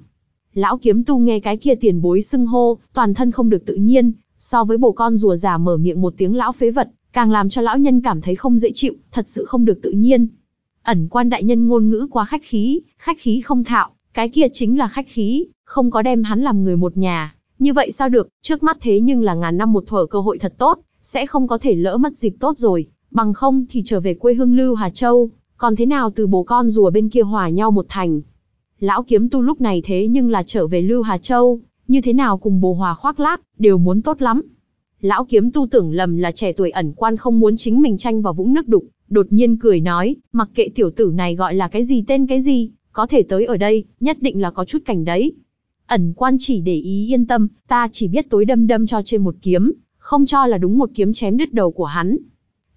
Lão kiếm tu nghe cái kia tiền bối xưng hô, toàn thân không được tự nhiên, so với bồ con rùa già mở miệng một tiếng lão phế vật, càng làm cho lão nhân cảm thấy không dễ chịu, thật sự không được tự nhiên. Ẩn quan đại nhân ngôn ngữ quá khách khí, khách khí không thạo, cái kia chính là khách khí, không có đem hắn làm người một nhà. Như vậy sao được, trước mắt thế nhưng là ngàn năm một thở cơ hội thật tốt, sẽ không có thể lỡ mất dịp tốt rồi, bằng không thì trở về quê hương Lưu Hà Châu, còn thế nào từ bố con rùa bên kia hòa nhau một thành, lão kiếm tu lúc này thế nhưng là trở về Lưu Hà Châu, như thế nào cùng bồ hòa khoác lác, đều muốn tốt lắm. Lão kiếm tu tưởng lầm là trẻ tuổi ẩn quan không muốn chính mình tranh vào vũng nước đục, đột nhiên cười nói, mặc kệ tiểu tử này gọi là cái gì tên cái gì, có thể tới ở đây, nhất định là có chút cảnh đấy. Ẩn quan chỉ để ý yên tâm, ta chỉ biết tối đâm đâm cho trên một kiếm, không cho là đúng một kiếm chém đứt đầu của hắn.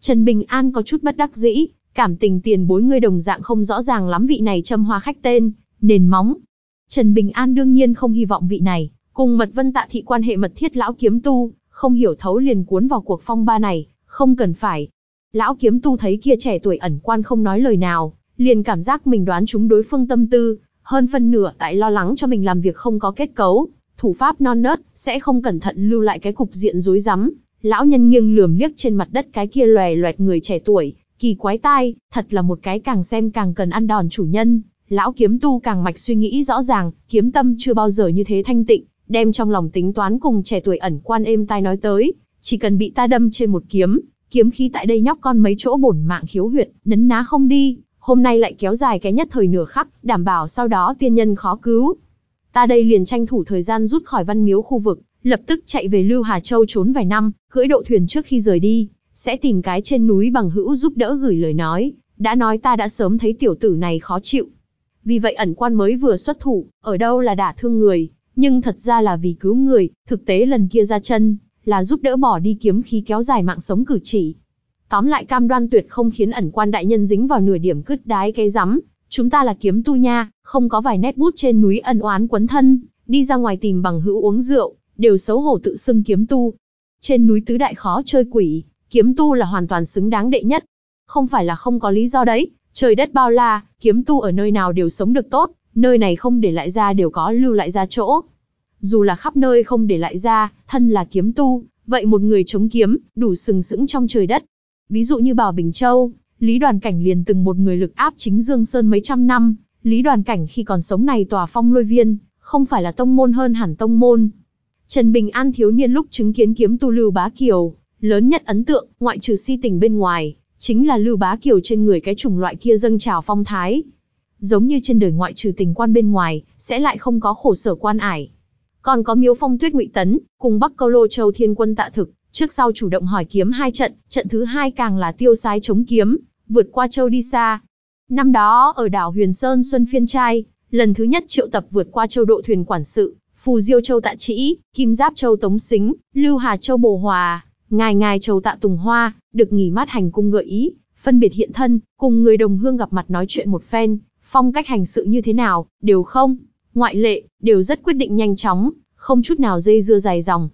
Trần Bình An có chút bất đắc dĩ, cảm tình tiền bối ngươi đồng dạng không rõ ràng lắm vị này châm hoa khách tên, nền móng. Trần Bình An đương nhiên không hy vọng vị này, cùng mật vân tạ thị quan hệ mật thiết lão kiếm tu, không hiểu thấu liền cuốn vào cuộc phong ba này, không cần phải. Lão kiếm tu thấy kia trẻ tuổi ẩn quan không nói lời nào, liền cảm giác mình đoán chúng đối phương tâm tư, hơn phân nửa tại lo lắng cho mình làm việc không có kết cấu, thủ pháp non nớt, sẽ không cẩn thận lưu lại cái cục diện rối rắm. Lão nhân nghiêng lườm liếc trên mặt đất cái kia lòe loẹt người trẻ tuổi, kỳ quái tai, thật là một cái càng xem càng cần ăn đòn chủ nhân, lão kiếm tu càng mạch suy nghĩ rõ ràng, kiếm tâm chưa bao giờ như thế thanh tịnh, đem trong lòng tính toán cùng trẻ tuổi ẩn quan êm tai nói tới, chỉ cần bị ta đâm trên một kiếm, kiếm khí tại đây nhóc con mấy chỗ bổn mạng khiếu huyệt, nấn ná không đi, hôm nay lại kéo dài cái nhất thời nửa khắc, đảm bảo sau đó tiên nhân khó cứu. Ta đây liền tranh thủ thời gian rút khỏi văn miếu khu vực, lập tức chạy về Lưu Hà Châu trốn vài năm, cưỡi độ thuyền trước khi rời đi, sẽ tìm cái trên núi bằng hữu giúp đỡ gửi lời nói, đã nói ta đã sớm thấy tiểu tử này khó chịu, vì vậy ẩn quan mới vừa xuất thủ, ở đâu là đả thương người, nhưng thật ra là vì cứu người, thực tế lần kia ra chân, là giúp đỡ bỏ đi kiếm khí kéo dài mạng sống cử chỉ. Tóm lại cam đoan tuyệt không khiến ẩn quan đại nhân dính vào nửa điểm cứt đái cái rắm, chúng ta là kiếm tu nha, không có vài nét bút trên núi ân oán quấn thân, đi ra ngoài tìm bằng hữu uống rượu, đều xấu hổ tự xưng kiếm tu. Trên núi tứ đại khó chơi quỷ, kiếm tu là hoàn toàn xứng đáng đệ nhất. Không phải là không có lý do đấy, Trời đất bao la, kiếm tu ở nơi nào đều sống được tốt, nơi này không để lại ra đều có lưu lại ra chỗ. Dù là khắp nơi không để lại ra, thân là kiếm tu, vậy một người chống kiếm, đủ sừng sững trong trời đất. Ví dụ như Bảo Bình Châu, Lý Đoàn Cảnh liền từng một người lực áp chính Dương Sơn mấy trăm năm, Lý Đoàn Cảnh khi còn sống này tòa phong lôi viên, không phải là tông môn hơn hẳn tông môn. Trần Bình An thiếu niên lúc chứng kiến kiếm tu Lưu Bá Kiều, lớn nhất ấn tượng, ngoại trừ si tình bên ngoài, Chính là Lưu Bá Kiều trên người cái chủng loại kia dâng trào phong thái. Giống như trên đời ngoại trừ tình quan bên ngoài, sẽ lại không có khổ sở quan ải. Còn có Miếu Phong Tuyết Ngụy Tấn, cùng Bắc Câu Lô Châu Thiên Quân Tạ Thực, trước sau chủ động hỏi kiếm hai trận, trận thứ hai càng là tiêu sái chống kiếm, vượt qua châu đi xa. Năm đó ở đảo Huyền Sơn Xuân Phiên Trai, lần thứ nhất triệu tập vượt qua châu độ thuyền quản sự, Phù Diêu Châu Tạ Trĩ, Kim Giáp Châu Tống Xính, Lưu Hà Châu Bồ Hòa, Ngài ngài trầu tạ tùng hoa, được nghỉ mát hành cung gợi ý, phân biệt hiện thân, cùng người đồng hương gặp mặt nói chuyện một phen, phong cách hành sự như thế nào, đều không, ngoại lệ, đều rất quyết định nhanh chóng, không chút nào dây dưa dài dòng.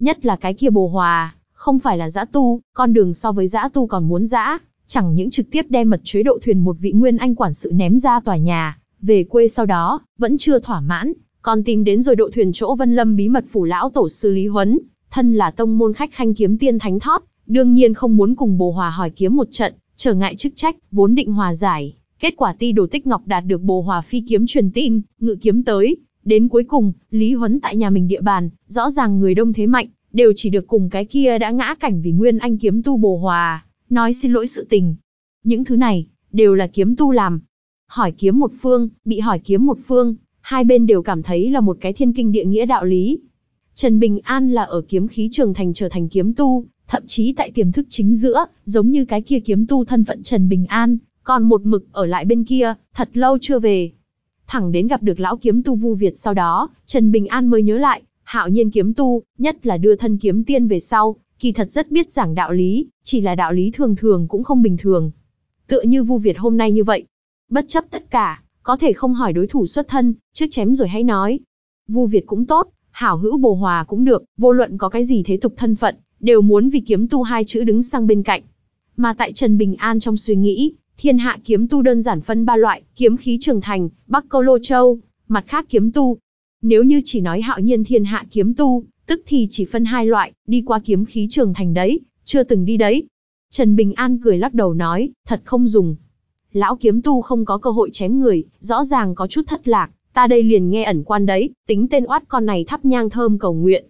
Nhất là cái kia bồ hòa, không phải là giã tu, con đường so với giã tu còn muốn giã, chẳng những trực tiếp đem mật chế độ thuyền một vị nguyên anh quản sự ném ra tòa nhà, về quê sau đó, vẫn chưa thỏa mãn, còn tìm đến rồi độ thuyền chỗ Vân Lâm bí mật phủ lão tổ sư Lý Huấn, thân là tông môn khách khanh kiếm tiên thánh thót, đương nhiên không muốn cùng Bồ Hòa hỏi kiếm một trận, trở ngại chức trách, vốn định hòa giải, kết quả ti đồ tích ngọc đạt được Bồ Hòa phi kiếm truyền tin, ngự kiếm tới, đến cuối cùng, Lý Huấn tại nhà mình địa bàn, rõ ràng người đông thế mạnh, đều chỉ được cùng cái kia đã ngã cảnh vì nguyên anh kiếm tu Bồ Hòa, nói xin lỗi sự tình. Những thứ này, đều là kiếm tu làm. Hỏi kiếm một phương, bị hỏi kiếm một phương, hai bên đều cảm thấy là một cái thiên kinh địa nghĩa đạo lý, Trần Bình An là ở kiếm khí trường thành trở thành kiếm tu, thậm chí tại tiềm thức chính giữa, giống như cái kia kiếm tu thân phận Trần Bình An, còn một mực ở lại bên kia, thật lâu chưa về. Thẳng đến gặp được lão kiếm tu Vu Việt sau đó, Trần Bình An mới nhớ lại, hạo nhiên kiếm tu, nhất là đưa thân kiếm tiên về sau, kỳ thật rất biết giảng đạo lý, chỉ là đạo lý thường thường cũng không bình thường. Tựa như Vu Việt hôm nay như vậy, bất chấp tất cả, có thể không hỏi đối thủ xuất thân, trước chém rồi hãy nói. Vu Việt cũng tốt, hảo hữu bồ hòa cũng được, vô luận có cái gì thế tục thân phận, đều muốn vì kiếm tu hai chữ đứng sang bên cạnh. Mà tại Trần Bình An trong suy nghĩ, thiên hạ kiếm tu đơn giản phân ba loại, kiếm khí trường thành, Bắc Câu Lô Châu, mặt khác kiếm tu. Nếu như chỉ nói hạo nhiên thiên hạ kiếm tu, tức thì chỉ phân hai loại, đi qua kiếm khí trường thành đấy, chưa từng đi đấy. Trần Bình An cười lắc đầu nói, thật không dùng. Lão kiếm tu không có cơ hội chém người, rõ ràng có chút thất lạc. Ta đây liền nghe ẩn quan đấy, tính tên oát con này thắp nhang thơm cầu nguyện.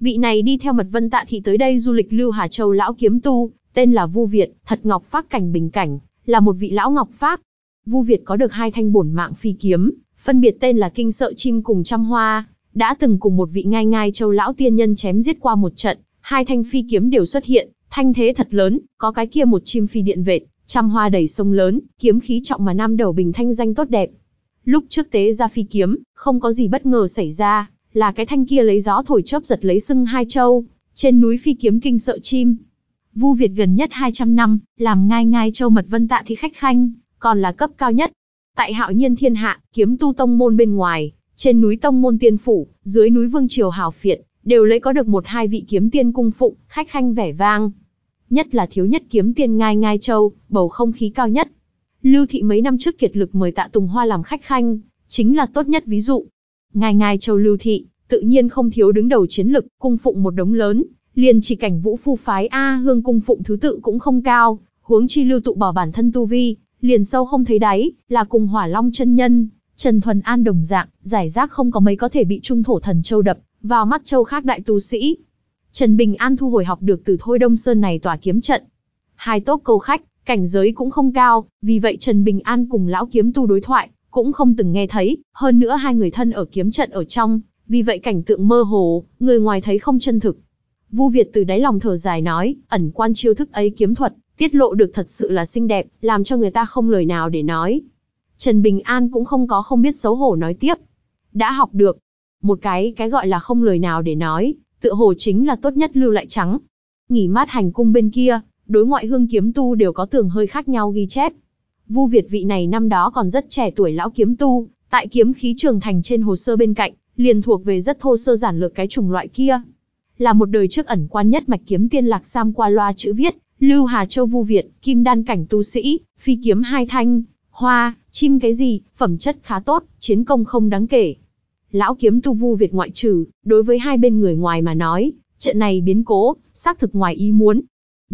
Vị này đi theo mật vân tạ thị tới đây du lịch Lưu Hà Châu lão kiếm tu, tên là Vu Việt, thật ngọc phát cảnh bình cảnh, là một vị lão ngọc phát. Vu Việt có được hai thanh bổn mạng phi kiếm, phân biệt tên là Kinh Sợ Chim cùng Trăm Hoa, đã từng cùng một vị ngai ngai châu lão tiên nhân chém giết qua một trận, hai thanh phi kiếm đều xuất hiện, thanh thế thật lớn, có cái kia một chim phi điện vệt, trăm hoa đầy sông lớn, kiếm khí trọng mà nam đầu bình thanh danh tốt đẹp, Lúc trước tế ra phi kiếm, không có gì bất ngờ xảy ra, là cái thanh kia lấy gió thổi chớp giật lấy sưng hai châu, trên núi phi kiếm kinh sợ chim. Vu Việt gần nhất 200 năm, làm ngai ngai châu mật vân tạ thì khách khanh, còn là cấp cao nhất. Tại hạo nhiên thiên hạ, kiếm tu tông môn bên ngoài, trên núi tông môn tiên phủ, dưới núi vương triều hào phiện đều lấy có được một hai vị kiếm tiên cung phụng, khách khanh vẻ vang. Nhất là thiếu nhất kiếm tiên ngai ngai châu, bầu không khí cao nhất, Lưu Thị mấy năm trước kiệt lực mời Tạ Tùng Hoa làm khách khanh, chính là tốt nhất ví dụ. Ngài ngài châu Lưu Thị, tự nhiên không thiếu đứng đầu chiến lực, cung phụng một đống lớn, liền chỉ cảnh vũ phu phái A hương cung phụng thứ tự cũng không cao, huống chi lưu tụ bỏ bản thân tu vi, liền sâu không thấy đáy, là cùng hỏa long chân nhân, Trần Thuần An đồng dạng, giải rác không có mấy có thể bị trung thổ thần châu đập, vào mắt châu khác đại tu sĩ. Trần Bình An thu hồi học được từ Thôi Đông Sơn này tỏa kiếm trận. Hai tốt câu khách, Cảnh giới cũng không cao, vì vậy Trần Bình An cùng lão kiếm tu đối thoại, cũng không từng nghe thấy, hơn nữa hai người thân ở kiếm trận ở trong, vì vậy cảnh tượng mơ hồ, người ngoài thấy không chân thực. Vu Việt từ đáy lòng thở dài nói, ẩn quan chiêu thức ấy kiếm thuật, tiết lộ được thật sự là xinh đẹp, làm cho người ta không lời nào để nói. Trần Bình An cũng không có không biết xấu hổ nói tiếp. Đã học được. Một cái, cái gọi là không lời nào để nói, tựa hồ chính là tốt nhất lưu lại trắng. Nghỉ mát hành cung bên kia, đối ngoại hương kiếm tu đều có tường hơi khác nhau ghi chép. Vu Việt vị này năm đó còn rất trẻ tuổi lão kiếm tu, tại kiếm khí trường thành trên hồ sơ bên cạnh, liền thuộc về rất thô sơ giản lược cái chủng loại kia. Là một đời trước ẩn quan nhất mạch kiếm tiên lạc sam qua loa chữ viết, Lưu Hà Châu Vu Việt, kim đan cảnh tu sĩ, phi kiếm hai thanh, hoa, chim cái gì, phẩm chất khá tốt, chiến công không đáng kể. Lão kiếm tu Vu Việt ngoại trừ, đối với hai bên người ngoài mà nói, trận này biến cố, xác thực ngoài ý muốn,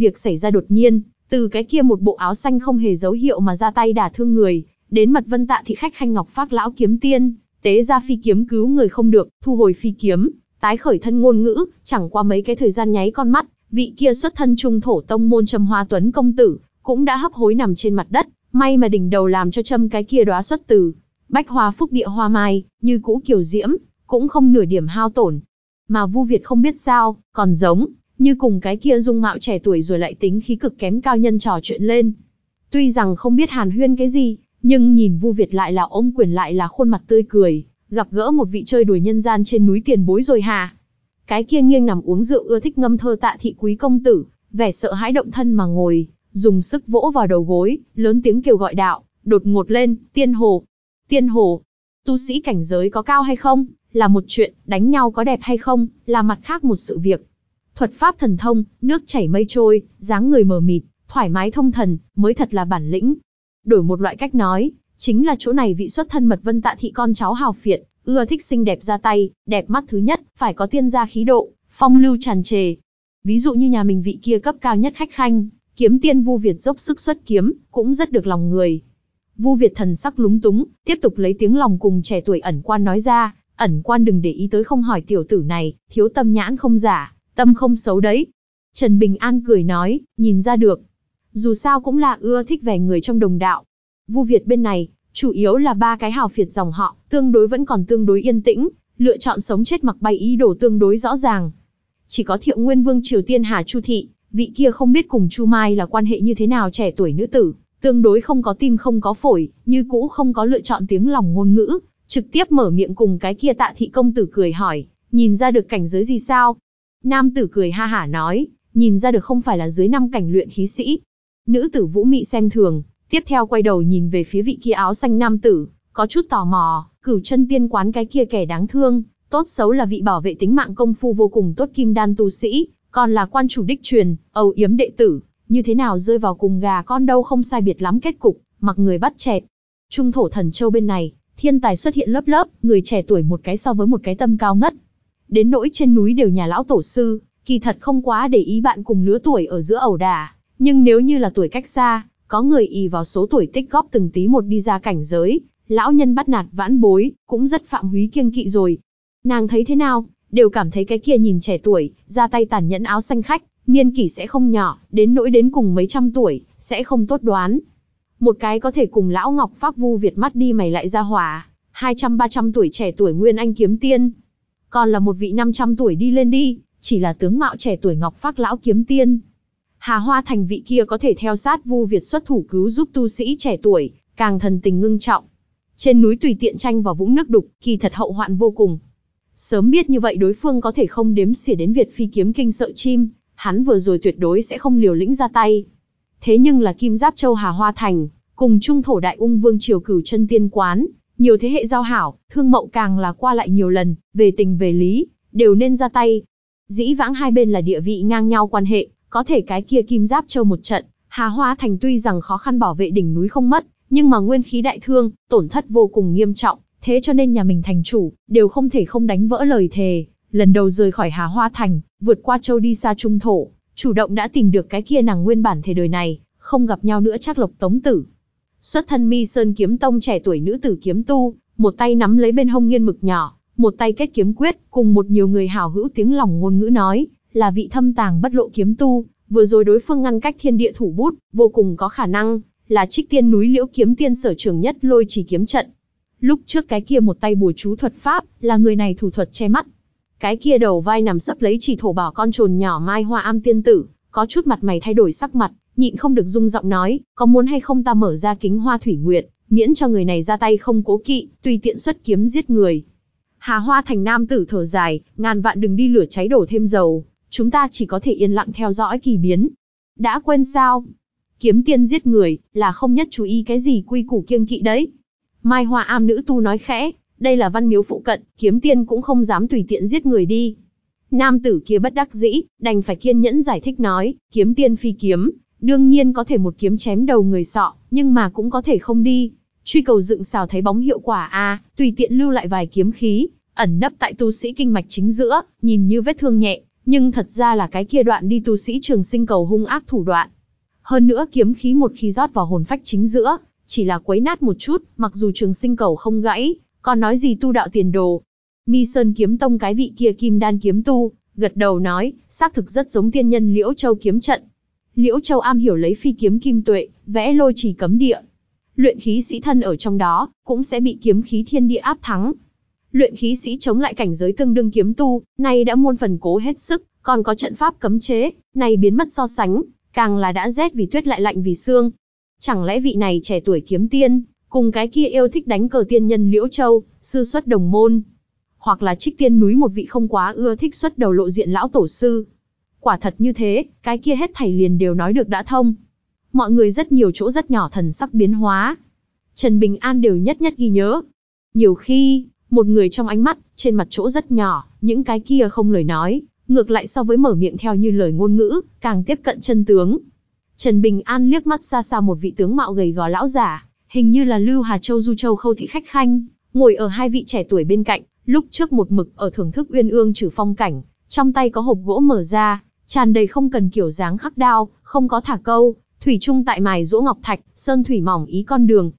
Việc xảy ra đột nhiên, từ cái kia một bộ áo xanh không hề dấu hiệu mà ra tay đả thương người, đến mặt vân tạ thị khách khanh ngọc phác lão kiếm tiên, tế ra phi kiếm cứu người không được, thu hồi phi kiếm, tái khởi thân ngôn ngữ, chẳng qua mấy cái thời gian nháy con mắt, vị kia xuất thân trung thổ tông môn Trầm Hoa Tuấn công tử, cũng đã hấp hối nằm trên mặt đất, may mà đỉnh đầu làm cho châm cái kia đóa xuất từ, bách hoa phúc địa hoa mai, như cũ kiều diễm, cũng không nửa điểm hao tổn. Mà Vu Việt không biết sao, còn giống như cùng cái kia dung mạo trẻ tuổi rồi lại tính khí cực kém cao nhân trò chuyện lên. Tuy rằng không biết hàn huyên cái gì, nhưng nhìn Vu Việt lại là ôm quyền lại là khuôn mặt tươi cười, gặp gỡ một vị chơi đùi nhân gian trên núi tiền bối rồi hà. Cái kia nghiêng nằm uống rượu ưa thích ngâm thơ tạ thị quý công tử, vẻ sợ hãi động thân mà ngồi, dùng sức vỗ vào đầu gối, lớn tiếng kêu gọi đạo, đột ngột lên, tiên hồ, tiên hồ, tu sĩ cảnh giới có cao hay không, là một chuyện, đánh nhau có đẹp hay không, là mặt khác một sự việc thuật pháp thần thông, nước chảy mây trôi, dáng người mờ mịt, thoải mái thông thần, mới thật là bản lĩnh. Đổi một loại cách nói, chính là chỗ này vị xuất thân mật vân tạ thị con cháu hào phiệt, ưa thích xinh đẹp ra tay, đẹp mắt thứ nhất, phải có tiên gia khí độ, phong lưu tràn trề. Ví dụ như nhà mình vị kia cấp cao nhất khách khanh, kiếm tiên Vu Việt dốc sức xuất kiếm, cũng rất được lòng người. Vu Việt thần sắc lúng túng, tiếp tục lấy tiếng lòng cùng trẻ tuổi ẩn quan nói ra, ẩn quan đừng để ý tới không hỏi tiểu tử này, thiếu tâm nhãn không giả, Tâm không xấu đấy. Trần Bình An cười nói, nhìn ra được. Dù sao cũng là ưa thích vẻ người trong đồng đạo. Vu Việt bên này, chủ yếu là ba cái hào phiệt dòng họ, tương đối vẫn còn tương đối yên tĩnh, lựa chọn sống chết mặc bay ý đồ tương đối rõ ràng. Chỉ có thiệu nguyên vương Triều Tiên Hà Chu Thị, vị kia không biết cùng Chu Mai là quan hệ như thế nào trẻ tuổi nữ tử, tương đối không có tim không có phổi, như cũ không có lựa chọn tiếng lòng ngôn ngữ, trực tiếp mở miệng cùng cái kia tạ thị công tử cười hỏi, nhìn ra được cảnh giới gì sao? Nam tử cười ha hả nói, nhìn ra được không phải là dưới năm cảnh luyện khí sĩ. Nữ tử vũ mị xem thường, tiếp theo quay đầu nhìn về phía vị kia áo xanh nam tử, có chút tò mò, cửu chân tiên quán cái kia kẻ đáng thương, tốt xấu là vị bảo vệ tính mạng công phu vô cùng tốt kim đan tu sĩ, còn là quan chủ đích truyền, âu yếm đệ tử, như thế nào rơi vào cùng gà con đâu không sai biệt lắm kết cục, mặc người bắt chẹt. Trung thổ thần châu bên này, thiên tài xuất hiện lớp lớp, người trẻ tuổi một cái so với một cái tâm cao ngất, Đến nỗi trên núi đều nhà lão tổ sư, kỳ thật không quá để ý bạn cùng lứa tuổi ở giữa ẩu đả, nhưng nếu như là tuổi cách xa, có người ý vào số tuổi tích góp từng tí một đi ra cảnh giới, lão nhân bắt nạt vãn bối, cũng rất phạm húy kiêng kỵ rồi. Nàng thấy thế nào, đều cảm thấy cái kia nhìn trẻ tuổi, ra tay tàn nhẫn áo xanh khách, niên kỷ sẽ không nhỏ, đến nỗi đến cùng mấy trăm tuổi, sẽ không tốt đoán. Một cái có thể cùng lão Ngọc Phác Vu Việt mắt đi mày lại ra hỏa, 200-300 tuổi trẻ tuổi Nguyên Anh kiếm tiên, còn là một vị 500 tuổi đi lên đi, chỉ là tướng mạo trẻ tuổi ngọc phác lão kiếm tiên. Hà Hoa Thành vị kia có thể theo sát Vu Việt xuất thủ cứu giúp tu sĩ trẻ tuổi, càng thần tình ngưng trọng. Trên núi tùy tiện tranh vào vũng nước đục, kỳ thật hậu hoạn vô cùng. Sớm biết như vậy đối phương có thể không đếm xỉa đến Việt phi kiếm kinh sợ chim, hắn vừa rồi tuyệt đối sẽ không liều lĩnh ra tay. Thế nhưng là kim giáp châu Hà Hoa Thành, cùng trung thổ đại ung vương triều cửu chân tiên quán, nhiều thế hệ giao hảo, thương mậu càng là qua lại nhiều lần, về tình về lý, đều nên ra tay. Dĩ vãng hai bên là địa vị ngang nhau quan hệ, có thể cái kia kim giáp châu một trận, Hà Hoa Thành tuy rằng khó khăn bảo vệ đỉnh núi không mất, nhưng mà nguyên khí đại thương, tổn thất vô cùng nghiêm trọng, thế cho nên nhà mình thành chủ, đều không thể không đánh vỡ lời thề. Lần đầu rời khỏi Hà Hoa Thành, vượt qua châu đi xa trung thổ, chủ động đã tìm được cái kia nàng nguyên bản thế đời này, không gặp nhau nữa chắc lộc tống tử, Xuất thân mi sơn kiếm tông trẻ tuổi nữ tử kiếm tu, một tay nắm lấy bên hông nghiên mực nhỏ, một tay kết kiếm quyết, cùng một nhiều người hào hữu tiếng lòng ngôn ngữ nói, là vị thâm tàng bất lộ kiếm tu, vừa rồi đối phương ngăn cách thiên địa thủ bút, vô cùng có khả năng là trích tiên núi liễu kiếm tiên sở trường nhất lôi chỉ kiếm trận. Lúc trước cái kia một tay bùa chú thuật pháp, là người này thủ thuật che mắt. Cái kia đầu vai nằm sấp lấy chỉ thổ bảo con trồn nhỏ mai hoa am tiên tử, có chút mặt mày thay đổi sắc mặt, nhịn không được rung giọng nói, có muốn hay không ta mở ra kính hoa thủy nguyện miễn cho người này ra tay không cố kỵ, tùy tiện xuất kiếm giết người. Hà Hoa thành nam tử thở dài, ngàn vạn đừng đi lửa cháy đổ thêm dầu, chúng ta chỉ có thể yên lặng theo dõi kỳ biến. Đã quên sao? Kiếm tiên giết người, là không nhất chú ý cái gì quy củ kiêng kỵ đấy. Mai Hoa am nữ tu nói khẽ, đây là văn miếu phụ cận, kiếm tiên cũng không dám tùy tiện giết người đi. Nam tử kia bất đắc dĩ, đành phải kiên nhẫn giải thích nói, kiếm tiên phi kiếm, Đương nhiên có thể một kiếm chém đầu người sọ, nhưng mà cũng có thể không đi. Truy cầu dựng xào thấy bóng hiệu quả a, tùy tiện lưu lại vài kiếm khí, ẩn nấp tại tu sĩ kinh mạch chính giữa, nhìn như vết thương nhẹ, nhưng thật ra là cái kia đoạn đi tu sĩ trường sinh cầu hung ác thủ đoạn. Hơn nữa kiếm khí một khi rót vào hồn phách chính giữa, chỉ là quấy nát một chút, mặc dù trường sinh cầu không gãy, còn nói gì tu đạo tiền đồ. Mi Sơn kiếm tông cái vị kia kim đan kiếm tu, gật đầu nói, xác thực rất giống tiên nhân Liễu Châu kiếm trận, Liễu Châu am hiểu lấy phi kiếm kim tuệ, vẽ lôi trì cấm địa. Luyện khí sĩ thân ở trong đó, cũng sẽ bị kiếm khí thiên địa áp thắng. Luyện khí sĩ chống lại cảnh giới tương đương kiếm tu, nay đã muôn phần cố hết sức, còn có trận pháp cấm chế, nay biến mất so sánh, càng là đã rét vì tuyết lại lạnh vì xương. Chẳng lẽ vị này trẻ tuổi kiếm tiên, cùng cái kia yêu thích đánh cờ tiên nhân Liễu Châu, sư xuất đồng môn. Hoặc là trích tiên núi một vị không quá ưa thích xuất đầu lộ diện lão tổ sư, Quả thật như thế, cái kia hết thảy liền đều nói được đã thông. Mọi người rất nhiều chỗ rất nhỏ thần sắc biến hóa. Trần Bình An đều nhất nhất ghi nhớ. Nhiều khi, một người trong ánh mắt, trên mặt chỗ rất nhỏ, những cái kia không lời nói, ngược lại so với mở miệng theo như lời ngôn ngữ, càng tiếp cận chân tướng. Trần Bình An liếc mắt xa xa một vị tướng mạo gầy gò lão giả, hình như là Lưu Hà Châu Du Châu Khâu Thị Khách Khanh, ngồi ở hai vị trẻ tuổi bên cạnh, lúc trước một mực ở thưởng thức uyên ương trừ phong cảnh, trong tay có hộp gỗ mở ra, tràn đầy không cần kiểu dáng khắc đao, không có thả câu, thủy chung tại mài rỗ ngọc thạch, sơn thủy mỏng ý con đường.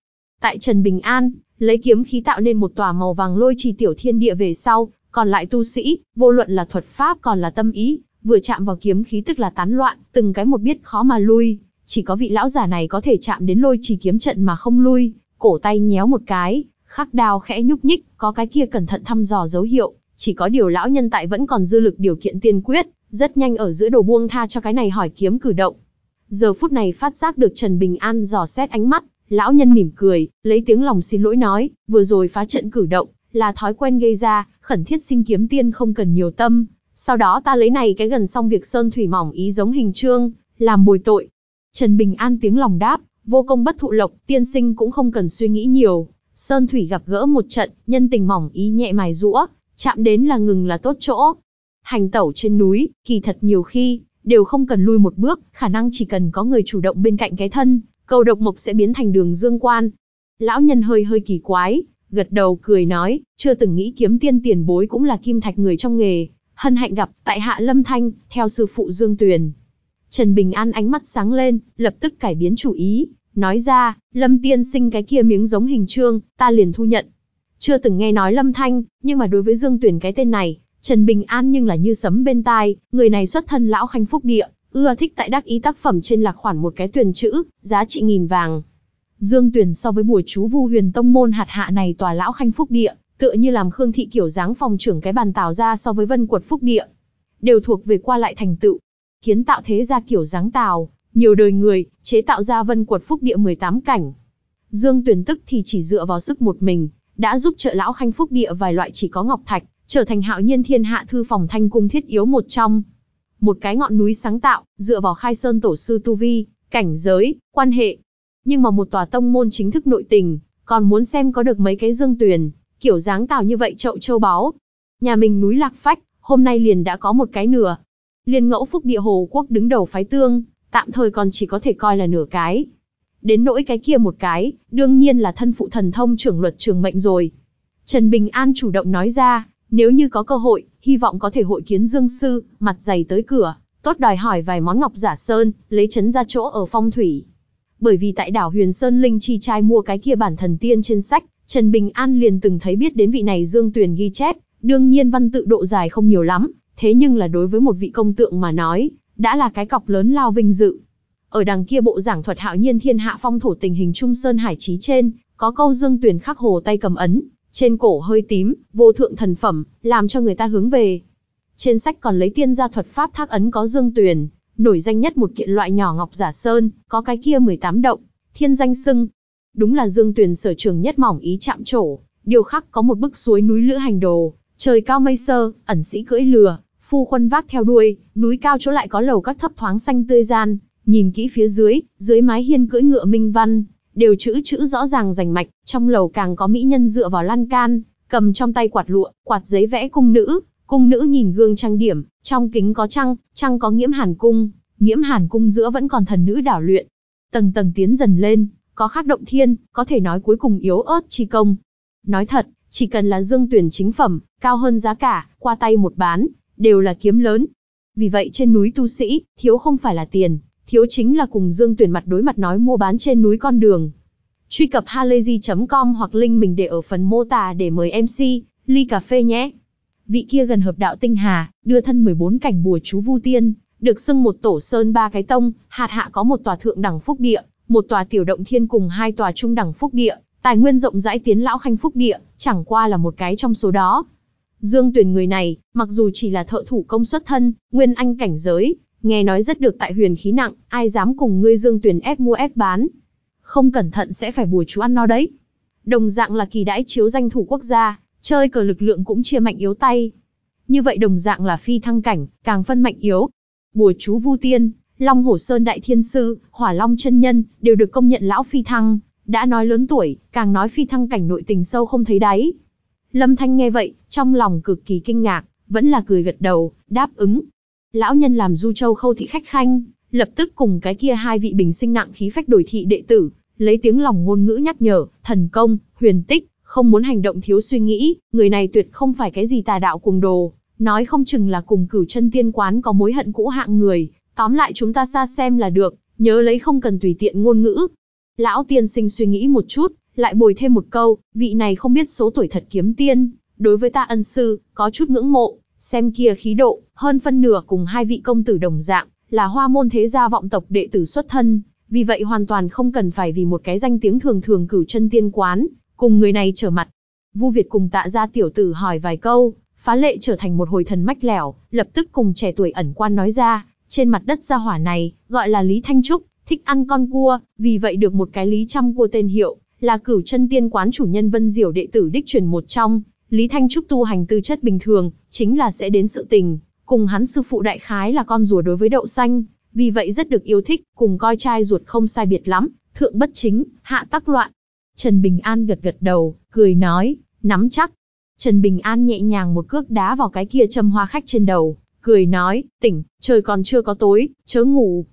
Tại Trần Bình An, lấy kiếm khí tạo nên một tòa màu vàng lôi trì tiểu thiên địa về sau, còn lại tu sĩ, vô luận là thuật pháp còn là tâm ý, vừa chạm vào kiếm khí tức là tán loạn, từng cái một biết khó mà lui, chỉ có vị lão giả này có thể chạm đến lôi trì kiếm trận mà không lui, cổ tay nhéo một cái, khắc đao khẽ nhúc nhích, có cái kia cẩn thận thăm dò dấu hiệu, chỉ có điều lão nhân tại vẫn còn dư lực điều kiện tiên quyết, rất nhanh ở giữa đồ buông tha cho cái này hỏi kiếm cử động. Giờ phút này phát giác được Trần Bình An dò xét ánh mắt, lão nhân mỉm cười, lấy tiếng lòng xin lỗi nói, vừa rồi phá trận cử động, là thói quen gây ra, khẩn thiết sinh kiếm tiên không cần nhiều tâm, sau đó ta lấy này cái gần xong việc sơn thủy mỏng ý giống hình trương, làm bồi tội. Trần Bình An tiếng lòng đáp, vô công bất thụ lộc, tiên sinh cũng không cần suy nghĩ nhiều, sơn thủy gặp gỡ một trận, nhân tình mỏng ý nhẹ mài rũa, chạm đến là ngừng là tốt chỗ. Hành tẩu trên núi, kỳ thật nhiều khi, đều không cần lui một bước, khả năng chỉ cần có người chủ động bên cạnh cái thân, cầu độc mộc sẽ biến thành đường dương quan. Lão nhân hơi hơi kỳ quái, gật đầu cười nói, chưa từng nghĩ kiếm tiên tiền bối cũng là kim thạch người trong nghề, hân hạnh gặp tại hạ Lâm Thanh, theo sư phụ Dương Tuyền. Trần Bình An ánh mắt sáng lên, lập tức cải biến chủ ý, nói ra, Lâm Tiên sinh cái kia miếng giống hình trương, ta liền thu nhận, chưa từng nghe nói Lâm Thanh, nhưng mà đối với Dương Tuyển cái tên này, Trần Bình An nhưng là như sấm bên tai, người này xuất thân lão khanh phúc địa, ưa thích tại đắc ý tác phẩm trên là khoản một cái tuyển chữ, giá trị nghìn vàng. Dương Tuyển so với bùa chú Vu Huyền Tông môn hạt hạ này tòa lão khanh phúc địa, tựa như làm Khương Thị kiểu dáng phòng trưởng cái bàn tào ra so với Vân Quật phúc địa, đều thuộc về qua lại thành tựu, kiến tạo thế ra kiểu dáng tào, nhiều đời người, chế tạo ra Vân Quật phúc địa 18 cảnh. Dương Tuyển tức thì chỉ dựa vào sức một mình, đã giúp trợ lão khanh phúc địa vài loại chỉ có ngọc thạch, trở thành hạo nhiên thiên hạ thư phòng thanh cung thiết yếu một trong. Một cái ngọn núi sáng tạo, dựa vào khai sơn tổ sư tu vi, cảnh giới, quan hệ. Nhưng mà một tòa tông môn chính thức nội tình, còn muốn xem có được mấy cái dương tuyền kiểu dáng tạo như vậy chậu châu báu. Nhà mình núi lạc phách, hôm nay liền đã có một cái nửa. Liên ngẫu phúc địa hồ quốc đứng đầu phái tương, tạm thời còn chỉ có thể coi là nửa cái, Đến nỗi cái kia một cái, đương nhiên là thân phụ thần thông trưởng luật trường mệnh rồi. Trần Bình An chủ động nói ra, nếu như có cơ hội, hy vọng có thể hội kiến Dương Sư, mặt dày tới cửa, tốt đòi hỏi vài món ngọc giả sơn, lấy chấn ra chỗ ở phong thủy. Bởi vì tại đảo Huyền Sơn Linh Chi trai mua cái kia bản thần tiên trên sách, Trần Bình An liền từng thấy biết đến vị này Dương Tuyền ghi chép, đương nhiên văn tự độ dài không nhiều lắm, thế nhưng là đối với một vị công tượng mà nói, đã là cái cọc lớn lao vinh dự. Ở đằng kia bộ giảng thuật hạo nhiên thiên hạ phong thổ tình hình Trung Sơn Hải trí trên, có câu dương tuyền khắc hồ tay cầm ấn, trên cổ hơi tím, vô thượng thần phẩm, làm cho người ta hướng về. Trên sách còn lấy tiên gia thuật pháp thác ấn có dương tuyền nổi danh nhất một kiện loại nhỏ ngọc giả sơn, có cái kia 18 động, thiên danh sưng. Đúng là dương tuyền sở trường nhất mỏng ý chạm trổ, điều khắc có một bức suối núi lữ hành đồ, trời cao mây sơ, ẩn sĩ cưỡi lừa, phu khuân vác theo đuôi, núi cao chỗ lại có lầu các thấp thoáng xanh tươi gian, Nhìn kỹ phía dưới, dưới mái hiên cưỡi ngựa minh văn, đều chữ chữ rõ ràng rành mạch, trong lầu càng có mỹ nhân dựa vào lan can, cầm trong tay quạt lụa, quạt giấy vẽ cung nữ, cung nữ nhìn gương trang điểm, trong kính có trăng, trăng có nghiễm hàn cung, nghiễm hàn cung giữa vẫn còn thần nữ đảo luyện. Tầng tầng tiến dần lên, có khác động thiên, có thể nói cuối cùng yếu ớt chi công. Nói thật, chỉ cần là dương tuyển chính phẩm, cao hơn giá cả, qua tay một bán, đều là kiếm lớn. Vì vậy trên núi tu sĩ, thiếu không phải là tiền, thiếu chính là cùng Dương Tuyển mặt đối mặt nói mua bán trên núi con đường. Truy cập halayzi.com hoặc link mình để ở phần mô tả để mời MC, ly cà phê nhé. Vị kia gần hợp đạo tinh hà, đưa thân 14 cảnh bùa chú vu tiên, được xưng một tổ sơn ba cái tông, hạt hạ có một tòa thượng đẳng phúc địa, một tòa tiểu động thiên cùng hai tòa trung đẳng phúc địa, tài nguyên rộng rãi tiến lão khanh phúc địa, chẳng qua là một cái trong số đó. Dương tuyển người này, mặc dù chỉ là thợ thủ công xuất thân, nguyên anh cảnh giới, nghe nói rất được tại huyền khí nặng, ai dám cùng ngươi dương tuyển ép mua ép bán. Không cẩn thận sẽ phải bùa chú ăn no đấy. Đồng dạng là kỳ đãi chiếu danh thủ quốc gia, chơi cờ lực lượng cũng chia mạnh yếu tay. Như vậy đồng dạng là phi thăng cảnh, càng phân mạnh yếu. Bùa chú vu tiên, Long Hổ Sơn Đại Thiên Sư, Hỏa Long Chân Nhân đều được công nhận lão phi thăng. Đã nói lớn tuổi, càng nói phi thăng cảnh nội tình sâu không thấy đáy. Lâm Thanh nghe vậy, trong lòng cực kỳ kinh ngạc, vẫn là cười gật đầu, đáp ứng, Lão nhân làm du châu khâu thị khách khanh, lập tức cùng cái kia hai vị bình sinh nặng khí phách đổi thị đệ tử, lấy tiếng lòng ngôn ngữ nhắc nhở, thần công, huyền tích, không muốn hành động thiếu suy nghĩ, người này tuyệt không phải cái gì tà đạo cùng đồ, nói không chừng là cùng cửu chân tiên quán có mối hận cũ hạng người, tóm lại chúng ta xa xem là được, nhớ lấy không cần tùy tiện ngôn ngữ. Lão tiên sinh suy nghĩ một chút, lại bồi thêm một câu, vị này không biết số tuổi thật kiếm tiên, đối với ta ân sư, có chút ngưỡng mộ, Xem kia khí độ, hơn phân nửa cùng hai vị công tử đồng dạng, là hoa môn thế gia vọng tộc đệ tử xuất thân, vì vậy hoàn toàn không cần phải vì một cái danh tiếng thường thường cửu chân tiên quán, cùng người này trở mặt. Vu Việt cùng tạ ra tiểu tử hỏi vài câu, phá lệ trở thành một hồi thần mách lẻo, lập tức cùng trẻ tuổi ẩn quan nói ra, trên mặt đất gia hỏa này, gọi là Lý Thanh Trúc, thích ăn con cua, vì vậy được một cái Lý Trăm Cua tên hiệu, là cửu chân tiên quán chủ nhân Vân Diểu đệ tử đích truyền một trong, Lý Thanh Trúc tu hành tư chất bình thường, chính là sẽ đến sự tình, cùng hắn sư phụ đại khái là con rùa đối với đậu xanh, vì vậy rất được yêu thích, cùng coi trai ruột không sai biệt lắm, thượng bất chính, hạ tắc loạn. Trần Bình An gật gật đầu, cười nói, nắm chắc. Trần Bình An nhẹ nhàng một cước đá vào cái kia châm hoa khách trên đầu, cười nói, tỉnh, trời còn chưa có tối, chớ ngủ.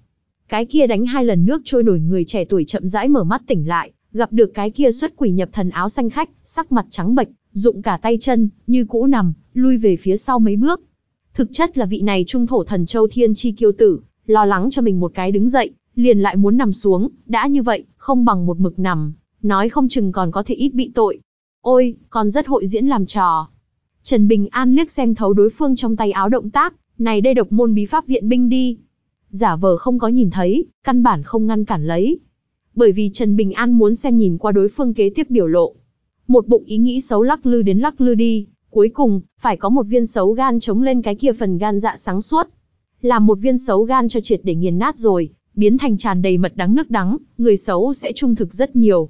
Cái kia đánh hai lần nước trôi nổi người trẻ tuổi chậm rãi mở mắt tỉnh lại, gặp được cái kia xuất quỷ nhập thần áo xanh khách, sắc mặt trắng bệch, dụng cả tay chân, như cũ nằm, lui về phía sau mấy bước. Thực chất là vị này trung thổ thần châu thiên chi kiêu tử, lo lắng cho mình một cái đứng dậy, liền lại muốn nằm xuống, đã như vậy, không bằng một mực nằm, nói không chừng còn có thể ít bị tội. Ôi, còn rất hội diễn làm trò. Trần Bình An liếc xem thấu đối phương trong tay áo động tác, này đây độc môn bí pháp viện binh đi. Giả vờ không có nhìn thấy, căn bản không ngăn cản lấy, bởi vì Trần Bình An muốn xem nhìn qua đối phương kế tiếp biểu lộ. Một bụng ý nghĩ xấu lắc lư đến lắc lư đi, cuối cùng, phải có một viên xấu gan chống lên cái kia phần gan dạ sáng suốt. Làm một viên xấu gan cho triệt để nghiền nát rồi, biến thành tràn đầy mật đắng nước đắng, người xấu sẽ trung thực rất nhiều.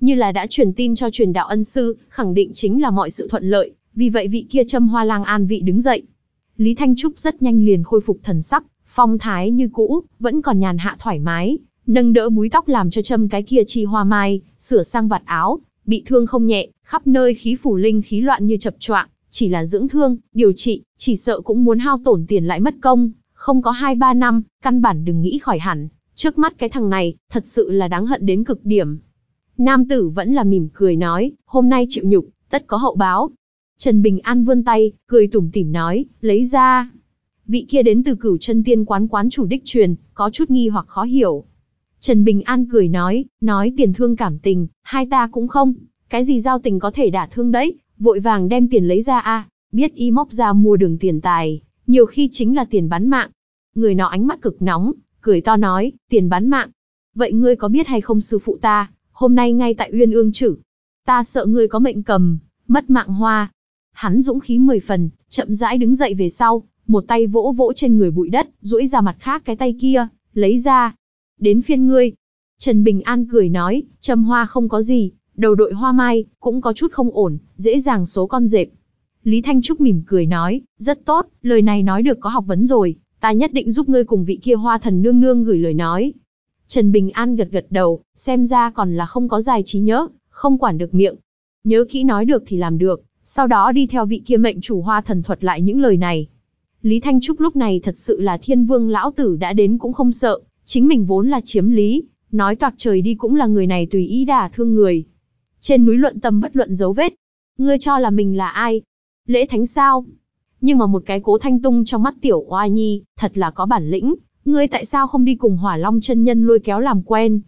Như là đã truyền tin cho truyền đạo ân sư, khẳng định chính là mọi sự thuận lợi, vì vậy vị kia châm hoa lang an vị đứng dậy. Lý Thanh Trúc rất nhanh liền khôi phục thần sắc, phong thái như cũ, vẫn còn nhàn hạ thoải mái, nâng đỡ búi tóc làm cho châm cái kia chi hoa mai, sửa sang vạt áo, bị thương không nhẹ, khắp nơi khí phủ linh khí loạn như chập choạng, chỉ là dưỡng thương, điều trị, chỉ sợ cũng muốn hao tổn tiền lại mất công, không có 2-3 năm, căn bản đừng nghĩ khỏi hẳn, trước mắt cái thằng này, thật sự là đáng hận đến cực điểm. Nam tử vẫn là mỉm cười nói, hôm nay chịu nhục, tất có hậu báo. Trần Bình An vươn tay, cười tủm tỉm nói, lấy ra. Vị kia đến từ cửu chân tiên quán quán chủ đích truyền, có chút nghi hoặc khó hiểu. Trần Bình An cười nói, nói tiền thương cảm tình, hai ta cũng không, cái gì giao tình có thể đả thương đấy, vội vàng đem tiền lấy ra a, biết y móc ra mua đường tiền tài, nhiều khi chính là tiền bán mạng. Người nọ ánh mắt cực nóng, cười to nói, tiền bán mạng. Vậy ngươi có biết hay không sư phụ ta, hôm nay ngay tại Uyên Ương chử, ta sợ ngươi có mệnh cầm, mất mạng hoa. Hắn dũng khí mười phần, chậm rãi đứng dậy về sau, một tay vỗ vỗ trên người bụi đất, duỗi ra mặt khác cái tay kia, lấy ra, đến phiên ngươi. Trần Bình An cười nói, châm hoa không có gì, đầu đội hoa mai, cũng có chút không ổn, dễ dàng số con dẹp. Lý Thanh Trúc mỉm cười nói, rất tốt, lời này nói được có học vấn rồi, ta nhất định giúp ngươi cùng vị kia hoa thần nương nương gửi lời nói. Trần Bình An gật gật đầu, xem ra còn là không có dài trí nhớ, không quản được miệng. Nhớ kỹ nói được thì làm được, sau đó đi theo vị kia mệnh chủ hoa thần thuật lại những lời này. Lý Thanh Trúc lúc này thật sự là thiên vương lão tử đã đến cũng không sợ, Chính mình vốn là chiếm lý, nói toạc trời đi cũng là người này tùy ý đả thương người. Trên núi luận tâm bất luận dấu vết. Ngươi cho là mình là ai? Lễ thánh sao? Nhưng mà một cái cố thanh tung trong mắt tiểu oai nhi, thật là có bản lĩnh. Ngươi tại sao không đi cùng hỏa long chân nhân lôi kéo làm quen?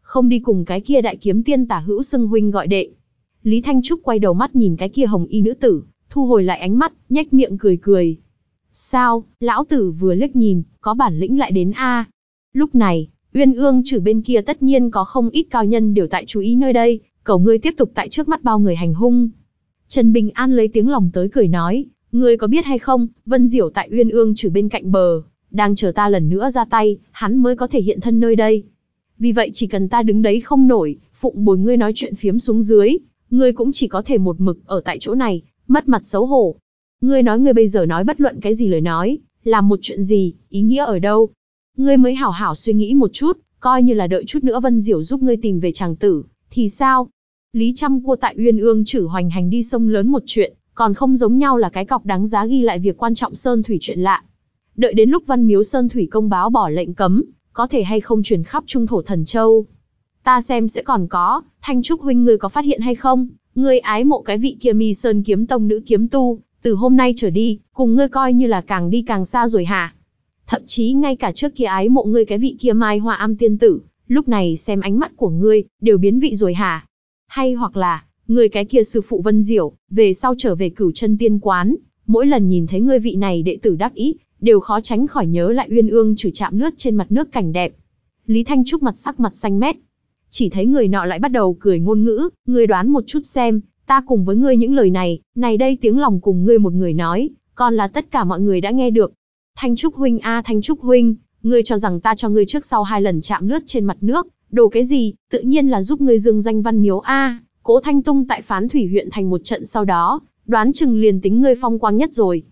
Không đi cùng cái kia đại kiếm tiên tả hữu xưng huynh gọi đệ. Lý Thanh Trúc quay đầu mắt nhìn cái kia hồng y nữ tử, thu hồi lại ánh mắt, nhếch miệng cười cười. Sao, lão tử vừa liếc nhìn, có bản lĩnh lại đến a Lúc này, Uyên Ương trừ bên kia tất nhiên có không ít cao nhân đều tại chú ý nơi đây, cầu ngươi tiếp tục tại trước mắt bao người hành hung. Trần Bình An lấy tiếng lòng tới cười nói, ngươi có biết hay không, Vân Diểu tại Uyên Ương trừ bên cạnh bờ, đang chờ ta lần nữa ra tay, hắn mới có thể hiện thân nơi đây. Vì vậy chỉ cần ta đứng đấy không nổi, phụng bồi ngươi nói chuyện phiếm xuống dưới, ngươi cũng chỉ có thể một mực ở tại chỗ này, mất mặt xấu hổ. Ngươi nói ngươi bây giờ nói bất luận cái gì lời nói, làm một chuyện gì, ý nghĩa ở đâu, Ngươi mới hảo hảo suy nghĩ một chút, coi như là đợi chút nữa Vân Diểu giúp ngươi tìm về chàng tử, thì sao? Lý Trăm cua tại Uyên Ương chử hoành hành đi sông lớn một chuyện, còn không giống nhau là cái cọc đáng giá ghi lại việc quan trọng Sơn Thủy chuyện lạ. Đợi đến lúc Văn Miếu Sơn Thủy công báo bỏ lệnh cấm, có thể hay không truyền khắp trung thổ thần châu. Ta xem sẽ còn có, Thanh Trúc huynh ngươi có phát hiện hay không? Ngươi ái mộ cái vị kia Mi Sơn kiếm tông nữ kiếm tu, từ hôm nay trở đi, cùng ngươi coi như là càng đi càng xa rồi hả? thậm chí ngay cả trước kia ái mộ ngươi cái vị kia mai hoa am tiên tử, lúc này xem ánh mắt của ngươi, đều biến vị rồi hả? Hay hoặc là, ngươi cái kia sư phụ Vân Diểu, về sau trở về cửu chân tiên quán, mỗi lần nhìn thấy ngươi vị này đệ tử đắc ý, đều khó tránh khỏi nhớ lại uyên ương trừ chạm nước trên mặt nước cảnh đẹp. Lý Thanh Trúc mặt sắc mặt xanh mét. Chỉ thấy người nọ lại bắt đầu cười ngôn ngữ, ngươi đoán một chút xem, ta cùng với ngươi những lời này, này đây tiếng lòng cùng ngươi một người nói, còn là tất cả mọi người đã nghe được, Thanh Trúc Huynh a Thanh Trúc Huynh, ngươi cho rằng ta cho ngươi trước sau hai lần chạm lướt trên mặt nước, đồ cái gì, tự nhiên là giúp ngươi dương danh văn miếu a. À. Cố Thanh Tung tại phán thủy huyện thành một trận sau đó, đoán chừng liền tính ngươi phong quang nhất rồi.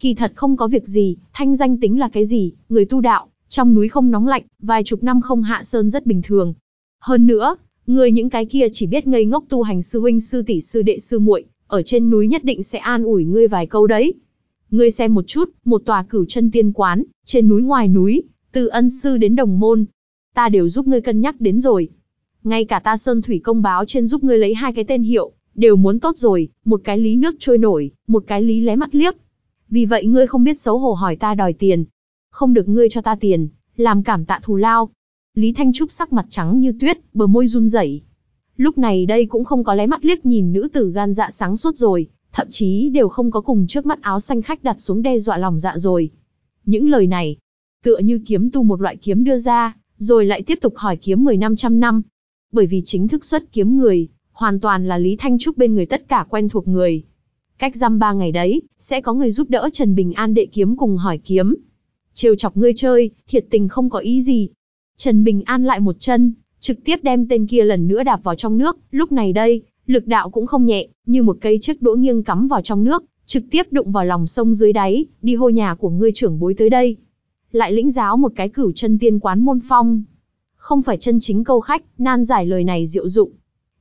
Kỳ thật không có việc gì, thanh danh tính là cái gì, người tu đạo, trong núi không nóng lạnh, vài chục năm không hạ sơn rất bình thường. Hơn nữa, người những cái kia chỉ biết ngây ngốc tu hành sư huynh sư tỷ sư đệ sư muội, ở trên núi nhất định sẽ an ủi ngươi vài câu đấy. Ngươi xem một chút, một tòa cửu chân tiên quán, trên núi ngoài núi, từ ân sư đến đồng môn. Ta đều giúp ngươi cân nhắc đến rồi. Ngay cả ta sơn thủy công báo trên giúp ngươi lấy hai cái tên hiệu, đều muốn tốt rồi, một cái lý nước trôi nổi, một cái lý lé mắt liếc. Vì vậy ngươi không biết xấu hổ hỏi ta đòi tiền. Không được ngươi cho ta tiền, làm cảm tạ thù lao. Lý Thanh Trúc sắc mặt trắng như tuyết, bờ môi run rẩy. Lúc này đây cũng không có lé mắt liếc nhìn nữ tử gan dạ sáng suốt rồi, thậm chí đều không có cùng trước mắt áo xanh khách đặt xuống đe dọa lòng dạ rồi. Những lời này, tựa như kiếm tu một loại kiếm đưa ra, rồi lại tiếp tục hỏi kiếm 10 năm trăm năm. Bởi vì chính thức xuất kiếm người, hoàn toàn là Lý Thanh Trúc bên người tất cả quen thuộc người. Cách giam ba ngày đấy, sẽ có người giúp đỡ Trần Bình An đệ kiếm cùng hỏi kiếm. Trêu chọc ngươi chơi, thiệt tình không có ý gì. Trần Bình An lại một chân, trực tiếp đem tên kia lần nữa đạp vào trong nước, lúc này đây, lực đạo cũng không nhẹ, như một cây chiếc đũa nghiêng cắm vào trong nước, trực tiếp đụng vào lòng sông dưới đáy, đi hô nhà của ngươi trưởng bối tới đây. Lại lĩnh giáo một cái cửu chân tiên quán môn phong. Không phải chân chính câu khách, nan giải lời này diệu dụng.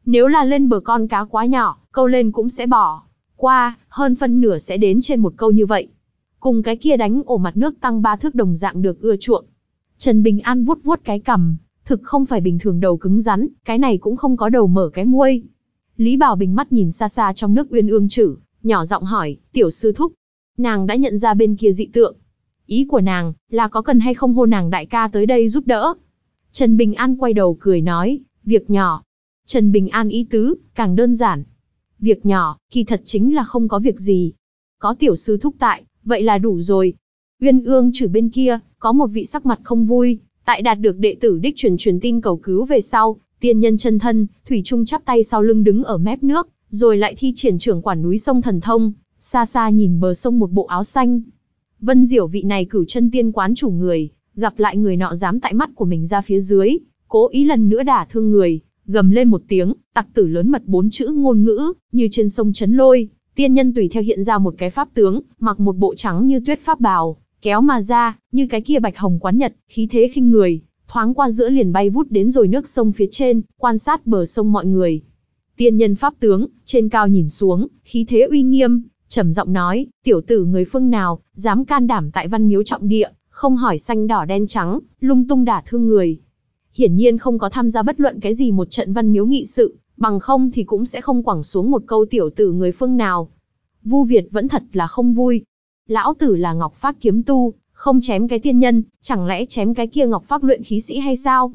Nếu là lên bờ con cá quá nhỏ, câu lên cũng sẽ bỏ. Qua, hơn phân nửa sẽ đến trên một câu như vậy. Cùng cái kia đánh ổ mặt nước tăng ba thước đồng dạng được ưa chuộng. Trần Bình An vuốt vuốt cái cằm, thực không phải bình thường đầu cứng rắn, cái này cũng không có đầu mở cái muôi. Lý Bảo Bình mắt nhìn xa xa trong nước uyên ương chử, nhỏ giọng hỏi, tiểu sư thúc. Nàng đã nhận ra bên kia dị tượng. Ý của nàng, là có cần hay không hô nàng đại ca tới đây giúp đỡ. Trần Bình An quay đầu cười nói, việc nhỏ. Trần Bình An ý tứ, càng đơn giản. Việc nhỏ, kỳ thật chính là không có việc gì. Có tiểu sư thúc tại, vậy là đủ rồi. Uyên ương chử bên kia, có một vị sắc mặt không vui, tại đạt được đệ tử đích truyền truyền tin cầu cứu về sau, Tiên nhân chân thân, Thủy Trung chắp tay sau lưng đứng ở mép nước, rồi lại thi triển trưởng quản núi sông thần thông, xa xa nhìn bờ sông một bộ áo xanh. Vân Diểu vị này cửu chân tiên quán chủ người, gặp lại người nọ dám tại mắt của mình ra phía dưới, cố ý lần nữa đả thương người, gầm lên một tiếng, tặc tử lớn mật bốn chữ ngôn ngữ, như trên sông chấn lôi, tiên nhân tùy theo hiện ra một cái pháp tướng, mặc một bộ trắng như tuyết pháp bào, kéo mà ra, như cái kia bạch hồng quán nhật, khí thế khinh người, thoáng qua giữa liền bay vút đến rồi nước sông phía trên, quan sát bờ sông mọi người. Tiên nhân pháp tướng, trên cao nhìn xuống, khí thế uy nghiêm, trầm giọng nói, tiểu tử người phương nào, dám can đảm tại văn miếu trọng địa, không hỏi xanh đỏ đen trắng, lung tung đả thương người. Hiển nhiên không có tham gia bất luận cái gì một trận văn miếu nghị sự, bằng không thì cũng sẽ không quẳng xuống một câu tiểu tử người phương nào. Vu Việt vẫn thật là không vui. Lão tử là Ngọc Phác kiếm tu, không chém cái tiên nhân, chẳng lẽ chém cái kia ngọc phác luyện khí sĩ hay sao?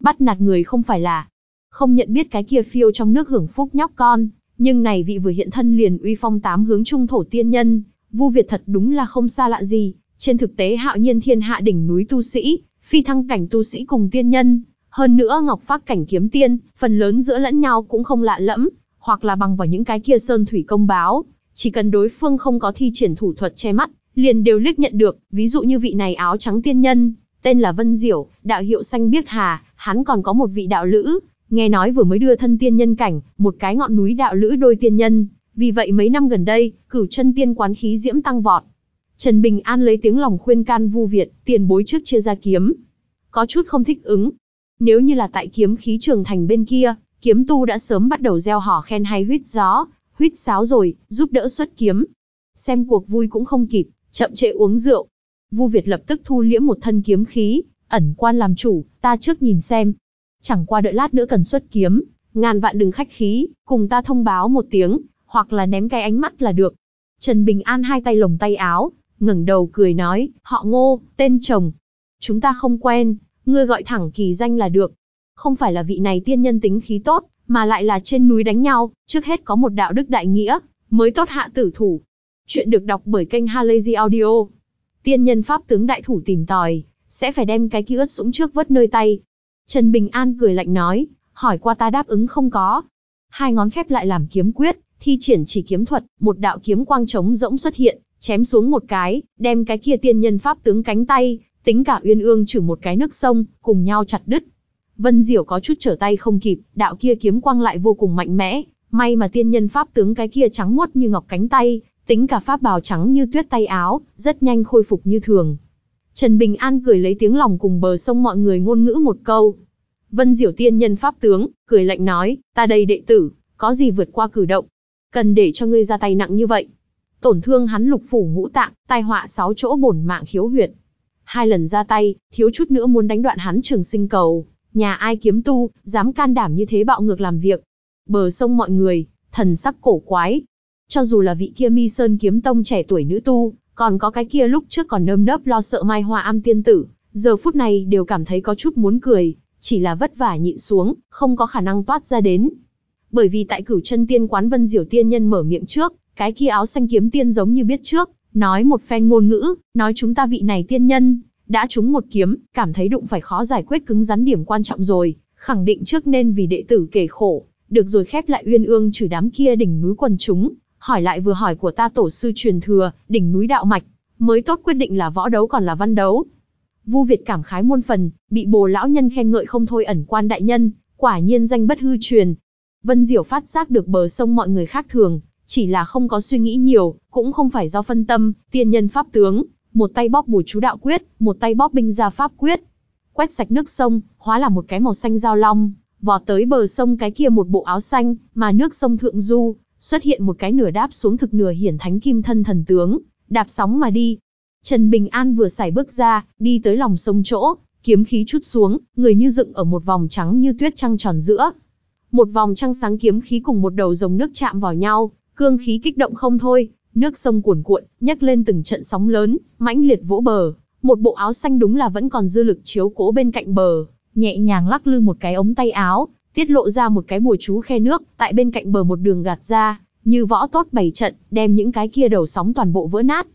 Bắt nạt người không phải là không nhận biết cái kia phiêu trong nước hưởng phúc nhóc con, nhưng này vị vừa hiện thân liền uy phong tám hướng trung thổ tiên nhân, Vu Việt thật đúng là không xa lạ gì, trên thực tế hạo nhiên thiên hạ đỉnh núi tu sĩ, phi thăng cảnh tu sĩ cùng tiên nhân, hơn nữa ngọc phác cảnh kiếm tiên, phần lớn giữa lẫn nhau cũng không lạ lẫm, hoặc là bằng vào những cái kia sơn thủy công báo, chỉ cần đối phương không có thi triển thủ thuật che mắt, liền đều liếc nhận được, ví dụ như vị này áo trắng tiên nhân, tên là Vân Diểu, đạo hiệu xanh biếc hà, hắn còn có một vị đạo lữ, nghe nói vừa mới đưa thân tiên nhân cảnh, một cái ngọn núi đạo lữ đôi tiên nhân, vì vậy mấy năm gần đây, cửu chân tiên quán khí diễm tăng vọt. Trần Bình An lấy tiếng lòng khuyên can Vu Việt, tiền bối trước chia ra kiếm, có chút không thích ứng. Nếu như là tại kiếm khí trường thành bên kia, kiếm tu đã sớm bắt đầu gieo hò khen hay huyết gió, huyết sáo rồi, giúp đỡ xuất kiếm. Xem cuộc vui cũng không kịp, chậm trễ uống rượu. Vu Việt lập tức thu liễm một thân kiếm khí, ẩn quan làm chủ, ta trước nhìn xem. Chẳng qua đợi lát nữa cần xuất kiếm, ngàn vạn đừng khách khí, cùng ta thông báo một tiếng, hoặc là ném cái ánh mắt là được. Trần Bình An hai tay lồng tay áo, ngẩng đầu cười nói, họ ngô, tên chồng. Chúng ta không quen, ngươi gọi thẳng kỳ danh là được. Không phải là vị này tiên nhân tính khí tốt, mà lại là trên núi đánh nhau, trước hết có một đạo đức đại nghĩa, mới tốt hạ tử thủ. Chuyện được đọc bởi kênh Halazy Audio. Tiên nhân pháp tướng đại thủ tìm tòi, sẽ phải đem cái ký ướt sũng trước vớt nơi tay. Trần Bình An cười lạnh nói, hỏi qua ta đáp ứng không có. Hai ngón khép lại làm kiếm quyết, thi triển chỉ kiếm thuật, một đạo kiếm quang trống rỗng xuất hiện, chém xuống một cái, đem cái kia tiên nhân pháp tướng cánh tay, tính cả uyên ương trừ một cái nước sông, cùng nhau chặt đứt. Vân Diểu có chút trở tay không kịp, đạo kia kiếm quang lại vô cùng mạnh mẽ, may mà tiên nhân pháp tướng cái kia trắng muốt như ngọc cánh tay, tính cả pháp bào trắng như tuyết tay áo, rất nhanh khôi phục như thường. Trần Bình An cười lấy tiếng lòng cùng bờ sông mọi người ngôn ngữ một câu. Vân Diểu Tiên nhân pháp tướng, cười lạnh nói, ta đây đệ tử, có gì vượt qua cử động, cần để cho ngươi ra tay nặng như vậy. Tổn thương hắn lục phủ ngũ tạng, tai họa sáu chỗ bổn mạng khiếu huyệt. Hai lần ra tay, thiếu chút nữa muốn đánh đoạn hắn trường sinh cầu, nhà ai kiếm tu, dám can đảm như thế bạo ngược làm việc. Bờ sông mọi người, thần sắc cổ quái, cho dù là vị kia mi sơn kiếm tông trẻ tuổi nữ tu, còn có cái kia lúc trước còn nơm nớp lo sợ mai hoa am tiên tử, giờ phút này đều cảm thấy có chút muốn cười, chỉ là vất vả nhịn xuống, không có khả năng toát ra đến. Bởi vì tại cửu chân tiên quán vân diểu tiên nhân mở miệng trước, cái kia áo xanh kiếm tiên giống như biết trước, nói một phen ngôn ngữ, nói chúng ta vị này tiên nhân, đã trúng một kiếm, cảm thấy đụng phải khó giải quyết cứng rắn điểm quan trọng rồi, khẳng định trước nên vì đệ tử kể khổ, được rồi khép lại uyên ương trừ đám kia đỉnh núi quần chúng, hỏi lại vừa hỏi của ta tổ sư truyền thừa, đỉnh núi đạo mạch, mới tốt quyết định là võ đấu còn là văn đấu. Vu Việt cảm khái muôn phần, bị bồ lão nhân khen ngợi không thôi ẩn quan đại nhân, quả nhiên danh bất hư truyền. Vân Diểu phát giác được bờ sông mọi người khác thường, chỉ là không có suy nghĩ nhiều, cũng không phải do phân tâm, tiên nhân pháp tướng, một tay bóp bùa chú đạo quyết, một tay bóp binh gia pháp quyết. Quét sạch nước sông, hóa là một cái màu xanh dao long, vò tới bờ sông cái kia một bộ áo xanh, mà nước sông thượng du, xuất hiện một cái nửa đáp xuống thực nửa hiển thánh kim thân thần tướng, đạp sóng mà đi. Trần Bình An vừa xài bước ra, đi tới lòng sông chỗ, kiếm khí chút xuống, người như dựng ở một vòng trắng như tuyết trăng tròn giữa. Một vòng trăng sáng kiếm khí cùng một đầu dòng nước chạm vào nhau, cương khí kích động không thôi, nước sông cuồn cuộn, nhấc lên từng trận sóng lớn, mãnh liệt vỗ bờ. Một bộ áo xanh đúng là vẫn còn dư lực chiếu cố bên cạnh bờ, nhẹ nhàng lắc lư một cái ống tay áo, tiết lộ ra một cái bùa chú khe nước, tại bên cạnh bờ một đường gạt ra, như võ tốt bày trận, đem những cái kia đầu sóng toàn bộ vỡ nát.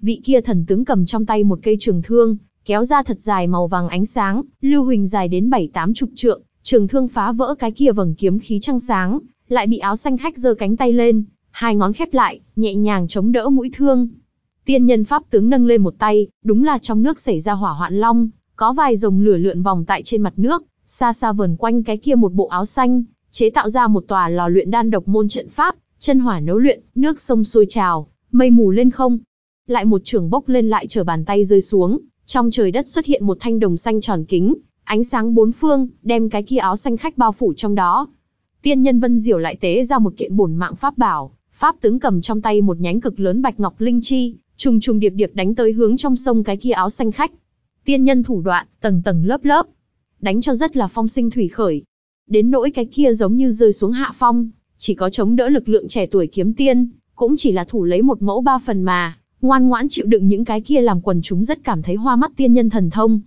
Vị kia thần tướng cầm trong tay một cây trường thương, kéo ra thật dài màu vàng ánh sáng, lưu huỳnh dài đến bảy tám chục trượng, trường thương phá vỡ cái kia vầng kiếm khí trăng sáng, lại bị áo xanh khách giơ cánh tay lên, hai ngón khép lại, nhẹ nhàng chống đỡ mũi thương. Tiên nhân pháp tướng nâng lên một tay, đúng là trong nước xảy ra hỏa hoạn long, có vài dòng lửa lượn vòng tại trên mặt nước, xa xa vờn quanh cái kia một bộ áo xanh, chế tạo ra một tòa lò luyện đan độc môn trận pháp, chân hỏa nấu luyện, nước sông sôi trào, mây mù lên không. Lại một trường bốc lên lại trở bàn tay rơi xuống, trong trời đất xuất hiện một thanh đồng xanh tròn kính, ánh sáng bốn phương, đem cái kia áo xanh khách bao phủ trong đó. Tiên nhân Vân Diểu lại tế ra một kiện bổn mạng pháp bảo, pháp tướng cầm trong tay một nhánh cực lớn bạch ngọc linh chi, trùng trùng điệp điệp đánh tới hướng trong sông cái kia áo xanh khách. Tiên nhân thủ đoạn, tầng tầng lớp lớp, đánh cho rất là phong sinh thủy khởi. Đến nỗi cái kia giống như rơi xuống hạ phong, chỉ có chống đỡ lực lượng trẻ tuổi kiếm tiên, cũng chỉ là thủ lấy một mẫu ba phần mà, ngoan ngoãn chịu đựng những cái kia làm quần chúng rất cảm thấy hoa mắt tiên nhân thần thông.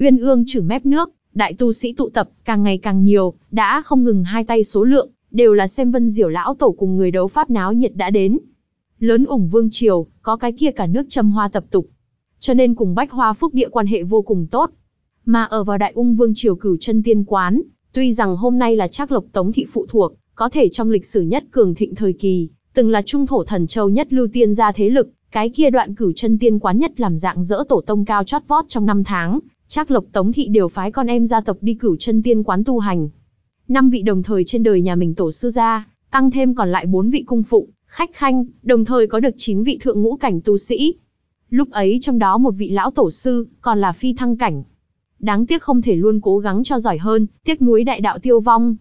Uyên ương trừ mép nước, đại tu sĩ tụ tập càng ngày càng nhiều, đã không ngừng hai tay số lượng, đều là xem vân diểu lão tổ cùng người đấu pháp náo nhiệt đã đến. Lớn ủng vương triều, có cái kia cả nước châm hoa tập tục. Cho nên cùng bách hoa phúc địa quan hệ vô cùng tốt, mà ở vào Đại Ung Vương Triều Cửu Chân Tiên Quán, tuy rằng hôm nay là Trác Lộc Tống thị phụ thuộc, có thể trong lịch sử nhất cường thịnh thời kỳ, từng là trung thổ thần châu nhất lưu tiên gia thế lực, cái kia đoạn Cửu Chân Tiên Quán nhất làm dạng dỡ tổ tông cao chót vót trong năm tháng, Trác Lộc Tống thị đều phái con em gia tộc đi Cửu Chân Tiên Quán tu hành. Năm vị đồng thời trên đời nhà mình tổ sư gia, tăng thêm còn lại bốn vị cung phụng, khách khanh, đồng thời có được chín vị thượng ngũ cảnh tu sĩ. Lúc ấy trong đó một vị lão tổ sư, còn là phi thăng cảnh. Đáng tiếc không thể luôn cố gắng cho giỏi hơn, tiếc nuối đại đạo tiêu vong.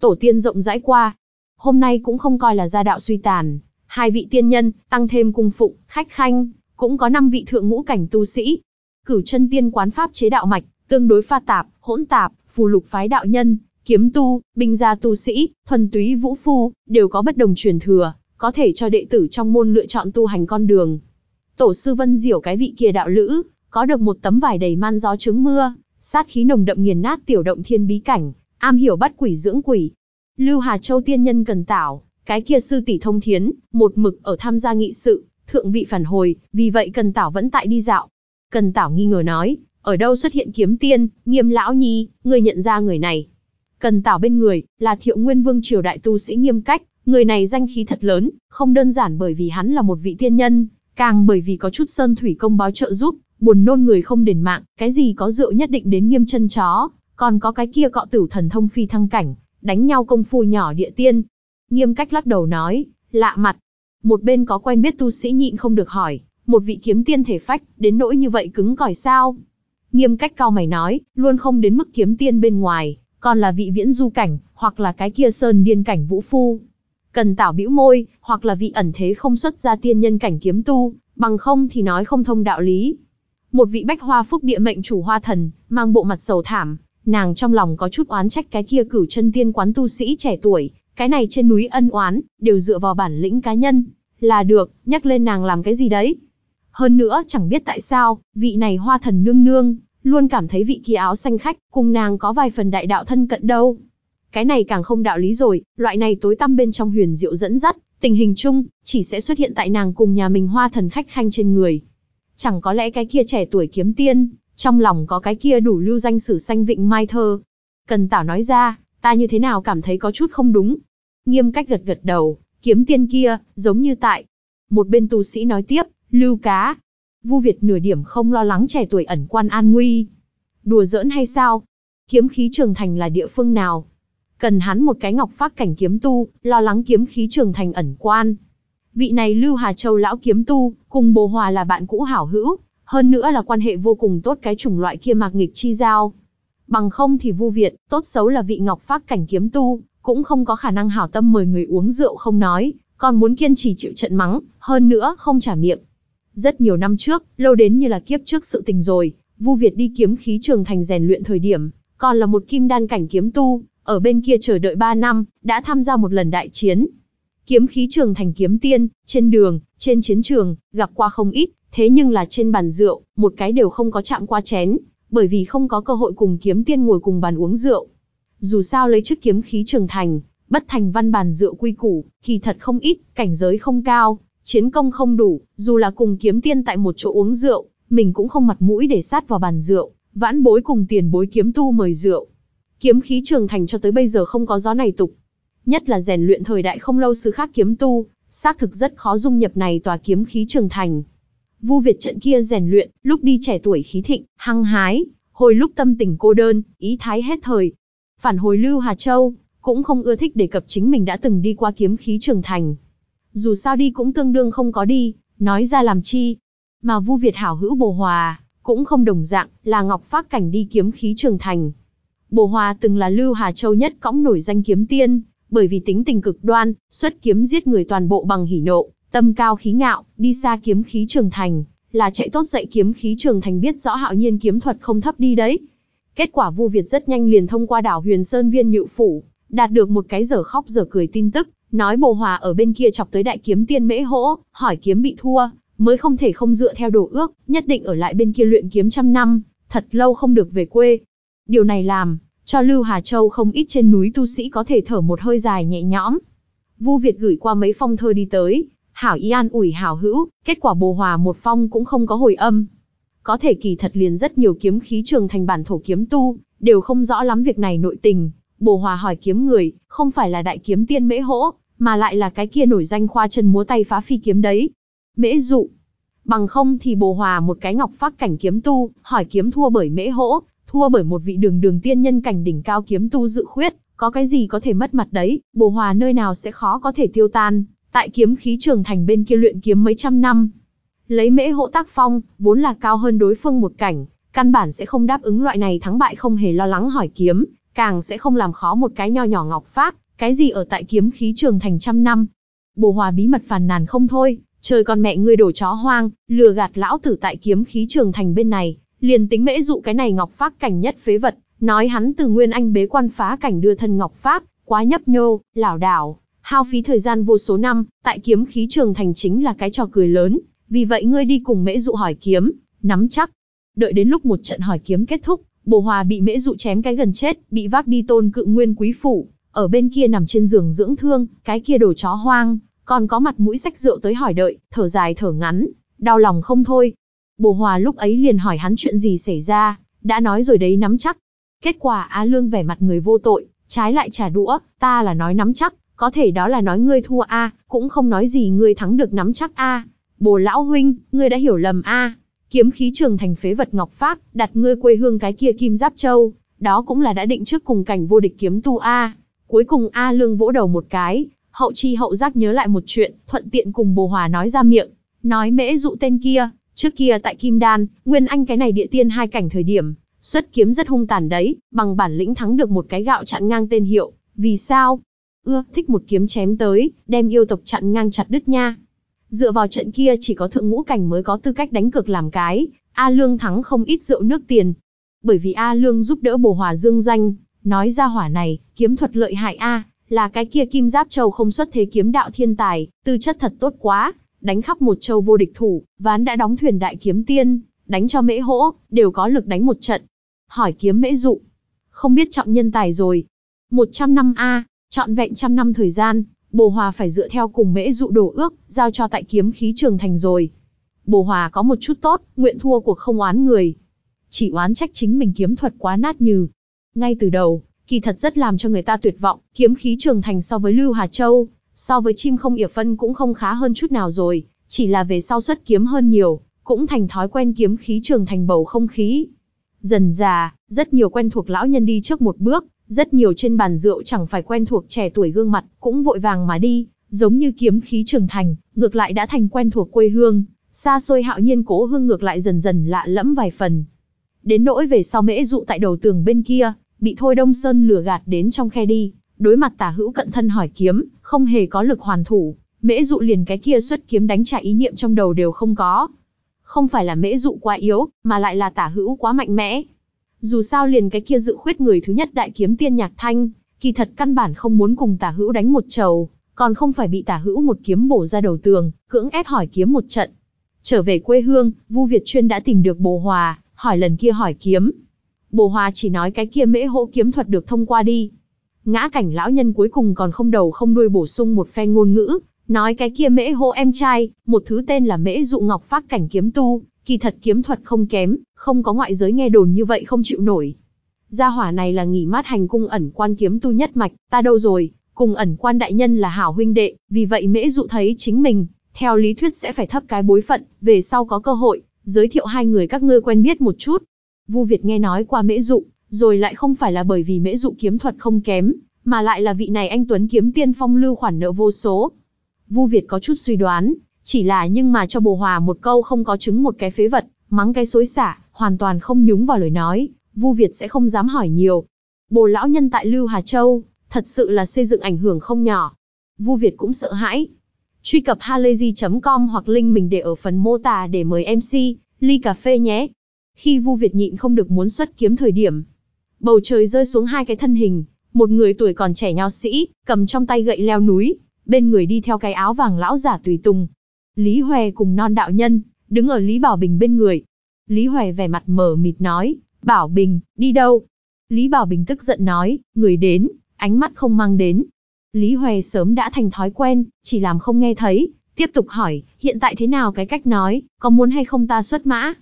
Tổ tiên rộng rãi qua, hôm nay cũng không coi là gia đạo suy tàn. Hai vị tiên nhân, tăng thêm cung phụng, khách khanh, cũng có năm vị thượng ngũ cảnh tu sĩ. Cửu chân tiên quán pháp chế đạo mạch, tương đối pha tạp, hỗn tạp, phù lục phái đạo nhân, kiếm tu, binh gia tu sĩ, thuần túy vũ phu, đều có bất đồng truyền thừa, có thể cho đệ tử trong môn lựa chọn tu hành con đường. Tổ sư Vân Diểu cái vị kia đạo lữ, có được một tấm vải đầy man gió trứng mưa, sát khí nồng đậm nghiền nát tiểu động thiên bí cảnh, am hiểu bắt quỷ dưỡng quỷ. Lưu Hà Châu tiên nhân cần tảo, cái kia sư tỷ thông thiến, một mực ở tham gia nghị sự, thượng vị phản hồi, vì vậy cần tảo vẫn tại đi dạo. Cần tảo nghi ngờ nói, ở đâu xuất hiện kiếm tiên, nghiêm lão nhi, người nhận ra người này. Cần tảo bên người, là thiệu nguyên vương triều đại tu sĩ nghiêm cách, người này danh khí thật lớn, không đơn giản bởi vì hắn là một vị tiên nhân, càng bởi vì có chút sơn thủy công báo trợ giúp, buồn nôn người không đền mạng, cái gì có rượu nhất định đến nghiêm chân chó, còn có cái kia cọ tử thần thông phi thăng cảnh, đánh nhau công phu nhỏ địa tiên. Nghiêm cách lắc đầu nói, lạ mặt. Một bên có quen biết tu sĩ nhịn không được hỏi, một vị kiếm tiên thể phách, đến nỗi như vậy cứng cỏi sao? Nghiêm cách cao mày nói, luôn không đến mức kiếm tiên bên ngoài, còn là vị viễn du cảnh, hoặc là cái kia sơn điên cảnh vũ phu. Cần tảo bĩu môi, hoặc là vị ẩn thế không xuất ra tiên nhân cảnh kiếm tu, bằng không thì nói không thông đạo lý. Một vị bách hoa phúc địa mệnh chủ hoa thần, mang bộ mặt sầu thảm, nàng trong lòng có chút oán trách cái kia cửu chân tiên quán tu sĩ trẻ tuổi, cái này trên núi ân oán, đều dựa vào bản lĩnh cá nhân, là được, nhắc lên nàng làm cái gì đấy. Hơn nữa, chẳng biết tại sao, vị này hoa thần nương nương, luôn cảm thấy vị kia áo xanh khách, cùng nàng có vài phần đại đạo thân cận đâu. Cái này càng không đạo lý rồi, loại này tối tăm bên trong huyền diệu dẫn dắt, tình hình chung, chỉ sẽ xuất hiện tại nàng cùng nhà mình hoa thần khách khanh trên người chẳng có lẽ cái kia trẻ tuổi kiếm tiên, trong lòng có cái kia đủ lưu danh sử xanh vịnh mai thơ. Cần tảo nói ra, ta như thế nào cảm thấy có chút không đúng. Nghiêm cách gật gật đầu, kiếm tiên kia, giống như tại. Một bên tu sĩ nói tiếp, lưu cá. Vu Việt nửa điểm không lo lắng trẻ tuổi ẩn quan an nguy. Đùa giỡn hay sao? Kiếm khí trường thành là địa phương nào? Cần hắn một cái ngọc phát cảnh kiếm tu, lo lắng kiếm khí trường thành ẩn quan, Vị này Lưu Hà Châu lão kiếm tu, cùng Bồ Hòa là bạn cũ hảo hữu, hơn nữa là quan hệ vô cùng tốt cái chủng loại kia mạc nghịch chi giao. Bằng không thì Vu Việt, tốt xấu là vị Ngọc Phát cảnh kiếm tu, cũng không có khả năng hảo tâm mời người uống rượu không nói, còn muốn kiên trì chịu trận mắng, hơn nữa không trả miệng. Rất nhiều năm trước, lâu đến như là kiếp trước sự tình rồi, Vu Việt đi kiếm khí trường thành rèn luyện thời điểm, còn là một kim đan cảnh kiếm tu, ở bên kia chờ đợi 3 năm, đã tham gia một lần đại chiến. Kiếm khí trường thành kiếm tiên, trên đường, trên chiến trường, gặp qua không ít, thế nhưng là trên bàn rượu, một cái đều không có chạm qua chén, bởi vì không có cơ hội cùng kiếm tiên ngồi cùng bàn uống rượu. Dù sao lấy chức kiếm khí trường thành, bất thành văn bàn rượu quy củ, kỳ thật không ít, cảnh giới không cao, chiến công không đủ, dù là cùng kiếm tiên tại một chỗ uống rượu, mình cũng không mặt mũi để sát vào bàn rượu, vãn bối cùng tiền bối kiếm tu mời rượu. Kiếm khí trường thành cho tới bây giờ không có gió này tục, nhất là rèn luyện thời đại không lâu sứ khác kiếm tu, xác thực rất khó dung nhập này tòa kiếm khí trường thành. Vu Việt trận kia rèn luyện, lúc đi trẻ tuổi khí thịnh, hăng hái, hồi lúc tâm tình cô đơn, ý thái hết thời. Phản hồi Lưu Hà Châu, cũng không ưa thích đề cập chính mình đã từng đi qua kiếm khí trường thành. Dù sao đi cũng tương đương không có đi, nói ra làm chi. Mà Vu Việt hảo hữu Bồ Hòa, cũng không đồng dạng, là Ngọc Phát Cảnh đi kiếm khí trường thành. Bồ Hòa từng là Lưu Hà Châu nhất cõng nổi danh kiếm tiên, bởi vì tính tình cực đoan, xuất kiếm giết người toàn bộ bằng hỉ nộ, tâm cao khí ngạo, đi xa kiếm khí trường thành, là chạy tốt dạy kiếm khí trường thành biết rõ hạo nhiên kiếm thuật không thấp đi đấy. Kết quả Vu Việt rất nhanh liền thông qua đảo Huyền Sơn Viên Nhự Phủ, đạt được một cái giờ khóc giờ cười tin tức, nói Bồ Hòa ở bên kia chọc tới đại kiếm tiên mễ hỗ, hỏi kiếm bị thua, mới không thể không dựa theo đồ ước, nhất định ở lại bên kia luyện kiếm trăm năm, thật lâu không được về quê. Điều này làm cho Lưu Hà Châu không ít trên núi tu sĩ có thể thở một hơi dài nhẹ nhõm. Vu Việt gửi qua mấy phong thơ đi tới, hảo Y an ủi hảo hữu, kết quả bồ hòa một phong cũng không có hồi âm. Có thể kỳ thật liền rất nhiều kiếm khí trường thành bản thổ kiếm tu, đều không rõ lắm việc này nội tình. Bồ hòa hỏi kiếm người, không phải là đại kiếm tiên mễ hỗ, mà lại là cái kia nổi danh khoa chân múa tay phá phi kiếm đấy. Mễ dụ. Bằng không thì bồ hòa một cái ngọc phát cảnh kiếm tu, hỏi kiếm thua bởi mễ hỗ, thua bởi một vị đường đường tiên nhân cảnh đỉnh cao kiếm tu dự khuyết, có cái gì có thể mất mặt đấy, bồ hòa nơi nào sẽ khó có thể tiêu tan, tại kiếm khí trường thành bên kia luyện kiếm mấy trăm năm. Lấy mễ hộ tác phong, vốn là cao hơn đối phương một cảnh, căn bản sẽ không đáp ứng loại này thắng bại không hề lo lắng hỏi kiếm, càng sẽ không làm khó một cái nho nhỏ ngọc phát cái gì ở tại kiếm khí trường thành trăm năm. Bồ hòa bí mật phàn nàn không thôi, trời con mẹ ngươi đổ chó hoang, lừa gạt lão tử tại kiếm khí trường thành bên này, liền tính mễ dụ cái này ngọc phác cảnh nhất phế vật, nói hắn từ nguyên anh bế quan phá cảnh đưa thân ngọc phác, quá nhấp nhô, lảo đảo, hao phí thời gian vô số năm, tại kiếm khí trường thành chính là cái trò cười lớn, vì vậy ngươi đi cùng mễ dụ hỏi kiếm, nắm chắc. Đợi đến lúc một trận hỏi kiếm kết thúc, bồ hòa bị mễ dụ chém cái gần chết, bị vác đi tôn cự nguyên quý phủ, ở bên kia nằm trên giường dưỡng thương, cái kia đồ chó hoang, còn có mặt mũi sách rượu tới hỏi đợi, thở dài thở ngắn, đau lòng không thôi, Bồ Hòa lúc ấy liền hỏi hắn chuyện gì xảy ra, đã nói rồi đấy nắm chắc. Kết quả Á Lương vẻ mặt người vô tội, trái lại trả đũa, ta là nói nắm chắc, có thể đó là nói ngươi thua a, cũng không nói gì ngươi thắng được nắm chắc a. Bồ lão huynh, ngươi đã hiểu lầm a. Kiếm khí trường thành phế vật ngọc pháp, đặt ngươi quê hương cái kia Kim Giáp Châu, đó cũng là đã định trước cùng cảnh vô địch kiếm tu a. Cuối cùng A Lương vỗ đầu một cái, hậu chi hậu giác nhớ lại một chuyện, thuận tiện cùng Bồ Hòa nói ra miệng, nói mễ dụ tên kia, Trước kia tại Kim Đan, Nguyên Anh cái này địa tiên hai cảnh thời điểm, xuất kiếm rất hung tàn đấy, bằng bản lĩnh thắng được một cái gạo chặn ngang tên hiệu. Vì sao? Ưa, thích một kiếm chém tới, đem yêu tộc chặn ngang chặt đứt nha. Dựa vào trận kia chỉ có thượng ngũ cảnh mới có tư cách đánh cược làm cái, A Lương thắng không ít rượu nước tiền. Bởi vì A Lương giúp đỡ bổ hòa dương danh, nói ra hỏa này, kiếm thuật lợi hại A, là cái kia kim giáp châu không xuất thế kiếm đạo thiên tài, tư chất thật tốt quá, đánh khắp một châu vô địch thủ, ván đã đóng thuyền đại kiếm tiên, đánh cho mễ hỗ, đều có lực đánh một trận. Hỏi kiếm mễ dụ, không biết chọn nhân tài rồi. Một trăm năm A, chọn vẹn trăm năm thời gian, Bồ Hòa phải dựa theo cùng mễ dụ đổ ước, giao cho tại kiếm khí trường thành rồi. Bồ Hòa có một chút tốt, nguyện thua cuộc không oán người. Chỉ oán trách chính mình kiếm thuật quá nát như. Ngay từ đầu, kỳ thật rất làm cho người ta tuyệt vọng, kiếm khí trường thành so với Lưu Hà Châu, so với chim không ỉa phân cũng không khá hơn chút nào rồi, chỉ là về sau xuất kiếm hơn nhiều, cũng thành thói quen kiếm khí trường thành bầu không khí. Dần già, rất nhiều quen thuộc lão nhân đi trước một bước, rất nhiều trên bàn rượu chẳng phải quen thuộc trẻ tuổi gương mặt, cũng vội vàng mà đi, giống như kiếm khí trường thành, ngược lại đã thành quen thuộc quê hương, xa xôi hạo nhiên cố hương ngược lại dần dần lạ lẫm vài phần. Đến nỗi về sau mễ dụ tại đầu tường bên kia, bị Thôi Đông Sơn lừa gạt đến trong khe đi, đối mặt tả hữu cận thân hỏi kiếm, không hề có lực hoàn thủ, mễ dụ liền cái kia xuất kiếm đánh trả ý niệm trong đầu đều không có. Không phải là mễ dụ quá yếu, mà lại là tả hữu quá mạnh mẽ. Dù sao liền cái kia dự khuyết người thứ nhất đại kiếm tiên nhạc thanh, kỳ thật căn bản không muốn cùng tả hữu đánh một trầu, còn không phải bị tả hữu một kiếm bổ ra đầu tường, cưỡng ép hỏi kiếm một trận. Trở về quê hương, Vu Việt Chuyên đã tìm được Bồ Hòa, hỏi lần kia hỏi kiếm. Bồ Hòa chỉ nói cái kia mễ hỗ kiếm thuật được thông qua đi, Ngã cảnh lão nhân cuối cùng còn không đầu không đuôi bổ sung một phen ngôn ngữ, nói cái kia mễ hô em trai, một thứ tên là mễ dụ ngọc phát cảnh kiếm tu, kỳ thật kiếm thuật không kém, không có ngoại giới nghe đồn như vậy không chịu nổi. Gia hỏa này là nghỉ mát hành cung ẩn quan kiếm tu nhất mạch, ta đâu rồi, cùng ẩn quan đại nhân là hảo huynh đệ, vì vậy mễ dụ thấy chính mình, theo lý thuyết sẽ phải thấp cái bối phận, về sau có cơ hội, giới thiệu hai người các ngươi quen biết một chút. Vu Việt nghe nói qua mễ dụ, rồi lại không phải là bởi vì mễ dụ kiếm thuật không kém, mà lại là vị này anh Tuấn kiếm tiên phong lưu khoản nợ vô số. Vu Việt có chút suy đoán, chỉ là nhưng mà cho bồ hòa một câu không có chứng một cái phế vật, mắng cái xối xả, hoàn toàn không nhúng vào lời nói, Vu Việt sẽ không dám hỏi nhiều. Bồ lão nhân tại Lưu Hà Châu, thật sự là xây dựng ảnh hưởng không nhỏ. Vu Việt cũng sợ hãi. Truy cập halayzi.com hoặc link mình để ở phần mô tả để mời MC, ly cà phê nhé. Khi Vu Việt nhịn không được muốn xuất kiếm thời điểm, bầu trời rơi xuống hai cái thân hình, một người tuổi còn trẻ nho sĩ, cầm trong tay gậy leo núi, bên người đi theo cái áo vàng lão giả tùy tùng. Lý Hoè cùng non đạo nhân, đứng ở Lý Bảo Bình bên người. Lý Hoè vẻ mặt mờ mịt nói, Bảo Bình, đi đâu? Lý Bảo Bình tức giận nói, người đến, ánh mắt không mang đến. Lý Hoè sớm đã thành thói quen, chỉ làm không nghe thấy, tiếp tục hỏi, hiện tại thế nào cái cách nói, có muốn hay không ta xuất mã?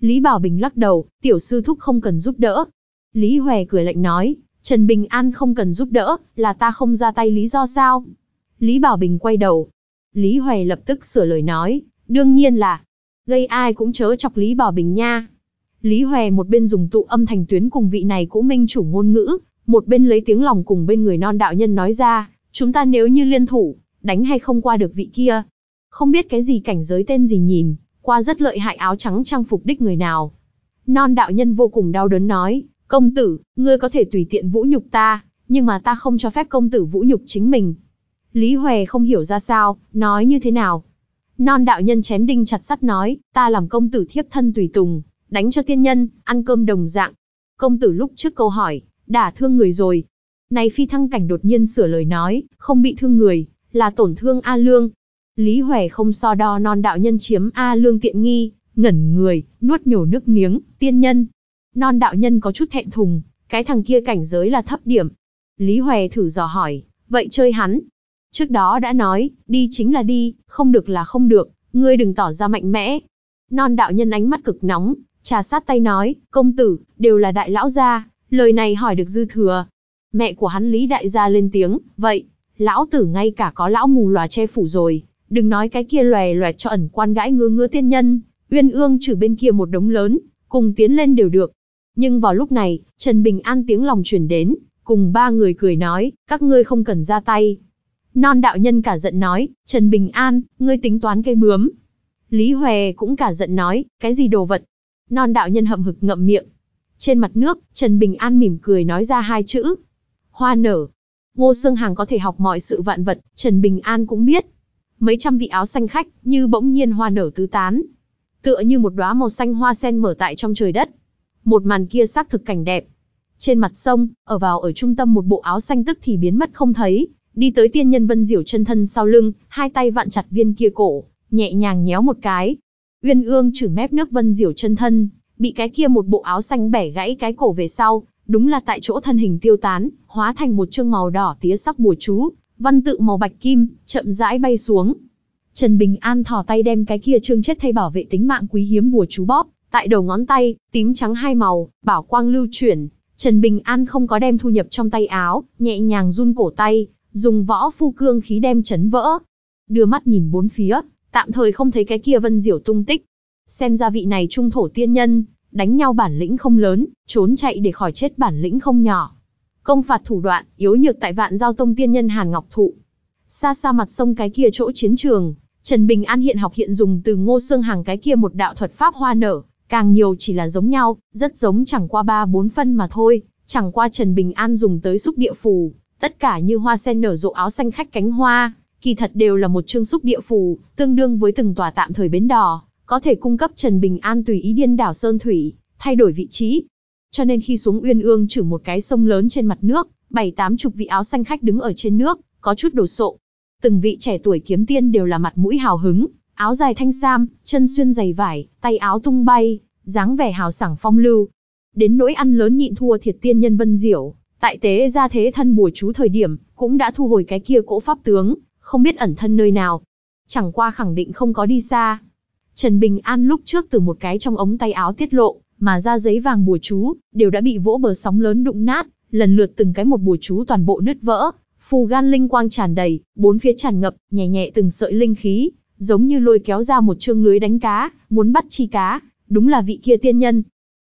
Lý Bảo Bình lắc đầu, tiểu sư thúc không cần giúp đỡ, Lý Hòe cười lạnh nói, Trần Bình An không cần giúp đỡ, là ta không ra tay lý do sao? Lý Bảo Bình quay đầu. Lý Hòe lập tức sửa lời nói, đương nhiên là, gây ai cũng chớ chọc Lý Bảo Bình nha. Lý Hòe một bên dùng tụ âm thành tuyến cùng vị này cũ minh chủ ngôn ngữ, một bên lấy tiếng lòng cùng bên người non đạo nhân nói ra, chúng ta nếu như liên thủ, đánh hay không qua được vị kia. Không biết cái gì cảnh giới tên gì nhìn, qua rất lợi hại áo trắng trang phục đích người nào. Non đạo nhân vô cùng đau đớn nói, Công tử, ngươi có thể tùy tiện vũ nhục ta, nhưng mà ta không cho phép công tử vũ nhục chính mình. Lý Huệ không hiểu ra sao, nói như thế nào. Non đạo nhân chém đinh chặt sắt nói, ta làm công tử thiếp thân tùy tùng, đánh cho tiên nhân, ăn cơm đồng dạng. Công tử lúc trước câu hỏi, đã thương người rồi. Này phi thăng cảnh đột nhiên sửa lời nói, không bị thương người, là tổn thương A Lương. Lý Huệ không so đo non đạo nhân chiếm A Lương tiện nghi, ngẩn người, nuốt nhổ nước miếng, tiên nhân, Non đạo nhân có chút hẹn thùng, cái thằng kia cảnh giới là thấp điểm. Lý Hòe thử dò hỏi, vậy chơi hắn. Trước đó đã nói, đi chính là đi, không được là không được, ngươi đừng tỏ ra mạnh mẽ. Non đạo nhân ánh mắt cực nóng, trà sát tay nói, công tử, đều là đại lão gia, lời này hỏi được dư thừa. Mẹ của hắn Lý đại gia lên tiếng, vậy, lão tử ngay cả có lão mù lòa che phủ rồi, đừng nói cái kia lòe loẹt cho ẩn quan gãi ngứa ngứa tiên nhân, uyên ương trừ bên kia một đống lớn, cùng tiến lên đều được, nhưng vào lúc này, Trần Bình An tiếng lòng chuyển đến, cùng ba người cười nói, các ngươi không cần ra tay. Non đạo nhân cả giận nói, Trần Bình An, ngươi tính toán cây bướm. Lý Hòe cũng cả giận nói, cái gì đồ vật. Non đạo nhân hậm hực ngậm miệng. Trên mặt nước, Trần Bình An mỉm cười nói ra hai chữ. Hoa nở. Ngô Sương Hàng có thể học mọi sự vạn vật, Trần Bình An cũng biết. Mấy trăm vị áo xanh khách, như bỗng nhiên hoa nở tứ tán. Tựa như một đóa màu xanh hoa sen mở tại trong trời đất một màn kia xác thực cảnh đẹp. Trên mặt sông, ở vào ở trung tâm một bộ áo xanh tức thì biến mất không thấy, đi tới tiên nhân Vân Diểu chân thân sau lưng, hai tay vặn chặt viên kia cổ, nhẹ nhàng nhéo một cái. Uyên ương chử mép nước Vân Diểu chân thân, bị cái kia một bộ áo xanh bẻ gãy cái cổ về sau, đúng là tại chỗ thân hình tiêu tán, hóa thành một chương màu đỏ tía sắc bùa chú, văn tự màu bạch kim, chậm rãi bay xuống. Trần Bình An thò tay đem cái kia trương chết thay bảo vệ tính mạng quý hiếm bùa chú bóp, Tại đầu ngón tay, tím trắng hai màu, bảo quang lưu chuyển, Trần Bình An không có đem thu nhập trong tay áo, nhẹ nhàng run cổ tay, dùng võ phu cương khí đem chấn vỡ. Đưa mắt nhìn bốn phía, tạm thời không thấy cái kia vân diểu tung tích. Xem ra vị này trung thổ tiên nhân, đánh nhau bản lĩnh không lớn, trốn chạy để khỏi chết bản lĩnh không nhỏ. Công phạt thủ đoạn, yếu nhược tại vạn giao tông tiên nhân Hàn Ngọc Thụ. Xa xa mặt sông cái kia chỗ chiến trường, Trần Bình An hiện học hiện dùng từ ngô xương hàng cái kia một đạo thuật pháp hoa nở, Càng nhiều chỉ là giống nhau, rất giống chẳng qua ba bốn phân mà thôi, chẳng qua Trần Bình An dùng tới xúc địa phù, tất cả như hoa sen nở rộ áo xanh khách cánh hoa, kỳ thật đều là một chương xúc địa phù, tương đương với từng tòa tạm thời bến đò, có thể cung cấp Trần Bình An tùy ý điên đảo sơn thủy, thay đổi vị trí. Cho nên khi xuống Uyên Ương trừ một cái sông lớn trên mặt nước, bảy tám chục vị áo xanh khách đứng ở trên nước, có chút đồ sộ. Từng vị trẻ tuổi kiếm tiên đều là mặt mũi hào hứng, áo dài thanh sam, chân xuyên giày vải, tay áo tung bay, dáng vẻ hào sảng phong lưu. Đến nỗi ăn lớn nhịn thua thiệt tiên nhân Vân Diểu, tại tế ra thế thân bùa chú thời điểm, cũng đã thu hồi cái kia cỗ pháp tướng, không biết ẩn thân nơi nào. Chẳng qua khẳng định không có đi xa. Trần Bình An lúc trước từ một cái trong ống tay áo tiết lộ, mà ra giấy vàng bùa chú, đều đã bị vỗ bờ sóng lớn đụng nát, lần lượt từng cái một bùa chú toàn bộ nứt vỡ, phù gan linh quang tràn đầy, bốn phía tràn ngập, nhẹ nhẹ từng sợi linh khí, giống như lôi kéo ra một chương lưới đánh cá, muốn bắt chi cá, đúng là vị kia tiên nhân.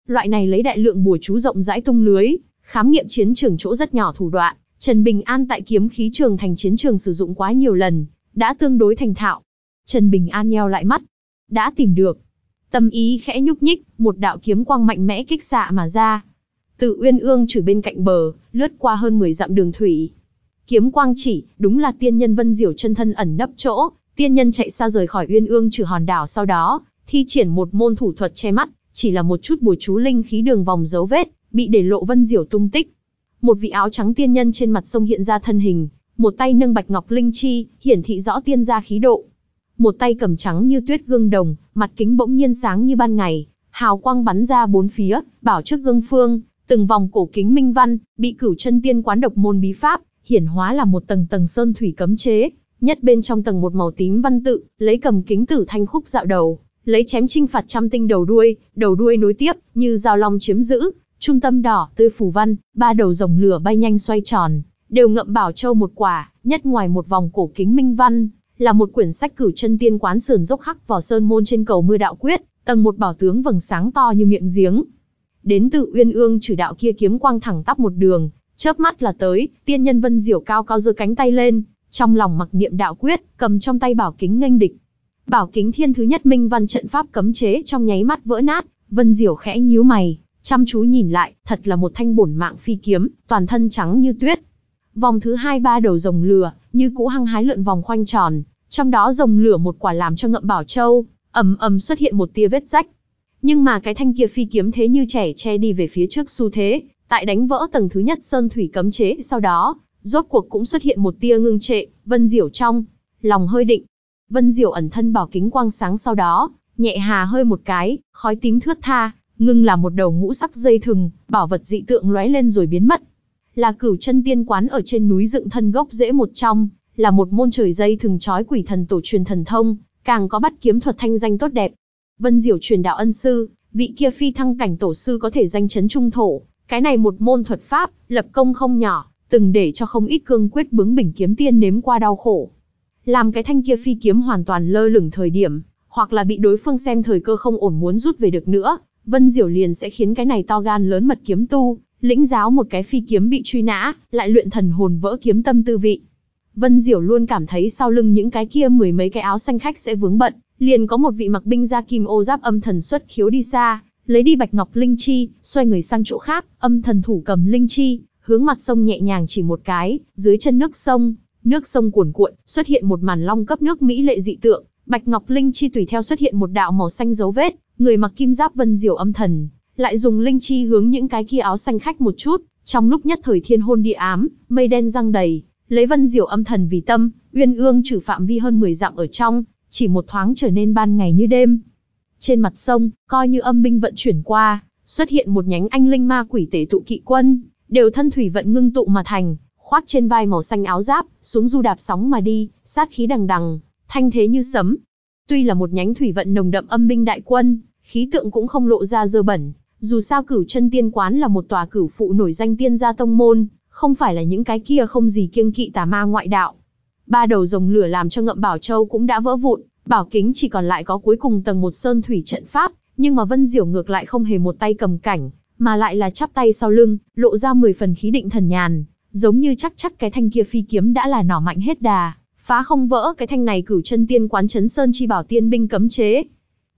Loại này lấy đại lượng bùa chú rộng rãi tung lưới, khám nghiệm chiến trường chỗ rất nhỏ thủ đoạn, Trần Bình An tại kiếm khí trường thành chiến trường sử dụng quá nhiều lần, đã tương đối thành thạo. Trần Bình An nheo lại mắt, đã tìm được. Tâm ý khẽ nhúc nhích, một đạo kiếm quang mạnh mẽ kích xạ mà ra. tự uyên ương trừ bên cạnh bờ, lướt qua hơn 10 dặm đường thủy. Kiếm quang chỉ, đúng là tiên nhân Vân Diểu chân thân ẩn nấp chỗ, Tiên nhân chạy xa rời khỏi Uyên Ương trừ hòn đảo sau đó, thi triển một môn thủ thuật che mắt, chỉ là một chút bùa chú linh khí đường vòng dấu vết, bị để lộ Vân Diểu tung tích. Một vị áo trắng tiên nhân trên mặt sông hiện ra thân hình, một tay nâng bạch ngọc linh chi, hiển thị rõ tiên gia khí độ. Một tay cầm trắng như tuyết gương đồng, mặt kính bỗng nhiên sáng như ban ngày, hào quang bắn ra bốn phía, bảo trước gương phương, từng vòng cổ kính minh văn, bị cửu chân tiên quán độc môn bí pháp, hiển hóa là một tầng tầng sơn thủy cấm chế, Nhất bên trong tầng một màu tím văn tự, lấy cầm kính tử thanh khúc dạo đầu, lấy chém trinh phạt trăm tinh đầu đuôi, đầu đuôi nối tiếp, như dao long chiếm giữ, trung tâm đỏ tươi phủ văn, ba đầu rồng lửa bay nhanh xoay tròn, đều ngậm bảo châu một quả, nhất ngoài một vòng cổ kính minh văn, là một quyển sách cửu chân tiên quán sườn dốc khắc vào sơn môn trên cầu mưa đạo quyết, tầng một bảo tướng vầng sáng to như miệng giếng. Đến từ uyên ương trừ đạo kia kiếm quang thẳng tắp một đường, chớp mắt là tới, tiên nhân Vân Diểu cao cao giơ cánh tay lên, trong lòng mặc niệm đạo quyết, cầm trong tay bảo kính nghênh địch. Bảo kính thiên thứ nhất minh văn trận pháp cấm chế trong nháy mắt vỡ nát, Vân Diểu khẽ nhíu mày, chăm chú nhìn lại, thật là một thanh bổn mạng phi kiếm, toàn thân trắng như tuyết. Vòng thứ hai ba đầu rồng lửa, như cũ hăng hái lượn vòng khoanh tròn, trong đó rồng lửa một quả làm cho ngậm bảo châu, ầm ầm xuất hiện một tia vết rách. Nhưng mà cái thanh kia phi kiếm thế như trẻ che đi về phía trước xu thế, tại đánh vỡ tầng thứ nhất sơn thủy cấm chế sau đó, Rốt cuộc cũng xuất hiện một tia ngưng trệ, Vân Diểu trong, lòng hơi định. Vân Diểu ẩn thân bảo kính quang sáng sau đó, nhẹ hà hơi một cái, khói tím thướt tha, ngưng là một đầu ngũ sắc dây thừng, bảo vật dị tượng lóe lên rồi biến mất. Là cửu chân tiên quán ở trên núi dựng thân gốc dễ một trong, là một môn trời dây thừng trói quỷ thần tổ truyền thần thông, càng có bắt kiếm thuật thanh danh tốt đẹp. Vân Diểu truyền đạo ân sư, vị kia phi thăng cảnh tổ sư có thể danh chấn trung thổ, cái này một môn thuật pháp, lập công không nhỏ từng để cho không ít cương quyết bướng bỉnh kiếm tiên nếm qua đau khổ. Làm cái thanh kia phi kiếm hoàn toàn lơ lửng thời điểm, hoặc là bị đối phương xem thời cơ không ổn muốn rút về được nữa, Vân Diểu liền sẽ khiến cái này to gan lớn mật kiếm tu, lĩnh giáo một cái phi kiếm bị truy nã, lại luyện thần hồn vỡ kiếm tâm tư vị. Vân Diểu luôn cảm thấy sau lưng những cái kia mười mấy cái áo xanh khách sẽ vướng bận, liền có một vị mặc binh ra kim ô giáp âm thần xuất khiếu đi xa, lấy đi bạch ngọc linh chi, xoay người sang chỗ khác, âm thần thủ cầm linh chi, hướng mặt sông nhẹ nhàng chỉ một cái, dưới chân nước sông, nước sông cuồn cuộn, xuất hiện một màn long cấp nước mỹ lệ dị tượng, Bạch Ngọc Linh chi tùy theo xuất hiện một đạo màu xanh dấu vết, người mặc kim giáp vân diều âm thần, lại dùng linh chi hướng những cái kia áo xanh khách một chút, trong lúc nhất thời thiên hôn địa ám, mây đen răng đầy, lấy vân diều âm thần vì tâm, uyên ương trừ phạm vi hơn 10 dặm ở trong, chỉ một thoáng trở nên ban ngày như đêm. Trên mặt sông, coi như âm binh vận chuyển qua, xuất hiện một nhánh anh linh ma quỷ tế tụ kỵ quân, đều thân thủy vận ngưng tụ mà thành, khoác trên vai màu xanh áo giáp, xuống du đạp sóng mà đi, sát khí đằng đằng, thanh thế như sấm. Tuy là một nhánh thủy vận nồng đậm âm binh đại quân, khí tượng cũng không lộ ra dơ bẩn, dù sao cửu chân tiên quán là một tòa cửu phụ nổi danh tiên gia tông môn, không phải là những cái kia không gì kiêng kỵ tà ma ngoại đạo. Ba đầu rồng lửa làm cho ngậm bảo châu cũng đã vỡ vụn, bảo kính chỉ còn lại có cuối cùng tầng một sơn thủy trận pháp, nhưng mà Vân Diểu ngược lại không hề một tay cầm cảnh, mà lại là chắp tay sau lưng, lộ ra 10 phần khí định thần nhàn, giống như chắc chắc cái thanh kia phi kiếm đã là nỏ mạnh hết đà, phá không vỡ cái thanh này cửu chân tiên quán chấn sơn chi bảo tiên binh cấm chế.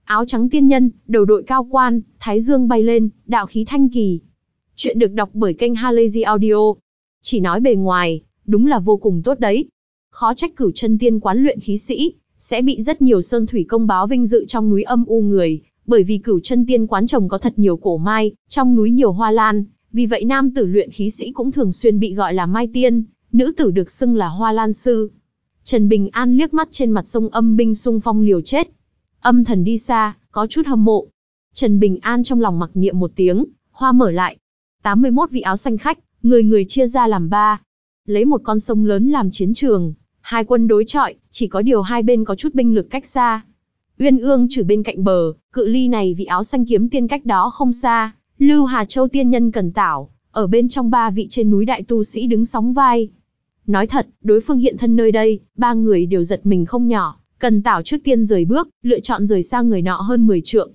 Áo trắng tiên nhân, đầu đội cao quan, thái dương bay lên, đạo khí thanh kỳ. Chuyện được đọc bởi kênh Halazy Audio. Chỉ nói bề ngoài, đúng là vô cùng tốt đấy. Khó trách cửu chân tiên quán luyện khí sĩ, sẽ bị rất nhiều sơn thủy công báo vinh dự trong núi âm u người, bởi vì cửu chân tiên quán trồng có thật nhiều cổ mai, trong núi nhiều hoa lan, vì vậy nam tử luyện khí sĩ cũng thường xuyên bị gọi là mai tiên, nữ tử được xưng là hoa lan sư. Trần Bình An liếc mắt trên mặt sông âm binh sung phong liều chết. Âm thần đi xa, có chút hâm mộ. Trần Bình An trong lòng mặc niệm một tiếng, hoa mở lại. 81 vị áo xanh khách, người người chia ra làm ba. Lấy một con sông lớn làm chiến trường, hai quân đối trọi chỉ có điều hai bên có chút binh lực cách xa, Uyên ương trừ bên cạnh bờ, cự ly này vị áo xanh kiếm tiên cách đó không xa, Lưu Hà Châu tiên nhân cần tảo, ở bên trong ba vị trên núi đại tu sĩ đứng sóng vai. Nói thật, đối phương hiện thân nơi đây, ba người đều giật mình không nhỏ, cần tảo trước tiên rời bước, lựa chọn rời xa người nọ hơn 10 trượng.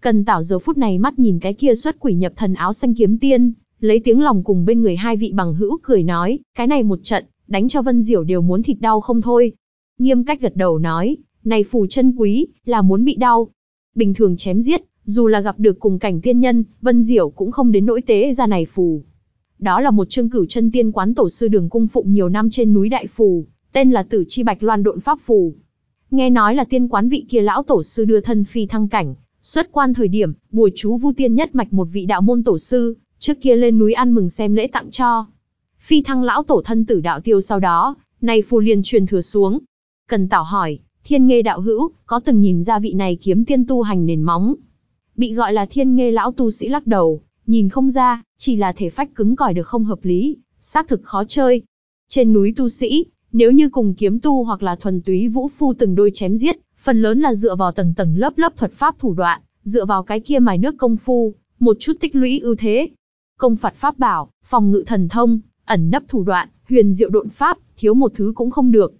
Cần tảo giờ phút này mắt nhìn cái kia xuất quỷ nhập thần áo xanh kiếm tiên, lấy tiếng lòng cùng bên người hai vị bằng hữu cười nói, cái này một trận, đánh cho Vân Diểu đều muốn thịt đau không thôi. Nghiêm cách gật đầu nói, này phù chân quý, là muốn bị đau. Bình thường chém giết, dù là gặp được cùng cảnh tiên nhân, Vân Diểu cũng không đến nỗi tế ra này phù. Đó là một chương cửu chân tiên quán tổ sư đường cung phụng nhiều năm trên núi Đại Phù, tên là Tử Chi Bạch Loan Độn Pháp Phù. Nghe nói là tiên quán vị kia lão tổ sư đưa thân phi thăng cảnh, xuất quan thời điểm, bùa chú vu tiên nhất mạch một vị đạo môn tổ sư, trước kia lên núi ăn mừng xem lễ tặng cho. Phi thăng lão tổ thân tử đạo tiêu sau đó, này phù liền truyền thừa xuống. Cần tảo hỏi, Thiên Nghê đạo hữu, có từng nhìn ra vị này kiếm tiên tu hành nền móng. Bị gọi là Thiên Nghê lão tu sĩ lắc đầu, nhìn không ra, chỉ là thể phách cứng cỏi được không hợp lý, xác thực khó chơi. Trên núi tu sĩ, nếu như cùng kiếm tu hoặc là thuần túy vũ phu từng đôi chém giết, phần lớn là dựa vào tầng tầng lớp lớp thuật pháp thủ đoạn, dựa vào cái kia mài nước công phu, một chút tích lũy ưu thế. Công phạt pháp bảo, phòng ngự thần thông, ẩn nấp thủ đoạn, huyền diệu độn pháp, thiếu một thứ cũng không được.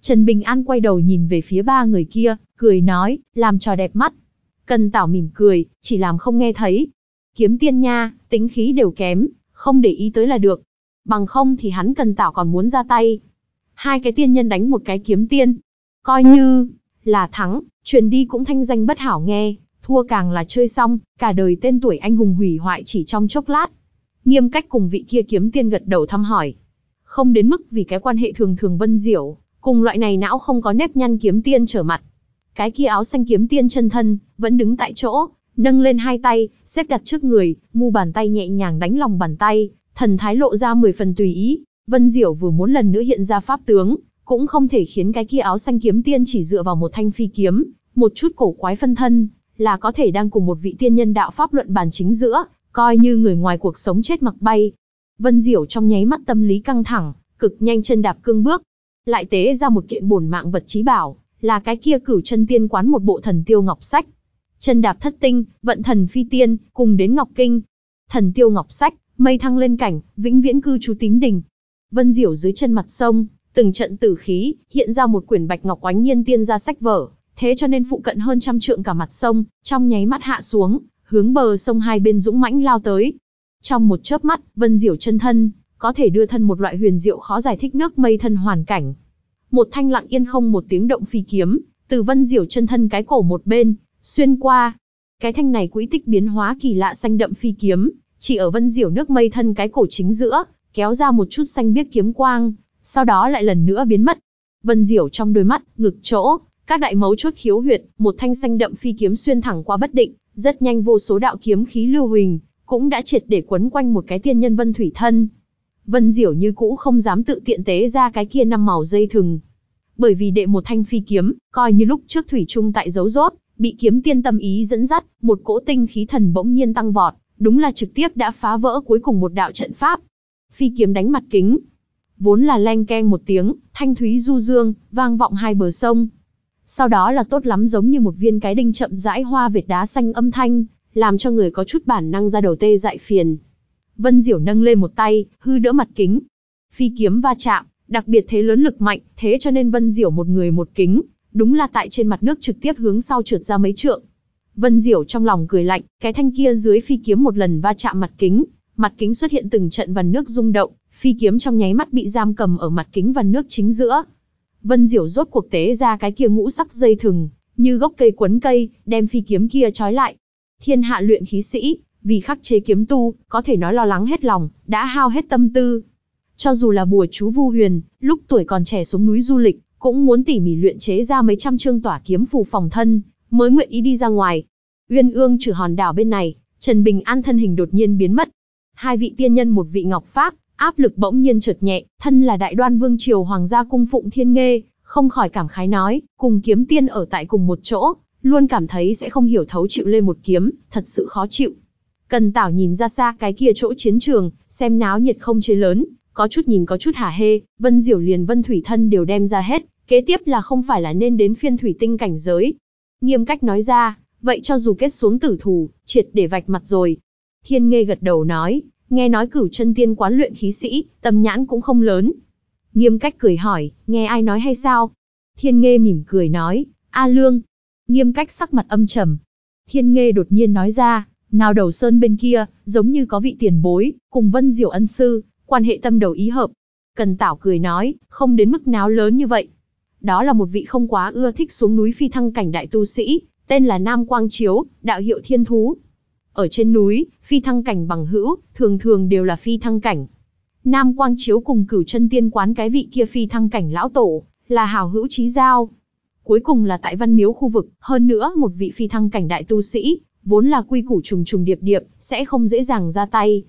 Trần Bình An quay đầu nhìn về phía ba người kia, cười nói, làm trò đẹp mắt. Cần tảo mỉm cười, chỉ làm không nghe thấy. Kiếm tiên nha, tính khí đều kém, không để ý tới là được. Bằng không thì hắn cần tảo còn muốn ra tay. Hai cái tiên nhân đánh một cái kiếm tiên. Coi như là thắng, truyền đi cũng thanh danh bất hảo nghe, thua càng là chơi xong, cả đời tên tuổi anh hùng hủy hoại chỉ trong chốc lát. Nghiêm cách cùng vị kia kiếm tiên gật đầu thăm hỏi. Không đến mức vì cái quan hệ thường thường vân diệu, Cùng loại này não không có nếp nhăn kiếm tiên trở mặt. Cái kia áo xanh kiếm tiên chân thân, vẫn đứng tại chỗ, nâng lên hai tay, xếp đặt trước người, mu bàn tay nhẹ nhàng đánh lòng bàn tay, thần thái lộ ra mười phần tùy ý. Vân Diểu vừa muốn lần nữa hiện ra pháp tướng, cũng không thể khiến cái kia áo xanh kiếm tiên chỉ dựa vào một thanh phi kiếm, một chút cổ quái phân thân, là có thể đang cùng một vị tiên nhân đạo pháp luận bàn chính giữa, coi như người ngoài cuộc sống chết mặc bay. Vân Diểu trong nháy mắt tâm lý căng thẳng, cực nhanh chân đạp cương bước, lại tế ra một kiện bổn mạng vật trí bảo, là cái kia cửu chân tiên quán một bộ thần tiêu ngọc sách. Chân đạp thất tinh, vận thần phi tiên, cùng đến ngọc kinh. Thần tiêu ngọc sách, mây thăng lên cảnh, vĩnh viễn cư trú tím đình. Vân diểu dưới chân mặt sông, từng trận tử khí, hiện ra một quyển bạch ngọc oánh nhiên tiên ra sách vở, thế cho nên phụ cận hơn trăm trượng cả mặt sông, trong nháy mắt hạ xuống, hướng bờ sông hai bên dũng mãnh lao tới. Trong một chớp mắt, Vân Diểu chân thân, có thể đưa thân một loại huyền diệu khó giải thích nước mây thân hoàn cảnh. Một thanh lặng yên không một tiếng động phi kiếm, từ vân diệu chân thân cái cổ một bên, xuyên qua. Cái thanh này quỹ tích biến hóa kỳ lạ xanh đậm phi kiếm, chỉ ở vân diệu nước mây thân cái cổ chính giữa, kéo ra một chút xanh biếc kiếm quang, sau đó lại lần nữa biến mất. Vân diệu trong đôi mắt, ngực chỗ, các đại mấu chốt khiếu huyệt, một thanh xanh đậm phi kiếm xuyên thẳng qua bất định, rất nhanh vô số đạo kiếm khí lưu huỳnh, cũng đã triệt để quấn quanh một cái tiên nhân vân thủy thân, Vân Diểu như cũ không dám tự tiện tế ra cái kia năm màu dây thừng. Bởi vì đệ một thanh phi kiếm, coi như lúc trước thủy trung tại dấu rốt, bị kiếm tiên tâm ý dẫn dắt, một cỗ tinh khí thần bỗng nhiên tăng vọt, đúng là trực tiếp đã phá vỡ cuối cùng một đạo trận pháp. Phi kiếm đánh mặt kính, vốn là leng keng một tiếng, thanh thúy du dương, vang vọng hai bờ sông. Sau đó là tốt lắm giống như một viên cái đinh chậm rãi hoa vệt đá xanh âm thanh, làm cho người có chút bản năng ra đầu tê dại phiền. Vân Diểu nâng lên một tay, hư đỡ mặt kính. Phi kiếm va chạm, đặc biệt thế lớn lực mạnh, thế cho nên Vân Diểu một người một kính, đúng là tại trên mặt nước trực tiếp hướng sau trượt ra mấy trượng. Vân Diểu trong lòng cười lạnh, cái thanh kia dưới phi kiếm một lần va chạm mặt kính, mặt kính xuất hiện từng trận vần nước rung động, phi kiếm trong nháy mắt bị giam cầm ở mặt kính vần nước chính giữa. Vân Diểu rốt cuộc tế ra cái kia ngũ sắc dây thừng, như gốc cây quấn cây, đem phi kiếm kia trói lại. Thiên hạ luyện khí sĩ, vì khắc chế kiếm tu, có thể nói lo lắng hết lòng, đã hao hết tâm tư. Cho dù là bùa chú Vu Huyền, lúc tuổi còn trẻ xuống núi du lịch, cũng muốn tỉ mỉ luyện chế ra mấy trăm chương tỏa kiếm phù phòng thân, mới nguyện ý đi ra ngoài. Uyên ương trừ hòn đảo bên này, Trần Bình An thân hình đột nhiên biến mất. Hai vị tiên nhân một vị ngọc phác, áp lực bỗng nhiên chợt nhẹ, thân là đại đoan vương triều hoàng gia cung phụng thiên nghê, không khỏi cảm khái nói, cùng kiếm tiên ở tại cùng một chỗ, luôn cảm thấy sẽ không hiểu thấu chịu lên một kiếm, thật sự khó chịu. Cần tảo nhìn ra xa cái kia chỗ chiến trường, xem náo nhiệt không chế lớn, có chút nhìn có chút hả hê, vân diểu liền vân thủy thân đều đem ra hết, kế tiếp là không phải là nên đến phiên thủy tinh cảnh giới. Nghiêm cách nói ra, vậy cho dù kết xuống tử thù, triệt để vạch mặt rồi. Thiên ngây gật đầu nói, nghe nói cửu chân tiên quán luyện khí sĩ, tầm nhãn cũng không lớn. Nghiêm cách cười hỏi, nghe ai nói hay sao? Thiên Nghê mỉm cười nói, A Lương. Nghiêm cách sắc mặt âm trầm. Thiên Nghê đột nhiên nói ra, Ngao đầu sơn bên kia, giống như có vị tiền bối, cùng Vân Diệu ân sư, quan hệ tâm đầu ý hợp. Cần Tảo cười nói, không đến mức náo lớn như vậy. Đó là một vị không quá ưa thích xuống núi phi thăng cảnh đại tu sĩ, tên là Nam Quang Chiếu, đạo hiệu thiên thú. Ở trên núi, phi thăng cảnh bằng hữu, thường thường đều là phi thăng cảnh. Nam Quang Chiếu cùng cửu chân tiên quán cái vị kia phi thăng cảnh lão tổ, là hào hữu trí giao. Cuối cùng là tại Văn Miếu khu vực, hơn nữa một vị phi thăng cảnh đại tu sĩ, vốn là quy củ trùng trùng điệp điệp, sẽ không dễ dàng ra tay.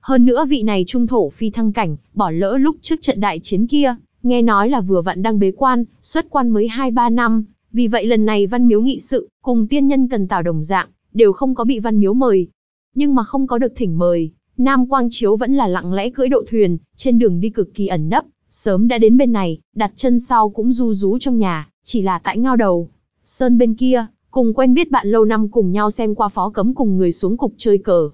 Hơn nữa vị này trung thổ phi thăng cảnh, bỏ lỡ lúc trước trận đại chiến kia, nghe nói là vừa vặn đang bế quan, xuất quan mới 2-3 năm, vì vậy lần này văn miếu nghị sự, cùng tiên nhân cần tảo đồng dạng, đều không có bị văn miếu mời. Nhưng mà không có được thỉnh mời, Nam Quang Chiếu vẫn là lặng lẽ cưỡi độ thuyền, trên đường đi cực kỳ ẩn nấp, sớm đã đến bên này, đặt chân sau cũng du rú trong nhà, chỉ là tại ngao đầu. Sơn bên kia, cùng quen biết bạn lâu năm cùng nhau xem qua phó cấm cùng người xuống cục chơi cờ.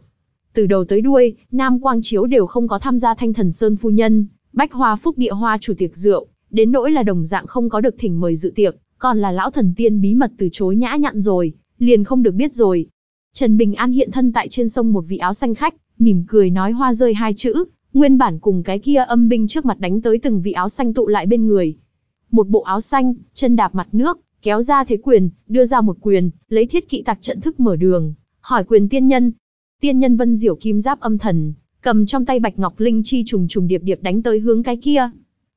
Từ đầu tới đuôi, Nam Quang Chiếu đều không có tham gia Thanh Thần Sơn Phu Nhân, Bách Hoa Phúc Địa Hoa chủ tiệc rượu, đến nỗi là đồng dạng không có được thỉnh mời dự tiệc, còn là lão thần tiên bí mật từ chối nhã nhặn rồi, liền không được biết rồi. Trần Bình An hiện thân tại trên sông một vị áo xanh khách, mỉm cười nói hoa rơi hai chữ, nguyên bản cùng cái kia âm binh trước mặt đánh tới từng vị áo xanh tụ lại bên người. Một bộ áo xanh, chân đạp mặt nước, kéo ra thế quyền, đưa ra một quyền, lấy thiết kỵ tạc trận thức mở đường, hỏi quyền tiên nhân. Tiên nhân vân diểu kim giáp âm thần, cầm trong tay bạch ngọc linh chi trùng trùng điệp điệp đánh tới hướng cái kia.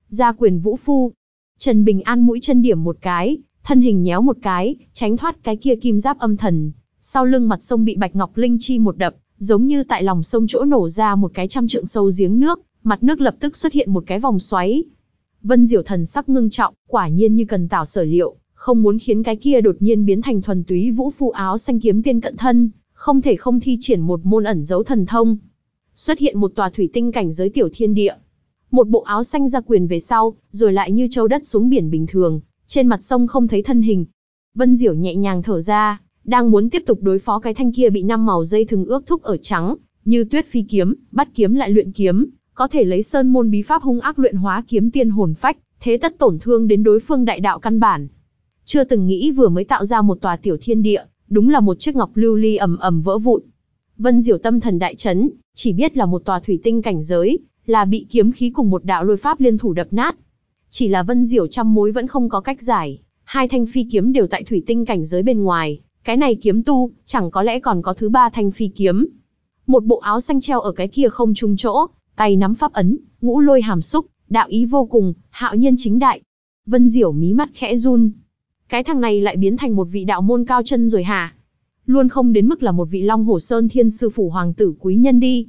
Ra quyền vũ phu. Trần Bình An mũi chân điểm một cái, thân hình nhéo một cái, tránh thoát cái kia kim giáp âm thần. Sau lưng mặt sông bị bạch ngọc linh chi một đập, giống như tại lòng sông chỗ nổ ra một cái trăm trượng sâu giếng nước, mặt nước lập tức xuất hiện một cái vòng xoáy. Vân Diểu thần sắc ngưng trọng, quả nhiên như cần tảo sở liệu, không muốn khiến cái kia đột nhiên biến thành thuần túy vũ phu áo xanh kiếm tiên cận thân, không thể không thi triển một môn ẩn giấu thần thông. Xuất hiện một tòa thủy tinh cảnh giới tiểu thiên địa. Một bộ áo xanh ra quyền về sau, rồi lại như châu đất xuống biển bình thường, trên mặt sông không thấy thân hình. Vân Diểu nhẹ nhàng thở ra, đang muốn tiếp tục đối phó cái thanh kia bị năm màu dây thừng ước thúc ở trắng, như tuyết phi kiếm, bắt kiếm lại luyện kiếm, có thể lấy sơn môn bí pháp hung ác luyện hóa kiếm tiên hồn phách, thế tất tổn thương đến đối phương đại đạo căn bản, chưa từng nghĩ vừa mới tạo ra một tòa tiểu thiên địa, đúng là một chiếc ngọc lưu ly ầm ầm vỡ vụn. Vân Diểu tâm thần đại chấn, chỉ biết là một tòa thủy tinh cảnh giới, là bị kiếm khí cùng một đạo lôi pháp liên thủ đập nát. Chỉ là Vân Diểu trăm mối vẫn không có cách giải, hai thanh phi kiếm đều tại thủy tinh cảnh giới bên ngoài, cái này kiếm tu, chẳng có lẽ còn có thứ ba thanh phi kiếm. Một bộ áo xanh treo ở cái kia không trung chỗ, tay nắm pháp ấn, ngũ lôi hàm xúc, đạo ý vô cùng, hạo nhiên chính đại. Vân Diểu mí mắt khẽ run, cái thằng này lại biến thành một vị đạo môn cao chân rồi hả? Luôn không đến mức là một vị long Hổ sơn thiên sư phủ hoàng tử quý nhân đi.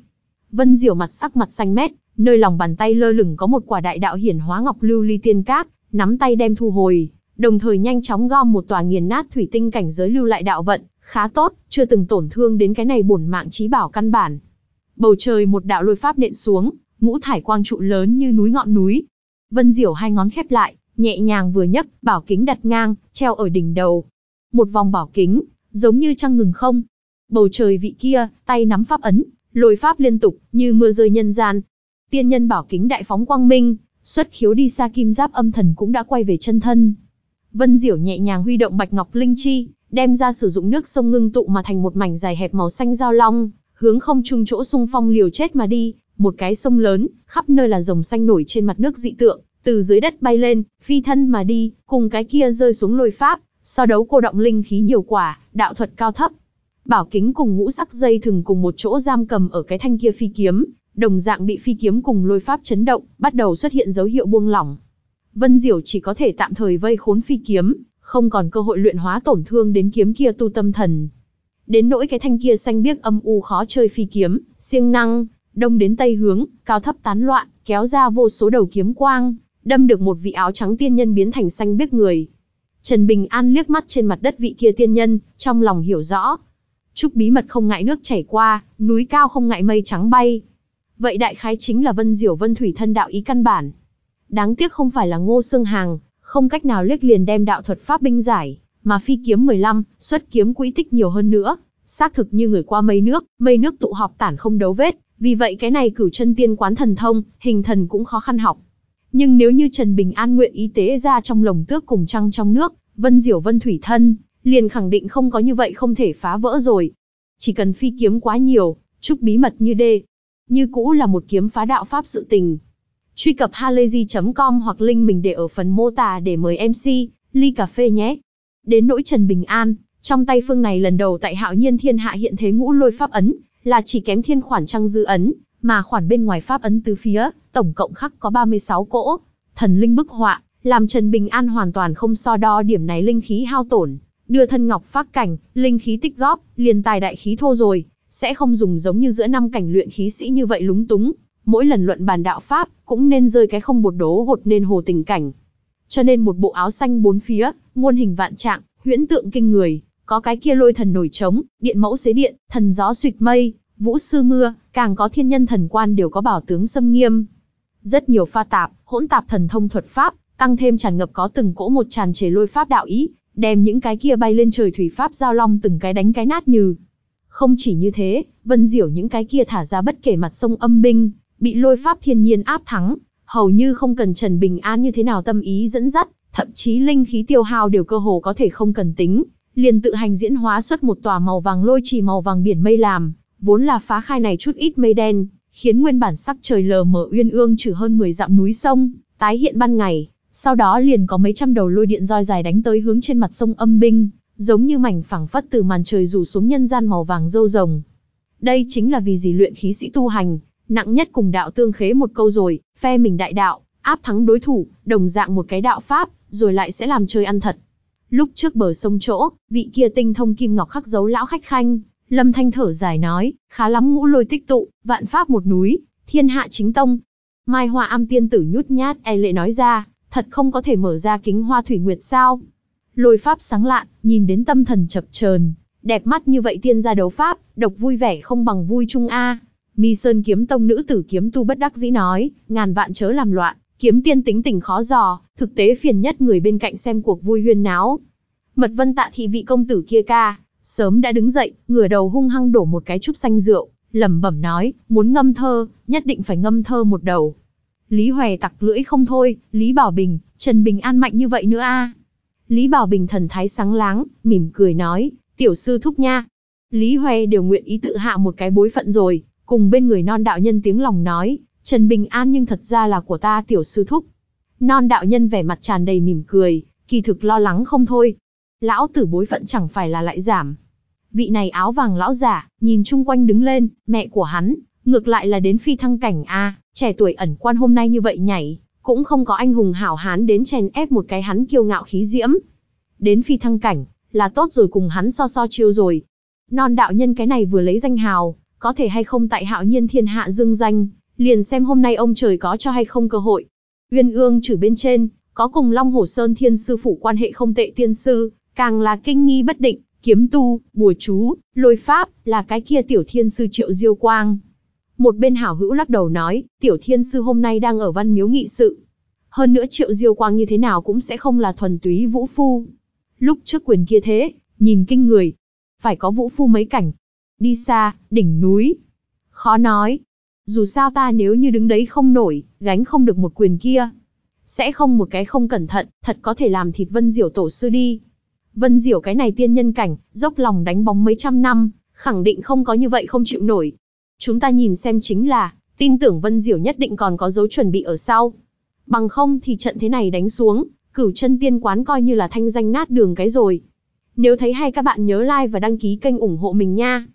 Vân Diểu mặt sắc mặt xanh mét, nơi lòng bàn tay lơ lửng có một quả đại đạo hiển hóa ngọc lưu ly tiên cát, nắm tay đem thu hồi, đồng thời nhanh chóng gom một tòa nghiền nát thủy tinh cảnh giới lưu lại đạo vận, khá tốt, chưa từng tổn thương đến cái này bổn mạng trí bảo căn bản. Bầu trời một đạo lôi pháp nện xuống, ngũ thải quang trụ lớn như núi ngọn núi. Vân Diểu hai ngón khép lại, nhẹ nhàng vừa nhấc, bảo kính đặt ngang, treo ở đỉnh đầu. Một vòng bảo kính, giống như trăng ngừng không. Bầu trời vị kia, tay nắm pháp ấn, lôi pháp liên tục, như mưa rơi nhân gian. Tiên nhân bảo kính đại phóng quang minh, xuất khiếu đi xa kim giáp âm thần cũng đã quay về chân thân. Vân Diểu nhẹ nhàng huy động bạch ngọc linh chi, đem ra sử dụng nước sông ngưng tụ mà thành một mảnh dài hẹp màu xanh giao long, hướng không trung chỗ sung phong liều chết mà đi, một cái sông lớn, khắp nơi là rồng xanh nổi trên mặt nước dị tượng, từ dưới đất bay lên, phi thân mà đi, cùng cái kia rơi xuống lôi pháp, so đấu cô động linh khí nhiều quả, đạo thuật cao thấp. Bảo kính cùng ngũ sắc dây thừng cùng một chỗ giam cầm ở cái thanh kia phi kiếm, đồng dạng bị phi kiếm cùng lôi pháp chấn động, bắt đầu xuất hiện dấu hiệu buông lỏng. Vân Diểu chỉ có thể tạm thời vây khốn phi kiếm, không còn cơ hội luyện hóa tổn thương đến kiếm kia tu tâm thần. Đến nỗi cái thanh kia xanh biếc âm u khó chơi phi kiếm, siêng năng, đông đến tây hướng, cao thấp tán loạn, kéo ra vô số đầu kiếm quang, đâm được một vị áo trắng tiên nhân biến thành xanh biết người. Trần Bình An liếc mắt trên mặt đất vị kia tiên nhân, trong lòng hiểu rõ. Trúc bí mật không ngại nước chảy qua, núi cao không ngại mây trắng bay. Vậy đại khái chính là Vân Diểu Vân Thủy thân đạo ý căn bản. Đáng tiếc không phải là Ngô Xương Hàng, không cách nào liếc liền đem đạo thuật pháp binh giải, mà phi kiếm 15, xuất kiếm quỹ tích nhiều hơn nữa, xác thực như người qua mây nước, mây nước tụ họp tản không đấu vết, vì vậy cái này cửu chân tiên quán thần thông, hình thần cũng khó khăn học. Nhưng nếu như Trần Bình An nguyện ý tế ra trong lồng tước cùng trăng trong nước, vân diểu vân thủy thân, liền khẳng định không có như vậy không thể phá vỡ rồi. Chỉ cần phi kiếm quá nhiều, trúc bí mật như đê. Như cũ là một kiếm phá đạo pháp sự tình. Truy cập halayzi.com hoặc link mình để ở phần mô tả để mời MC, ly cà phê nhé. Đến nỗi Trần Bình An, trong tay phương này lần đầu tại hạo nhiên thiên hạ hiện thế ngũ lôi pháp ấn, là chỉ kém thiên khoản trăng dư ấn, mà khoản bên ngoài pháp ấn tứ phía, tổng cộng khắc có 36 cỗ. Thần linh bức họa, làm Trần Bình An hoàn toàn không so đo điểm này linh khí hao tổn, đưa thân ngọc phát cảnh, linh khí tích góp, liền tài đại khí thô rồi, sẽ không dùng giống như giữa năm cảnh luyện khí sĩ như vậy lúng túng, mỗi lần luận bàn đạo pháp cũng nên rơi cái không bột đố gột nên hồ tình cảnh. Cho nên một bộ áo xanh bốn phía, nguồn hình vạn trạng, huyễn tượng kinh người, có cái kia lôi thần nổi trống, điện mẫu xế điện, thần gió xuyệt mây, Vũ Sư mưa càng có thiên nhân thần quan đều có bảo tướng xâm nghiêm. Rất nhiều pha tạp, hỗn tạp thần thông thuật pháp, tăng thêm tràn ngập có từng cỗ một tràn chế lôi pháp đạo ý, đem những cái kia bay lên trời thủy pháp giao long từng cái đánh cái nát như. Không chỉ như thế, Vân Diểu những cái kia thả ra bất kể mặt sông âm binh, bị lôi pháp thiên nhiên áp thắng, hầu như không cần Trần Bình An như thế nào tâm ý dẫn dắt, thậm chí linh khí tiêu hao đều cơ hồ có thể không cần tính, liền tự hành diễn hóa xuất một tòa màu vàng lôi trì màu vàng biển mây làm vốn là phá khai này chút ít mây đen, khiến nguyên bản sắc trời lờ mờ uyên ương trừ hơn 10 dặm núi sông, tái hiện ban ngày, sau đó liền có mấy trăm đầu lôi điện roi dài đánh tới hướng trên mặt sông âm binh, giống như mảnh phẳng phất từ màn trời rủ xuống nhân gian màu vàng râu rồng. Đây chính là vì gì luyện khí sĩ tu hành, nặng nhất cùng đạo tương khế một câu rồi, phe mình đại đạo, áp thắng đối thủ, đồng dạng một cái đạo pháp, rồi lại sẽ làm chơi ăn thật. Lúc trước bờ sông chỗ, vị kia tinh thông kim ngọc khắc dấu lão khách khanh, Lâm Thanh thở dài nói, khá lắm ngũ lôi tích tụ, vạn pháp một núi, thiên hạ chính tông. Mai hoa am tiên tử nhút nhát e lệ nói ra, thật không có thể mở ra kính hoa thủy nguyệt sao. Lôi pháp sáng lạn, nhìn đến tâm thần chập chờn đẹp mắt như vậy tiên gia đấu pháp, độc vui vẻ không bằng vui trung A. Mi Sơn kiếm tông nữ tử kiếm tu bất đắc dĩ nói, ngàn vạn chớ làm loạn, kiếm tiên tính tình khó dò, thực tế phiền nhất người bên cạnh xem cuộc vui huyên náo. Mật vân tạ thị vị công tử kia ca, sớm đã đứng dậy, ngửa đầu hung hăng đổ một cái chút xanh rượu, lẩm bẩm nói, muốn ngâm thơ, nhất định phải ngâm thơ một đầu. Lý Hoè tặc lưỡi không thôi, Lý Bảo Bình, Trần Bình An mạnh như vậy nữa a. Lý Bảo Bình thần thái sáng láng, mỉm cười nói, tiểu sư thúc nha. Lý Hoè đều nguyện ý tự hạ một cái bối phận rồi, cùng bên người non đạo nhân tiếng lòng nói, Trần Bình An nhưng thật ra là của ta tiểu sư thúc. Non đạo nhân vẻ mặt tràn đầy mỉm cười, kỳ thực lo lắng không thôi. Lão tử bối phận chẳng phải là lại giảm, vị này áo vàng lão giả, nhìn chung quanh đứng lên, mẹ của hắn, ngược lại là đến phi thăng cảnh a, trẻ tuổi ẩn quan hôm nay như vậy nhảy, cũng không có anh hùng hảo hán đến chèn ép một cái hắn kiêu ngạo khí diễm. Đến phi thăng cảnh, là tốt rồi cùng hắn so so chiêu rồi. Non đạo nhân cái này vừa lấy danh hào, có thể hay không tại hạo nhiên thiên hạ dương danh, liền xem hôm nay ông trời có cho hay không cơ hội. Uyên ương trừ bên trên, có cùng Long Hồ Sơn Thiên Sư phụ quan hệ không tệ tiên sư, càng là kinh nghi bất định, kiếm tu, bùa chú, lôi pháp, là cái kia tiểu thiên sư triệu diêu quang. Một bên hảo hữu lắc đầu nói, tiểu thiên sư hôm nay đang ở văn miếu nghị sự. Hơn nữa triệu diêu quang như thế nào cũng sẽ không là thuần túy vũ phu. Lúc trước quyền kia thế, nhìn kinh người, phải có vũ phu mấy cảnh. Đi xa, đỉnh núi. Khó nói. Dù sao ta nếu như đứng đấy không nổi, gánh không được một quyền kia. Sẽ không một cái không cẩn thận, thật có thể làm thịt vân diểu tổ sư đi Vân Diểu cái này tiên nhân cảnh, dốc lòng đánh bóng mấy trăm năm, khẳng định không có như vậy không chịu nổi. Chúng ta nhìn xem chính là, tin tưởng Vân Diểu nhất định còn có dấu chuẩn bị ở sau. Bằng không thì trận thế này đánh xuống, cửu chân tiên quán coi như là thanh danh nát đường cái rồi. Nếu thấy hay các bạn nhớ like và đăng ký kênh ủng hộ mình nha.